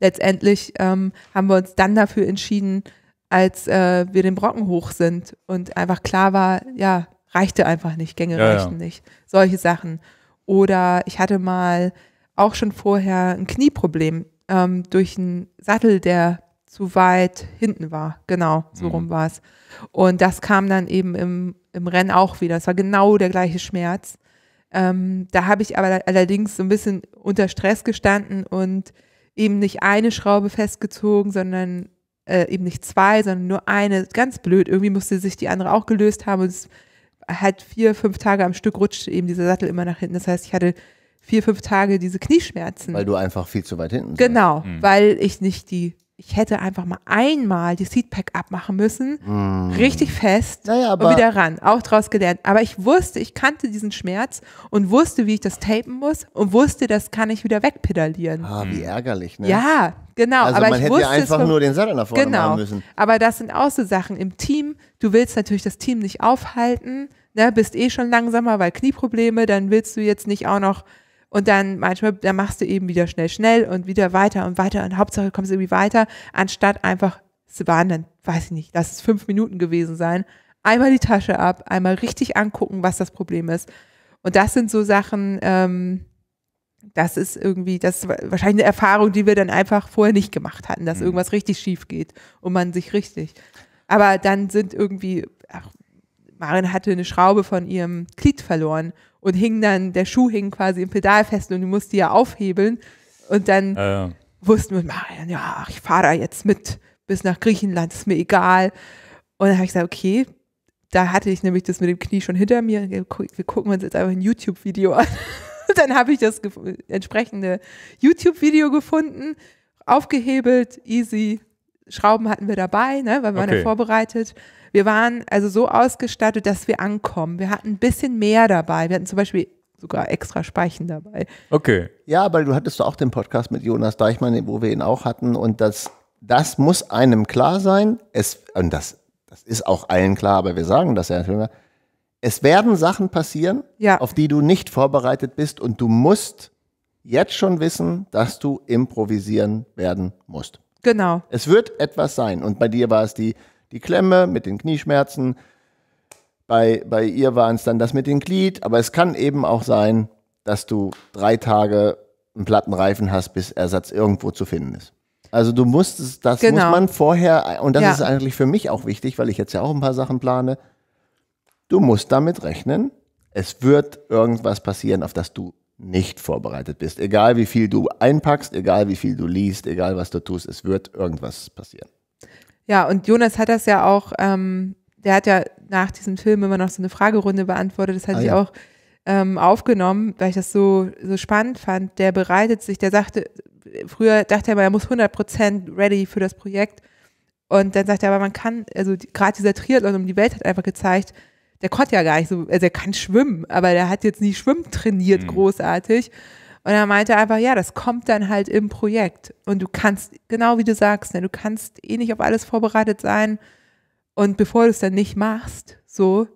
Letztendlich ähm, haben wir uns dann dafür entschieden, als äh, wir den Brocken hoch sind und einfach klar war, ja, reichte einfach nicht, Gänge ja, reichten ja. nicht, solche Sachen. Oder ich hatte mal auch schon vorher ein Knieproblem ähm, durch einen Sattel, der zu weit hinten war. Genau, so mhm. rum war es. Und das kam dann eben im, im Rennen auch wieder. Es war genau der gleiche Schmerz. Ähm, da habe ich aber allerdings so ein bisschen unter Stress gestanden und eben nicht eine Schraube festgezogen, sondern äh, eben nicht zwei, sondern nur eine. Ganz blöd. Irgendwie musste sich die andere auch gelöst haben. Und es halt vier, fünf Tage am Stück rutscht eben dieser Sattel immer nach hinten. Das heißt, ich hatte vier, fünf Tage diese Knieschmerzen. Weil du einfach viel zu weit hinten bist. Genau, mhm. weil ich nicht die ich hätte einfach mal einmal die Seatpack abmachen müssen, mm. richtig fest naja, und wieder ran, auch draus gelernt. Aber ich wusste, ich kannte diesen Schmerz und wusste, wie ich das tapen muss und wusste, das kann ich wieder wegpedalieren. Ah, wie hm. ärgerlich, ne? Ja, genau. Also aber man ich hätte wusste, einfach nur den Sattel nach vorne genau, machen müssen. Aber das sind auch so Sachen im Team. Du willst natürlich das Team nicht aufhalten, ne? bist eh schon langsamer, weil Knieprobleme, dann willst du jetzt nicht auch noch und dann manchmal, dann machst du eben wieder schnell, schnell und wieder weiter und weiter und Hauptsache kommst du irgendwie weiter, anstatt einfach, es waren dann, weiß ich nicht, lass es fünf Minuten gewesen sein, einmal die Tasche ab, einmal richtig angucken, was das Problem ist. Und das sind so Sachen, ähm, das ist irgendwie, das ist wahrscheinlich eine Erfahrung, die wir dann einfach vorher nicht gemacht hatten, dass mhm. irgendwas richtig schief geht und man sich richtig. Aber dann sind irgendwie, ach, Marin hatte eine Schraube von ihrem Glied verloren und hing dann, der Schuh hing quasi im Pedal fest und du musst die ja aufhebeln. Und dann ja. wussten wir Marian, ja, ich fahre da jetzt mit bis nach Griechenland, ist mir egal. Und dann habe ich gesagt, okay, da hatte ich nämlich das mit dem Knie schon hinter mir. Wir gucken uns jetzt einfach ein YouTube-Video an. Und dann habe ich das entsprechende YouTube-Video gefunden, aufgehebelt, easy, Schrauben hatten wir dabei, ne, weil wir okay. waren ja vorbereitet. Wir waren also so ausgestattet, dass wir ankommen. Wir hatten ein bisschen mehr dabei. Wir hatten zum Beispiel sogar extra Speichen dabei. Okay. Ja, weil du hattest auch den Podcast mit Jonas Deichmann, wo wir ihn auch hatten. Und das, das muss einem klar sein. Es, und das, das ist auch allen klar, aber wir sagen das ja natürlich. Es werden Sachen passieren, ja. auf die du nicht vorbereitet bist und du musst jetzt schon wissen, dass du improvisieren werden musst. Genau. Es wird etwas sein. Und bei dir war es die, die Klemme mit den Knieschmerzen. Bei, bei ihr waren es dann das mit dem Glied. Aber es kann eben auch sein, dass du drei Tage einen platten Reifen hast, bis Ersatz irgendwo zu finden ist. Also du musst es, das genau. muss man vorher, und das ja. ist eigentlich für mich auch wichtig, weil ich jetzt ja auch ein paar Sachen plane. Du musst damit rechnen, es wird irgendwas passieren, auf das du nicht vorbereitet bist. Egal wie viel du einpackst, egal wie viel du liest, egal was du tust, es wird irgendwas passieren. Ja, und Jonas hat das ja auch, ähm, der hat ja nach diesem Film immer noch so eine Fragerunde beantwortet. Das hat ah, ich ja. auch ähm, aufgenommen, weil ich das so, so spannend fand. Der bereitet sich, der sagte, früher dachte er immer, er muss 100% ready für das Projekt. Und dann sagt er aber, man kann, also die, gerade dieser Triathlon um die Welt hat einfach gezeigt, der konnte ja gar nicht so, also er kann schwimmen, aber der hat jetzt nie schwimmen trainiert mhm. großartig. Und er meinte einfach, ja, das kommt dann halt im Projekt. Und du kannst, genau wie du sagst, ne, du kannst eh nicht auf alles vorbereitet sein. Und bevor du es dann nicht machst, so,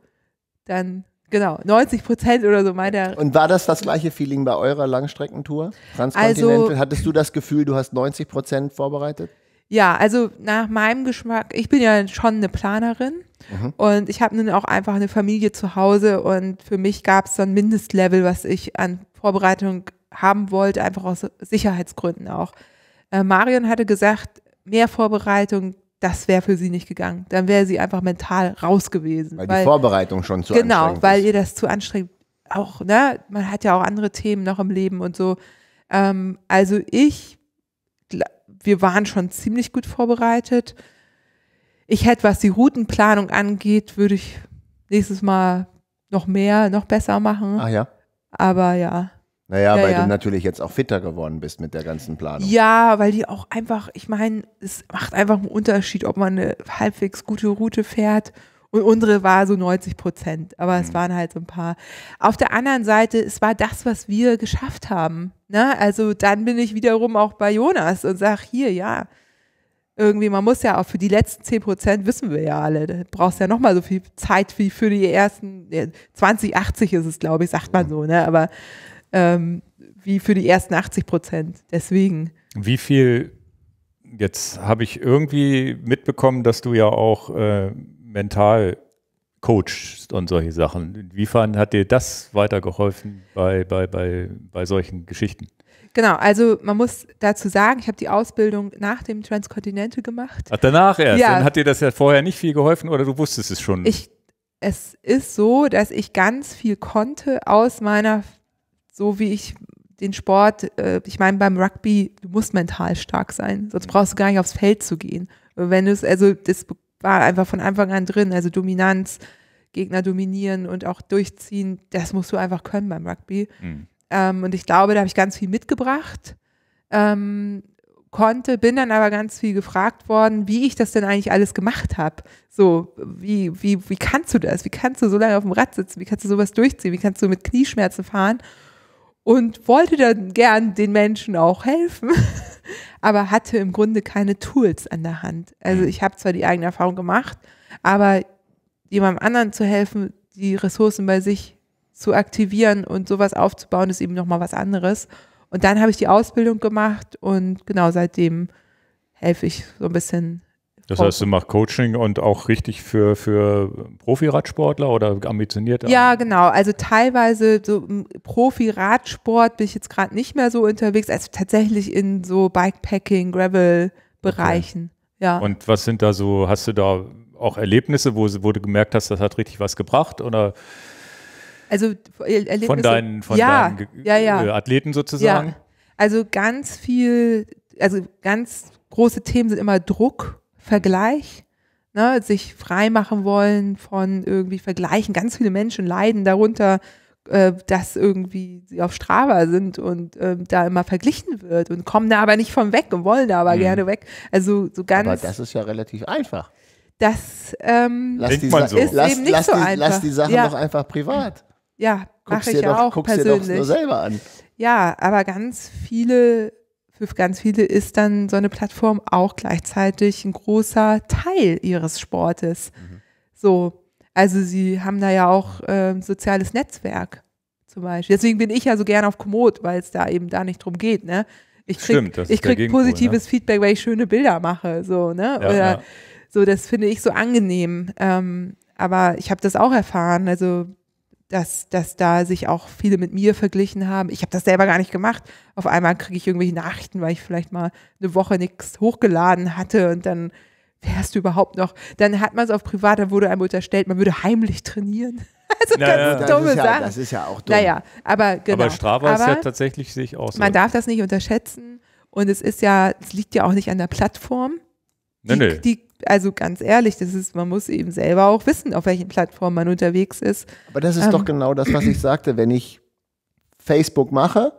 dann, genau, 90 Prozent oder so meint er. Und war das das gleiche Feeling bei eurer Langstreckentour? Transkontinental? Also, Hattest du das Gefühl, du hast 90 Prozent vorbereitet? Ja, also nach meinem Geschmack, ich bin ja schon eine Planerin mhm. und ich habe nun auch einfach eine Familie zu Hause und für mich gab es so ein Mindestlevel, was ich an Vorbereitung haben wollte, einfach aus Sicherheitsgründen auch. Äh, Marion hatte gesagt, mehr Vorbereitung, das wäre für sie nicht gegangen. Dann wäre sie einfach mental raus gewesen. Weil, weil die Vorbereitung schon zu genau, anstrengend Genau, weil ist. ihr das zu anstrengend auch, ne? Man hat ja auch andere Themen noch im Leben und so. Ähm, also ich wir waren schon ziemlich gut vorbereitet. Ich hätte, was die Routenplanung angeht, würde ich nächstes Mal noch mehr, noch besser machen. Ah ja. Aber ja. Naja, ja, weil ja. du natürlich jetzt auch fitter geworden bist mit der ganzen Planung. Ja, weil die auch einfach, ich meine, es macht einfach einen Unterschied, ob man eine halbwegs gute Route fährt und unsere war so 90 Prozent. Aber es mhm. waren halt so ein paar. Auf der anderen Seite, es war das, was wir geschafft haben. Ne? Also dann bin ich wiederum auch bei Jonas und sage hier, ja, irgendwie, man muss ja auch für die letzten 10 Prozent, wissen wir ja alle, da brauchst ja nochmal so viel Zeit wie für die ersten, 20, 80 ist es, glaube ich, sagt man so, ne? aber ähm, wie für die ersten 80 Prozent. Deswegen. Wie viel, jetzt habe ich irgendwie mitbekommen, dass du ja auch äh, mental coachst und solche Sachen. Inwiefern hat dir das weitergeholfen bei, bei, bei, bei solchen Geschichten? Genau, also man muss dazu sagen, ich habe die Ausbildung nach dem Transcontinental gemacht. Ach, danach erst? Ja. Dann hat dir das ja vorher nicht viel geholfen oder du wusstest es schon? Ich, es ist so, dass ich ganz viel konnte aus meiner, so wie ich den Sport, äh, ich meine beim Rugby, du musst mental stark sein, sonst brauchst du gar nicht aufs Feld zu gehen. Wenn du es, also das war einfach von Anfang an drin. Also Dominanz, Gegner dominieren und auch durchziehen, das musst du einfach können beim Rugby. Mhm. Ähm, und ich glaube, da habe ich ganz viel mitgebracht. Ähm, konnte, bin dann aber ganz viel gefragt worden, wie ich das denn eigentlich alles gemacht habe. So, wie, wie, wie kannst du das? Wie kannst du so lange auf dem Rad sitzen? Wie kannst du sowas durchziehen? Wie kannst du mit Knieschmerzen fahren? Und wollte dann gern den Menschen auch helfen. aber hatte im Grunde keine Tools an der Hand. Also mhm. ich habe zwar die eigene Erfahrung gemacht, aber jemandem anderen zu helfen, die Ressourcen bei sich zu aktivieren und sowas aufzubauen, ist eben nochmal was anderes. Und dann habe ich die Ausbildung gemacht und genau seitdem helfe ich so ein bisschen das heißt, du machst Coaching und auch richtig für, für Profi-Radsportler oder ambitioniert? Ja, genau. Also teilweise so Profi-Radsport bin ich jetzt gerade nicht mehr so unterwegs, also tatsächlich in so Bikepacking, Gravel-Bereichen. Okay. Ja. Und was sind da so, hast du da auch Erlebnisse, wo, wo du gemerkt hast, das hat richtig was gebracht oder? Also äh, Erlebnisse. Von deinen, von ja, deinen ja, ja. Äh, Athleten sozusagen? Also ganz viel, also ganz große Themen sind immer Druck Vergleich, ne, sich freimachen wollen von irgendwie Vergleichen. Ganz viele Menschen leiden darunter, äh, dass irgendwie sie auf Strava sind und äh, da immer verglichen wird und kommen da aber nicht von weg und wollen da aber mhm. gerne weg. Also so ganz. Aber das ist ja relativ einfach. Das ähm, lass die, so. ist lass, eben nicht lass so die, einfach. Lass die Sachen ja. doch einfach privat. Ja, mache ich ja doch, auch guckst persönlich. Dir doch nur selber an. Ja, aber ganz viele für ganz viele ist dann so eine Plattform auch gleichzeitig ein großer Teil ihres Sportes. Mhm. So, also sie haben da ja auch äh, soziales Netzwerk zum Beispiel. Deswegen bin ich ja so gern auf Komoot, weil es da eben da nicht drum geht, ne? Ich krieg, Stimmt, ich krieg ne? positives ne? Feedback, weil ich schöne Bilder mache, so, ne? Ja, Oder ja. so, das finde ich so angenehm. Ähm, aber ich habe das auch erfahren. Also dass, dass da sich auch viele mit mir verglichen haben. Ich habe das selber gar nicht gemacht. Auf einmal kriege ich irgendwelche Nachrichten, weil ich vielleicht mal eine Woche nichts hochgeladen hatte und dann wärst du überhaupt noch. Dann hat man es auf privat, dann wurde einem unterstellt, man würde heimlich trainieren. Also naja. ganz dumme ja, Sachen. Das ist ja auch dumm. Naja, aber genau. Aber Strava aber ist ja tatsächlich sich aus. Man darf das nicht unterschätzen und es ist ja, es liegt ja auch nicht an der Plattform. Die, nee, nee. die also ganz ehrlich, das ist, man muss eben selber auch wissen, auf welchen Plattformen man unterwegs ist. Aber das ist ähm. doch genau das, was ich sagte. Wenn ich Facebook mache,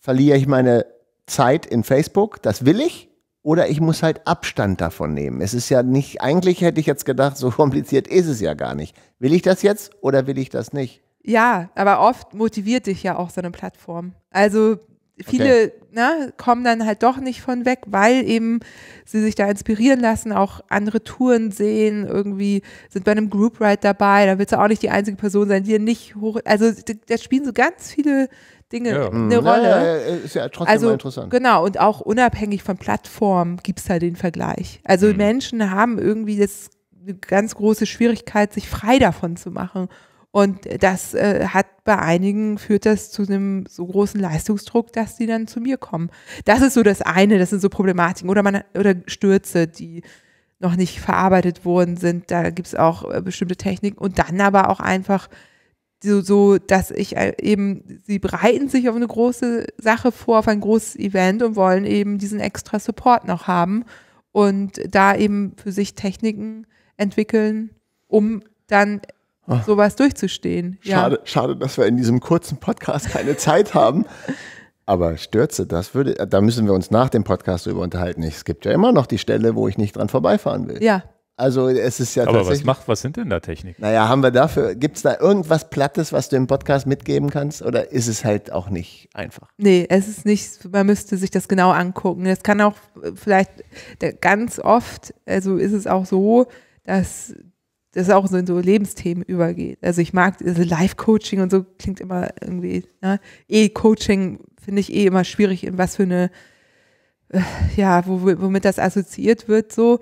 verliere ich meine Zeit in Facebook. Das will ich. Oder ich muss halt Abstand davon nehmen. Es ist ja nicht, eigentlich hätte ich jetzt gedacht, so kompliziert ist es ja gar nicht. Will ich das jetzt oder will ich das nicht? Ja, aber oft motiviert dich ja auch so eine Plattform. Also viele okay. ne, kommen dann halt doch nicht von weg, weil eben sie sich da inspirieren lassen, auch andere Touren sehen, irgendwie sind bei einem Group Ride dabei, da willst du auch nicht die einzige Person sein, die nicht hoch. Also da spielen so ganz viele Dinge ja. eine mhm. ja, Rolle. Ja, ist ja trotzdem also, interessant. Genau, und auch unabhängig von Plattformen gibt es da den Vergleich. Also mhm. Menschen haben irgendwie das eine ganz große Schwierigkeit, sich frei davon zu machen. Und das äh, hat bei einigen führt das zu einem so großen Leistungsdruck, dass die dann zu mir kommen. Das ist so das eine, das sind so Problematiken. Oder man oder Stürze, die noch nicht verarbeitet worden sind. Da gibt es auch äh, bestimmte Techniken. Und dann aber auch einfach so, so dass ich äh, eben, sie bereiten sich auf eine große Sache vor, auf ein großes Event und wollen eben diesen extra Support noch haben und da eben für sich Techniken entwickeln, um dann Ach. sowas durchzustehen. Schade, ja. schade, dass wir in diesem kurzen Podcast keine Zeit haben. Aber Stürze, das würde, da müssen wir uns nach dem Podcast drüber unterhalten. Es gibt ja immer noch die Stelle, wo ich nicht dran vorbeifahren will. Ja. Also es ist ja Aber was macht, was sind denn da Techniken? Naja, haben wir dafür, gibt es da irgendwas Plattes, was du im Podcast mitgeben kannst? Oder ist es halt auch nicht einfach? Nee, es ist nicht, man müsste sich das genau angucken. Es kann auch äh, vielleicht ganz oft, also ist es auch so, dass das auch so in so Lebensthemen übergeht. Also ich mag also Live-Coaching und so klingt immer irgendwie, ne? E-Coaching finde ich eh immer schwierig, in was für eine, äh, ja, womit das assoziiert wird, so.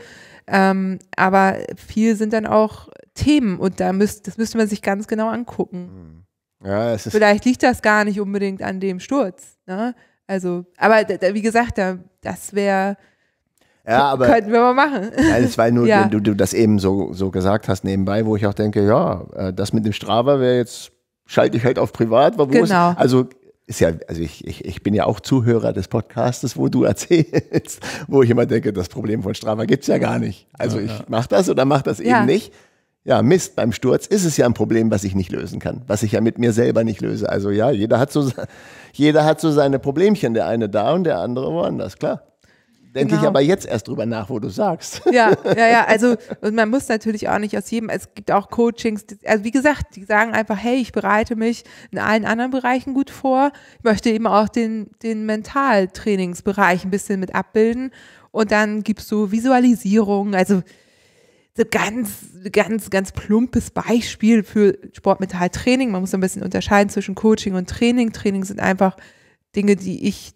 Ähm, aber viel sind dann auch Themen und da müsst, das müsste man sich ganz genau angucken. Hm. Ja, es ist Vielleicht liegt das gar nicht unbedingt an dem Sturz. Ne? Also, aber wie gesagt, da, das wäre ja, aber, Könnten wir mal machen. Nein, es war nur, ja. du, du das eben so, so gesagt hast nebenbei, wo ich auch denke, ja, äh, das mit dem Strava wäre jetzt, schalte ich halt auf privat. Wo genau. Ist, also ist ja, also ich, ich, ich bin ja auch Zuhörer des Podcastes, wo du erzählst, wo ich immer denke, das Problem von Strava gibt's ja gar nicht. Also ja, ich ja. mache das oder mache das ja. eben nicht. Ja, Mist, beim Sturz ist es ja ein Problem, was ich nicht lösen kann, was ich ja mit mir selber nicht löse. Also ja, jeder hat so, jeder hat so seine Problemchen, der eine da und der andere woanders, klar. Denke genau. ich aber jetzt erst drüber nach, wo du sagst. Ja, ja, ja. Also, und man muss natürlich auch nicht aus jedem, es gibt auch Coachings, also wie gesagt, die sagen einfach, hey, ich bereite mich in allen anderen Bereichen gut vor. Ich möchte eben auch den, den Mentaltrainingsbereich ein bisschen mit abbilden. Und dann gibt es so Visualisierungen, also so ganz, ganz, ganz plumpes Beispiel für Sportmentaltraining. Man muss ein bisschen unterscheiden zwischen Coaching und Training. Training sind einfach Dinge, die ich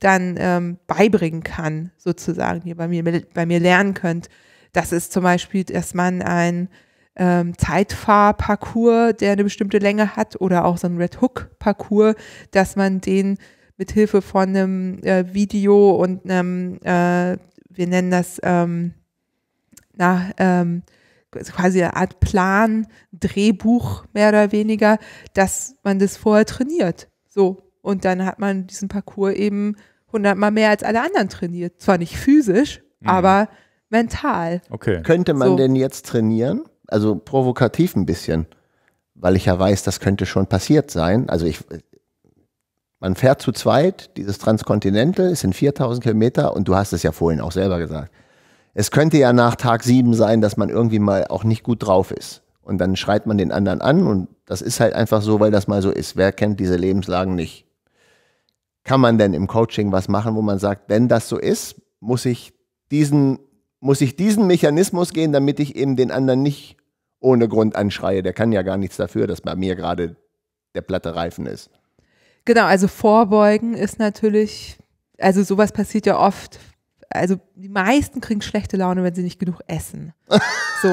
dann ähm, beibringen kann, sozusagen, hier bei mir, bei mir lernen könnt. Das ist zum Beispiel, dass man ein ähm, Zeitfahrparcours, der eine bestimmte Länge hat, oder auch so ein Red Hook-Parcours, dass man den mit Hilfe von einem äh, Video und einem, äh, wir nennen das ähm, na, ähm, quasi eine Art Plan, Drehbuch mehr oder weniger, dass man das vorher trainiert. So, und dann hat man diesen Parcours eben hundertmal mehr als alle anderen trainiert. Zwar nicht physisch, mhm. aber mental. Okay. Könnte man so. denn jetzt trainieren? Also provokativ ein bisschen, weil ich ja weiß, das könnte schon passiert sein. Also ich, man fährt zu zweit, dieses Transkontinental, es sind 4000 Kilometer und du hast es ja vorhin auch selber gesagt. Es könnte ja nach Tag sieben sein, dass man irgendwie mal auch nicht gut drauf ist. Und dann schreit man den anderen an und das ist halt einfach so, weil das mal so ist. Wer kennt diese Lebenslagen nicht? kann man denn im Coaching was machen, wo man sagt, wenn das so ist, muss ich diesen, muss ich diesen Mechanismus gehen, damit ich eben den anderen nicht ohne Grund anschreie. Der kann ja gar nichts dafür, dass bei mir gerade der platte Reifen ist. Genau, also vorbeugen ist natürlich, also sowas passiert ja oft also die meisten kriegen schlechte Laune, wenn sie nicht genug essen. So.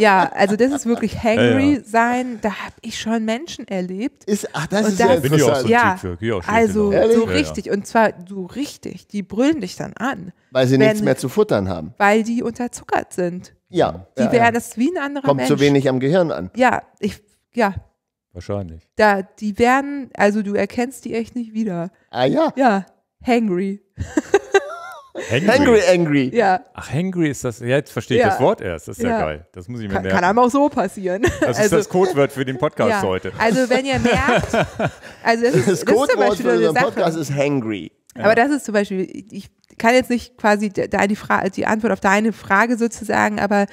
ja, also das ist wirklich hangry ja, ja. sein. Da habe ich schon Menschen erlebt. Ist, ach, das und ist das, ja bin ich auch so ja, typ für. Ich also so richtig. Und zwar so richtig. Die brüllen dich dann an. Weil sie wenn, nichts mehr zu futtern haben. Weil die unterzuckert sind. Ja. Die wären das wie ein anderer Kommt Mensch. Kommt zu wenig am Gehirn an. Ja, ich, ja. Wahrscheinlich. Da, die werden, also du erkennst die echt nicht wieder. Ah ja. Ja, hangry. Hangry. Hangry Angry. Ja. Ach, Hangry ist das. Ja, jetzt verstehe ich ja. das Wort erst. Das ist ja. ja, geil. Das muss ich mir merken. Kann einem auch so passieren. Das also, ist das Codewort für den Podcast heute. Also, wenn ihr merkt. Also das, ist, das, das Codewort für den Podcast ist Hangry. Aber das ist zum Beispiel, ich kann jetzt nicht quasi da die, Fra die Antwort auf deine Frage sozusagen, aber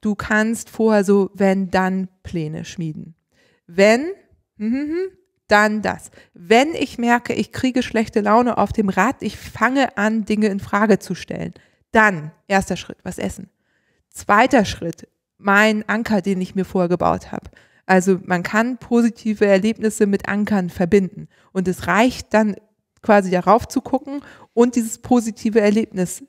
du kannst vorher so Wenn-Dann-Pläne schmieden. Wenn, mhm, mhm dann das. Wenn ich merke, ich kriege schlechte Laune auf dem Rad, ich fange an, Dinge in Frage zu stellen. Dann, erster Schritt, was essen. Zweiter Schritt, mein Anker, den ich mir vorher gebaut habe. Also man kann positive Erlebnisse mit Ankern verbinden. Und es reicht dann quasi darauf zu gucken und dieses positive Erlebnis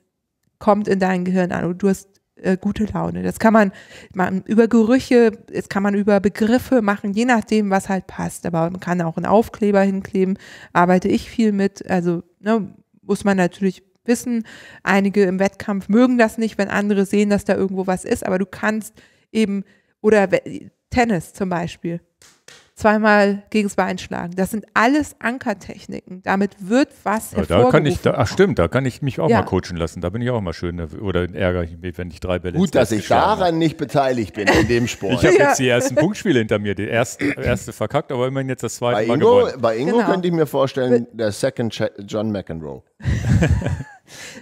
kommt in dein Gehirn an. Und du hast äh, gute Laune. Das kann man, man über Gerüche, das kann man über Begriffe machen, je nachdem, was halt passt. Aber man kann auch einen Aufkleber hinkleben, arbeite ich viel mit. Also ne, muss man natürlich wissen, einige im Wettkampf mögen das nicht, wenn andere sehen, dass da irgendwo was ist, aber du kannst eben, oder Tennis zum Beispiel, zweimal gegen das Bein schlagen. Das sind alles Ankertechniken. Damit wird was ja, hervorgerufen. Da kann ich, da, ach stimmt, da kann ich mich auch ja. mal coachen lassen. Da bin ich auch mal schön oder ärgere ich mich, wenn ich drei Bälle Gut, dass ich daran habe. nicht beteiligt bin in dem Sport. Ich habe ja. jetzt die ersten Punktspiele hinter mir. Die erste, erste verkackt, aber immerhin jetzt das zweite bei Mal Ingo, gewonnen. Bei Ingo genau. könnte ich mir vorstellen, der Second John McEnroe.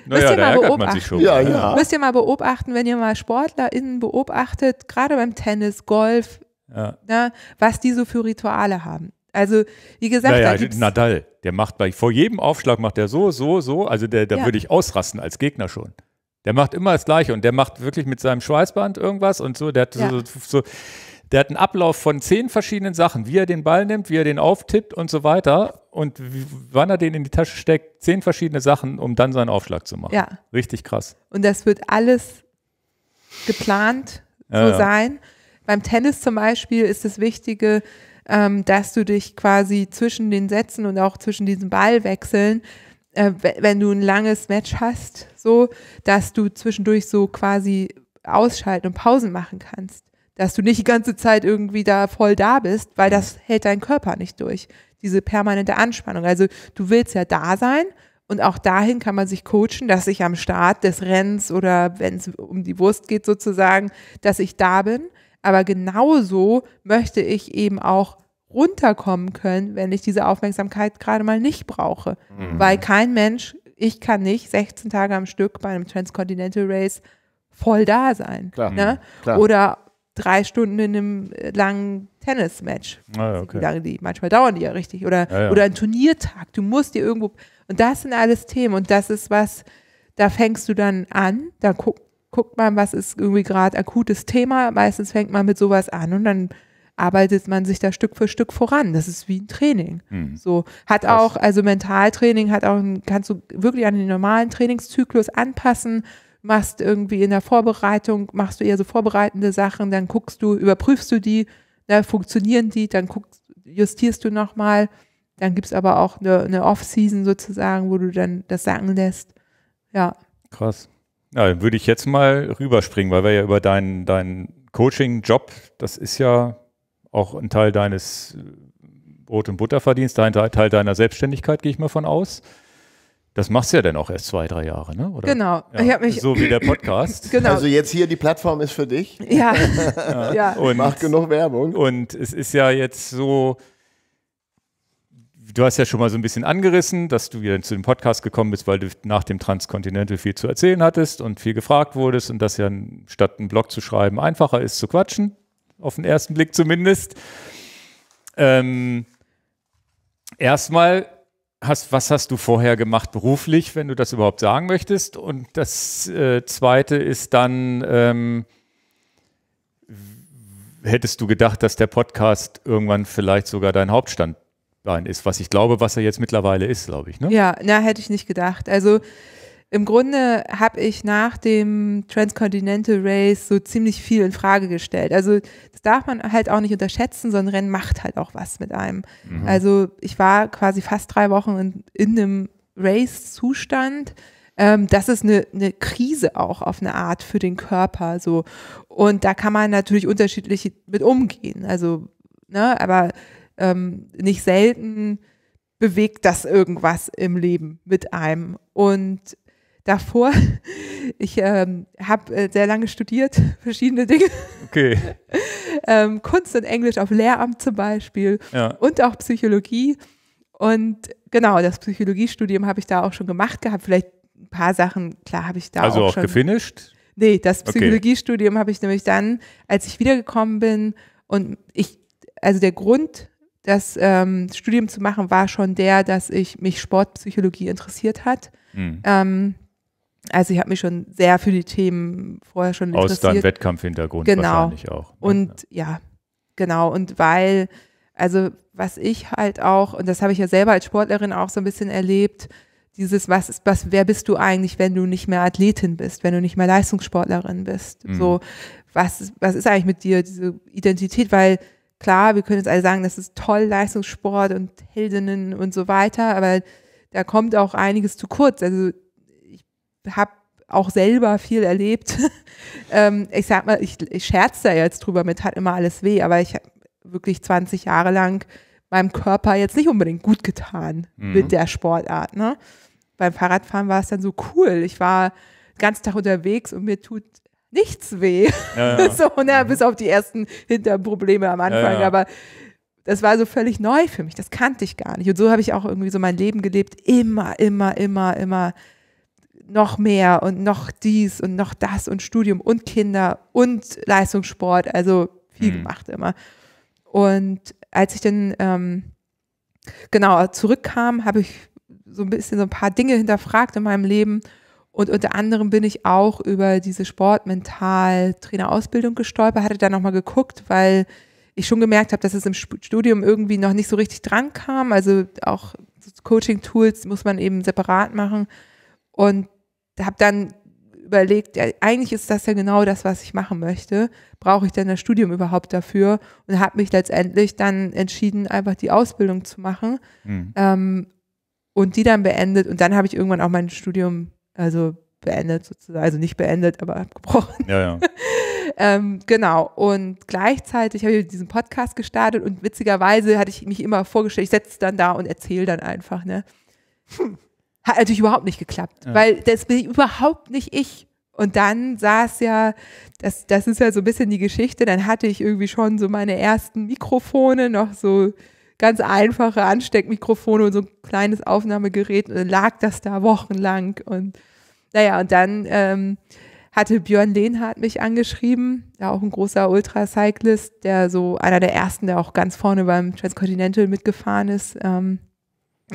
Naja, Müsst ihr mal beobachten. Schon, ja, ja. Müsst ihr mal beobachten, wenn ihr mal SportlerInnen beobachtet, gerade beim Tennis, Golf, ja. Na, was die so für Rituale haben. Also, wie gesagt, naja, also Nadal, der macht bei vor jedem Aufschlag macht er so, so, so. Also der, da ja. würde ich ausrasten als Gegner schon. Der macht immer das Gleiche und der macht wirklich mit seinem Schweißband irgendwas und so. Der hat ja. so, so, der hat einen Ablauf von zehn verschiedenen Sachen, wie er den Ball nimmt, wie er den auftippt und so weiter und wie, wann er den in die Tasche steckt. Zehn verschiedene Sachen, um dann seinen Aufschlag zu machen. Ja. Richtig krass. Und das wird alles geplant so ja, sein. Ja. Beim Tennis zum Beispiel ist das Wichtige, ähm, dass du dich quasi zwischen den Sätzen und auch zwischen diesen Ballwechseln, äh, wenn du ein langes Match hast, so, dass du zwischendurch so quasi ausschalten und Pausen machen kannst. Dass du nicht die ganze Zeit irgendwie da voll da bist, weil das hält dein Körper nicht durch. Diese permanente Anspannung. Also du willst ja da sein, und auch dahin kann man sich coachen, dass ich am Start des Rennens oder wenn es um die Wurst geht sozusagen, dass ich da bin, aber genauso möchte ich eben auch runterkommen können, wenn ich diese Aufmerksamkeit gerade mal nicht brauche. Mhm. Weil kein Mensch, ich kann nicht 16 Tage am Stück bei einem Transcontinental Race voll da sein. Klar. Ne? Mhm. Klar. Oder drei Stunden in einem langen Tennismatch. Ah, okay. Wie lange die, manchmal dauern die ja richtig. Oder, ja, ja. oder ein Turniertag. Du musst dir irgendwo. Und das sind alles Themen. Und das ist was, da fängst du dann an, da guck, guckt man, was ist irgendwie gerade akutes Thema. Meistens fängt man mit sowas an und dann arbeitet man sich da Stück für Stück voran. Das ist wie ein Training. Mhm. So hat Krass. auch, also Mentaltraining hat auch, kannst du wirklich an den normalen Trainingszyklus anpassen. Machst irgendwie in der Vorbereitung, machst du eher so vorbereitende Sachen, dann guckst du, überprüfst du die, na, ne, funktionieren die, dann guckst, justierst du nochmal. Dann gibt es aber auch eine, eine Off-Season sozusagen, wo du dann das sagen lässt. Ja. Krass. Ja, dann würde ich jetzt mal rüberspringen, weil wir ja über deinen dein Coaching-Job, das ist ja auch ein Teil deines äh, Brot- und Butterverdienst, ein Teil deiner Selbstständigkeit, gehe ich mal von aus. Das machst du ja dann auch erst zwei, drei Jahre, ne? Oder? Genau. Ja, so wie der Podcast. Genau. Also jetzt hier die Plattform ist für dich. Ja. ja. ja. Und, Mach genug Werbung. Und es ist ja jetzt so, du hast ja schon mal so ein bisschen angerissen, dass du wieder zu dem Podcast gekommen bist, weil du nach dem Transcontinental viel zu erzählen hattest und viel gefragt wurdest und dass ja statt einen Blog zu schreiben einfacher ist zu quatschen, auf den ersten Blick zumindest. Ähm, Erstmal, hast, was hast du vorher gemacht beruflich, wenn du das überhaupt sagen möchtest? Und das äh, Zweite ist dann, ähm, hättest du gedacht, dass der Podcast irgendwann vielleicht sogar dein Hauptstand Nein, ist, was ich glaube, was er jetzt mittlerweile ist, glaube ich. Ne? Ja, na, hätte ich nicht gedacht. Also im Grunde habe ich nach dem Transcontinental Race so ziemlich viel in Frage gestellt. Also das darf man halt auch nicht unterschätzen, so ein Rennen macht halt auch was mit einem. Mhm. Also ich war quasi fast drei Wochen in, in einem Race-Zustand. Ähm, das ist eine, eine Krise auch auf eine Art für den Körper so. Und da kann man natürlich unterschiedlich mit umgehen. Also, ne, aber ähm, nicht selten bewegt das irgendwas im Leben mit einem. Und davor, ich ähm, habe äh, sehr lange studiert, verschiedene Dinge. Okay. ähm, Kunst und Englisch auf Lehramt zum Beispiel ja. und auch Psychologie. Und genau, das Psychologiestudium habe ich da auch schon gemacht gehabt. Vielleicht ein paar Sachen, klar, habe ich da also auch, auch schon. Also auch gefinisht? Nee, das Psychologiestudium okay. habe ich nämlich dann, als ich wiedergekommen bin und ich, also der Grund das ähm, Studium zu machen, war schon der, dass ich mich Sportpsychologie interessiert hat. Mhm. Ähm, also ich habe mich schon sehr für die Themen vorher schon Aus interessiert. Aus deinem Wettkampfhintergrund genau. wahrscheinlich auch. Ne? Und ja. ja, genau. Und weil, also was ich halt auch, und das habe ich ja selber als Sportlerin auch so ein bisschen erlebt, dieses, was ist, was, wer bist du eigentlich, wenn du nicht mehr Athletin bist, wenn du nicht mehr Leistungssportlerin bist? Mhm. So, was, was ist eigentlich mit dir, diese Identität? Weil klar, wir können jetzt alle sagen, das ist toll, Leistungssport und Heldinnen und so weiter, aber da kommt auch einiges zu kurz. Also ich habe auch selber viel erlebt. ähm, ich sag mal, ich, ich scherze da jetzt drüber, mit hat immer alles weh, aber ich habe wirklich 20 Jahre lang meinem Körper jetzt nicht unbedingt gut getan mhm. mit der Sportart. Ne? Beim Fahrradfahren war es dann so cool. Ich war den ganzen Tag unterwegs und mir tut nichts weh. Ja, ja. so, ne, mhm. bis auf die ersten Hinterprobleme am Anfang. Ja, aber das war so völlig neu für mich. Das kannte ich gar nicht. Und so habe ich auch irgendwie so mein Leben gelebt. Immer, immer, immer, immer noch mehr und noch dies und noch das und Studium und Kinder und Leistungssport. Also viel mhm. gemacht immer. Und als ich dann ähm, genau zurückkam, habe ich so ein bisschen so ein paar Dinge hinterfragt in meinem Leben und unter anderem bin ich auch über diese Sportmental-Trainerausbildung gestolpert, hatte da nochmal geguckt, weil ich schon gemerkt habe, dass es im Studium irgendwie noch nicht so richtig dran kam. Also auch Coaching-Tools muss man eben separat machen. Und habe dann überlegt, ja, eigentlich ist das ja genau das, was ich machen möchte. Brauche ich denn das Studium überhaupt dafür? Und habe mich letztendlich dann entschieden, einfach die Ausbildung zu machen mhm. ähm, und die dann beendet. Und dann habe ich irgendwann auch mein Studium also beendet sozusagen, also nicht beendet, aber abgebrochen. Ja, ja. ähm, genau. Und gleichzeitig habe ich diesen Podcast gestartet und witzigerweise hatte ich mich immer vorgestellt, ich setze dann da und erzähle dann einfach. Ne? Hat natürlich überhaupt nicht geklappt, ja. weil das bin ich überhaupt nicht ich. Und dann saß ja, das, das ist ja so ein bisschen die Geschichte, dann hatte ich irgendwie schon so meine ersten Mikrofone, noch so ganz einfache Ansteckmikrofone und so ein kleines Aufnahmegerät und dann lag das da wochenlang und naja, und dann ähm, hatte Björn Lehnhardt mich angeschrieben, ja auch ein großer Ultracyclist, der so einer der ersten, der auch ganz vorne beim Transcontinental mitgefahren ist. Ähm,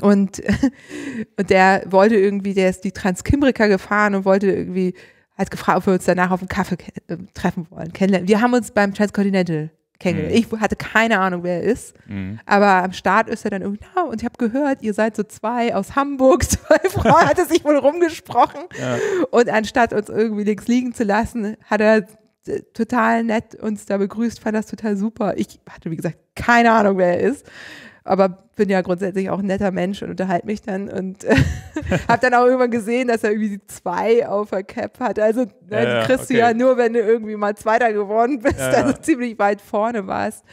und, und der wollte irgendwie, der ist die Transkimbrika gefahren und wollte irgendwie, hat gefragt, ob wir uns danach auf einen Kaffee äh, treffen wollen, kennenlernen. Wir haben uns beim Transcontinental kennengelernt. Mhm. Ich hatte keine Ahnung, wer er ist. Mhm. Aber am Start ist er dann irgendwie, na, und ich habe gehört, ihr seid so zwei aus Hamburg, zwei Frauen, hat er sich wohl rumgesprochen. Ja. Und anstatt uns irgendwie links liegen zu lassen, hat er äh, total nett uns da begrüßt, fand das total super. Ich hatte, wie gesagt, keine Ahnung, wer er ist aber bin ja grundsätzlich auch ein netter Mensch und unterhalte mich dann und äh, habe dann auch irgendwann gesehen, dass er irgendwie zwei auf der Cap hat. Also ne, ja, kriegst okay. du ja nur, wenn du irgendwie mal Zweiter geworden bist, ja, also ja. ziemlich weit vorne warst.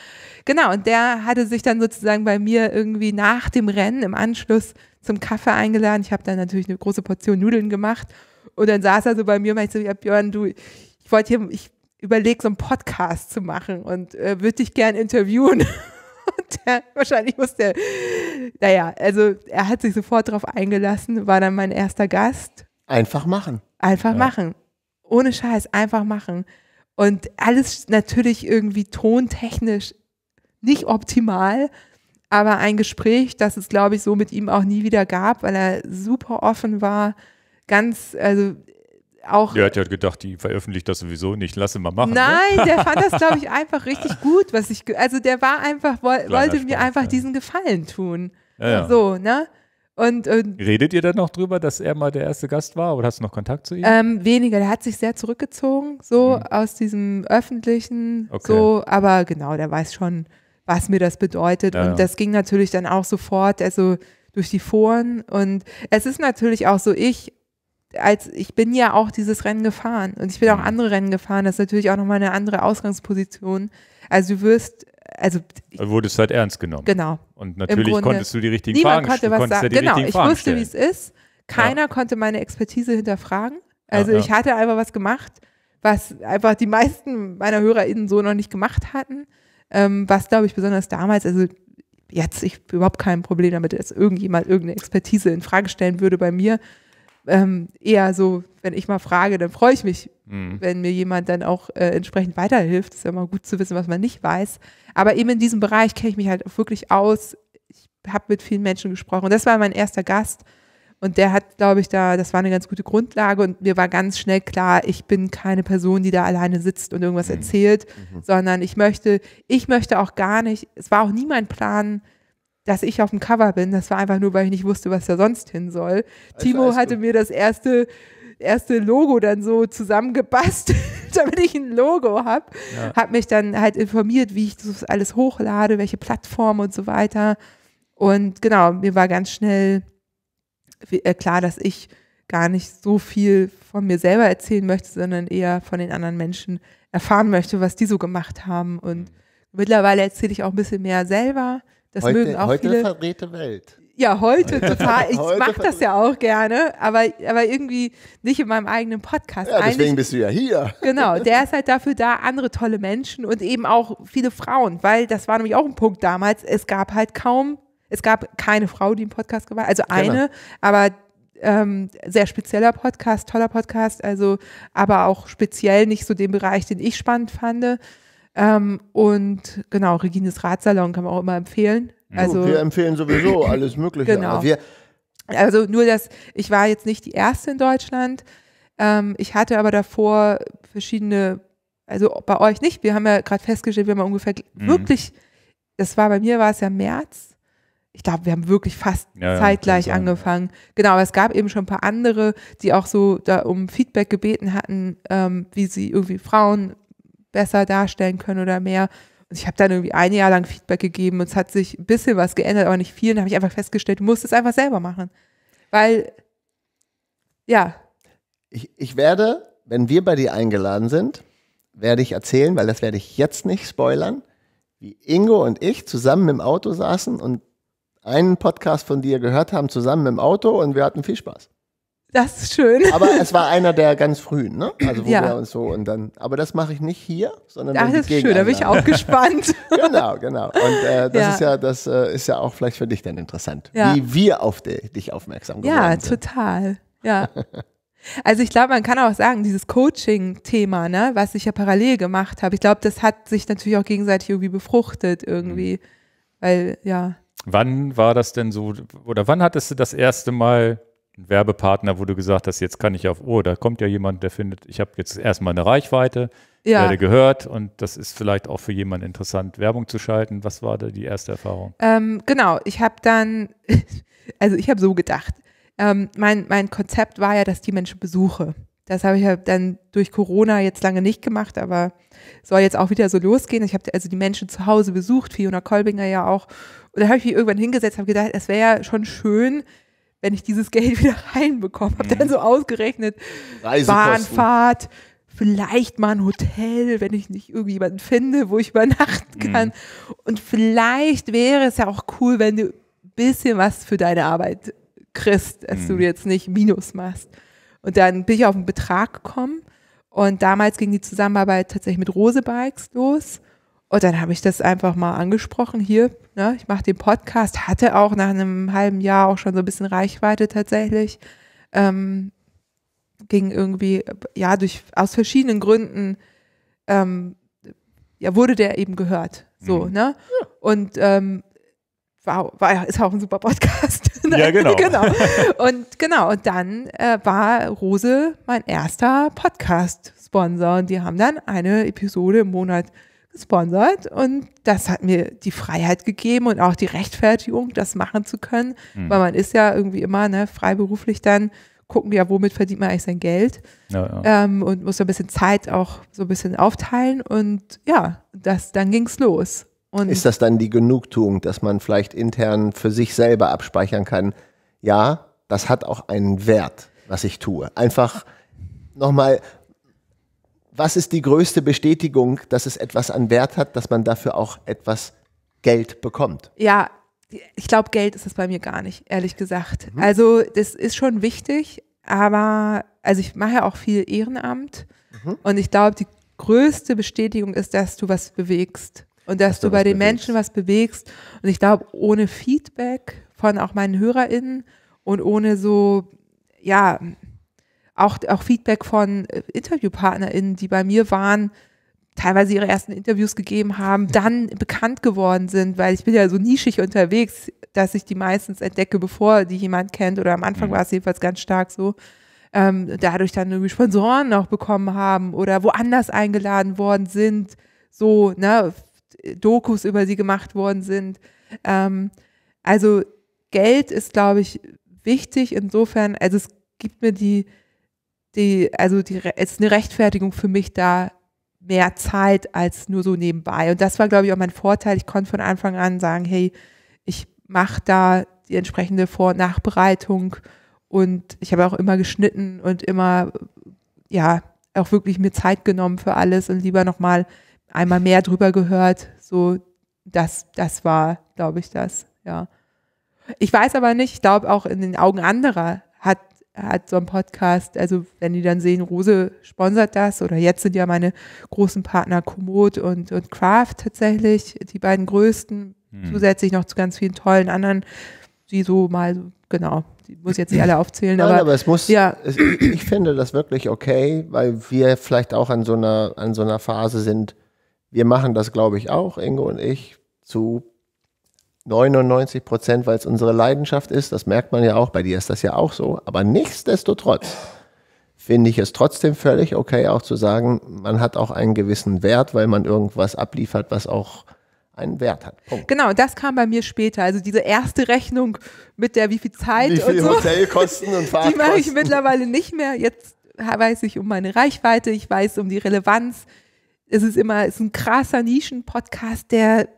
Genau, und der hatte sich dann sozusagen bei mir irgendwie nach dem Rennen im Anschluss zum Kaffee eingeladen. Ich habe dann natürlich eine große Portion Nudeln gemacht und dann saß er so bei mir und meinte so, ja Björn, du, ich wollte hier, ich überlege so einen Podcast zu machen und äh, würde dich gern interviewen. der, wahrscheinlich muss er, naja, also er hat sich sofort darauf eingelassen, war dann mein erster Gast. Einfach machen. Einfach ja. machen. Ohne Scheiß, einfach machen. Und alles natürlich irgendwie tontechnisch nicht optimal, aber ein Gespräch, das es, glaube ich, so mit ihm auch nie wieder gab, weil er super offen war, ganz, also auch. Der hat ja gedacht, die veröffentlicht das sowieso nicht, lass ihn mal machen. Ne? Nein, ne? der fand das, glaube ich, einfach richtig gut, was ich. Also der war einfach, wo, wollte Spaß, mir einfach ja. diesen Gefallen tun. Ja, ja. So, ne? Und, und, Redet ihr dann noch drüber, dass er mal der erste Gast war oder hast du noch Kontakt zu ihm? Ähm, weniger, der hat sich sehr zurückgezogen, so mhm. aus diesem öffentlichen, okay. so, aber genau, der weiß schon, was mir das bedeutet. Ja, und das ging natürlich dann auch sofort, also durch die Foren. Und es ist natürlich auch so, ich als ich bin ja auch dieses Rennen gefahren und ich bin auch mhm. andere Rennen gefahren. Das ist natürlich auch nochmal eine andere Ausgangsposition. Also du wirst, also, also wurde es halt ernst genommen. Genau. Und natürlich Grunde, konntest du die richtigen Fragen konnte was sagen. Ja genau, ich Fragen wusste, wie es ist. Keiner ja. konnte meine Expertise hinterfragen. Also ja, ich hatte einfach was gemacht, was einfach die meisten meiner HörerInnen so noch nicht gemacht hatten. Ähm, was glaube ich besonders damals, also jetzt, ich überhaupt kein Problem damit, dass irgendjemand irgendeine Expertise in Frage stellen würde bei mir ähm, eher so, wenn ich mal frage, dann freue ich mich, mhm. wenn mir jemand dann auch äh, entsprechend weiterhilft. Ist ja immer gut zu wissen, was man nicht weiß. Aber eben in diesem Bereich kenne ich mich halt wirklich aus. Ich habe mit vielen Menschen gesprochen. das war mein erster Gast. Und der hat, glaube ich, da, das war eine ganz gute Grundlage und mir war ganz schnell klar, ich bin keine Person, die da alleine sitzt und irgendwas mhm. erzählt, mhm. sondern ich möchte, ich möchte auch gar nicht, es war auch nie mein Plan, dass ich auf dem Cover bin. Das war einfach nur, weil ich nicht wusste, was da sonst hin soll. Also, Timo hatte gut. mir das erste, erste Logo dann so zusammengebastelt, damit ich ein Logo habe. Ja. Hat mich dann halt informiert, wie ich das alles hochlade, welche Plattform und so weiter. Und genau, mir war ganz schnell äh, klar, dass ich gar nicht so viel von mir selber erzählen möchte, sondern eher von den anderen Menschen erfahren möchte, was die so gemacht haben. Und mhm. mittlerweile erzähle ich auch ein bisschen mehr selber. Das heute, mögen auch heute viele. verdrehte Welt. Ja, heute total. Ich mache das ja auch gerne, aber, aber irgendwie nicht in meinem eigenen Podcast. Ja, deswegen Eigentlich, bist du ja hier. Genau, der ist halt dafür da, andere tolle Menschen und eben auch viele Frauen, weil das war nämlich auch ein Punkt damals. Es gab halt kaum, es gab keine Frau, die einen Podcast gemacht hat. Also genau. eine, genau. aber ähm, sehr spezieller Podcast, toller Podcast, also aber auch speziell nicht so den Bereich, den ich spannend fand. Ähm, und genau, Regines Ratsalon kann man auch immer empfehlen. Also, wir empfehlen sowieso alles Mögliche. Genau. also nur dass ich war jetzt nicht die Erste in Deutschland. Ähm, ich hatte aber davor verschiedene, also bei euch nicht. Wir haben ja gerade festgestellt, wir haben ungefähr mhm. wirklich, das war bei mir war es ja März. Ich glaube, wir haben wirklich fast ja, zeitgleich ja, angefangen. Genau, aber es gab eben schon ein paar andere, die auch so da um Feedback gebeten hatten, ähm, wie sie irgendwie Frauen besser darstellen können oder mehr. Und ich habe dann irgendwie ein Jahr lang Feedback gegeben und es hat sich ein bisschen was geändert, aber nicht viel. Und habe ich einfach festgestellt, du musst es einfach selber machen. Weil, ja. Ich, ich werde, wenn wir bei dir eingeladen sind, werde ich erzählen, weil das werde ich jetzt nicht spoilern, wie Ingo und ich zusammen im Auto saßen und einen Podcast von dir gehört haben, zusammen im Auto und wir hatten viel Spaß. Das ist schön. Aber es war einer der ganz frühen, ne? Also wo ja. wir uns so und dann. Aber das mache ich nicht hier, sondern Ach, das ist schön. Da bin ich auch gespannt. genau, genau. Und äh, das ja. ist ja, das äh, ist ja auch vielleicht für dich dann interessant, ja. wie wir auf die, dich aufmerksam geworden ja, sind. Ja, total. Ja. Also ich glaube, man kann auch sagen, dieses Coaching-Thema, ne, was ich ja parallel gemacht habe, ich glaube, das hat sich natürlich auch gegenseitig irgendwie befruchtet irgendwie, mhm. weil ja. Wann war das denn so oder wann hattest du das erste Mal ein Werbepartner, wo du gesagt hast, jetzt kann ich auf, oh, da kommt ja jemand, der findet, ich habe jetzt erstmal eine Reichweite, ja. werde gehört und das ist vielleicht auch für jemanden interessant, Werbung zu schalten. Was war da die erste Erfahrung? Ähm, genau, ich habe dann, also ich habe so gedacht, ähm, mein, mein Konzept war ja, dass die Menschen besuche. Das habe ich ja dann durch Corona jetzt lange nicht gemacht, aber soll jetzt auch wieder so losgehen. Ich habe also die Menschen zu Hause besucht, Fiona Kolbinger ja auch. Und da habe ich mich irgendwann hingesetzt, habe gedacht, es wäre ja schon schön, wenn ich dieses Geld wieder reinbekomme. Habe dann mhm. so ausgerechnet, Bahnfahrt, vielleicht mal ein Hotel, wenn ich nicht irgendjemanden finde, wo ich übernachten mhm. kann. Mhm. Und vielleicht wäre es ja auch cool, wenn du ein bisschen was für deine Arbeit kriegst, dass mhm. du jetzt nicht Minus machst. Und dann bin ich auf einen Betrag gekommen und damals ging die Zusammenarbeit tatsächlich mit Rose Bikes los. Und dann habe ich das einfach mal angesprochen hier. Ne, ich mache den Podcast, hatte auch nach einem halben Jahr auch schon so ein bisschen Reichweite tatsächlich. Ähm, ging irgendwie, ja, durch, aus verschiedenen Gründen, ähm, ja, wurde der eben gehört. So, mhm. ne? Und ähm, war, war, ist auch ein super Podcast. ja, genau. genau. Und genau, und dann äh, war Rose mein erster Podcast-Sponsor und die haben dann eine Episode im Monat sponsert. Und das hat mir die Freiheit gegeben und auch die Rechtfertigung, das machen zu können. Mhm. Weil man ist ja irgendwie immer ne, freiberuflich dann, gucken ja, womit verdient man eigentlich sein Geld. Ja, ja. Ähm, und muss so ein bisschen Zeit auch so ein bisschen aufteilen. Und ja, das, dann es los. Und ist das dann die Genugtuung, dass man vielleicht intern für sich selber abspeichern kann, ja, das hat auch einen Wert, was ich tue. Einfach nochmal was ist die größte Bestätigung, dass es etwas an Wert hat, dass man dafür auch etwas Geld bekommt? Ja, ich glaube, Geld ist es bei mir gar nicht, ehrlich gesagt. Mhm. Also das ist schon wichtig, aber also ich mache ja auch viel Ehrenamt mhm. und ich glaube, die größte Bestätigung ist, dass du was bewegst und dass, dass du bei den bewegst. Menschen was bewegst. Und ich glaube, ohne Feedback von auch meinen HörerInnen und ohne so, ja, auch, auch Feedback von äh, InterviewpartnerInnen, die bei mir waren, teilweise ihre ersten Interviews gegeben haben, dann bekannt geworden sind, weil ich bin ja so nischig unterwegs, dass ich die meistens entdecke, bevor die jemand kennt oder am Anfang mhm. war es jedenfalls ganz stark so, ähm, dadurch dann irgendwie Sponsoren auch bekommen haben oder woanders eingeladen worden sind, so, ne, Dokus über sie gemacht worden sind. Ähm, also Geld ist, glaube ich, wichtig insofern, also es gibt mir die, die, also die, es ist eine Rechtfertigung für mich da mehr Zeit als nur so nebenbei. Und das war, glaube ich, auch mein Vorteil. Ich konnte von Anfang an sagen, hey, ich mache da die entsprechende Vor- und Nachbereitung und ich habe auch immer geschnitten und immer, ja, auch wirklich mir Zeit genommen für alles und lieber nochmal einmal mehr drüber gehört. So, das, das war, glaube ich, das, ja. Ich weiß aber nicht, ich glaube auch in den Augen anderer hat hat so einen Podcast, also wenn die dann sehen, Rose sponsert das oder jetzt sind ja meine großen Partner Komoot und, und Kraft tatsächlich, die beiden größten, mhm. zusätzlich noch zu ganz vielen tollen anderen, die so mal, genau, die muss ich jetzt nicht alle aufzählen. Nein, aber, aber es muss, ja. Es, ich finde das wirklich okay, weil wir vielleicht auch an so einer, an so einer Phase sind, wir machen das, glaube ich, auch, Ingo und ich, zu 99 Prozent, weil es unsere Leidenschaft ist. Das merkt man ja auch. Bei dir ist das ja auch so. Aber nichtsdestotrotz finde ich es trotzdem völlig okay, auch zu sagen, man hat auch einen gewissen Wert, weil man irgendwas abliefert, was auch einen Wert hat. Punkt. Genau, das kam bei mir später. Also diese erste Rechnung mit der wie viel Zeit wie viel und so, Hotelkosten und Fahrtkosten. Die mache ich mittlerweile nicht mehr. Jetzt weiß ich um meine Reichweite, ich weiß um die Relevanz. Es ist immer, es ist ein krasser Nischen-Podcast, der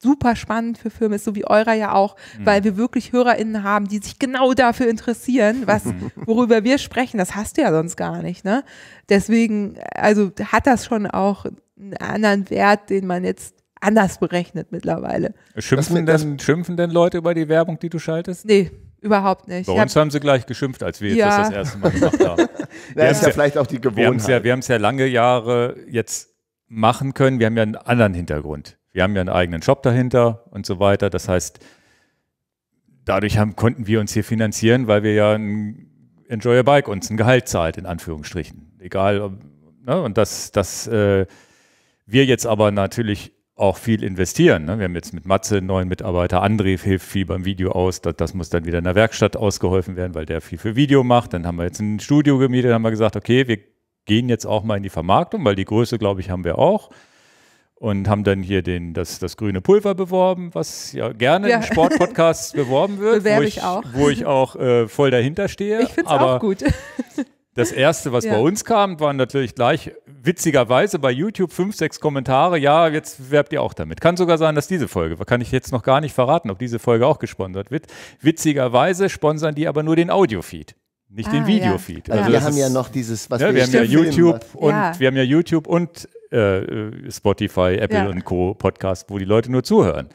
super spannend für Filme ist, so wie eurer ja auch, mhm. weil wir wirklich HörerInnen haben, die sich genau dafür interessieren, was, worüber wir sprechen. Das hast du ja sonst gar nicht, ne? Deswegen, also hat das schon auch einen anderen Wert, den man jetzt anders berechnet mittlerweile. Schimpfen, das, denn, schimpfen denn Leute über die Werbung, die du schaltest? Nee. Überhaupt nicht. Bei uns hab, haben sie gleich geschimpft, als wir ja. das, das erste Mal gemacht haben. das ist ja, ja, vielleicht auch die Gewohnheit. Wir haben es ja, ja lange Jahre jetzt machen können. Wir haben ja einen anderen Hintergrund. Wir haben ja einen eigenen Shop dahinter und so weiter. Das heißt, dadurch haben, konnten wir uns hier finanzieren, weil wir ja ein Enjoy Your Bike uns ein Gehalt zahlt, in Anführungsstrichen. Egal, ne? und dass das, äh, wir jetzt aber natürlich auch viel investieren. Ne? Wir haben jetzt mit Matze einen neuen Mitarbeiter, André hilft viel beim Video aus, das, das, muss dann wieder in der Werkstatt ausgeholfen werden, weil der viel für Video macht. Dann haben wir jetzt ein Studio gemietet, haben wir gesagt, okay, wir gehen jetzt auch mal in die Vermarktung, weil die Größe, glaube ich, haben wir auch und haben dann hier den, das, das grüne Pulver beworben, was ja gerne ja. in Sportpodcasts beworben wird, Bewerbe wo ich, ich, auch, wo ich auch äh, voll dahinter stehe. Ich finde es auch gut. Das erste, was ja. bei uns kam, waren natürlich gleich witzigerweise bei YouTube fünf, sechs Kommentare. Ja, jetzt werbt ihr auch damit. Kann sogar sein, dass diese Folge, kann ich jetzt noch gar nicht verraten, ob diese Folge auch gesponsert wird. Witzigerweise sponsern die aber nur den Audiofeed. Nicht ah, den Videofeed. Ja. Also wir haben ja noch dieses, was ja, ne, wir, wir haben ja YouTube und wir haben ja YouTube und äh, äh, Spotify, Apple ja. und Co. Podcast, wo die Leute nur zuhören.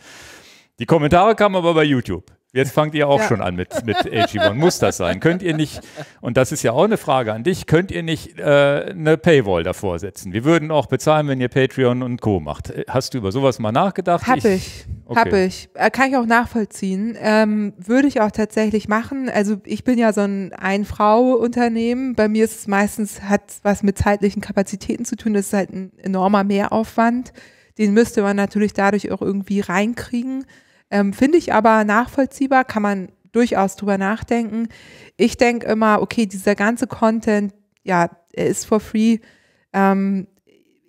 Die Kommentare kamen aber bei YouTube. Jetzt fangt ihr auch ja. schon an mit, mit AG1. E Muss das sein? Könnt ihr nicht, und das ist ja auch eine Frage an dich, könnt ihr nicht äh, eine Paywall davor setzen? Wir würden auch bezahlen, wenn ihr Patreon und Co. macht. Äh, hast du über sowas mal nachgedacht? Hab ich. ich. Okay. Hab ich. Äh, kann ich auch nachvollziehen. Ähm, würde ich auch tatsächlich machen. Also ich bin ja so ein Ein-Frau-Unternehmen. Bei mir ist es meistens, hat was mit zeitlichen Kapazitäten zu tun. Das ist halt ein enormer Mehraufwand. Den müsste man natürlich dadurch auch irgendwie reinkriegen. Ähm, Finde ich aber nachvollziehbar, kann man durchaus drüber nachdenken. Ich denke immer, okay, dieser ganze Content, ja, er ist for free. Ähm,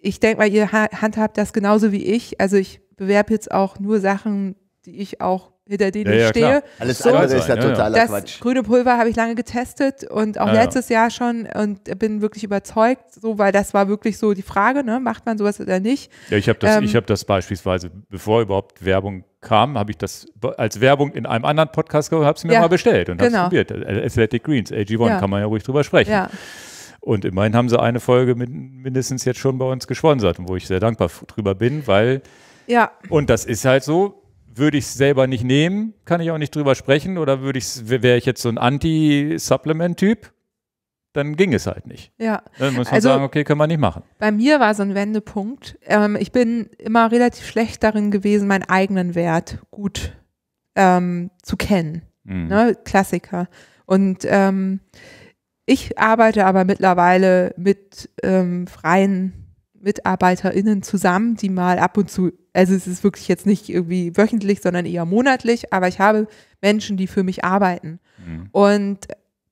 ich denke mal, ihr handhabt das genauso wie ich. Also ich bewerbe jetzt auch nur Sachen, die ich auch hinter denen ja, ja, stehe. Klar. Alles so, andere ist ja, ja totaler das Quatsch. Grüne Pulver habe ich lange getestet und auch letztes Jahr schon und bin wirklich überzeugt, so, weil das war wirklich so die Frage, ne, macht man sowas oder nicht? Ja, ich habe das, ähm, hab das beispielsweise, bevor überhaupt Werbung kam, habe ich das als Werbung in einem anderen Podcast gehört, habe es mir ja, mal bestellt und genau. habe es probiert. Athletic Greens, AG1, ja. kann man ja ruhig drüber sprechen. Ja. Und immerhin haben sie eine Folge mit, mindestens jetzt schon bei uns gesponsert, wo ich sehr dankbar drüber bin, weil. Ja. Und das ist halt so, würde ich es selber nicht nehmen, kann ich auch nicht drüber sprechen oder wäre ich jetzt so ein Anti-Supplement-Typ, dann ging es halt nicht. Ja. Dann muss man also, sagen, okay, können wir nicht machen. Bei mir war so ein Wendepunkt. Ähm, ich bin immer relativ schlecht darin gewesen, meinen eigenen Wert gut ähm, zu kennen. Mhm. Ne? Klassiker. Und ähm, ich arbeite aber mittlerweile mit ähm, freien MitarbeiterInnen zusammen, die mal ab und zu, also es ist wirklich jetzt nicht irgendwie wöchentlich, sondern eher monatlich, aber ich habe Menschen, die für mich arbeiten. Mhm. Und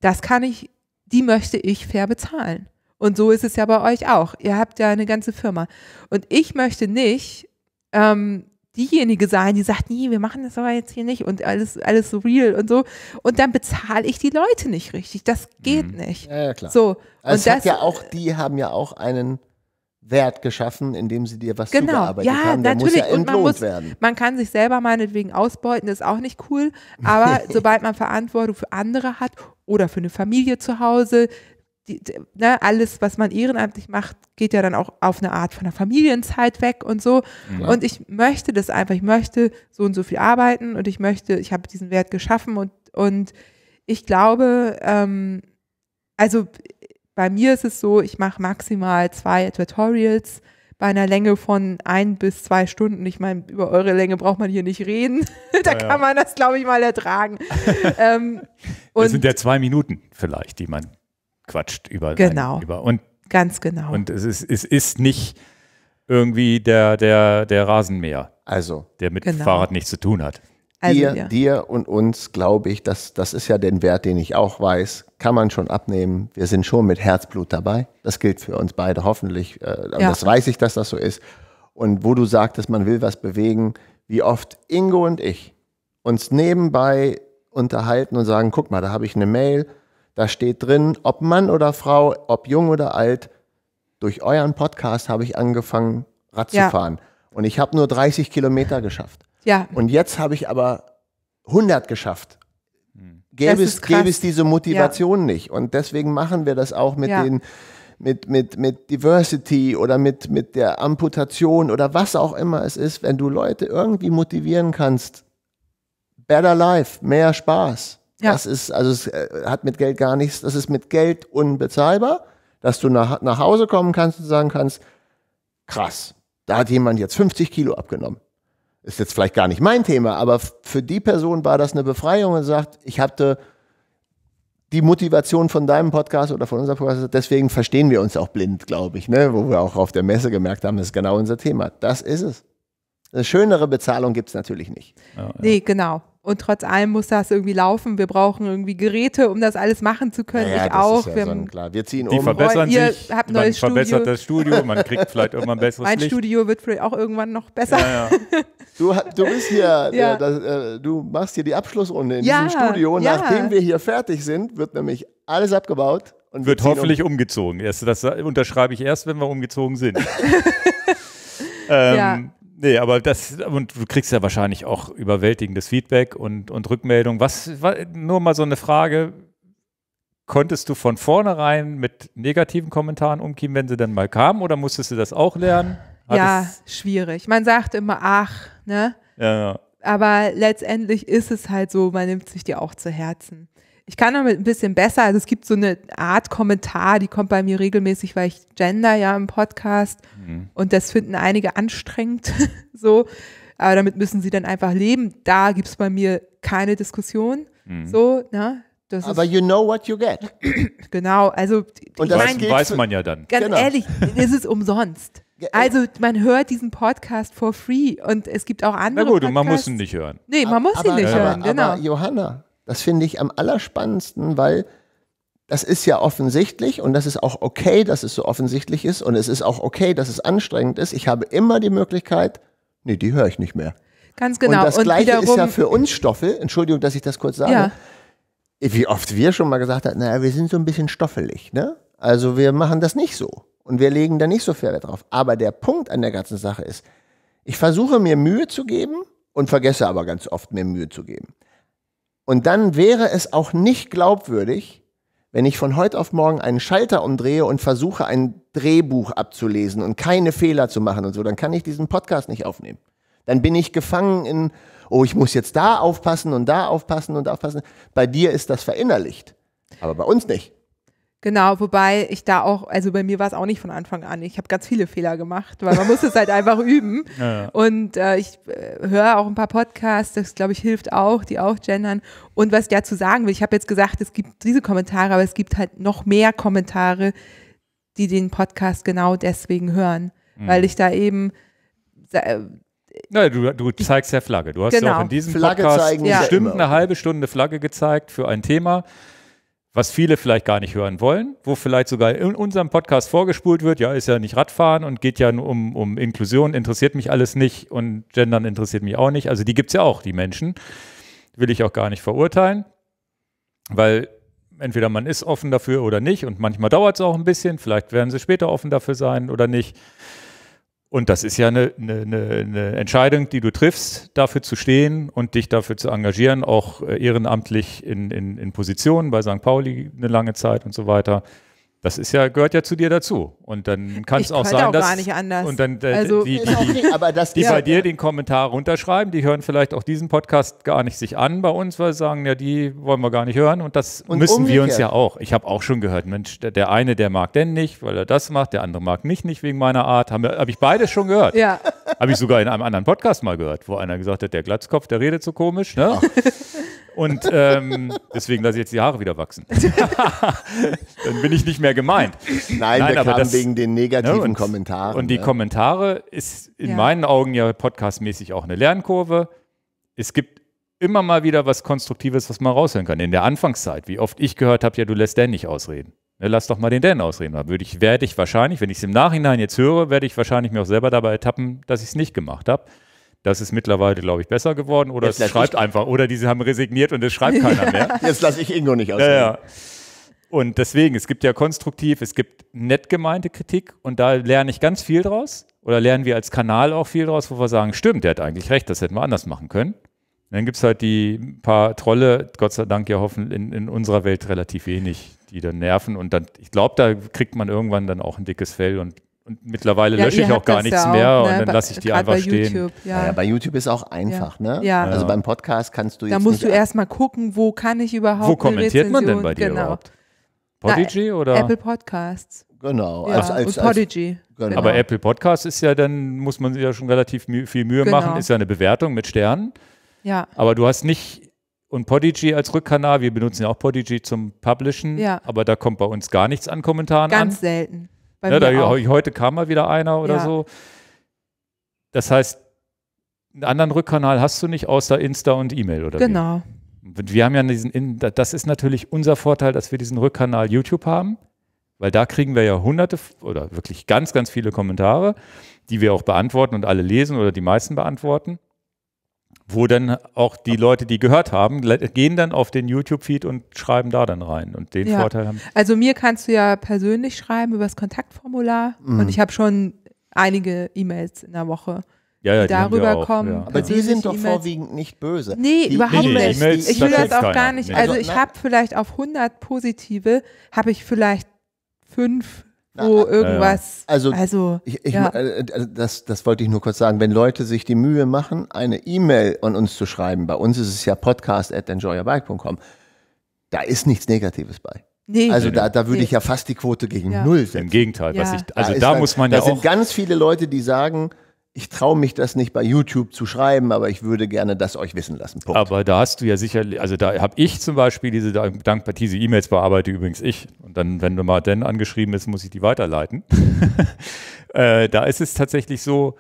das kann ich die möchte ich fair bezahlen. Und so ist es ja bei euch auch. Ihr habt ja eine ganze Firma. Und ich möchte nicht ähm, diejenige sein, die sagt, nee, wir machen das aber jetzt hier nicht und alles, alles so real und so. Und dann bezahle ich die Leute nicht richtig. Das geht mhm. nicht. Ja, ja, klar. So. Also und das, ja auch, die haben ja auch einen Wert geschaffen, indem sie dir was genau. zugearbeitet ja, haben. Der natürlich. muss ja entlohnt man muss, werden. Man kann sich selber meinetwegen ausbeuten, ist auch nicht cool. Aber sobald man Verantwortung für andere hat oder für eine Familie zu Hause, die, die, ne, alles, was man ehrenamtlich macht, geht ja dann auch auf eine Art von der Familienzeit weg und so. Ja. Mhm. Und ich möchte das einfach. Ich möchte so und so viel arbeiten und ich möchte, ich habe diesen Wert geschaffen und, und ich glaube, ähm, also bei mir ist es so, ich mache maximal zwei Tutorials bei einer Länge von ein bis zwei Stunden. Ich meine, über eure Länge braucht man hier nicht reden. da ja, kann ja. man das, glaube ich, mal ertragen. ähm, das sind ja zwei Minuten vielleicht, die man quatscht über. Genau. Einen, über. Und, Ganz genau. Und es ist, es ist nicht irgendwie der, der, der Rasenmäher. Also. Der mit genau. Fahrrad nichts zu tun hat. Also, dir, ja. dir und uns glaube ich, das, das ist ja den Wert, den ich auch weiß, kann man schon abnehmen. Wir sind schon mit Herzblut dabei. Das gilt für uns beide hoffentlich. Äh, ja. Das weiß ich, dass das so ist. Und wo du sagtest, man will was bewegen, wie oft Ingo und ich uns nebenbei unterhalten und sagen, guck mal, da habe ich eine Mail, da steht drin, ob Mann oder Frau, ob jung oder alt, durch euren Podcast habe ich angefangen, Rad ja. zu fahren. Und ich habe nur 30 Kilometer geschafft. Ja. Und jetzt habe ich aber 100 geschafft gäbe, es, gäbe es diese Motivation ja. nicht. Und deswegen machen wir das auch mit ja. den mit, mit, mit Diversity oder mit, mit der Amputation oder was auch immer es ist, wenn du Leute irgendwie motivieren kannst, better life, mehr Spaß. Ja. Das ist, also es äh, hat mit Geld gar nichts, das ist mit Geld unbezahlbar, dass du nach, nach Hause kommen kannst und sagen kannst, krass, da hat jemand jetzt 50 Kilo abgenommen ist jetzt vielleicht gar nicht mein Thema, aber für die Person war das eine Befreiung und sagt, ich hatte die Motivation von deinem Podcast oder von unserem Podcast, deswegen verstehen wir uns auch blind, glaube ich, ne? wo wir auch auf der Messe gemerkt haben, das ist genau unser Thema. Das ist es. Eine schönere Bezahlung gibt es natürlich nicht. Oh, ja. Nee, genau. Und trotz allem muss das irgendwie laufen. Wir brauchen irgendwie Geräte, um das alles machen zu können. Naja, ich auch. Ja wir, so klar. wir ziehen die um. Verbessern oh, ihr sich, man verbessert Studio. das Studio, man kriegt vielleicht irgendwann besseres Mein Licht. Studio wird vielleicht auch irgendwann noch besser. Ja, Du, du bist hier, ja. das, äh, du machst hier die Abschlussrunde in ja, diesem Studio. Ja. Nachdem wir hier fertig sind, wird nämlich alles abgebaut. Und wird hoffentlich um. umgezogen. Erst, das unterschreibe ich erst, wenn wir umgezogen sind. ähm, ja. Nee, aber das, und du kriegst ja wahrscheinlich auch überwältigendes Feedback und, und Rückmeldung. Was, nur mal so eine Frage, konntest du von vornherein mit negativen Kommentaren umgehen, wenn sie dann mal kamen, oder musstest du das auch lernen? Hat ja, schwierig. Man sagt immer, ach, Ne? Ja, ja. Aber letztendlich ist es halt so, man nimmt sich die auch zu Herzen. Ich kann damit ein bisschen besser, also es gibt so eine Art Kommentar, die kommt bei mir regelmäßig, weil ich gender ja im Podcast mhm. und das finden einige anstrengend so, aber damit müssen sie dann einfach leben. Da gibt es bei mir keine Diskussion. Mhm. So, ne? Das aber you know what you get. genau, also und das mein, weiß, man ja dann. Ganz genau. ehrlich, ist es umsonst. Äh, also man hört diesen Podcast for free und es gibt auch andere. Na gut, Podcasts. man muss ihn nicht hören. Nee, man muss aber, ihn nicht aber, hören, genau. Aber Johanna, das finde ich am allerspannendsten, weil das ist ja offensichtlich und das ist auch okay, dass es so offensichtlich ist und es ist auch okay, dass es anstrengend ist. Ich habe immer die Möglichkeit, nee, die höre ich nicht mehr. Ganz genau. Und das und Gleiche wiederum, ist ja für uns Stoffel, Entschuldigung, dass ich das kurz sage, ja. wie oft wir schon mal gesagt haben, naja, wir sind so ein bisschen stoffelig, ne? Also wir machen das nicht so. Und wir legen da nicht so viel drauf. Aber der Punkt an der ganzen Sache ist, ich versuche mir Mühe zu geben und vergesse aber ganz oft, mir Mühe zu geben. Und dann wäre es auch nicht glaubwürdig, wenn ich von heute auf morgen einen Schalter umdrehe und versuche, ein Drehbuch abzulesen und keine Fehler zu machen und so, dann kann ich diesen Podcast nicht aufnehmen. Dann bin ich gefangen in, oh, ich muss jetzt da aufpassen und da aufpassen und aufpassen. Bei dir ist das verinnerlicht, aber bei uns nicht. Genau, wobei ich da auch, also bei mir war es auch nicht von Anfang an. Ich habe ganz viele Fehler gemacht, weil man muss es halt einfach üben. Ja, ja. Und äh, ich äh, höre auch ein paar Podcasts, das glaube ich hilft auch, die auch gendern. Und was ich dazu sagen will, ich habe jetzt gesagt, es gibt diese Kommentare, aber es gibt halt noch mehr Kommentare, die den Podcast genau deswegen hören, mhm. weil ich da eben äh, na, du, du, zeigst ja Flagge. Du hast genau. ja auch in genau. diesem Flagge Podcast bestimmt ja. eine halbe Stunde Flagge gezeigt für ein Thema was viele vielleicht gar nicht hören wollen, wo vielleicht sogar in unserem Podcast vorgespult wird, ja, ist ja nicht Radfahren und geht ja nur um, um Inklusion, interessiert mich alles nicht und Gendern interessiert mich auch nicht. Also die gibt es ja auch, die Menschen. Will ich auch gar nicht verurteilen, weil entweder man ist offen dafür oder nicht und manchmal dauert es auch ein bisschen, vielleicht werden sie später offen dafür sein oder nicht. Und das ist ja eine, eine, eine, Entscheidung, die du triffst, dafür zu stehen und dich dafür zu engagieren, auch äh, ehrenamtlich in, in, in Positionen bei St. Pauli eine lange Zeit und so weiter. Das ist ja, gehört ja zu dir dazu. Und dann kann es auch sein, auch dass. gar nicht anders. Und dann äh, also, die, die, die, die, die bei dir den Kommentar runterschreiben, die hören vielleicht auch diesen Podcast gar nicht sich an bei uns, weil sie sagen, ja, die wollen wir gar nicht hören. Und das und müssen umgekehrt. wir uns ja auch. Ich habe auch schon gehört, Mensch, der, der, eine, der mag denn nicht, weil er das macht, der andere mag mich nicht wegen meiner Art. Habe hab ich beides schon gehört. Ja. Habe ich sogar in einem anderen Podcast mal gehört, wo einer gesagt hat, der Glatzkopf, der redet so komisch. Ne? Und ähm, deswegen lasse ich jetzt die Haare wieder wachsen. Dann bin ich nicht mehr gemeint. Nein, Nein aber das, wegen den negativen ne, und, Kommentaren. Und die ne? Kommentare ist in ja. meinen Augen ja podcastmäßig auch eine Lernkurve. Es gibt immer mal wieder was Konstruktives, was man raushören kann. In der Anfangszeit, wie oft ich gehört habe, ja, du lässt Dan nicht ausreden. Ne, lass doch mal den Dan ausreden. Da würde ich, werde ich wahrscheinlich, wenn ich es im Nachhinein jetzt höre, werde ich wahrscheinlich mir auch selber dabei ertappen, dass ich es nicht gemacht habe. Das ist mittlerweile, glaube ich, besser geworden. Oder Jetzt es schreibt einfach. Oder diese haben resigniert und es schreibt keiner mehr. Jetzt lasse ich Ingo nicht aus. Ja, Und deswegen, es gibt ja konstruktiv, es gibt nett gemeinte Kritik und da lerne ich ganz viel draus. Oder lernen wir als Kanal auch viel draus, wo wir sagen, stimmt, der hat eigentlich recht, das hätten wir anders machen können. Und dann gibt es halt die paar Trolle, Gott sei Dank ja hoffen in, in unserer Welt relativ wenig, die dann nerven. Und dann, ich glaube, da kriegt man irgendwann dann auch ein dickes Fell und und mittlerweile ja, lösche ich auch gar nichts ja auch, mehr ne? und dann lasse ich die einfach stehen. YouTube, ja. Naja, bei YouTube ist auch einfach, ne? Ja. Also beim Podcast kannst du jetzt. Da musst du erstmal gucken, wo kann ich überhaupt. Wo kommentiert man denn bei dir genau. überhaupt? Podigy oder? Apple Podcasts. Genau. Ja, als, als, und Podigy. genau. Aber Apple Podcasts ist ja dann, muss man sich ja schon relativ mü viel Mühe genau. machen, ist ja eine Bewertung mit Sternen. Ja. Aber du hast nicht und Podigy als Rückkanal, wir benutzen ja auch Podigy zum Publishen, ja. aber da kommt bei uns gar nichts an Kommentaren Ganz an. Ganz selten. Bei ja, da, Heute kam mal wieder einer oder ja. so. Das heißt, einen anderen Rückkanal hast du nicht außer Insta und E-Mail oder Genau. Wie? Wir haben ja diesen, das ist natürlich unser Vorteil, dass wir diesen Rückkanal YouTube haben, weil da kriegen wir ja hunderte oder wirklich ganz, ganz viele Kommentare, die wir auch beantworten und alle lesen oder die meisten beantworten wo dann auch die Leute, die gehört haben, gehen dann auf den YouTube-Feed und schreiben da dann rein. Und den ja. Vorteil haben. Also mir kannst du ja persönlich schreiben über das Kontaktformular. Mhm. Und ich habe schon einige E-Mails in der Woche. Ja, ja, die darüber auch, kommen. Ja. Aber die sind doch e vorwiegend nicht böse. Nee, die, überhaupt nee, nicht. E ich will das, auch gar nicht. Nee. Also ich habe vielleicht auf 100 positive, habe ich vielleicht fünf wo Na, äh, irgendwas. Also, also ich, ich, ja. Äh, also das, das wollte ich nur kurz sagen. Wenn Leute sich die Mühe machen, eine E-Mail an uns zu schreiben, bei uns ist es ja podcast da ist nichts Negatives bei. Nee, also nee, da, da würde nee. ich ja fast die Quote gegen ja. null setzen. Im Gegenteil, ja. ich, also da, da dann, muss man da ja auch. Da sind ganz viele Leute, die sagen, ich traue mich das nicht bei YouTube zu schreiben, aber ich würde gerne das euch wissen lassen. Punkt. Aber da hast du ja sicherlich, also da habe ich zum Beispiel diese dankbar diese E-Mails bearbeite übrigens ich. Und dann, wenn du mal denn angeschrieben ist, muss ich die weiterleiten. äh, da ist es tatsächlich so,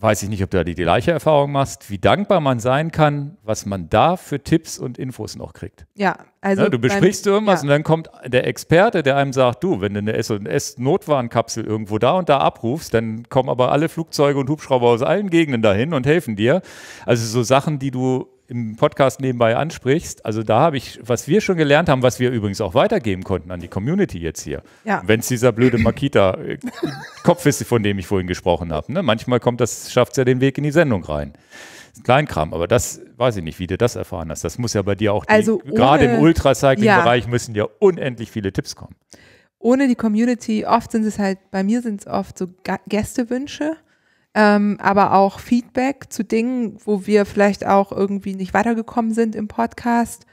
weiß ich nicht, ob du da die, gleiche Erfahrung machst, wie dankbar man sein kann, was man da für Tipps und Infos noch kriegt. Ja, also. Ja, ne, du besprichst beim, irgendwas ja. und dann kommt der Experte, der einem sagt, du, wenn du eine S&S-Notwarnkapsel irgendwo da und da abrufst, dann kommen aber alle Flugzeuge und Hubschrauber aus allen Gegenden dahin und helfen dir. Also so Sachen, die du im Podcast nebenbei ansprichst, also da habe ich, was wir schon gelernt haben, was wir übrigens auch weitergeben konnten an die Community jetzt hier. Ja. Wenn es dieser blöde Makita-Kopf äh, ist, von dem ich vorhin gesprochen habe. Ne? Manchmal kommt das, schafft es ja den Weg in die Sendung rein. Kleinkram, aber das weiß ich nicht, wie du das erfahren hast. Das muss ja bei dir auch, also gerade im Ultracycling-Bereich ja. müssen ja unendlich viele Tipps kommen ohne die Community, oft sind es halt, bei mir sind es oft so Gästewünsche ähm, aber auch Feedback zu Dingen, wo wir vielleicht auch irgendwie nicht weitergekommen sind im Podcast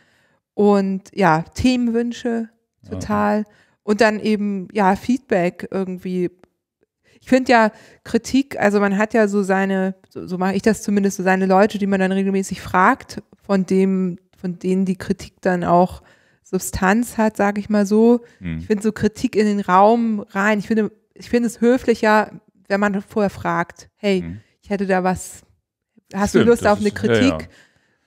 und ja, Themenwünsche total okay. und dann eben ja Feedback irgendwie. Ich finde ja Kritik, also man hat ja so seine, so, so mache ich das zumindest, so seine Leute, die man dann regelmäßig fragt, von dem, von denen die Kritik dann auch Substanz hat, sage ich mal so. Hm. Ich finde so Kritik in den Raum rein. Ich finde, ich finde es höflicher, wenn man vorher fragt, hey, mhm. ich hätte da was, hast Stimmt, du Lust auf eine ist, Kritik? Ja, ja.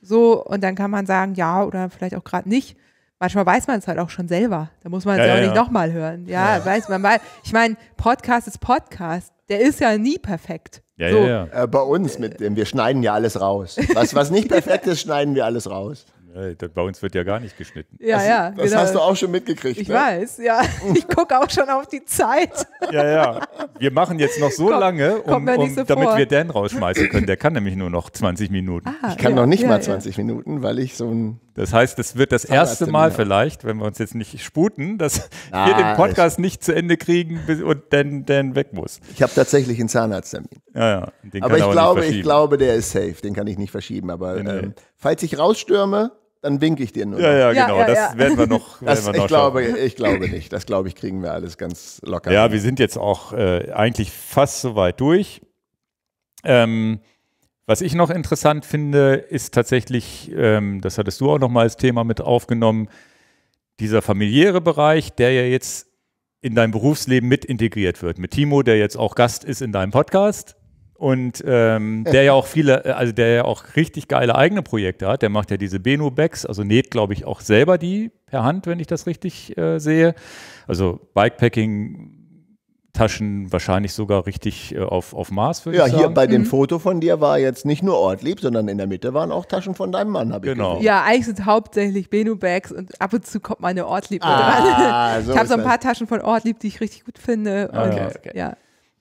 So, und dann kann man sagen, ja, oder vielleicht auch gerade nicht. Manchmal weiß man es halt auch schon selber. Da muss man es ja, auch nicht nochmal hören. Ja, weiß man. Weil, ich meine, Podcast ist Podcast. Der ist ja nie perfekt. Ja, so. ja, ja. Äh, bei uns, mit, äh, wir schneiden ja alles raus. Was, was nicht perfekt ist, schneiden wir alles raus. Hey, bei uns wird ja gar nicht geschnitten. Ja, also, ja. Das genau. hast du auch schon mitgekriegt. Ich ne? weiß, ja. Ich gucke auch schon auf die Zeit. ja, ja. Wir machen jetzt noch so Komm, lange, um, um damit vor. wir Dan rausschmeißen können. Der kann nämlich nur noch 20 Minuten. Ah, ich kann ja, noch nicht ja, mal 20 ja. Minuten, weil ich so ein. Das heißt, es wird das erste Mal vielleicht, wenn wir uns jetzt nicht sputen, dass Nein, wir den Podcast nicht zu Ende kriegen und Dan, Dan weg muss. Ich habe tatsächlich einen Zahnarzttermin. Ja, ja. aber ich glaube, ich glaube, der ist safe. Den kann ich nicht verschieben. Aber nee, nee. Ähm, falls ich rausstürme, dann winke ich dir nur. Ja, ja, genau. Ja, ja, das ja. werden wir noch. Das, wir noch ich, glaube, ich glaube nicht. Das glaube ich, kriegen wir alles ganz locker. Ja, hin. wir sind jetzt auch äh, eigentlich fast soweit durch. Ähm, was ich noch interessant finde, ist tatsächlich, ähm, das hattest du auch nochmal als Thema mit aufgenommen, dieser familiäre Bereich, der ja jetzt in dein Berufsleben mit integriert wird. Mit Timo, der jetzt auch Gast ist in deinem Podcast. Und ähm, der ja auch viele, äh, also der ja auch richtig geile eigene Projekte hat. Der macht ja diese Beno-Bags, also näht, glaube ich, auch selber die per Hand, wenn ich das richtig äh, sehe. Also Bikepacking Taschen wahrscheinlich sogar richtig äh, auf, auf Maß, würde ja, ich sagen. Ja, hier bei mhm. dem Foto von dir war jetzt nicht nur Ortlieb, sondern in der Mitte waren auch Taschen von deinem Mann, habe genau. ich gesehen. Ja, eigentlich sind es hauptsächlich Benu-Bags und ab und zu kommt meine Ortlieb ah, dran. So ich habe so ein paar das. Taschen von Ortlieb, die ich richtig gut finde. Ah, okay, okay. Ja.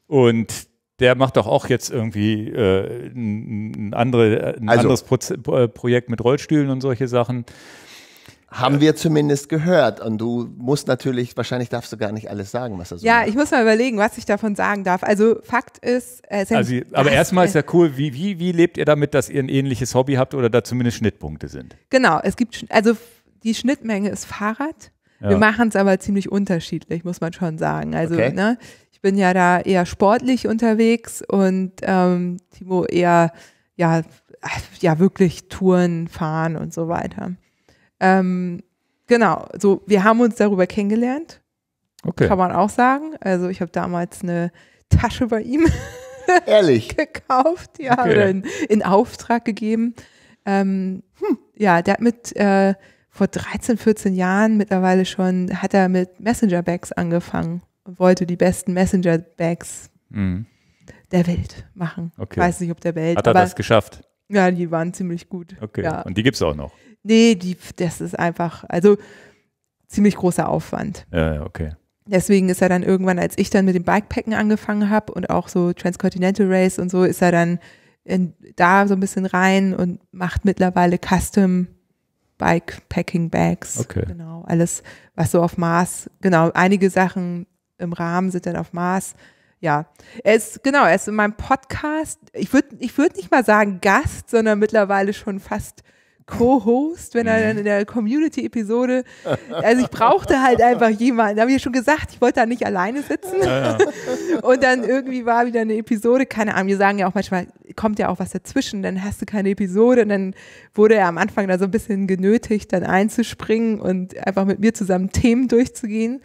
Und der macht doch auch jetzt irgendwie äh, ein, andere, ein also, anderes Proz äh, Projekt mit Rollstühlen und solche Sachen. Haben äh, wir zumindest gehört. Und du musst natürlich, wahrscheinlich darfst du gar nicht alles sagen, was er so Ja, macht. ich muss mal überlegen, was ich davon sagen darf. Also Fakt ist. Äh, also, aber erstmal ist ja äh, cool, wie, wie, wie lebt ihr damit, dass ihr ein ähnliches Hobby habt oder da zumindest Schnittpunkte sind? Genau, es gibt, also die Schnittmenge ist Fahrrad. Ja. Wir machen es aber ziemlich unterschiedlich, muss man schon sagen. Also, okay. ne? Ich bin ja da eher sportlich unterwegs und ähm, Timo eher, ja, ja, wirklich Touren fahren und so weiter. Ähm, genau, so wir haben uns darüber kennengelernt. Okay. Kann man auch sagen. Also ich habe damals eine Tasche bei ihm Ehrlich? gekauft, ja, okay. oder in, in, Auftrag gegeben. Ähm, hm. Ja, der hat mit äh, vor 13, 14 Jahren mittlerweile schon, hat er mit Messenger-Bags angefangen und wollte die besten Messenger-Bags mhm. der Welt machen. Okay. weiß nicht, ob der Welt. Hat er aber, das geschafft? Ja, die waren ziemlich gut. Okay. Ja. Und die gibt es auch noch? Nee, die, das ist einfach, also ziemlich großer Aufwand. Ja, okay. Deswegen ist er dann irgendwann, als ich dann mit dem Bikepacken angefangen habe und auch so Transcontinental Race und so, ist er dann in, da so ein bisschen rein und macht mittlerweile Custom Bikepacking Bags. Okay. Genau, alles, was so auf Mars, genau, einige Sachen im Rahmen sind dann auf Mars. Ja, er ist, genau, er ist in meinem Podcast. Ich würde ich würd nicht mal sagen Gast, sondern mittlerweile schon fast Co-Host, wenn er mhm. dann in der Community-Episode, also ich brauchte halt einfach jemanden, da habe ich ja schon gesagt, ich wollte da nicht alleine sitzen. Ja, ja. Und dann irgendwie war wieder eine Episode, keine Ahnung, wir sagen ja auch manchmal, kommt ja auch was dazwischen, dann hast du keine Episode und dann wurde er am Anfang da so ein bisschen genötigt, dann einzuspringen und einfach mit mir zusammen Themen durchzugehen.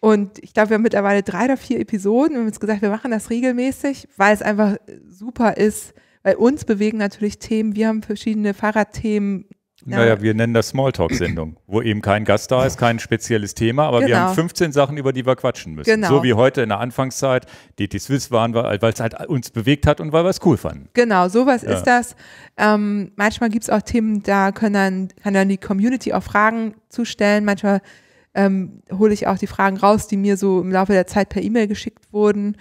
Und ich glaube, wir haben mittlerweile drei oder vier Episoden. Wir haben uns gesagt, wir machen das regelmäßig, weil es einfach super ist. Weil uns bewegen natürlich Themen. Wir haben verschiedene Fahrradthemen. Na, naja, wir nennen das Smalltalk-Sendung, wo eben kein Gast da ist, kein spezielles Thema, aber genau. wir haben 15 Sachen, über die wir quatschen müssen. Genau. So wie heute in der Anfangszeit, DT Swiss waren wir, weil es halt uns bewegt hat und weil wir es cool fanden. Genau, sowas ja. ist das. Ähm, manchmal gibt es auch Themen, da können dann, kann dann die Community auch Fragen zustellen. Manchmal ähm, hole ich auch die Fragen raus, die mir so im Laufe der Zeit per E-Mail geschickt wurden.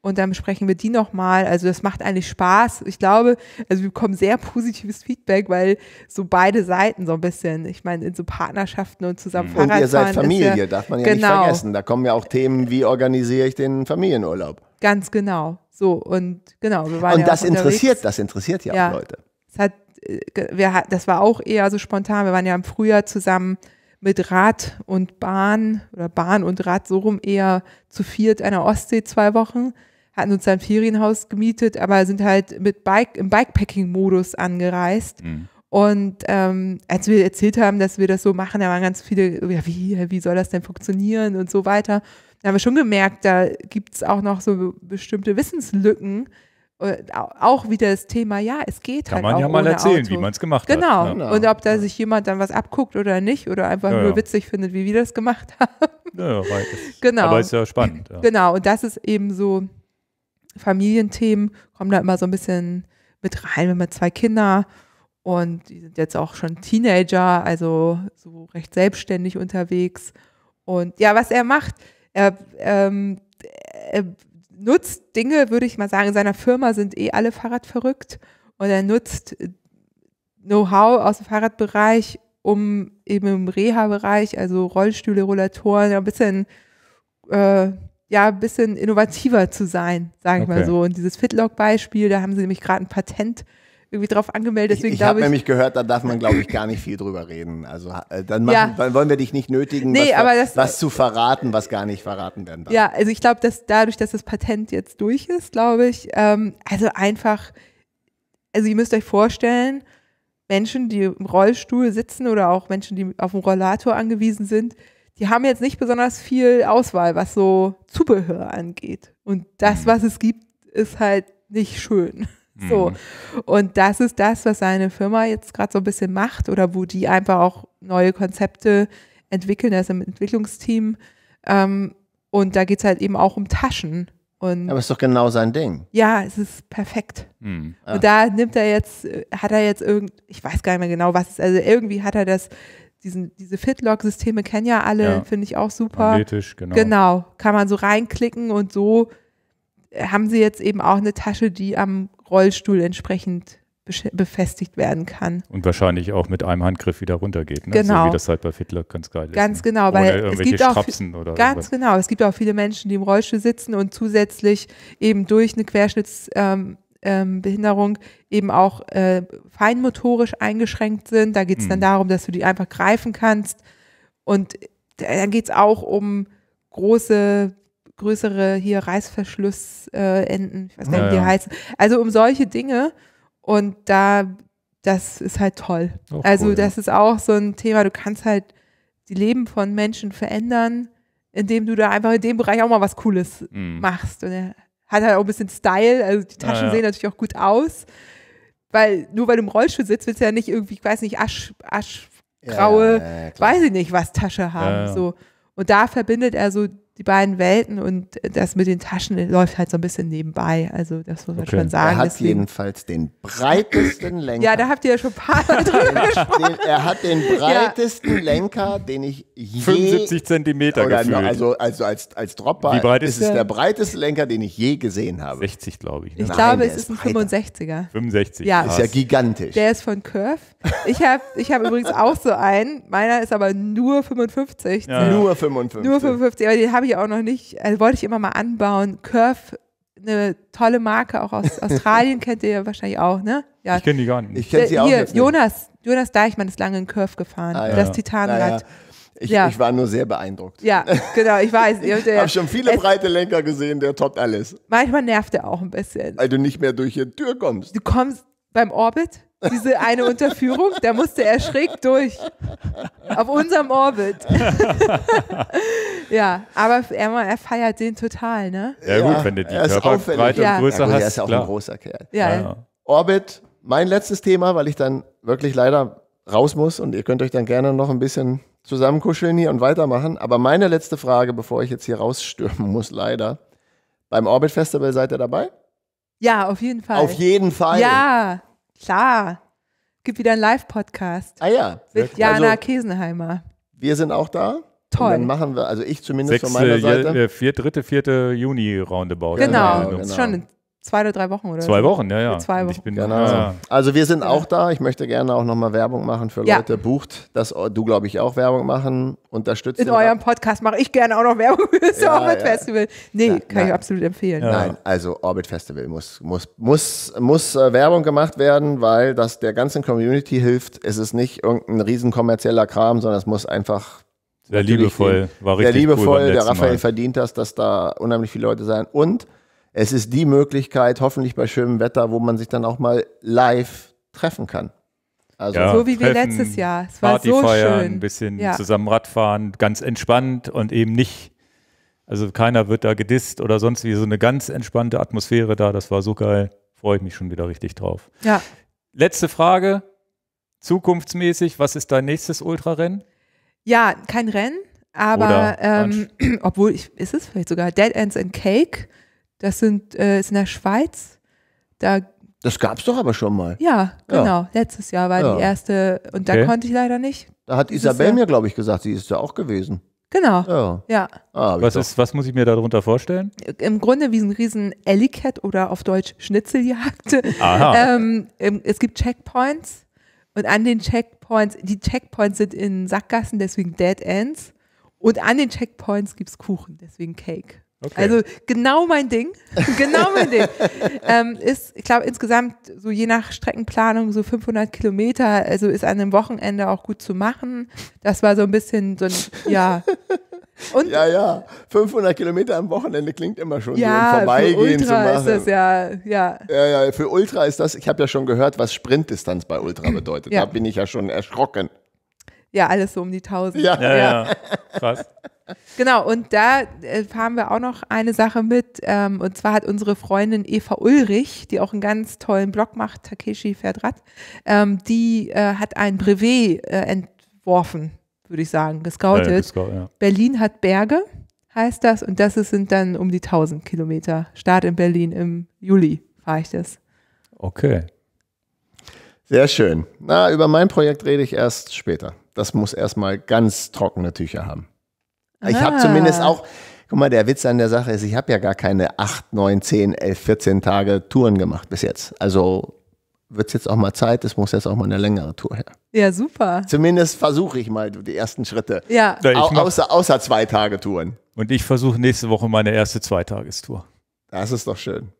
Und dann besprechen wir die nochmal. Also das macht eigentlich Spaß. Ich glaube, also wir bekommen sehr positives Feedback, weil so beide Seiten so ein bisschen, ich meine, in so Partnerschaften und zusammen mhm. Und ihr seid Familie, ja, darf man ja genau. nicht vergessen. Da kommen ja auch Themen, wie organisiere ich den Familienurlaub. Ganz genau. So und genau. Wir waren und ja das interessiert, das interessiert ja, ja. auch Leute. Es hat, äh, wir, das war auch eher so spontan. Wir waren ja im Frühjahr zusammen mit Rad und Bahn oder Bahn und Rad so rum eher zu viert an der Ostsee zwei Wochen, hatten uns ein Ferienhaus gemietet, aber sind halt mit Bike im Bikepacking-Modus angereist. Mhm. Und ähm, als wir erzählt haben, dass wir das so machen, da waren ganz viele, oh ja, wie, wie soll das denn funktionieren und so weiter. Da haben wir schon gemerkt, da gibt es auch noch so bestimmte Wissenslücken, äh, auch wieder das Thema, ja, es geht Kann halt man auch ja mal erzählen, Auto. wie man es gemacht hat. Genau. Ne? Und ob da sich jemand dann was abguckt oder nicht oder einfach ja, nur ja. witzig findet, wie wir das gemacht haben. Ja, weil es, genau. Aber ist ja spannend. Ja. Genau. Und das ist eben so, Familienthemen kommen da immer so ein bisschen mit rein, wenn man zwei Kinder und die sind jetzt auch schon Teenager, also so recht selbstständig unterwegs. Und ja, was er macht, er, ähm, er nutzt Dinge, würde ich mal sagen, in seiner Firma sind eh alle Fahrradverrückt und er nutzt äh, Know-how aus dem Fahrradbereich, um eben im Reha-Bereich, also Rollstühle, Rollatoren, ein bisschen, äh, ja, ein bisschen innovativer zu sein, sagen wir okay. mal so. Und dieses Fitlock-Beispiel, da haben sie nämlich gerade ein Patent irgendwie drauf angemeldet. Deswegen ich, ich habe nämlich gehört, da darf man, glaube ich, gar nicht viel drüber reden. Also äh, dann, machen, ja. dann, wollen wir dich nicht nötigen, nee, was, das, was, zu verraten, was gar nicht verraten werden darf. Ja, also ich glaube, dass dadurch, dass das Patent jetzt durch ist, glaube ich, ähm, also einfach, also ihr müsst euch vorstellen, Menschen, die im Rollstuhl sitzen oder auch Menschen, die auf dem Rollator angewiesen sind, die haben jetzt nicht besonders viel Auswahl, was so Zubehör angeht. Und das, mhm. was es gibt, ist halt nicht schön. So. Mhm. Und das ist das, was seine Firma jetzt gerade so ein bisschen macht oder wo die einfach auch neue Konzepte entwickeln, das im Entwicklungsteam. Ähm, und da geht es halt eben auch um Taschen. Und Aber ist doch genau sein Ding. Ja, es ist perfekt. Mhm. Und ah. da nimmt er jetzt, äh, hat er jetzt irgend, ich weiß gar nicht mehr genau, was es ist, also irgendwie hat er das, diesen, diese Fitlock-Systeme kennen ja alle, ja. finde ich auch super. Magnetisch, genau. Genau, kann man so reinklicken und so äh, haben sie jetzt eben auch eine Tasche, die am Rollstuhl entsprechend befestigt werden kann. Und wahrscheinlich auch mit einem Handgriff wieder runtergeht, ne? genau. so wie das halt bei Fiddler ganz geil ist. Ganz ne? genau, Weil weil es gibt Strapsen auch ganz genau, es gibt auch viele Menschen, die im Rollstuhl sitzen und zusätzlich eben durch eine Querschnittsbehinderung ähm, ähm eben auch äh, feinmotorisch eingeschränkt sind. Da geht es mhm. dann darum, dass du die einfach greifen kannst und äh, dann geht es auch um große größere hier Reißverschlussenden, äh, ich weiß gar nicht, wie die heißen. Also um solche Dinge. Und da, das ist halt toll. Auch oh, also cool, das ja. ist auch so ein Thema, du kannst halt die Leben von Menschen verändern, indem du da einfach in dem Bereich auch mal was Cooles mhm. machst. Und er hat halt auch ein bisschen Style, also die Taschen ja, ja. sehen natürlich auch gut aus. Weil nur weil du im Rollstuhl sitzt, willst du ja nicht irgendwie, ich weiß nicht, Asch, Aschgraue, weiß ich nicht, was Tasche haben. So. Und da verbindet er so die beiden Welten und das mit den Taschen läuft halt so ein bisschen nebenbei. Also das muss man okay. schon sagen. Er hat Deswegen. jedenfalls den breitesten Lenker. Ja, da habt ihr ja schon ein paar Mal drüber gesprochen. er hat den breitesten ja. Lenker, den ich je... 75 Zentimeter oder gefühlt. Also, also als, als Dropper Wie breit ist, ist es der breiteste Lenker, den ich je gesehen habe. 60 glaube ich. Ne? Ich Nein, glaube, es ist, ist ein 65er. 65. Ja. Ist ja gigantisch. Der ist von Curve. Ich habe ich hab übrigens auch so einen. Meiner ist aber nur 55. Ja. Nur 55. Nur 55, aber den habe ich ich auch noch nicht, also wollte ich immer mal anbauen. Curve, eine tolle Marke, auch aus Australien kennt ihr ja wahrscheinlich auch, ne? Ja. Ich kenne die gar nicht. Ich kenne äh, sie auch Hier, nicht. Jonas, Jonas Deichmann ist lange in Curve gefahren, ah, ja. das Titanrad. Ja. Ich, ja. ich, war nur sehr beeindruckt. Ja, genau, ich weiß. Ich habe schon viele breite Lenker gesehen, der toppt alles. Manchmal nervt er auch ein bisschen. Weil du nicht mehr durch die Tür kommst. Du kommst beim Orbit, diese eine Unterführung, da musste er schräg durch. Auf unserem Orbit. ja, aber er, er feiert den total, ne? Ja, ja gut, wenn du die Körperbreite ja. und größer ja, gut, hast. Er ist ja auch ein großer Kerl. Ja. ja. Orbit, mein letztes Thema, weil ich dann wirklich leider raus muss und ihr könnt euch dann gerne noch ein bisschen zusammenkuscheln hier und weitermachen. Aber meine letzte Frage, bevor ich jetzt hier rausstürmen muss, leider. Beim Orbit Festival seid ihr dabei? Ja, auf jeden Fall. Auf jeden Fall. Ja. Klar. Gibt wieder einen Live-Podcast. Ah ja. Mit Jana also, Kesenheimer. Wir sind auch da. Toll. Und dann machen wir, also ich zumindest Sechste, von meiner Seite. Äh, vier, dritte, vierte Juni roundabout. Genau, genau, Ist schon zwei oder drei Wochen, oder? Zwei Wochen, ja, ja. Zwei Wochen. Ich bin, genau. Ja. Also wir sind auch da. Ich möchte gerne auch nochmal Werbung machen für ja. Leute. Bucht dass du glaube ich auch Werbung machen. Unterstützt. In eurem Podcast mache ich gerne auch noch Werbung für das ja, Orbit Festival. Nee, nein, kann nein. ich absolut empfehlen. Nein, also Orbit Festival muss, muss, muss, muss äh, Werbung gemacht werden, weil das der ganzen Community hilft. Es ist nicht irgendein riesen kommerzieller Kram, sondern es muss einfach sehr liebevoll, war richtig Der liebevoll, cool der Raphael Mal. verdient das, dass da unheimlich viele Leute sein. Und es ist die Möglichkeit, hoffentlich bei schönem Wetter, wo man sich dann auch mal live treffen kann. Also ja, so wie wir letztes Jahr. Es war Party so feiern, schön. ein bisschen ja. zusammen Radfahren, ganz entspannt und eben nicht, also keiner wird da gedisst oder sonst wie, so eine ganz entspannte Atmosphäre da. Das war so geil. Freue ich mich schon wieder richtig drauf. Ja. Letzte Frage, zukunftsmäßig, was ist dein nächstes Ultrarennen? Ja, kein Rennen, aber ähm, obwohl, ich, ist es vielleicht sogar Dead Ends and Cake. Das sind, äh, ist in der Schweiz. Da das es doch aber schon mal. Ja, genau. Ja. Letztes Jahr war ja. die erste und okay. da konnte ich leider nicht. Da hat Isabel mir, glaube ich, gesagt, sie ist ja auch gewesen. Genau. Ja. ja. Ah, was, ist, was muss ich mir darunter vorstellen? Im Grunde wie ein riesen Ellicat oder auf Deutsch Schnitzeljagd. Aha. ähm, es gibt Checkpoints und an den Checkpoints, die Checkpoints sind in Sackgassen, deswegen Dead Ends. Und an den Checkpoints gibt es Kuchen, deswegen Cake. Okay. Also genau mein Ding, genau mein Ding. ähm, ist, ich glaube, insgesamt so je nach Streckenplanung so 500 Kilometer, also ist an einem Wochenende auch gut zu machen. Das war so ein bisschen so ein, ja. Und, ja, ja, 500 Kilometer am Wochenende klingt immer schon ja, so, um vorbeigehen zu machen. Ist das, ja, ja. ja, ja, für Ultra ist das, ich habe ja schon gehört, was Sprintdistanz bei Ultra bedeutet. Ja. Da bin ich ja schon erschrocken. Ja, alles so um die 1000. Ja, ja, ja. ja. krass genau, und da äh, fahren wir auch noch eine Sache mit. Ähm, und zwar hat unsere Freundin Eva Ulrich, die auch einen ganz tollen Blog macht, Takeshi fährt Rad, ähm, die äh, hat ein Brevet äh, entworfen, würde ich sagen, gescoutet. Ja, ja, gescout, ja. Berlin hat Berge, heißt das. Und das sind dann um die 1000 Kilometer. Start in Berlin im Juli fahre ich das. Okay. Sehr schön. Na, über mein Projekt rede ich erst später. Das muss erstmal ganz trockene Tücher haben. Ich ah. habe zumindest auch, guck mal, der Witz an der Sache ist, ich habe ja gar keine 8, 9, 10, 11, 14 Tage Touren gemacht bis jetzt. Also wird es jetzt auch mal Zeit, es muss jetzt auch mal eine längere Tour her. Ja, super. Zumindest versuche ich mal die ersten Schritte. Ja. ja Au außer, außer zwei Tage Touren. Und ich versuche nächste Woche meine erste Zweitagestour. Das ist doch schön.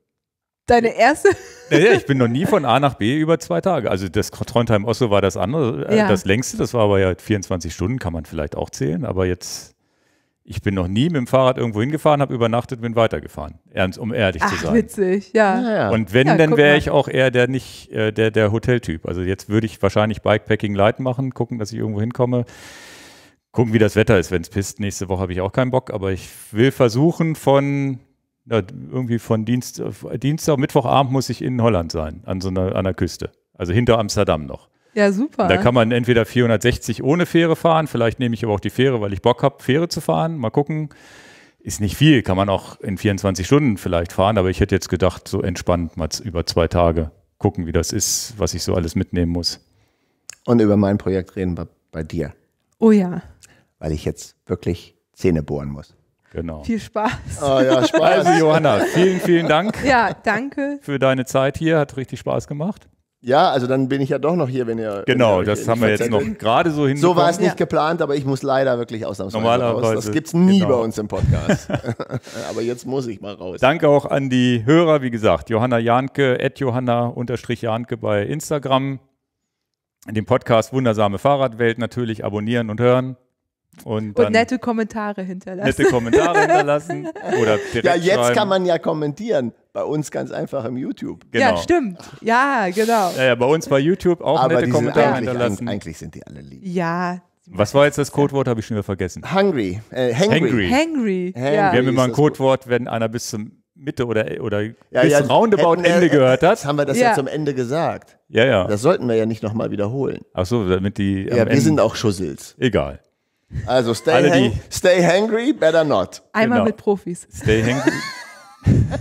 Deine erste? Naja, ich bin noch nie von A nach B über zwei Tage. Also das Trondheim-Oslo war das andere, äh, ja. das längste, das war aber ja 24 Stunden, kann man vielleicht auch zählen, aber jetzt ich bin noch nie mit dem Fahrrad irgendwo hingefahren, habe übernachtet, bin weitergefahren. Ernst, um ehrlich Ach, zu sein. Witzig, ja. Und wenn, ja, dann wäre ich auch eher der nicht äh, der, der Hoteltyp. Also jetzt würde ich wahrscheinlich Bikepacking light machen, gucken, dass ich irgendwo hinkomme. Gucken, wie das Wetter ist, wenn es pisst. Nächste Woche habe ich auch keinen Bock, aber ich will versuchen, von ja, irgendwie von Dienst, äh, Dienstag, Mittwochabend muss ich in Holland sein, an so einer, an der Küste. Also hinter Amsterdam noch. Ja, super. Da kann man entweder 460 ohne Fähre fahren, vielleicht nehme ich aber auch die Fähre, weil ich Bock habe, Fähre zu fahren. Mal gucken. Ist nicht viel, kann man auch in 24 Stunden vielleicht fahren, aber ich hätte jetzt gedacht, so entspannt mal über zwei Tage gucken, wie das ist, was ich so alles mitnehmen muss. Und über mein Projekt reden wir bei dir. Oh ja. Weil ich jetzt wirklich Zähne bohren muss. Genau. Viel Spaß. Oh ja, Spaß. Also Johanna, vielen, vielen Dank. Ja, danke. Für deine Zeit hier, hat richtig Spaß gemacht. Ja, also dann bin ich ja doch noch hier, wenn ihr. Genau, wenn ihr genau, das haben wir jetzt noch gerade so hin. So war es nicht ja. geplant, aber ich muss leider wirklich ausnahmsweise Normalerweise, raus. Das gibt's nie genau. bei uns im Podcast. aber jetzt muss ich mal raus. Danke auch an die Hörer, wie gesagt, Johanna Janke, johanna jahnke bei Instagram. Den Podcast Wundersame Fahrradwelt natürlich abonnieren und hören. Und, und, nette Kommentare hinterlassen. Nette Kommentare hinterlassen oder direkt Ja, jetzt schreiben. kann man ja kommentieren. Bei uns ganz einfach im YouTube. Genau. Ja, stimmt. Ja, genau. Ja, ja, bei uns bei YouTube auch Aber nette Kommentare eigentlich, hinterlassen. Eigentlich sind die alle lieb. Ja. Was war jetzt das Codewort? Habe ich schon wieder vergessen. Hungry. Äh, hangry. Hangry. hangry. hangry. Ja. Wir haben immer ein Codewort, wenn einer bis zum Mitte oder, oder ja, bis ja, roundabout hätten, Ende gehört hat. Jetzt haben wir das ja. ja zum Ende gesagt. Ja, ja. Das sollten wir ja nicht nochmal wiederholen. Ach so, damit die. Ja, wir Ende sind auch Schussels. Egal. Also stay, hang stay hangry, better not. Einmal genau. mit Profis. Stay hangry.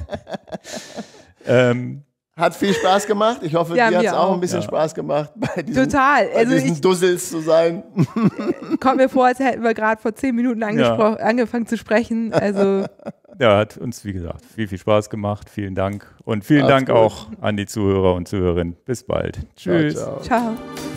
ähm, hat viel Spaß gemacht. Ich hoffe, ja, dir hat es auch ein bisschen ja. Spaß gemacht, bei diesen, Total. Also diesen ich, Dussels zu sein. Kommt mir vor, als hätten wir gerade vor zehn Minuten ja. angefangen zu sprechen. Also. Ja, hat uns, wie gesagt, viel, viel Spaß gemacht. Vielen Dank. Und vielen Alles Dank gut. auch an die Zuhörer und Zuhörerinnen. Bis bald. Tschüss. ciao. ciao. ciao.